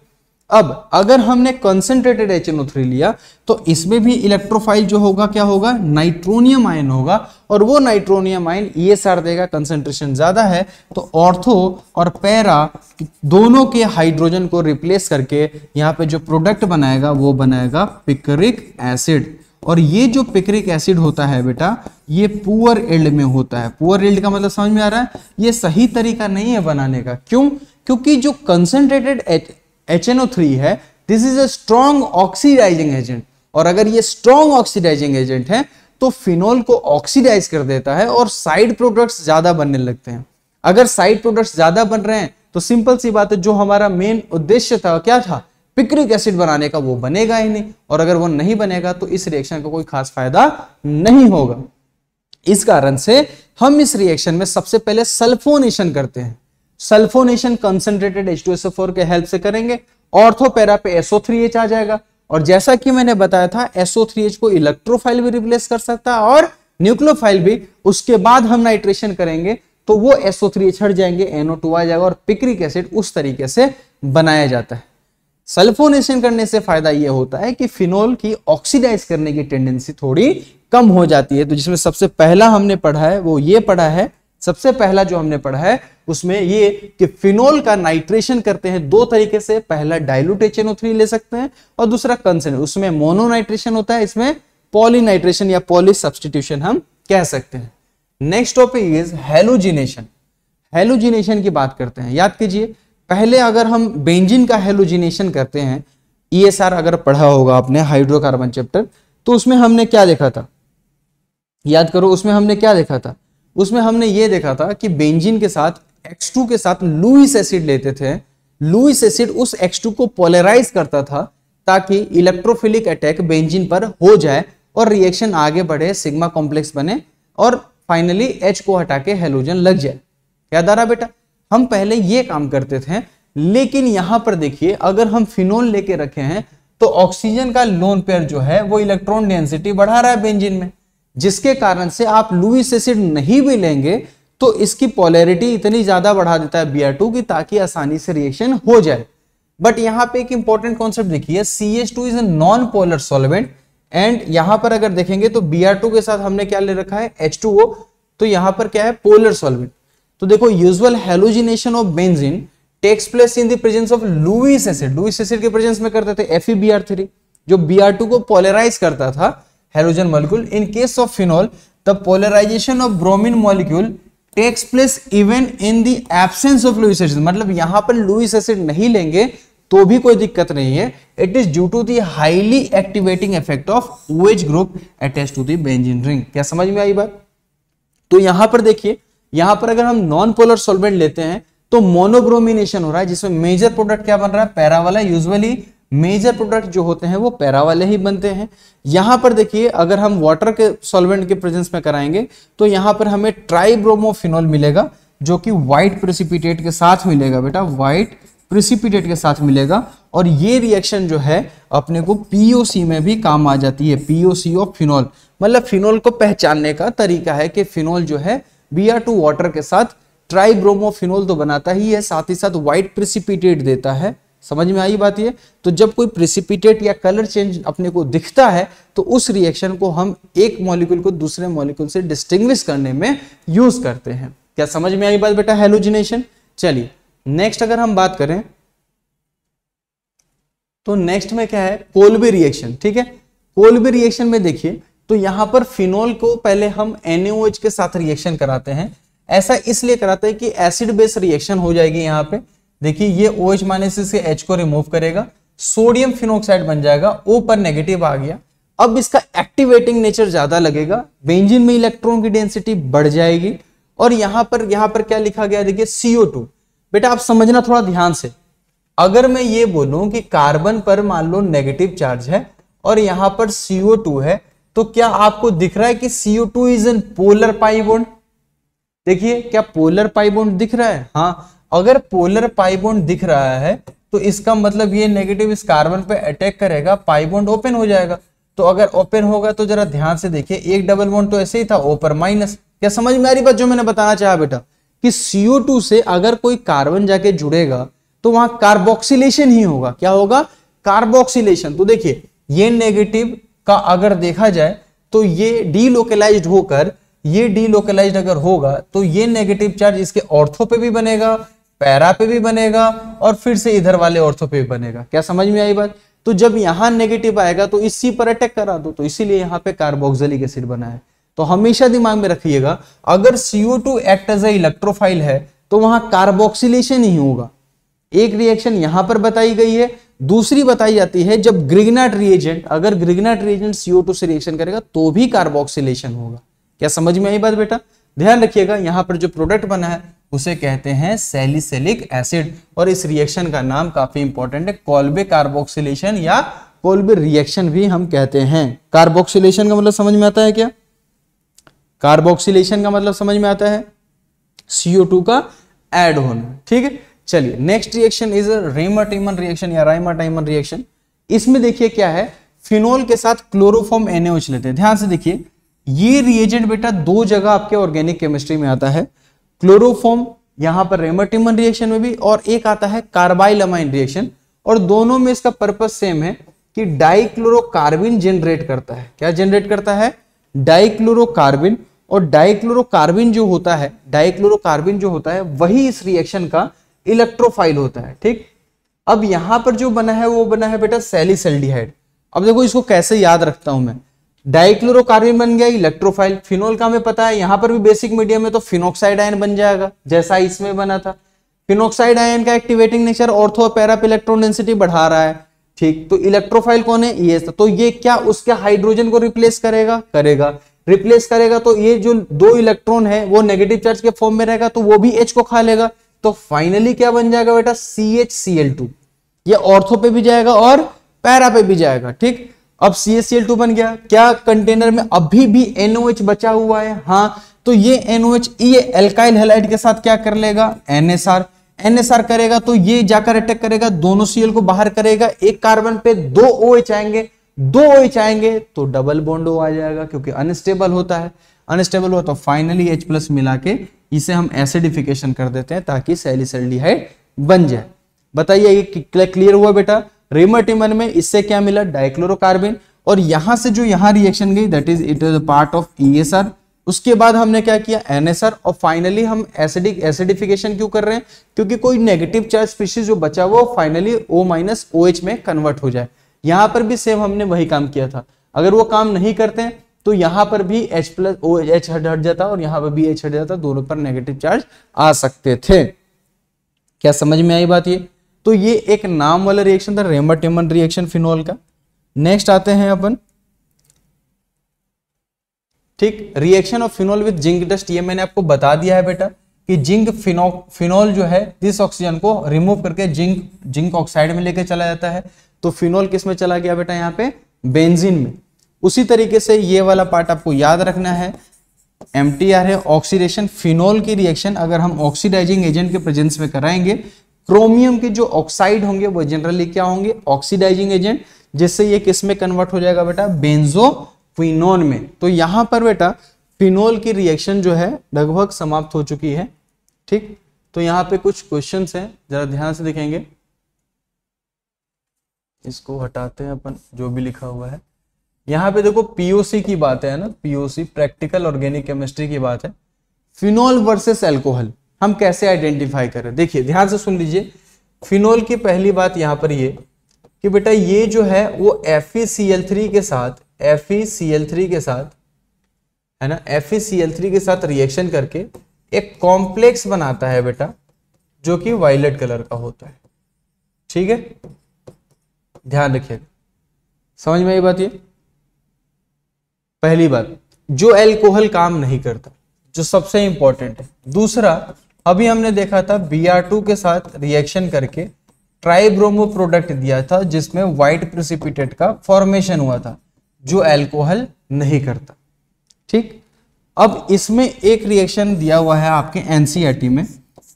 अब अगर हमने कंसनट्रेटेड एच लिया तो इसमें भी इलेक्ट्रोफाइल जो होगा क्या होगा नाइट्रोनियम आयन होगा और वो नाइट्रोनियम आयन ई देगा कंसेंट्रेशन ज़्यादा है तो ऑर्थो और पैरा दोनों के हाइड्रोजन को रिप्लेस करके यहाँ पे जो प्रोडक्ट बनाएगा वो बनाएगा पिकरिक एसिड और ये जो पिकरिक एसिड होता है बेटा ये पुअर एल्ड में होता है पुअर एल्ड का मतलब समझ में आ रहा है ये सही तरीका नहीं है बनाने का क्यों क्योंकि जो कंसनट्रेटेड थ्री है this is a strong oxidizing agent और अगर ये स्ट्रॉन्ग ऑक्सीडाइजिंग एजेंट है तो फिनोल को ऑक्सीडाइज कर देता है और साइड प्रोडक्ट्स ज्यादा बनने लगते हैं अगर साइड प्रोडक्ट्स ज्यादा बन रहे हैं तो सिंपल सी बात है जो हमारा मेन उद्देश्य था क्या था पिक्रिक एसिड बनाने का वो बनेगा ही नहीं और अगर वो नहीं बनेगा तो इस रिएक्शन का कोई खास फायदा नहीं होगा इस कारण से हम इस रिएक्शन में सबसे पहले सल्फोनेशन करते हैं सल्फोनेशन कंसंट्रेटेड H2SO4 के हेल्प से करेंगे ऑर्थोपेरा पे SO3H आ जाएगा और जैसा कि मैंने बताया था SO3H को इलेक्ट्रोफाइल भी रिप्लेस कर सकता है और न्यूक्लियोफाइल भी उसके बाद हम नाइट्रेशन करेंगे तो वो SO3H हट जाएंगे NO2 आ जाएगा और पिक्रिक एसिड उस तरीके से बनाया जाता है सल्फोनेशन करने से फायदा यह होता है कि फिनोल की ऑक्सीडाइज करने की टेंडेंसी थोड़ी कम हो जाती है तो जिसमें सबसे पहला हमने पढ़ा है वो ये पढ़ा है सबसे पहला जो हमने पढ़ा है उसमें ये कि फिनोल का नाइट्रेशन करते हैं दो तरीके से पहला डायलूट एच ले सकते हैं और दूसरा कंसेंट उसमें मोनोनाइट्रेशन होता है इसमें पॉलीनाइट्रेशन या पॉली सब्सटीट्यूशन हम कह सकते हैं next topic is halogenation halogenation की बात करते हैं याद कीजिए पहले अगर हम बेंजिन का हेलोजिनेशन करते हैं ई e अगर पढ़ा होगा आपने हाइड्रोकार्बन चैप्टर तो उसमें हमने क्या देखा था याद करो उसमें हमने क्या देखा था उसमें हमने ये देखा था कि बेंजीन के साथ X2 के साथ लुइस एसिड लेते थे लुइस एसिड उस X2 को पोलराइज करता था ताकि इलेक्ट्रोफिलिक अटैक बेंजीन पर हो जाए और रिएक्शन आगे बढ़े सिग्मा कॉम्प्लेक्स बने और फाइनली एच को हटा के हेलोजन लग जाए याद आ रहा बेटा हम पहले ये काम करते थे लेकिन यहां पर देखिए अगर हम फिनोल लेके रखे हैं तो ऑक्सीजन का लोन पेयर जो है वो इलेक्ट्रॉन डेंसिटी बढ़ा रहा है बेंजिन में जिसके कारण से आप लुइस एसिड नहीं भी लेंगे तो इसकी पॉलरिटी इतनी ज्यादा बढ़ा देता है बी टू की ताकि आसानी से रिएक्शन हो जाए बट यहां पे एक इंपॉर्टेंट कॉन्सेप्ट देखिए C H two is a non polar solvent and यहां पर अगर देखेंगे तो बी टू के साथ हमने क्या ले रखा है एच टू ओ तो यहां पर क्या है पोलर सॉल्वेंट तो देखो usual halogenation of benzene takes place in dense of Lewis acid Lewis acid के प्रेजेंस में करते थे एफ e जो बी को पोलराइज करता था halogen molecule in case of phenol the polarization of bromine molecule takes place even in the absence of Lewis acid मतलब यहां पर लुइस एसिड नहीं लेंगे तो भी कोई दिक्कत नहीं है it is due to the highly activating effect of OH group attach to the benzene ring क्या समझ में आई बात तो यहां पर देखिए यहां पर अगर हम नॉन पोलर सोलवेंट लेते हैं तो मोनोब्रोमिनेशन हो रहा है जिसमें मेजर प्रोडक्ट क्या बन रहा है पैरा वाला यूजुअली मेजर प्रोडक्ट जो होते हैं वो पैरा वाले ही बनते हैं यहां पर देखिए अगर हम वाटर के सॉल्वेंट के प्रेजेंस में कराएंगे तो यहां पर हमें ट्राइब्रोमोफिन मिलेगा जो कि व्हाइट प्रेसिपिटेट के साथ मिलेगा बेटा व्हाइट प्रिसिपिटेट के साथ मिलेगा और ये रिएक्शन जो है अपने को पीओसी में भी काम आ जाती है पीओसी ऑफ फिनॉल मतलब फिनोल को पहचानने का तरीका है कि फिनोल जो है बी आर टू वाटर के साथ ट्राइब्रोमोफिनोल तो बनाता ही है साथ ही साथ व्हाइट प्रिसिपिटेट देता है समझ में आई बात ये तो जब कोई प्रिसिपिटेट या कलर चेंज अपने को दिखता है तो उस रिएक्शन को हम एक मॉलिक्यूल को दूसरे मॉलिक्यूल से डिस्टिंग्विश करने में यूज करते हैं क्या समझ में आई बात बेटा हेलोजिनेशन चलिए नेक्स्ट अगर हम बात करें तो नेक्स्ट में क्या है कोलबी रिएक्शन ठीक है कोलबी रिएक्शन में देखिए तो यहां पर फिनोल को पहले हम एनएओएच के साथ रिएक्शन कराते हैं ऐसा इसलिए कराते हैं कि एसिड बेस रिएक्शन हो जाएगी यहां पे देखिए ये ओ एच माइनस से एच को रिमूव करेगा सोडियम फिनोक्साइड बन जाएगा ओ पर नेगेटिव आ गया अब इसका एक्टिवेटिंग नेचर ज्यादा लगेगा बेंजिन में इलेक्ट्रॉन की डेंसिटी बढ़ जाएगी और यहां पर यहां पर क्या लिखा गया देखिए सीओ टू बेटा आप समझना थोड़ा ध्यान से अगर मैं ये बोलूं कि कार्बन पर मान लो नेगेटिव चार्ज है और यहां पर सीओ टू है तो क्या आपको दिख रहा है कि CO two is an polar pi bond देखिए क्या पोलर पाइबोन्ड दिख रहा है हाँ अगर पोलर पाइबोंड दिख रहा है तो इसका मतलब ये नेगेटिव इस कार्बन पे अटैक करेगा पाइबोंड ओपन हो जाएगा तो अगर ओपन होगा तो जरा ध्यान से देखिए एक डबल बॉन्ड तो ऐसे ही था ओपर माइनस क्या समझ में आ रही बात जो मैंने बताना चाहा बेटा कि CO2 से अगर कोई कार्बन जाके जुड़ेगा तो वहां कार्बोक्सिलेशन ही होगा क्या होगा कार्बोक्सिलेशन तो देखिए ये नेगेटिव का अगर देखा जाए तो ये डीलोकलाइज्ड होकर ये डीलोकलाइज्ड अगर होगा तो ये नेगेटिव चार्ज इसके ऑर्थो पे भी बनेगा पैरा पे भी बनेगा और फिर से इधर वाले ऑर्थो पे भी बनेगा क्या समझ में आई बात तो जब यहाँ नेगेटिव आएगा तो इसी पर अटैक करा दो तो इसीलिए यहाँ पे कार्बोक्सिलिक एसिड बना है तो हमेशा दिमाग में रखिएगा अगर CO two act as a electrophile है तो वहां कार्बोक्सिलेशन ही होगा एक रिएक्शन यहां पर बताई गई है दूसरी बताई जाती है जब ग्रिगनाट रिएजेंट अगर ग्रिगनाट रिएजेंट सीओ टू से रिएक्शन करेगा तो भी कार्बोक्सिलेशन होगा क्या समझ में आई बात बेटा ध्यान रखिएगा यहां पर जो प्रोडक्ट बना है उसे कहते हैं सेलिसेलिक एसिड और इस रिएक्शन का नाम काफ़ी इंपॉर्टेंट है कॉल्बे कार्बोक्सिलेशन या कोल्बे रिएक्शन भी हम कहते हैं कार्बोक्सिलेशन का मतलब समझ में आता है क्या कार्बोक्सिलेशन का मतलब समझ में आता है CO2 का एड होना ठीक है चलिए next reaction is Reimer Tiemann reaction या राइमाटाइमन रिएक्शन इसमें देखिए क्या है फिनोल के साथ क्लोरोफॉर्म एनएच लेते हैं ध्यान से देखिए ये रिएजेंट बेटा दो जगह आपके ऑर्गेनिक केमिस्ट्री में आता है क्लोरोफॉर्म यहां पर रेमोटिमन रिएक्शन में भी और एक आता है कार्बाइलमाइन रिएक्शन और दोनों में इसका पर्पज सेम है कि डाइक्लोरोकार्बिन जनरेट करता है क्या जनरेट करता है डाइक्लोरोकार्बिन और डाइक्लोरोकार्बिन जो होता है डाइक्लोरोकार्बिन जो होता है वही इस रिएक्शन का इलेक्ट्रोफाइल होता है ठीक अब यहां पर जो बना है वो बना है बेटा सेलिसल्डिहाइड अब देखो इसको कैसे याद रखता हूं मैं डाइक्लोरोकार्बन बन गया इलेक्ट्रोफाइल फिनोल का हमें पता है यहां पर भी बेसिक मीडियम में तो फिनोक्साइड आयन बन जाएगा जैसा इसमें बना था फिनोक्साइड आयन का activating nature ortho para electron density बढ़ा रहा है ठीक तो इलेक्ट्रोफाइल कौन है ये तो ये क्या उसके हाइड्रोजन को रिप्लेस करेगा करेगा रिप्लेस करेगा तो ये जो दो इलेक्ट्रॉन है वो नेगेटिव चार्ज के फॉर्म में रहेगा तो वो भी एच को खा लेगा तो फाइनली क्या बन जाएगा बेटा C H C L two ये ऑर्थो पे भी जाएगा और पैरा पे भी जाएगा ठीक अब CaCl2 बन गया क्या कंटेनर में अभी भी NOH बचा हुआ है हाँ तो ये NOH ये एल्काइल हेलाइड के साथ क्या कर लेगा NSR NSR करेगा तो ये जाकर अटैक करेगा दोनों Cl को बाहर करेगा एक कार्बन पे दो OH आएंगे दो OH आएंगे तो डबल बॉन्ड आ जाएगा क्योंकि अनस्टेबल होता है अनस्टेबल हुआ तो फाइनली H प्लस मिला के इसे हम एसिडिफिकेशन कर देते हैं ताकि सैलिसल्डिहाइड बन जाए बताइए ये क्लियर हुआ बेटा रेमटिमन में इससे क्या मिला डाइक्लोरोबिन और यहां से जो यहां रिएक्शन गई that is it is part of E उसके बाद हमने क्या किया एनएसआर और फाइनली हम एसिडिक एसिडिफिकेशन क्यों कर रहे हैं क्योंकि कोई नेगेटिव चार्ज स्पीशीज जो बचा वो finally O minus O H में कन्वर्ट हो जाए यहां पर भी सेम हमने वही काम किया था अगर वो काम नहीं करते हैं तो यहां पर भी एच प्लस ओ एच हट हट जाता और यहां पर भी एच हट जाता दोनों पर नेगेटिव चार्ज आ सकते थे क्या समझ में आई बात ये तो ये एक नाम वाला रिएक्शन था टेमन रिएक्शन फिनोल का नेक्स्ट आते हैं अपन ठीक reaction of phenol with zinc dust ये मैंने आपको बता दिया है बेटा कि जिंक फिनो फिनोल जो है दिस ऑक्सीजन को रिमूव करके जिंक जिंक ऑक्साइड में लेके चला जाता है तो फिनोल किस में चला गया बेटा यहाँ पे बेंजीन में उसी तरीके से ये वाला पार्ट आपको याद रखना है एम है ऑक्सीडेशन फिनोल की रिएक्शन अगर हम ऑक्सीडाइजिंग एजेंट के प्रेजेंस में कराएंगे क्रोमियम के जो ऑक्साइड होंगे वो जनरली क्या होंगे ऑक्सीडाइजिंग एजेंट जिससे ये किस में कन्वर्ट हो जाएगा बेटा बेंजो फिनोन में तो यहां पर बेटा फिनोल की रिएक्शन जो है लगभग समाप्त हो चुकी है ठीक तो यहाँ पे कुछ क्वेश्चन हैं जरा ध्यान से देखेंगे इसको हटाते हैं अपन जो भी लिखा हुआ है यहाँ पे देखो पीओसी की बात है ना पीओसी प्रैक्टिकल ऑर्गेनिक केमिस्ट्री की बात है फिनोल वर्सेस एल्कोहल हम कैसे आइडेंटिफाई करें देखिए ध्यान से सुन लीजिए फिनोल की पहली बात यहां पर ये कि बेटा ये जो है वो एफ के साथ एफ के साथ है ना एफ के साथ रिएक्शन करके एक कॉम्प्लेक्स बनाता है बेटा जो कि वायलेट कलर का होता है ठीक है ध्यान रखिएगा समझ में आई बात ये पहली बात जो एल्कोहल काम नहीं करता जो सबसे इंपॉर्टेंट है दूसरा अभी हमने देखा था बी के साथ रिएक्शन करके ट्राइब्रोमो प्रोडक्ट दिया था जिसमें व्हाइट प्रिसिपिटेट का फॉर्मेशन हुआ था जो एल्कोहल नहीं करता ठीक अब इसमें एक रिएक्शन दिया हुआ है आपके एनसीईआरटी e में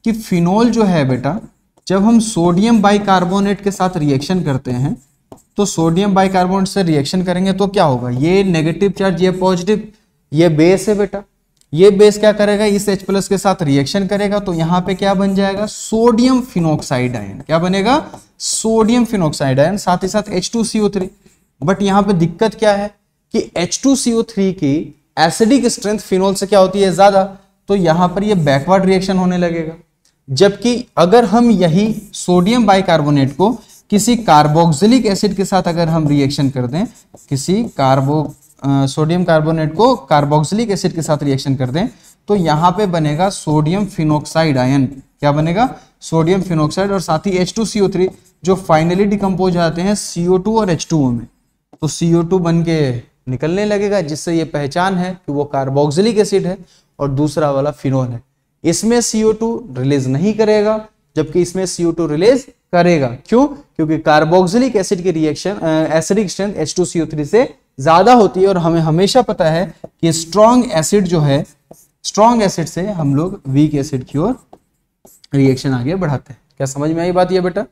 कि फिनोल जो है बेटा जब हम सोडियम बाइकार्बोनेट के साथ रिएक्शन करते हैं तो सोडियम बाइकार्बोनेट से रिएक्शन करेंगे तो क्या होगा ये नेगेटिव चार्ज ये पॉजिटिव ये बेस है बेटा ये बेस क्या करेगा इस H के साथ रिएक्शन करेगा तो यहां पे क्या बन जाएगा सोडियम फिनोक्साइड आयन क्या बनेगा सोडियम फिनोक्साइड आयन साथ ही साथ H2CO3 बट यहां पे दिक्कत क्या है कि H2CO3 की एसिडिक स्ट्रेंथ फिनोल से क्या होती है ज्यादा तो यहां पर ये बैकवर्ड रिएक्शन होने लगेगा जबकि अगर हम यही सोडियम बाइकार्बोनेट को किसी कार्बोक्सिलिक एसिड के साथ अगर हम रिएक्शन कर दें किसी कार्बो सोडियम कार्बोनेट को कार्बोक्सिलिक एसिड के साथ रिएक्शन कर दें तो यहाँ पे बनेगा सोडियम फिनोक्साइड आयन क्या बनेगा सोडियम फिनोक्साइड और साथ ही एच थ्री जो फाइनली डिकम्पोज जाते हैं टू और ओ में तो टू बन के निकलने लगेगा जिससे ये पहचान है कि वो कार्बोक्सिलिक एसिड है और दूसरा वाला फिनोल है इसमें टू रिलीज नहीं करेगा जबकि इसमें टू रिलीज करेगा क्यों क्योंकि कार्बोक्सिलिक एसिड की रिएक्शन एसिडिक स्ट्रेंथ थ्री से ज़्यादा होती है और हमें हमेशा पता है कि स्ट्रॉन्ग एसिड जो है स्ट्रॉन्ग एसिड से हम लोग वीक एसिड की ओर रिएक्शन आगे बढ़ाते हैं क्या समझ में आई बात यह बेटा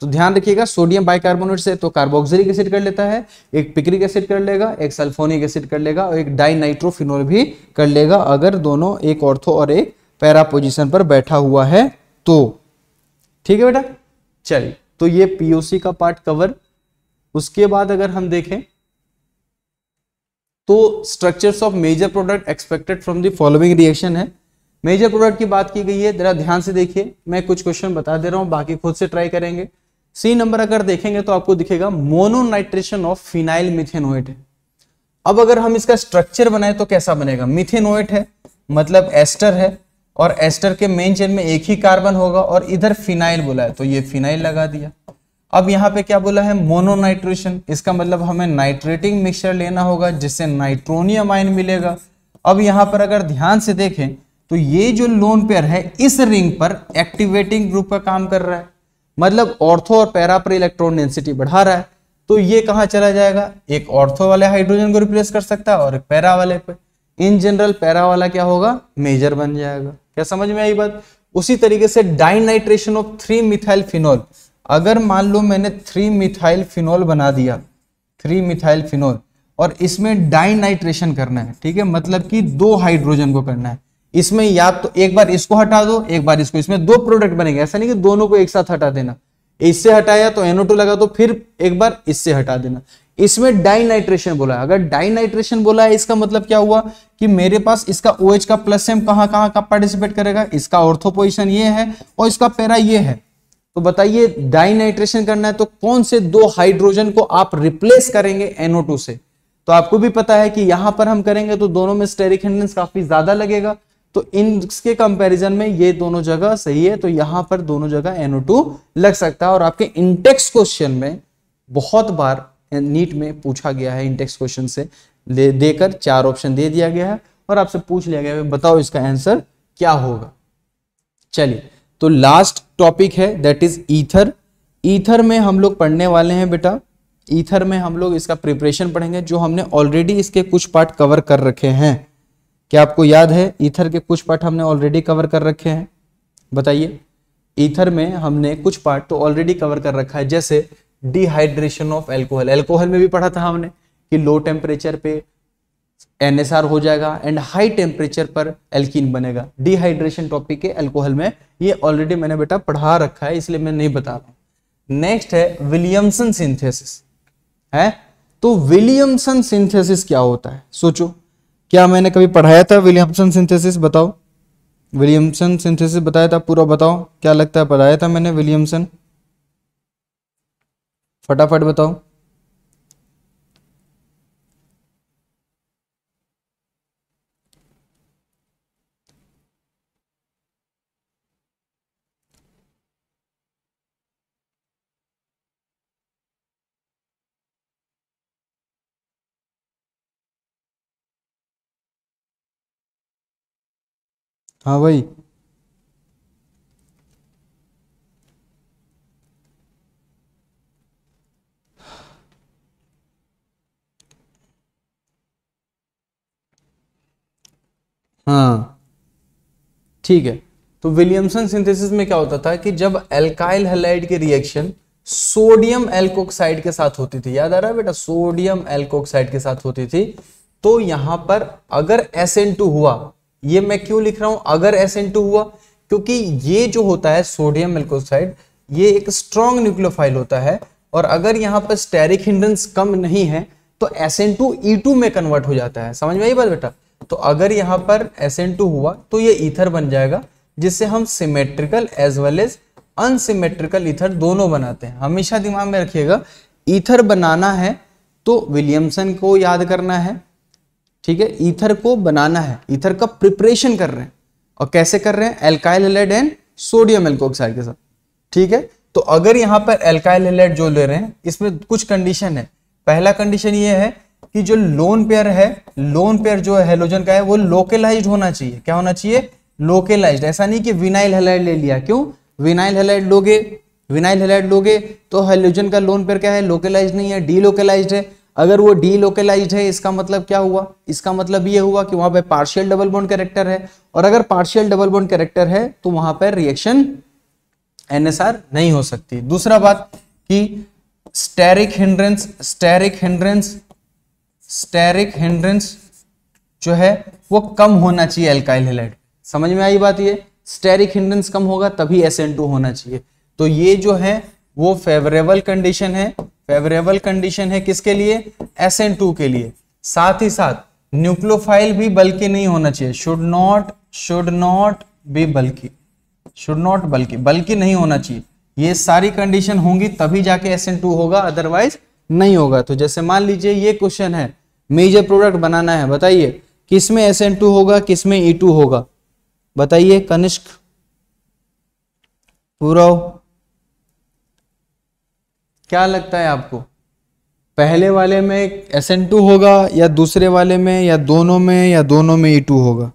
तो ध्यान रखिएगा सोडियम बाइकार्बोनेट से तो कार्बोक्सिलिक एसिड कर लेता है एक पिक्रिक एसिड कर लेगा एक सल्फोनिक एसिड कर लेगा और एक डाइनाइट्रोफिनोल भी कर लेगा अगर दोनों एक ऑर्थो और एक पैरा पोजिशन पर बैठा हुआ है तो ठीक है बेटा चलिए तो ये पीओसी का पार्ट कवर उसके बाद अगर हम देखें तो structures of major product expected from the following reaction है मेजर प्रोडक्ट की बात की गई है जरा ध्यान से देखिए मैं कुछ क्वेश्चन बता दे रहा हूँ बाकी खुद से ट्राई करेंगे सी नंबर अगर देखेंगे तो आपको दिखेगा मोनोनाइट्रेशन ऑफ फिनाइल मिथेनोइट अब अगर हम इसका स्ट्रक्चर बनाए तो कैसा बनेगा मिथेनोइट है मतलब एस्टर है और एस्टर के मेन चेन में एक ही कार्बन होगा और इधर फिनाइल बोला है तो ये फिनाइल लगा दिया अब यहाँ पे क्या बोला है मोनोनाइट्रेशन इसका मतलब हमें नाइट्रेटिंग मिक्सचर लेना होगा जिससे नाइट्रोनियम आयन मिलेगा अब यहाँ पर अगर ध्यान से देखें तो ये जो लोन पेयर है इस रिंग पर एक्टिवेटिंग ग्रुप का काम कर रहा है मतलब ऑर्थो और पैरा पर इलेक्ट्रॉन डेंसिटी बढ़ा रहा है तो ये कहाँ चला जाएगा एक ऑर्थो वाले हाइड्रोजन को रिप्लेस कर सकता है और एक पैरा वाले पर इन जनरल पैरा वाला क्या होगा मेजर बन जाएगा क्या समझ में आई बात उसी तरीके से dinitration of three methyl phenol अगर मान लो मैंने थ्री मिथाइल फिनोल बना दिया थ्री मिथाइल फिनोल और इसमें डाइनाइट्रेशन करना है ठीक है मतलब कि दो हाइड्रोजन को करना है इसमें या तो एक बार इसको हटा दो एक बार इसको इसमें दो प्रोडक्ट बनेंगे ऐसा नहीं कि दोनों को एक साथ हटा देना इससे हटाया तो एनोटो लगा तो फिर एक बार इससे हटा देना इसमें डाइनाइट्रेशन बोला है अगर डाइनाइट्रेशन बोला है इसका मतलब क्या हुआ कि मेरे पास इसका ओ OH का प्लस एम कहाँ का पार्टिसिपेट करेगा इसका ऑर्थोपोजिशन ये है और इसका पैरा ये है तो बताइए डाइनाइट्रेशन करना है तो कौन से दो हाइड्रोजन को आप रिप्लेस करेंगे NO2 से तो आपको भी पता है कि यहां पर हम करेंगे तो दोनों में स्टेरिक हिंडेंस काफी ज्यादा लगेगा तो इनके कंपैरिजन में ये दोनों जगह सही है तो यहां पर दोनों जगह NO2 लग सकता है और आपके इंटेक्स क्वेश्चन में बहुत बार नीट में पूछा गया है इंटेक्स क्वेश्चन से देकर चार ऑप्शन दे दिया गया है और आपसे पूछ लिया गया है बताओ इसका आंसर क्या होगा चलिए तो लास्ट टॉपिक है दैट इज ईथर ईथर में हम लोग पढ़ने वाले हैं बेटा ईथर में हम लोग इसका प्रिपरेशन पढ़ेंगे जो हमने ऑलरेडी इसके कुछ पार्ट कवर कर रखे हैं क्या आपको याद है ईथर के कुछ पार्ट हमने ऑलरेडी कवर कर रखे हैं बताइए ईथर में हमने कुछ पार्ट तो ऑलरेडी कवर कर रखा है जैसे डिहाइड्रेशन ऑफ एल्कोहल एल्कोहल में भी पढ़ा था हमने कि लो टेम्परेचर पे एन हो जाएगा एंड हाई टेम्परेचर पर एल्किन बनेगा डिहाइड्रेशन टॉपिक के एल्कोहल में ये ऑलरेडी मैंने बेटा पढ़ा रखा है इसलिए मैं नहीं बता रहा नेक्स्ट है विलियमसन सिंथेसिस है तो विलियमसन सिंथेसिस क्या होता है सोचो क्या मैंने कभी पढ़ाया था विलियमसन सिंथेसिस बताओ विलियमसन सिंथेसिस बताया था पूरा बताओ क्या लगता है पढ़ाया था मैंने विलियमसन फटाफट बताओ हाँ भाई हाँ ठीक है तो विलियमसन सिंथेसिस में क्या होता था कि जब एल्काइल हेलाइड की रिएक्शन सोडियम एल्कोक्साइड के साथ होती थी याद आ रहा है बेटा सोडियम एल्कोक्साइड के साथ होती थी तो यहां पर अगर टू हुआ ये मैं क्यों लिख रहा हूं अगर एस हुआ क्योंकि ये जो होता है सोडियम मेल्कोसाइड ये एक स्ट्रॉन्ग न्यूक्लियोफाइल होता है और अगर यहाँ पर स्टेरिक हिंड्रेंस कम नहीं है तो S N two E two में कन्वर्ट हो जाता है समझ में आई बात बेटा तो अगर यहाँ पर एस एन टू हुआ तो ये ईथर बन जाएगा जिससे हम symmetrical as well as unsymmetrical ether दोनों बनाते हैं हमेशा दिमाग में रखिएगा ईथर बनाना है तो विलियमसन को याद करना है ठीक है ईथर को बनाना है ईथर का प्रिपरेशन कर रहे हैं और कैसे कर रहे हैं alkyl halide and sodium alkoxide के साथ ठीक है तो अगर यहां पर एल्काइल एलेड जो ले रहे हैं इसमें कुछ कंडीशन है पहला कंडीशन ये है कि जो लोन पेयर है लोन पेयर जो है हेलोजन का है वो लोकेलाइज होना चाहिए क्या होना चाहिए लोकेलाइज ऐसा नहीं कि विनाइल हेलाइड ले लिया क्यों विनाइल हेलाइड लोगे विनाइल हेलाइड लोगे तो हेलोजन का लोन पेयर क्या है लोकेलाइज नहीं है डीलोकेलाइज है अगर वो डी है इसका मतलब क्या हुआ इसका मतलब ये हुआ कि वहां पर पार्शियल डबल बॉन्ड कैरेक्टर है और अगर पार्शियल डबल बॉन्ड कैरेक्टर है तो वहां पर रिएक्शन एनएसआर नहीं हो सकती दूसरा बात कि steric hindrance steric hindrance steric hindrance जो है वो कम होना चाहिए एल्काइल हेलाइड समझ में आई बात ये स्टेरिक हिंड्रेंस कम होगा तभी एस होना चाहिए तो ये जो है वो फेवरेबल कंडीशन है फेवरेबल कंडीशन है किसके लिए एस एन टू के लिए साथ ही साथ न्यूक्लोफाइल भी बल्कि नहीं होना चाहिए should not should not be बल्कि शुड नॉट बल्कि बल्कि नहीं होना चाहिए ये सारी कंडीशन होंगी तभी जाके एस एन टू होगा अदरवाइज नहीं होगा तो जैसे मान लीजिए ये क्वेश्चन है मेजर प्रोडक्ट बनाना है बताइए किसमें एस एन टू होगा किसमें ई e टू होगा बताइए कनिष्क पूरा क्या लगता है आपको पहले वाले में एस एन टू होगा या दूसरे वाले में या दोनों में या दोनों में ई e टू होगा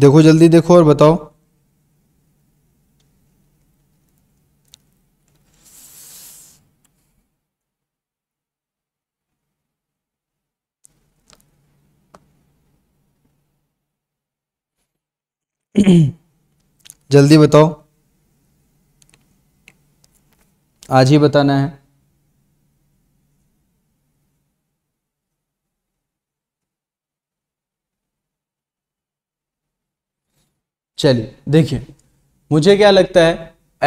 देखो जल्दी देखो और बताओ जल्दी बताओ आज ही बताना है चलिए देखिए मुझे क्या लगता है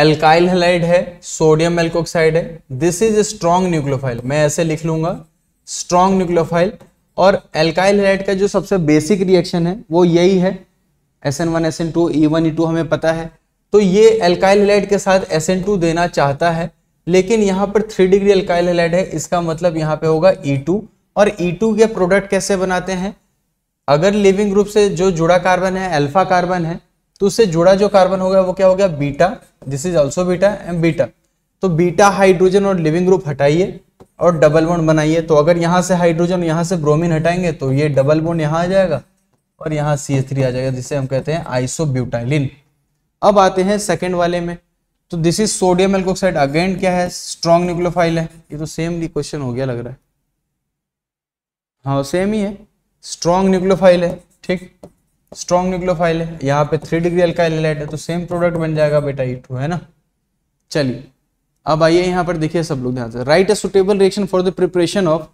एल्काइल हेलाइड है सोडियम एल्कोक्साइड है this is a strong nucleophile मैं ऐसे लिख लूंगा स्ट्रॉन्ग न्यूक्लियोफाइल और एल्काइल हेलाइड का जो सबसे बेसिक रिएक्शन है वो यही है S N one S N two E one E two हमें पता है तो ये एल्काइल हेलाइड के साथ एस एन टू देना चाहता है लेकिन यहाँ पर थ्री डिग्री एल्काइल हेलाइड है इसका मतलब यहाँ पे होगा ई e टू और ई e टू के प्रोडक्ट कैसे बनाते हैं अगर लिविंग ग्रुप से जो जुड़ा कार्बन है अल्फा कार्बन है तो उससे जुड़ा जो कार्बन हो गया वो क्या हो गया beta this is also beta and beta तो बीटा हाइड्रोजन और लिविंग ग्रुप हटाइए और डबल बॉन्ड बनाइए तो अगर यहाँ से हाइड्रोजन यहाँ से ब्रोमीन हटाएंगे तो ये डबल बॉन्ड यहाँ आ जाएगा और यहाँ सी एच थ्री आ जाएगा जिसे हम कहते हैं आइसोब्यूटाइलिन अब आते हैं सेकेंड वाले में तो this is sodium alkoxide again क्या है स्ट्रॉन्ग न्यूक्लोफाइल है ये तो सेम ही क्वेश्चन हो गया लग रहा है हाँ सेम ही है स्ट्रॉन्ग न्यूक्लोफाइल है ठीक स्ट्रॉन्ग न्यूक्लोफाइल है यहाँ पे थ्री डिग्री अल्काइलाइट है तो सेम प्रोडक्ट बन जाएगा बेटा ई टू है ना चलिए अब आइए यहाँ पर देखिए सब लोग ध्यान से write a suitable reaction for the preparation of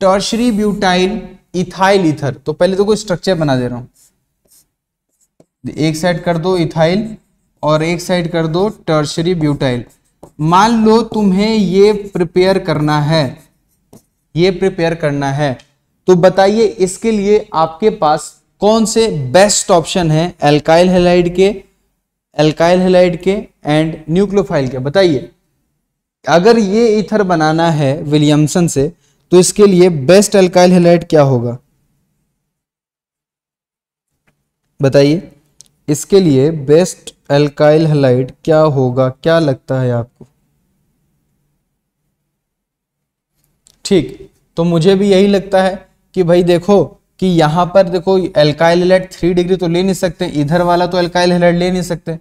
tertiary butyl ethyl ether तो पहले तो कोई स्ट्रक्चर बना दे रहा हूं तो एक साइड कर दो इथाइल और एक साइड कर दो टर्शरी ब्यूटाइल मान लो तुम्हें ये प्रिपेयर करना है ये प्रिपेयर करना है तो बताइए इसके लिए आपके पास कौन से बेस्ट ऑप्शन है एल्काइल हेलाइड के एल्काइल हेलाइड के एंड न्यूक्लोफाइल के बताइए अगर ये इथर बनाना है विलियमसन से तो इसके लिए बेस्ट अल्काइल हेलाइट क्या होगा बताइए इसके लिए बेस्ट अल्काइल हेलाइट क्या होगा क्या लगता है आपको ठीक तो मुझे भी यही लगता है कि भाई देखो कि यहां पर देखो एल्काइल हेलाइट थ्री डिग्री तो ले नहीं सकते इधर वाला तो एल्काइल हेलाइट ले नहीं सकते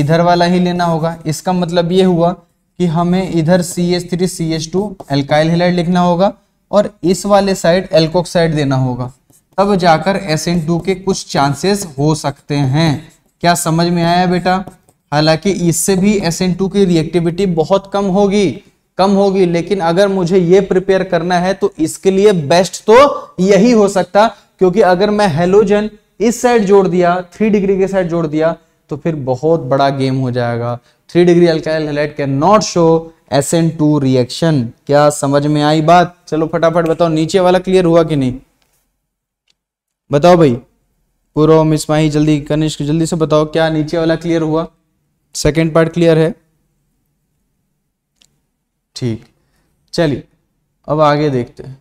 इधर वाला ही लेना होगा इसका मतलब ये हुआ कि हमें इधर C H three C H two alkyl halide लिखना होगा और इस वाले साइड एल्कोक्साइड देना होगा तब जाकर एस के कुछ चांसेस हो सकते हैं क्या समझ में आया बेटा हालांकि इससे भी एस की रिएक्टिविटी बहुत कम होगी कम होगी लेकिन अगर मुझे ये प्रिपेयर करना है तो इसके लिए बेस्ट तो यही हो सकता क्योंकि अगर मैं हेलोजन इस साइड जोड़ दिया थ्री डिग्री के साइड जोड़ दिया तो फिर बहुत बड़ा गेम हो जाएगा three degree alkyl halide cannot show S N two reaction क्या समझ में आई बात चलो फटाफट बताओ नीचे वाला क्लियर हुआ कि नहीं बताओ भाई पूर्व मिस माही जल्दी कनिष्क जल्दी से बताओ क्या नीचे वाला क्लियर हुआ सेकेंड पार्ट क्लियर है ठीक चलिए अब आगे देखते हैं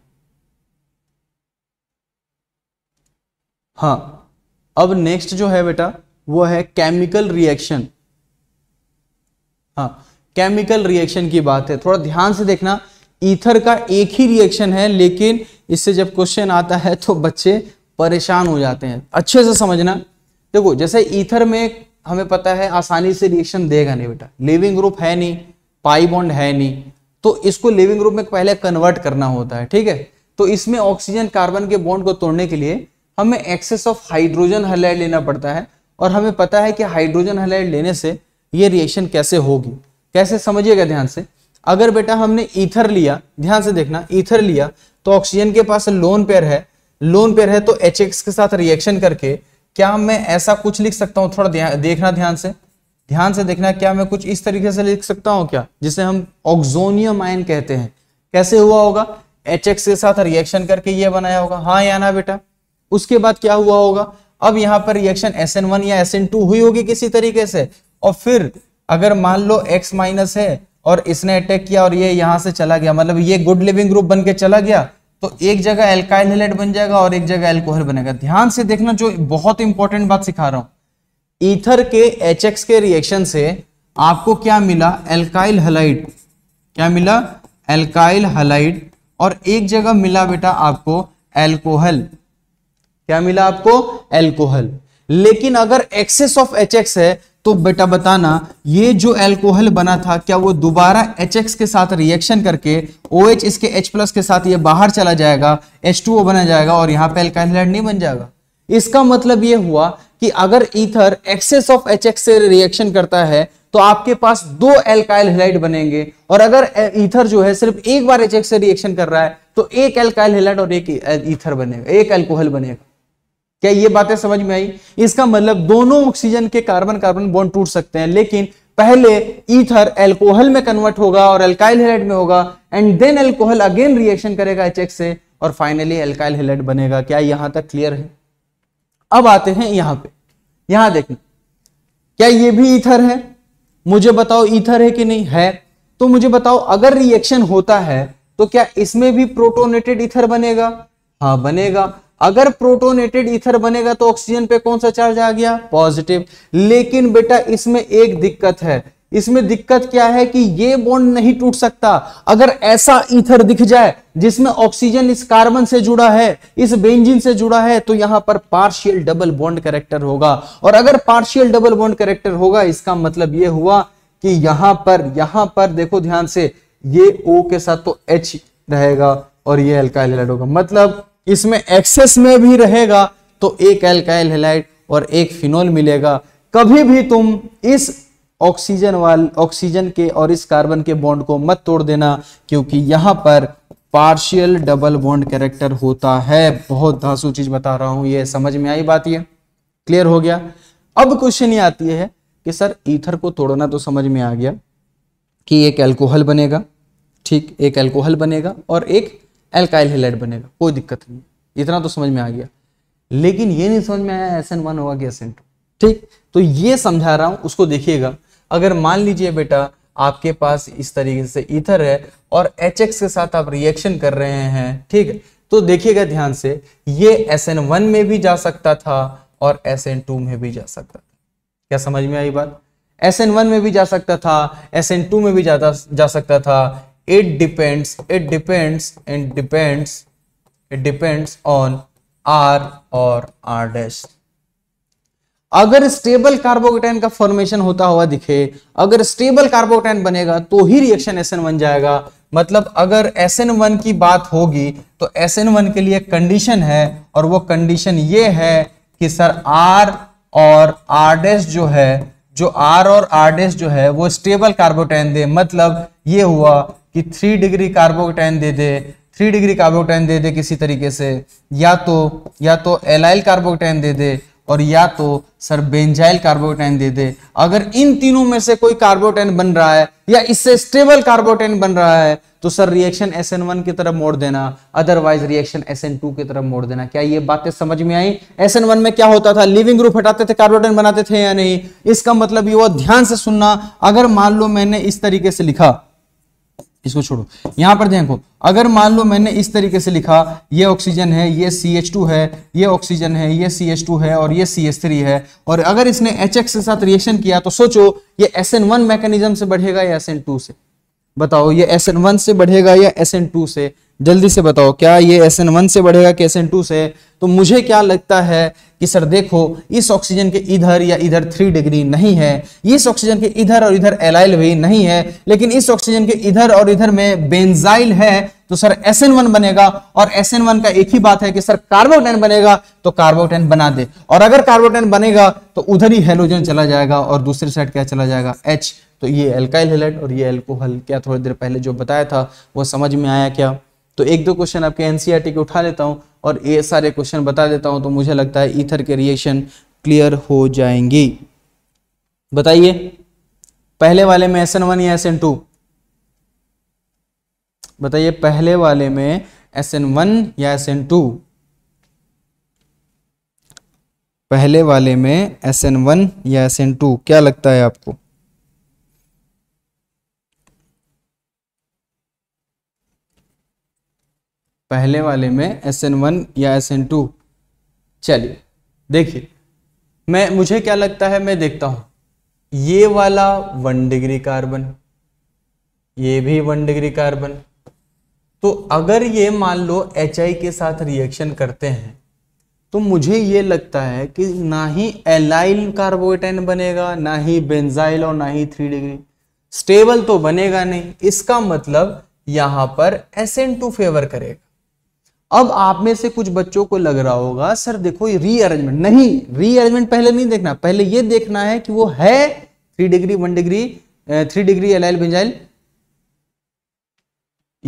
हाँ अब नेक्स्ट जो है बेटा वो है केमिकल रिएक्शन हाँ केमिकल रिएक्शन की बात है थोड़ा ध्यान से देखना ईथर का एक ही रिएक्शन है लेकिन इससे जब क्वेश्चन आता है तो बच्चे परेशान हो जाते हैं अच्छे से समझना देखो जैसे ईथर में हमें पता है आसानी से रिएक्शन देगा नहीं बेटा लिविंग ग्रुप है नहीं पाई बॉन्ड है नहीं तो इसको लिविंग ग्रुप में पहले कन्वर्ट करना होता है ठीक है तो इसमें ऑक्सीजन कार्बन के बॉन्ड को तोड़ने के लिए हमें एक्सेस ऑफ हाइड्रोजन हलाइड लेना पड़ता है और हमें पता है कि हाइड्रोजन हलाइड लेने से ये रिएक्शन कैसे होगी कैसे समझिएगा ध्यान से अगर बेटा हमने ईथर लिया ध्यान से देखना ईथर लिया तो ऑक्सीजन के पास लोन पेयर है लोन पेयर है तो एच के साथ रिएक्शन करके क्या मैं ऐसा कुछ लिख सकता हूं थोड़ा ध्या, देखना ध्यान से ध्यान से देखना क्या मैं कुछ इस तरीके से लिख सकता हूं क्या जिसे हम ऑक्सोनियम आयन कहते हैं कैसे हुआ होगा एच के साथ रिएक्शन करके ये बनाया होगा हाँ या ना बेटा उसके बाद क्या हुआ होगा अब यहाँ पर रिएक्शन एस या एस हुई होगी किसी तरीके से और फिर अगर मान लो एक्स माइनस है और इसने अटैक किया और ये यहां से चला गया मतलब ये गुड लिविंग ग्रुप बन के चला गया तो एक जगह एल्काइल हेलेट बन जाएगा और एक जगह एल्कोहल बनेगा ध्यान से देखना जो बहुत इंपॉर्टेंट बात सिखा रहा हूं ईथर के एच के रिएक्शन से आपको क्या मिला एल्काइल हलाइड क्या मिला एल्काइल हलाइड और एक जगह मिला बेटा आपको एल्कोहल क्या मिला आपको एल्कोहल लेकिन अगर एक्सेस ऑफ एच है तो बेटा बताना ये जो एल्कोहल बना था क्या वो दोबारा एच के साथ रिएक्शन करके ओ OH इसके एच प्लस के साथ ये बाहर चला जाएगा H2O बना जाएगा और यहाँ पे एल्काइल नहीं बन जाएगा इसका मतलब ये हुआ कि अगर ईथर एक्सेस ऑफ एच से रिएक्शन करता है तो आपके पास दो एल्काइल हेलाइड बनेंगे और अगर ईथर जो है सिर्फ एक बार एच से रिएक्शन कर रहा है तो एक एल्काइल हेलाइड और एक ईथर बनेगा एक एल्कोहल बनेगा क्या ये बातें समझ में आई इसका मतलब दोनों ऑक्सीजन के कार्बन कार्बन बॉन्ड टूट सकते हैं लेकिन पहले ईथर एल्कोहल में कन्वर्ट होगा और एल्काइल हेलेट में होगा and then alcohol again reaction करेगा एच से और फाइनली एल्काइल हेलेट बनेगा क्या यहां तक क्लियर है अब आते हैं यहां पे यहां देखें क्या ये भी ईथर है मुझे बताओ ईथर है कि नहीं है तो मुझे बताओ अगर रिएक्शन होता है तो क्या इसमें भी प्रोटोनेटेड ईथर बनेगा हाँ बनेगा अगर प्रोटोनेटेड इथर बनेगा तो ऑक्सीजन पे कौन सा चार्ज आ गया पॉजिटिव लेकिन बेटा इसमें एक दिक्कत है इसमें दिक्कत क्या है कि ये बॉन्ड नहीं टूट सकता अगर ऐसा ईथर दिख जाए जिसमें ऑक्सीजन इस कार्बन से जुड़ा है इस बेंजीन से जुड़ा है तो यहां पर पार्शियल डबल बॉन्ड करेक्टर होगा और अगर पार्शियल डबल बॉन्ड करेक्टर होगा इसका मतलब ये हुआ कि यहां पर यहां पर देखो ध्यान से ये ओ के साथ तो एच रहेगा और ये अल्काइल होगा मतलब इसमें एक्सेस में भी रहेगा तो एक एल्काइल हेलाइट और एक फिनोल मिलेगा कभी भी तुम इस ऑक्सीजन वाल ऑक्सीजन के और इस कार्बन के बॉन्ड को मत तोड़ देना क्योंकि यहां पर पार्शियल डबल बॉन्ड कैरेक्टर होता है बहुत धांसू चीज बता रहा हूं ये समझ में आई बात ये क्लियर हो गया अब क्वेश्चन ये आती है कि सर ईथर को तोड़ना तो समझ में आ गया कि एक एल्कोहल बनेगा ठीक एक एल्कोहल बनेगा और एक एल्काइल हेलाइड बनेगा कोई दिक्कत नहीं इतना तो समझ में आ गया लेकिन ये नहीं समझ में आया एस एन वन होगा कि एस एन टू ठीक तो ये समझा रहा हूँ उसको देखिएगा अगर मान लीजिए बेटा आपके पास इस तरीके से इथर है और एच के साथ आप रिएक्शन कर रहे हैं ठीक है तो देखिएगा ध्यान से ये एस एन वन में भी जा सकता था और एस एन टू में भी जा सकता था क्या समझ में आई बात एस एन वन में भी जा सकता था एस एन टू में भी जा सकता था it depends it depends and depends it depends on r और r dash अगर स्टेबल कार्बोकेटाइन का फॉर्मेशन होता हुआ दिखे अगर स्टेबल कार्बोकेटाइन बनेगा तो ही रिएक्शन वन जाएगा मतलब अगर वन की बात होगी तो वन के लिए कंडीशन है और वो कंडीशन ये है कि सर आर और R जो है जो आर और R जो है वो स्टेबल कार्बोटाइन दे मतलब ये हुआ कि थ्री डिग्री कार्बोकटाइन दे दे थ्री डिग्री कार्बोकटाइन दे दे किसी तरीके से या तो या तो एलाइल कार्बोकटाइन दे दे और या तो सर बेंजाइल कार्बोटाइन दे दे अगर इन तीनों में से कोई कार्बोटाइन बन रहा है या इससे स्टेबल कार्बोटाइन बन रहा है तो सर रिएक्शन SN1 की तरफ मोड़ देना अदरवाइज रिएक्शन SN2 की तरफ मोड़ देना क्या ये बातें समझ में आई SN1 में क्या होता था लिविंग ग्रुप हटाते थे कार्बोटाइन बनाते थे या नहीं इसका मतलब ये हुआ ध्यान से सुनना अगर मान लो मैंने इस तरीके से लिखा इसको छोड़ो यहां पर देखो अगर मान लो मैंने इस तरीके से लिखा ये ऑक्सीजन है ये सी एच टू है ये ऑक्सीजन है ये सी एच टू है और ये सी एच थ्री है और अगर इसने एच एक्स के साथ रिएक्शन किया तो सोचो ये एस एन वन मैकेनिज्म से बढ़ेगा या एस एन टू से बताओ ये एस एन वन से बढ़ेगा या एस एन टू से जल्दी से बताओ क्या ये एस एन वन से बढ़ेगा कि एस एन टू से तो मुझे क्या लगता है कि सर देखो इस ऑक्सीजन के इधर या इधर थ्री डिग्री नहीं है इस ऑक्सीजन के इधर और इधर एलाइल भी नहीं है लेकिन इस ऑक्सीजन के इधर और इधर में बेंजाइल है तो सर एस एन वन बनेगा और एस एन वन का एक ही बात है कि सर कार्बोटेन बनेगा तो कार्बोटेन बना दे और अगर कार्बोटेन बनेगा तो उधर ही हेलोजन चला जाएगा और दूसरी साइड क्या चला जाएगा एच तो ये एल्काइल हेलेट और ये एल्कोहल क्या थोड़ी देर पहले जो बताया था वो समझ में आया क्या तो एक दो क्वेश्चन आपके एनसीईआरटी e के उठा लेता हूं और ये सारे क्वेश्चन बता देता हूं तो मुझे लगता है ईथर के रिएक्शन क्लियर हो जाएंगी बताइए पहले वाले में एस एन वन या एस एन टू बताइए पहले वाले में एस एन वन या एस एन टू पहले वाले में एस एन वन या एस एन टू क्या लगता है आपको पहले वाले में एस एन वन या एस एन टू चलिए देखिए मैं मुझे क्या लगता है मैं देखता हूं ये वाला वन डिग्री कार्बन ये भी वन डिग्री कार्बन तो अगर ये मान लो एच आई के साथ रिएक्शन करते हैं तो मुझे ये लगता है कि ना ही एलाइल कार्बोटेन बनेगा ना ही बेंजाइल और ना ही थ्री डिग्री स्टेबल तो बनेगा नहीं इसका मतलब यहां पर एस एन टू फेवर करेगा अब आप में से कुछ बच्चों को लग रहा होगा सर देखो ये रीअरेंजमेंट नहीं रीअरेंजमेंट पहले नहीं देखना पहले ये देखना है कि वो है three degree one degree three degree allyl benzyl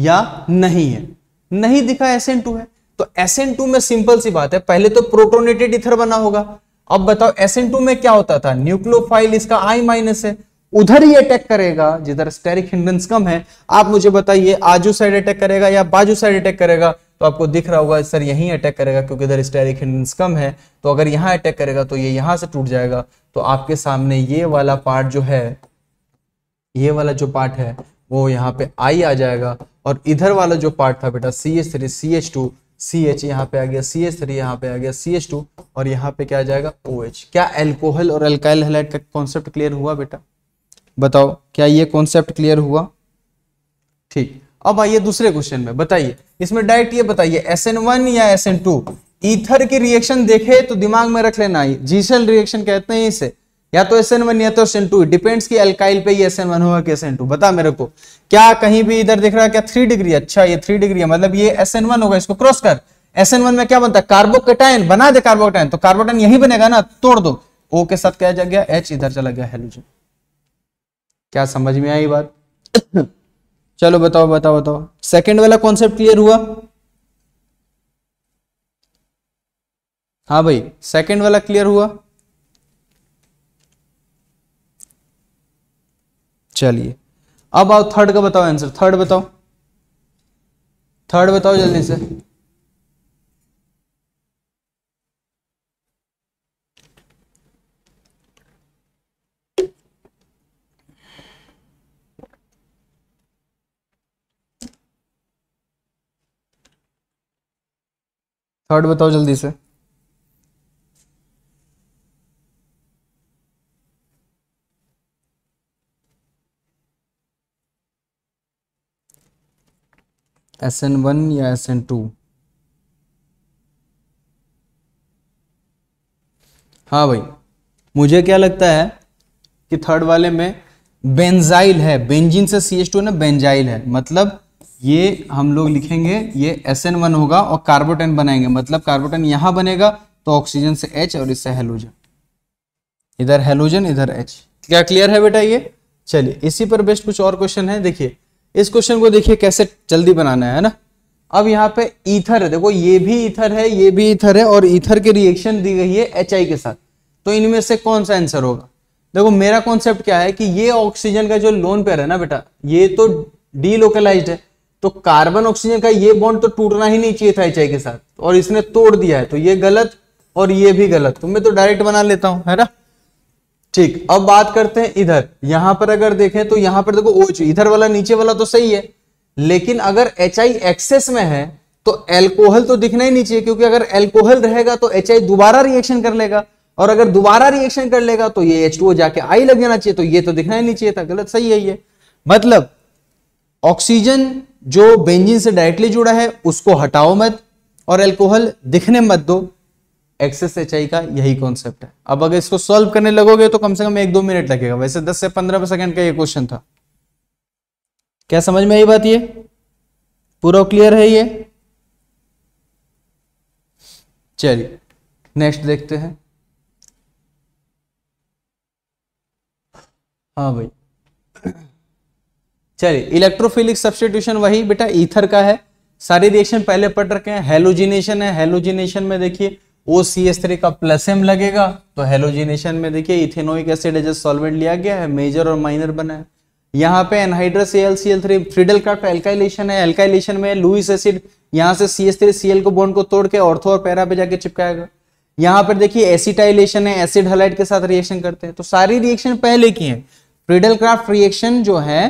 या नहीं है नहीं दिखा एस एन टू है तो एस एन टू में सिंपल सी बात है पहले तो प्रोटोनेटेड इथर बना होगा अब बताओ एस एन टू में क्या होता था न्यूक्लियोफाइल इसका आई माइनस है उधर ही अटैक करेगा जिधर स्टेरिक हिंड्रेंस कम है आप मुझे बताइए आजू साइड अटैक करेगा या बाजू साइड अटैक करेगा तो आपको दिख रहा होगा सर यहीं अटैक करेगा क्योंकि इधर स्टेरिक हिंडेंस कम है तो अगर यहाँ अटैक करेगा तो ये यहाँ से टूट जाएगा तो आपके सामने ये वाला पार्ट जो है ये वाला जो पार्ट है वो यहाँ पे आई आ जाएगा और इधर वाला जो पार्ट था बेटा C H three C H two C H यहाँ पे आ गया सी एच थ्री यहाँ पे आ गया सी एच टू और यहाँ पे क्या आ जाएगा ओ OH. एच क्या एल्कोहल और एल्काइल हेलाइट का कॉन्सेप्ट क्लियर हुआ बेटा बताओ क्या ये कॉन्सेप्ट क्लियर हुआ ठीक अब आइए दूसरे क्वेश्चन में बताइए इसमें डायरेक्ट ये बताइए एस एन वन या एस एन टू ईथर की रिएक्शन देखे तो दिमाग में रख लेना जीसेल रिएक्शन कहते हैं इसे या तो एस एन वन या तो एस एन टू डिपेंड्स की एल्काइल पे एस एन वन होगा कि एस एन टू बता मेरे को क्या कहीं भी इधर देख रहा है क्या थ्री डिग्री अच्छा ये थ्री डिग्री है मतलब ये एस एन वन होगा इसको क्रॉस कर एस एन वन में क्या बनता है कार्बोकेटाइन बना दे कार्बोकेटाइन तो कार्बोटाइन यही बनेगा ना तोड़ दो ओ के साथ क्या जा गया एच इधर चला गया हेलोजन क्या समझ में आई बात चलो बताओ बताओ बताओ सेकंड वाला कॉन्सेप्ट क्लियर हुआ हाँ भाई सेकंड वाला क्लियर हुआ चलिए अब आओ थर्ड का बताओ आंसर थर्ड बताओ थर्ड बताओ जल्दी से थर्ड बताओ जल्दी से एस एन वन या एस एन टू हाँ भाई मुझे क्या लगता है कि थर्ड वाले में बेंजाइल है बेंजिन से सी एच टू ना बेंजाइल है मतलब ये हम लोग लिखेंगे ये एस एन वन होगा और कार्बोटेन बनाएंगे मतलब कार्बोटेन यहां बनेगा तो ऑक्सीजन से एच और इससे हेलोजन इधर हेलोजन इधर एच क्या क्लियर है बेटा ये चलिए इसी पर बेस्ट कुछ और क्वेश्चन है देखिए इस क्वेश्चन को देखिए कैसे जल्दी बनाना है ना अब यहाँ पे ईथर है देखो ये भी ईथर है ये भी ईथर है और ईथर के रिएक्शन दी गई है एच के साथ तो इनमें से कौन सा आंसर होगा देखो मेरा कॉन्सेप्ट क्या है कि ये ऑक्सीजन का जो लोन पेयर है ना बेटा ये तो डीलोकलाइज्ड है तो कार्बन ऑक्सीजन का ये बॉन्ड तो टूटना ही नहीं चाहिए था एच के साथ और इसने तोड़ दिया है तो ये गलत और ये भी गलत तो मैं तो डायरेक्ट बना लेता हूं है ना ठीक अब बात करते हैं इधर यहां पर अगर देखें तो यहां पर देखो ओच इधर वाला नीचे वाला तो सही है लेकिन अगर एच एक्सेस में है तो एल्कोहल तो दिखना ही नहीं चाहिए क्योंकि अगर एल्कोहल रहेगा तो एच दोबारा रिएक्शन कर लेगा और अगर दोबारा रिएक्शन कर लेगा तो ये एच जाके आई लग जाना चाहिए तो ये तो दिखना ही नहीं चाहिए था गलत सही है ये मतलब ऑक्सीजन जो बेंजीन से डायरेक्टली जुड़ा है उसको हटाओ मत और एल्कोहल दिखने मत दो एक्सेस एच का यही कॉन्सेप्ट है अब अगर इसको सॉल्व करने लगोगे तो कम से कम एक दो मिनट लगेगा वैसे दस से पंद्रह सेकंड का ये क्वेश्चन था क्या समझ में आई बात ये पूरा क्लियर है ये चलिए नेक्स्ट देखते हैं हाँ भाई चलिए इलेक्ट्रोफिलिक सब्सटीट्यूशन वही बेटा ईथर का है सारे रिएक्शन पहले पढ़ रखे हैं हेलोजिनेशन है हेलोजिनेशन में देखिए ओ सी एस थ्री का प्लस एम लगेगा तो हेलोजिनेशन में देखिए इथेनोइक एसिड एज सॉल्वेंट लिया गया है मेजर और माइनर बना है यहाँ पे anhydrous L C L three Friedel का एल्काइलेशन है एल्काइलेशन में लुइस एसिड यहाँ से C S three C L को बॉन्ड को तोड़ के ऑर्थो और पैरा पे जाके चिपकाएगा यहाँ पर देखिए एसिटाइलेशन है एसिड हलाइट के साथ रिएक्शन करते हैं तो सारी रिएक्शन पहले की है फ्रीडल क्राफ्ट रिएक्शन जो है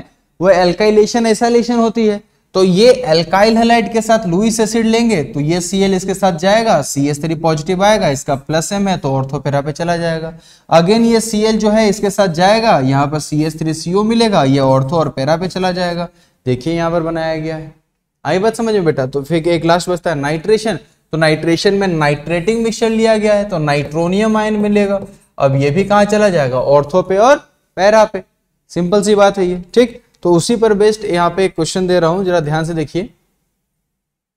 वह एल्काइलेशन एसाइलेशन होती है तो ये एल्काइल हेलाइट के साथ लुइस एसिड लेंगे तो ये Cl इसके साथ जाएगा सी एस थ्री पॉजिटिव आएगा इसका प्लस एम है तो ऑर्थोपेरा पे चला जाएगा अगेन ये Cl जो है इसके साथ जाएगा यहाँ पर सी एस थ्री ओ मिलेगा ये ऑर्थो और पेरा पे चला जाएगा देखिए यहाँ पर बनाया गया है आई बात समझ में बेटा तो फिर एक लास्ट बचता है नाइट्रेशन तो नाइट्रेशन में नाइट्रेटिंग मिक्सचर लिया गया है तो नाइट्रोनियम आयन मिलेगा अब ये भी कहाँ चला जाएगा ऑर्थो पे और पैरा पे सिंपल सी बात है ये ठीक तो उसी पर बेस्ड यहाँ पे क्वेश्चन दे रहा हूं जरा ध्यान से देखिए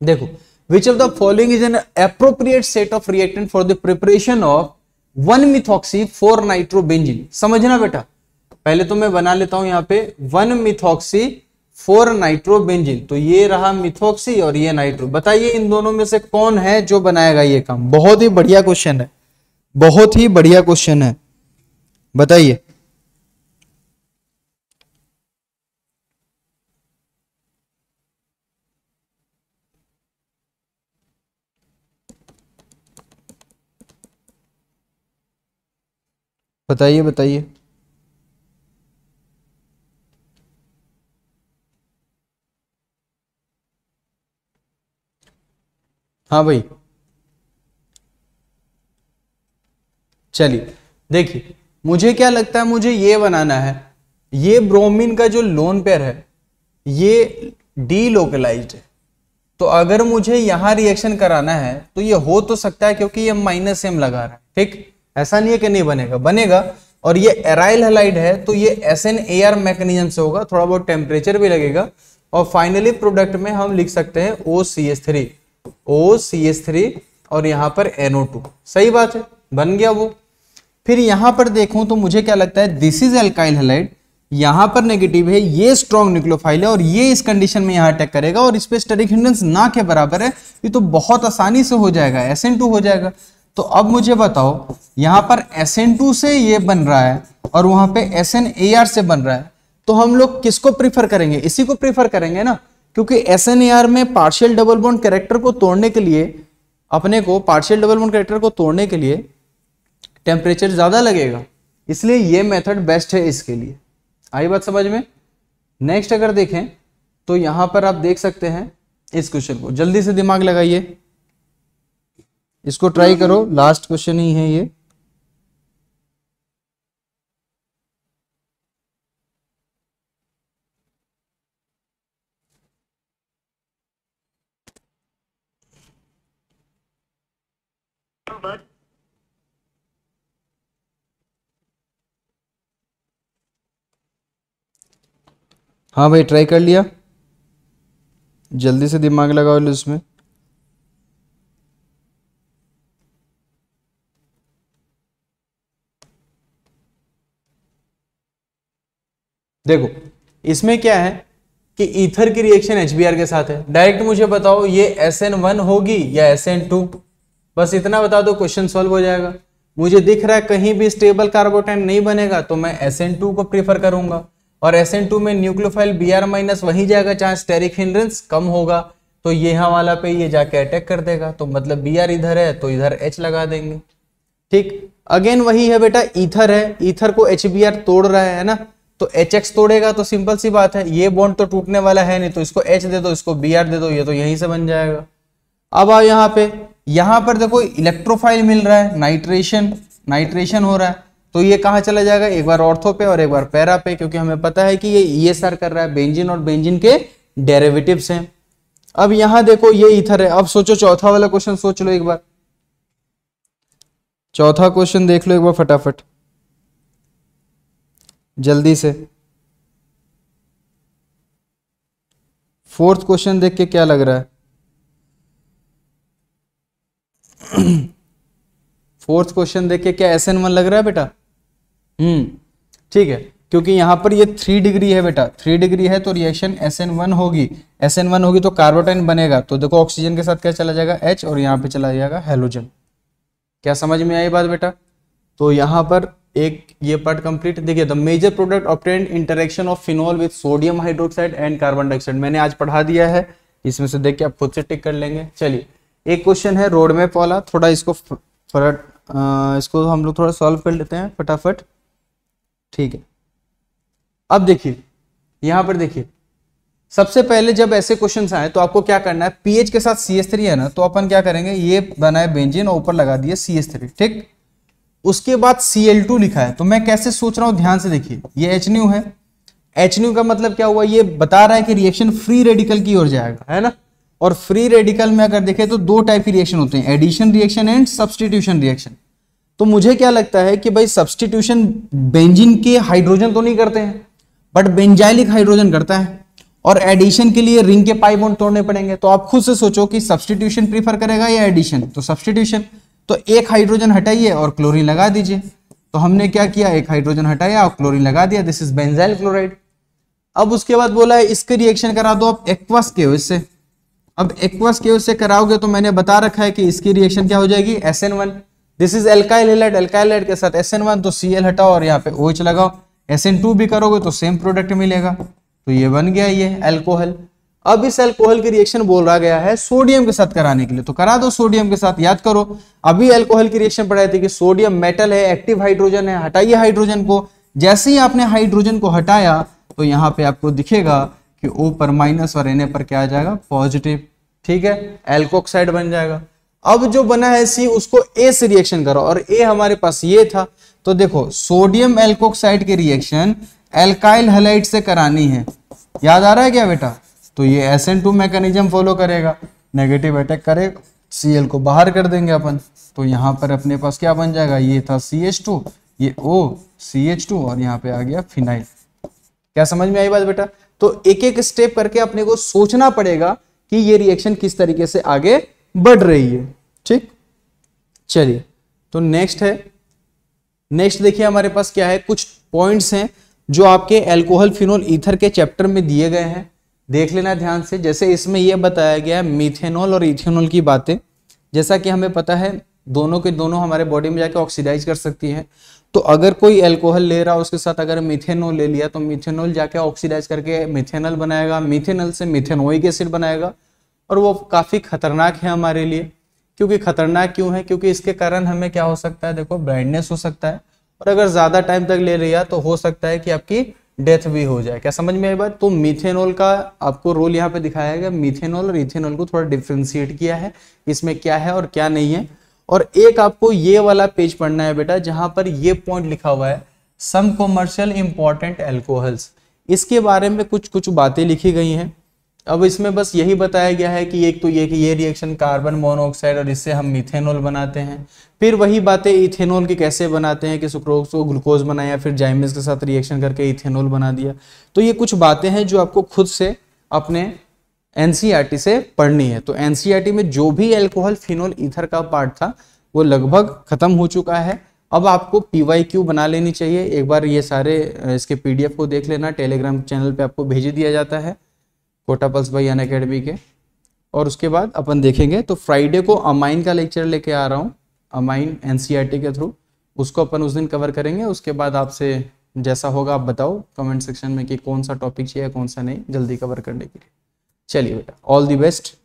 देखो which of the following is an appropriate set of reactant for the preparation of one methoxy four nitrobenzene समझना बेटा पहले तो मैं बना लेता हूं यहाँ पे वन मिथॉक्सी फोर नाइट्रोबेंजिन तो ये रहा मिथॉक्सी और ये नाइट्रो बताइए इन दोनों में से कौन है जो बनाएगा ये काम बहुत ही बढ़िया क्वेश्चन है बहुत ही बढ़िया क्वेश्चन है बताइए बताइए बताइए हाँ भाई चलिए देखिए मुझे क्या लगता है मुझे ये बनाना है ये ब्रोमीन का जो लोन पेयर है ये डीलोकलाइज्ड है तो अगर मुझे यहां रिएक्शन कराना है तो ये हो तो सकता है क्योंकि ये माइनस एम लगा रहा है ठीक ऐसा नहीं है कि नहीं बनेगा बनेगा और ये एराइल हेलाइड है तो ये S N A R mechanism से होगा थोड़ा बहुत टेम्परेचर भी लगेगा और फाइनली प्रोडक्ट में हम लिख सकते हैं O C S three O C S three और यहां पर एनओ टू सही बात है बन गया वो फिर यहां पर देखूं तो मुझे क्या लगता है दिस इज एल्काइल हेलाइड यहां पर नेगेटिव है ये स्ट्रॉन्ग न्यूक्लियोफाइल है और ये इस कंडीशन में यहां अटैक करेगा और इस पर स्टरिक हिंडेंस ना के बराबर है ये तो बहुत आसानी से हो जाएगा एस हो जाएगा तो अब मुझे बताओ यहाँ पर एस एन टू से ये बन रहा है और वहां पे एस एन ए आर से बन रहा है तो हम लोग किसको प्रीफर करेंगे इसी को प्रीफर करेंगे ना क्योंकि एस एन ए आर में पार्शियल डबल बॉन्ड करेक्टर को तोड़ने के लिए अपने को पार्शियल डबल बॉन्ड करेक्टर को तोड़ने के लिए टेम्परेचर ज़्यादा लगेगा इसलिए ये मेथड बेस्ट है इसके लिए आई बात समझ में नेक्स्ट अगर देखें तो यहां पर आप देख सकते हैं इस क्वेश्चन को जल्दी से दिमाग लगाइए इसको ट्राई हम्म, करो लास्ट हम्म। क्वेश्चन ही है ये हाँ भाई ट्राई कर लिया जल्दी से दिमाग लगाओ इसमें देखो इसमें क्या है कि ईथर की रिएक्शन एच के साथ है डायरेक्ट मुझे बताओ ये एस एन वन होगी या एस एन टू बस इतना बता दो क्वेश्चन सॉल्व हो जाएगा मुझे दिख रहा है कहीं भी स्टेबल कार्बोटाइन नहीं बनेगा तो मैं एस एन टू को प्रीफर करूंगा और एस एन टू में न्यूक्लोफाइल बी आर माइनस वहीं जाएगा चाहे स्टेरिक हिंड्रेंस कम होगा तो ये यहाँ वाला पे ये जाके अटैक कर देगा तो मतलब बी आर इधर है तो इधर एच लगा देंगे ठीक अगेन वही है बेटा ईथर है ईथर को एच बी आर तोड़ रहा है ना तो एच एक्स तोड़ेगा तो सिंपल सी बात है ये बॉन्ड तो टूटने वाला है नहीं तो इसको एच दे दो इसको बी आर दे दो ये तो यहीं से बन जाएगा अब आओ यहाँ पे यहाँ पर देखो इलेक्ट्रोफाइल मिल रहा है नाइट्रेशन नाइट्रेशन हो रहा है तो ये कहाँ चला जाएगा एक बार ऑर्थो पे और एक बार पैरा पे क्योंकि हमें पता है कि ये ई एस आर कर रहा है बेंजिन और बेंजिन के डेरेवेटिव है अब यहां देखो ये इथर है अब सोचो चौथा वाला क्वेश्चन सोच लो एक बार चौथा क्वेश्चन देख लो एक बार फटाफट जल्दी से फोर्थ क्वेश्चन देख के क्या लग रहा है फोर्थ क्वेश्चन देख के क्या एस एन वन लग रहा है बेटा हम्म ठीक है क्योंकि यहां पर ये थ्री डिग्री है बेटा थ्री डिग्री है तो रिएक्शन एस एन वन होगी एस एन वन होगी तो कार्बोटाइन बनेगा तो देखो ऑक्सीजन के साथ क्या चला जाएगा एच और यहां पे चला जाएगा हेलोजन क्या समझ में आई बात बेटा तो यहां पर एक ये पार्ट कंप्लीट देखिए the major product obtained interaction of phenol with sodium hydroxide and carbon dioxide मैंने आज पढ़ा दिया है इसमें से देख के आप खुद से टिक कर लेंगे चलिए एक क्वेश्चन है रोड वाला थोड़ा इसको फट इसको हम लोग थोड़ा सॉल्व कर लेते हैं फटाफट ठीक है अब देखिए यहां पर देखिए सबसे पहले जब ऐसे क्वेश्चन आए तो आपको क्या करना है पीएच के साथ सी है ना तो अपन क्या करेंगे ये बनाए बेंजिन और ऊपर लगा दिए सी ठीक उसके बाद Cl2 लिखा है तो मैं कैसे सोच रहा हूं ध्यान से देखिए ये H है H का मतलब क्या हुआ ये बता रहा है कि रिएक्शन फ्री रेडिकल की ओर जाएगा है ना और फ्री रेडिकल में अगर देखें तो दो टाइप की रिएक्शन होते हैं addition reaction and substitution reaction तो मुझे क्या लगता है कि भाई सब्सटीट्यूशन बेंजिन के हाइड्रोजन तो नहीं करते हैं बट बेंजाइलिक हाइड्रोजन करता है और एडिशन के लिए रिंग के पाइप तोड़ने पड़ेंगे तो आप खुद से सोचो कि सब्सटीट्यूशन प्रीफर करेगा या एडिशन तो सब्सटीट्यूशन तो एक हाइड्रोजन हटाइए और क्लोरीन लगा दीजिए तो हमने क्या किया एक हाइड्रोजन हटाया और क्लोरीन लगा दिया दिस इज बेंजाइल क्लोराइड अब उसके बाद बोला है इसके रिएक्शन करा दो आप एक्वस के से अब एक्वस के से कराओगे तो मैंने बता रखा है कि इसकी रिएक्शन क्या हो जाएगी S N one this is alkyl halide alkyl के साथ एस एन वन तो सी एल हटाओ और यहाँ पे ओ OH लगाओ एस एन टू भी करोगे तो सेम प्रोडक्ट मिलेगा तो ये बन गया ये एल्कोहल अब इस एल्कोहल की रिएक्शन बोला गया है सोडियम के साथ कराने के लिए तो करा दो सोडियम के साथ याद करो अभी एल्कोहल की रिएक्शन पढ़ाई थी कि सोडियम मेटल है एक्टिव हाइड्रोजन है हटाइए हाइड्रोजन को जैसे ही आपने हाइड्रोजन को हटाया तो यहाँ पे आपको दिखेगा कि ओ पर माइनस और एन पर क्या आ जाएगा पॉजिटिव ठीक है एल्कोक्साइड बन जाएगा अब जो बना है सी उसको ए से रिएक्शन करो और ए हमारे पास ये था तो देखो सोडियम एल्कोक्साइड की रिएक्शन एल्काइल हलाइट से करानी है याद आ रहा है क्या बेटा तो ये S N two mechanism follow करेगा नेगेटिव अटैक करेगा सी एल को बाहर कर देंगे अपन तो यहाँ पर अपने पास क्या बन जाएगा ये था सी एच टू ये ओ सी एच टू और यहाँ पे आ गया फिनाइल क्या समझ में आई बात बेटा तो एक एक स्टेप करके अपने को सोचना पड़ेगा कि ये रिएक्शन किस तरीके से आगे बढ़ रही है ठीक चलिए तो नेक्स्ट है नेक्स्ट देखिए हमारे पास क्या है कुछ पॉइंट्स हैं जो आपके एल्कोहल फिनोल ईथर के चैप्टर में दिए गए हैं देख लेना ध्यान से जैसे इसमें यह बताया गया है मिथेनॉल और इथेनॉल की बातें जैसा कि हमें पता है दोनों के दोनों हमारे बॉडी में जाके ऑक्सीडाइज कर सकती है तो अगर कोई अल्कोहल ले रहा उसके साथ अगर मिथेनॉल ले लिया तो मिथेनॉल जाके ऑक्सीडाइज करके मिथेनल बनाएगा मिथेनल से मिथेनोइक एसिड बनाएगा और वो काफ़ी खतरनाक है हमारे लिए क्योंकि खतरनाक क्यों है क्योंकि इसके कारण हमें क्या हो सकता है देखो ब्राइंडनेस हो सकता है और अगर ज़्यादा टाइम तक ले लिया तो हो सकता है कि आपकी डेथ भी हो जाए क्या समझ में आई बात तो मिथेनॉल का आपको रोल यहाँ पे दिखाया गया मिथेनॉल और इथेनॉल को थोड़ा डिफ्रेंशिएट किया है इसमें क्या है और क्या नहीं है और एक आपको ये वाला पेज पढ़ना है बेटा जहां पर ये पॉइंट लिखा हुआ है सम कॉमर्शियल इंपॉर्टेंट एल्कोहल्स इसके बारे में कुछ कुछ बातें लिखी गई हैं अब इसमें बस यही बताया गया है कि एक तो ये कि ये रिएक्शन कार्बन मोनोऑक्साइड और इससे हम मिथेनॉल बनाते हैं फिर वही बातें इथेनॉल के कैसे बनाते हैं कि सुक्रोज को ग्लूकोज बनाया फिर जाइमिस के साथ रिएक्शन करके इथेनॉल बना दिया तो ये कुछ बातें हैं जो आपको खुद से अपने एन e से पढ़नी है तो एन e में जो भी एल्कोहल फिनोल ईथर का पार्ट था वो लगभग खत्म हो चुका है अब आपको पी वाई क्यू बना लेनी चाहिए एक बार ये सारे इसके पीडीएफ को देख लेना टेलीग्राम चैनल पर आपको भेज दिया जाता है कोटा पल्स भाई अन अकेडमी के और उसके बाद अपन देखेंगे तो फ्राइडे को अमाइन का लेक्चर लेके आ रहा हूँ अमाइन एन के थ्रू उसको अपन उस दिन कवर करेंगे उसके बाद आपसे जैसा होगा आप बताओ कमेंट सेक्शन में कि कौन सा टॉपिक चाहिए कौन सा नहीं जल्दी कवर करने के लिए चलिए बेटा ऑल दी बेस्ट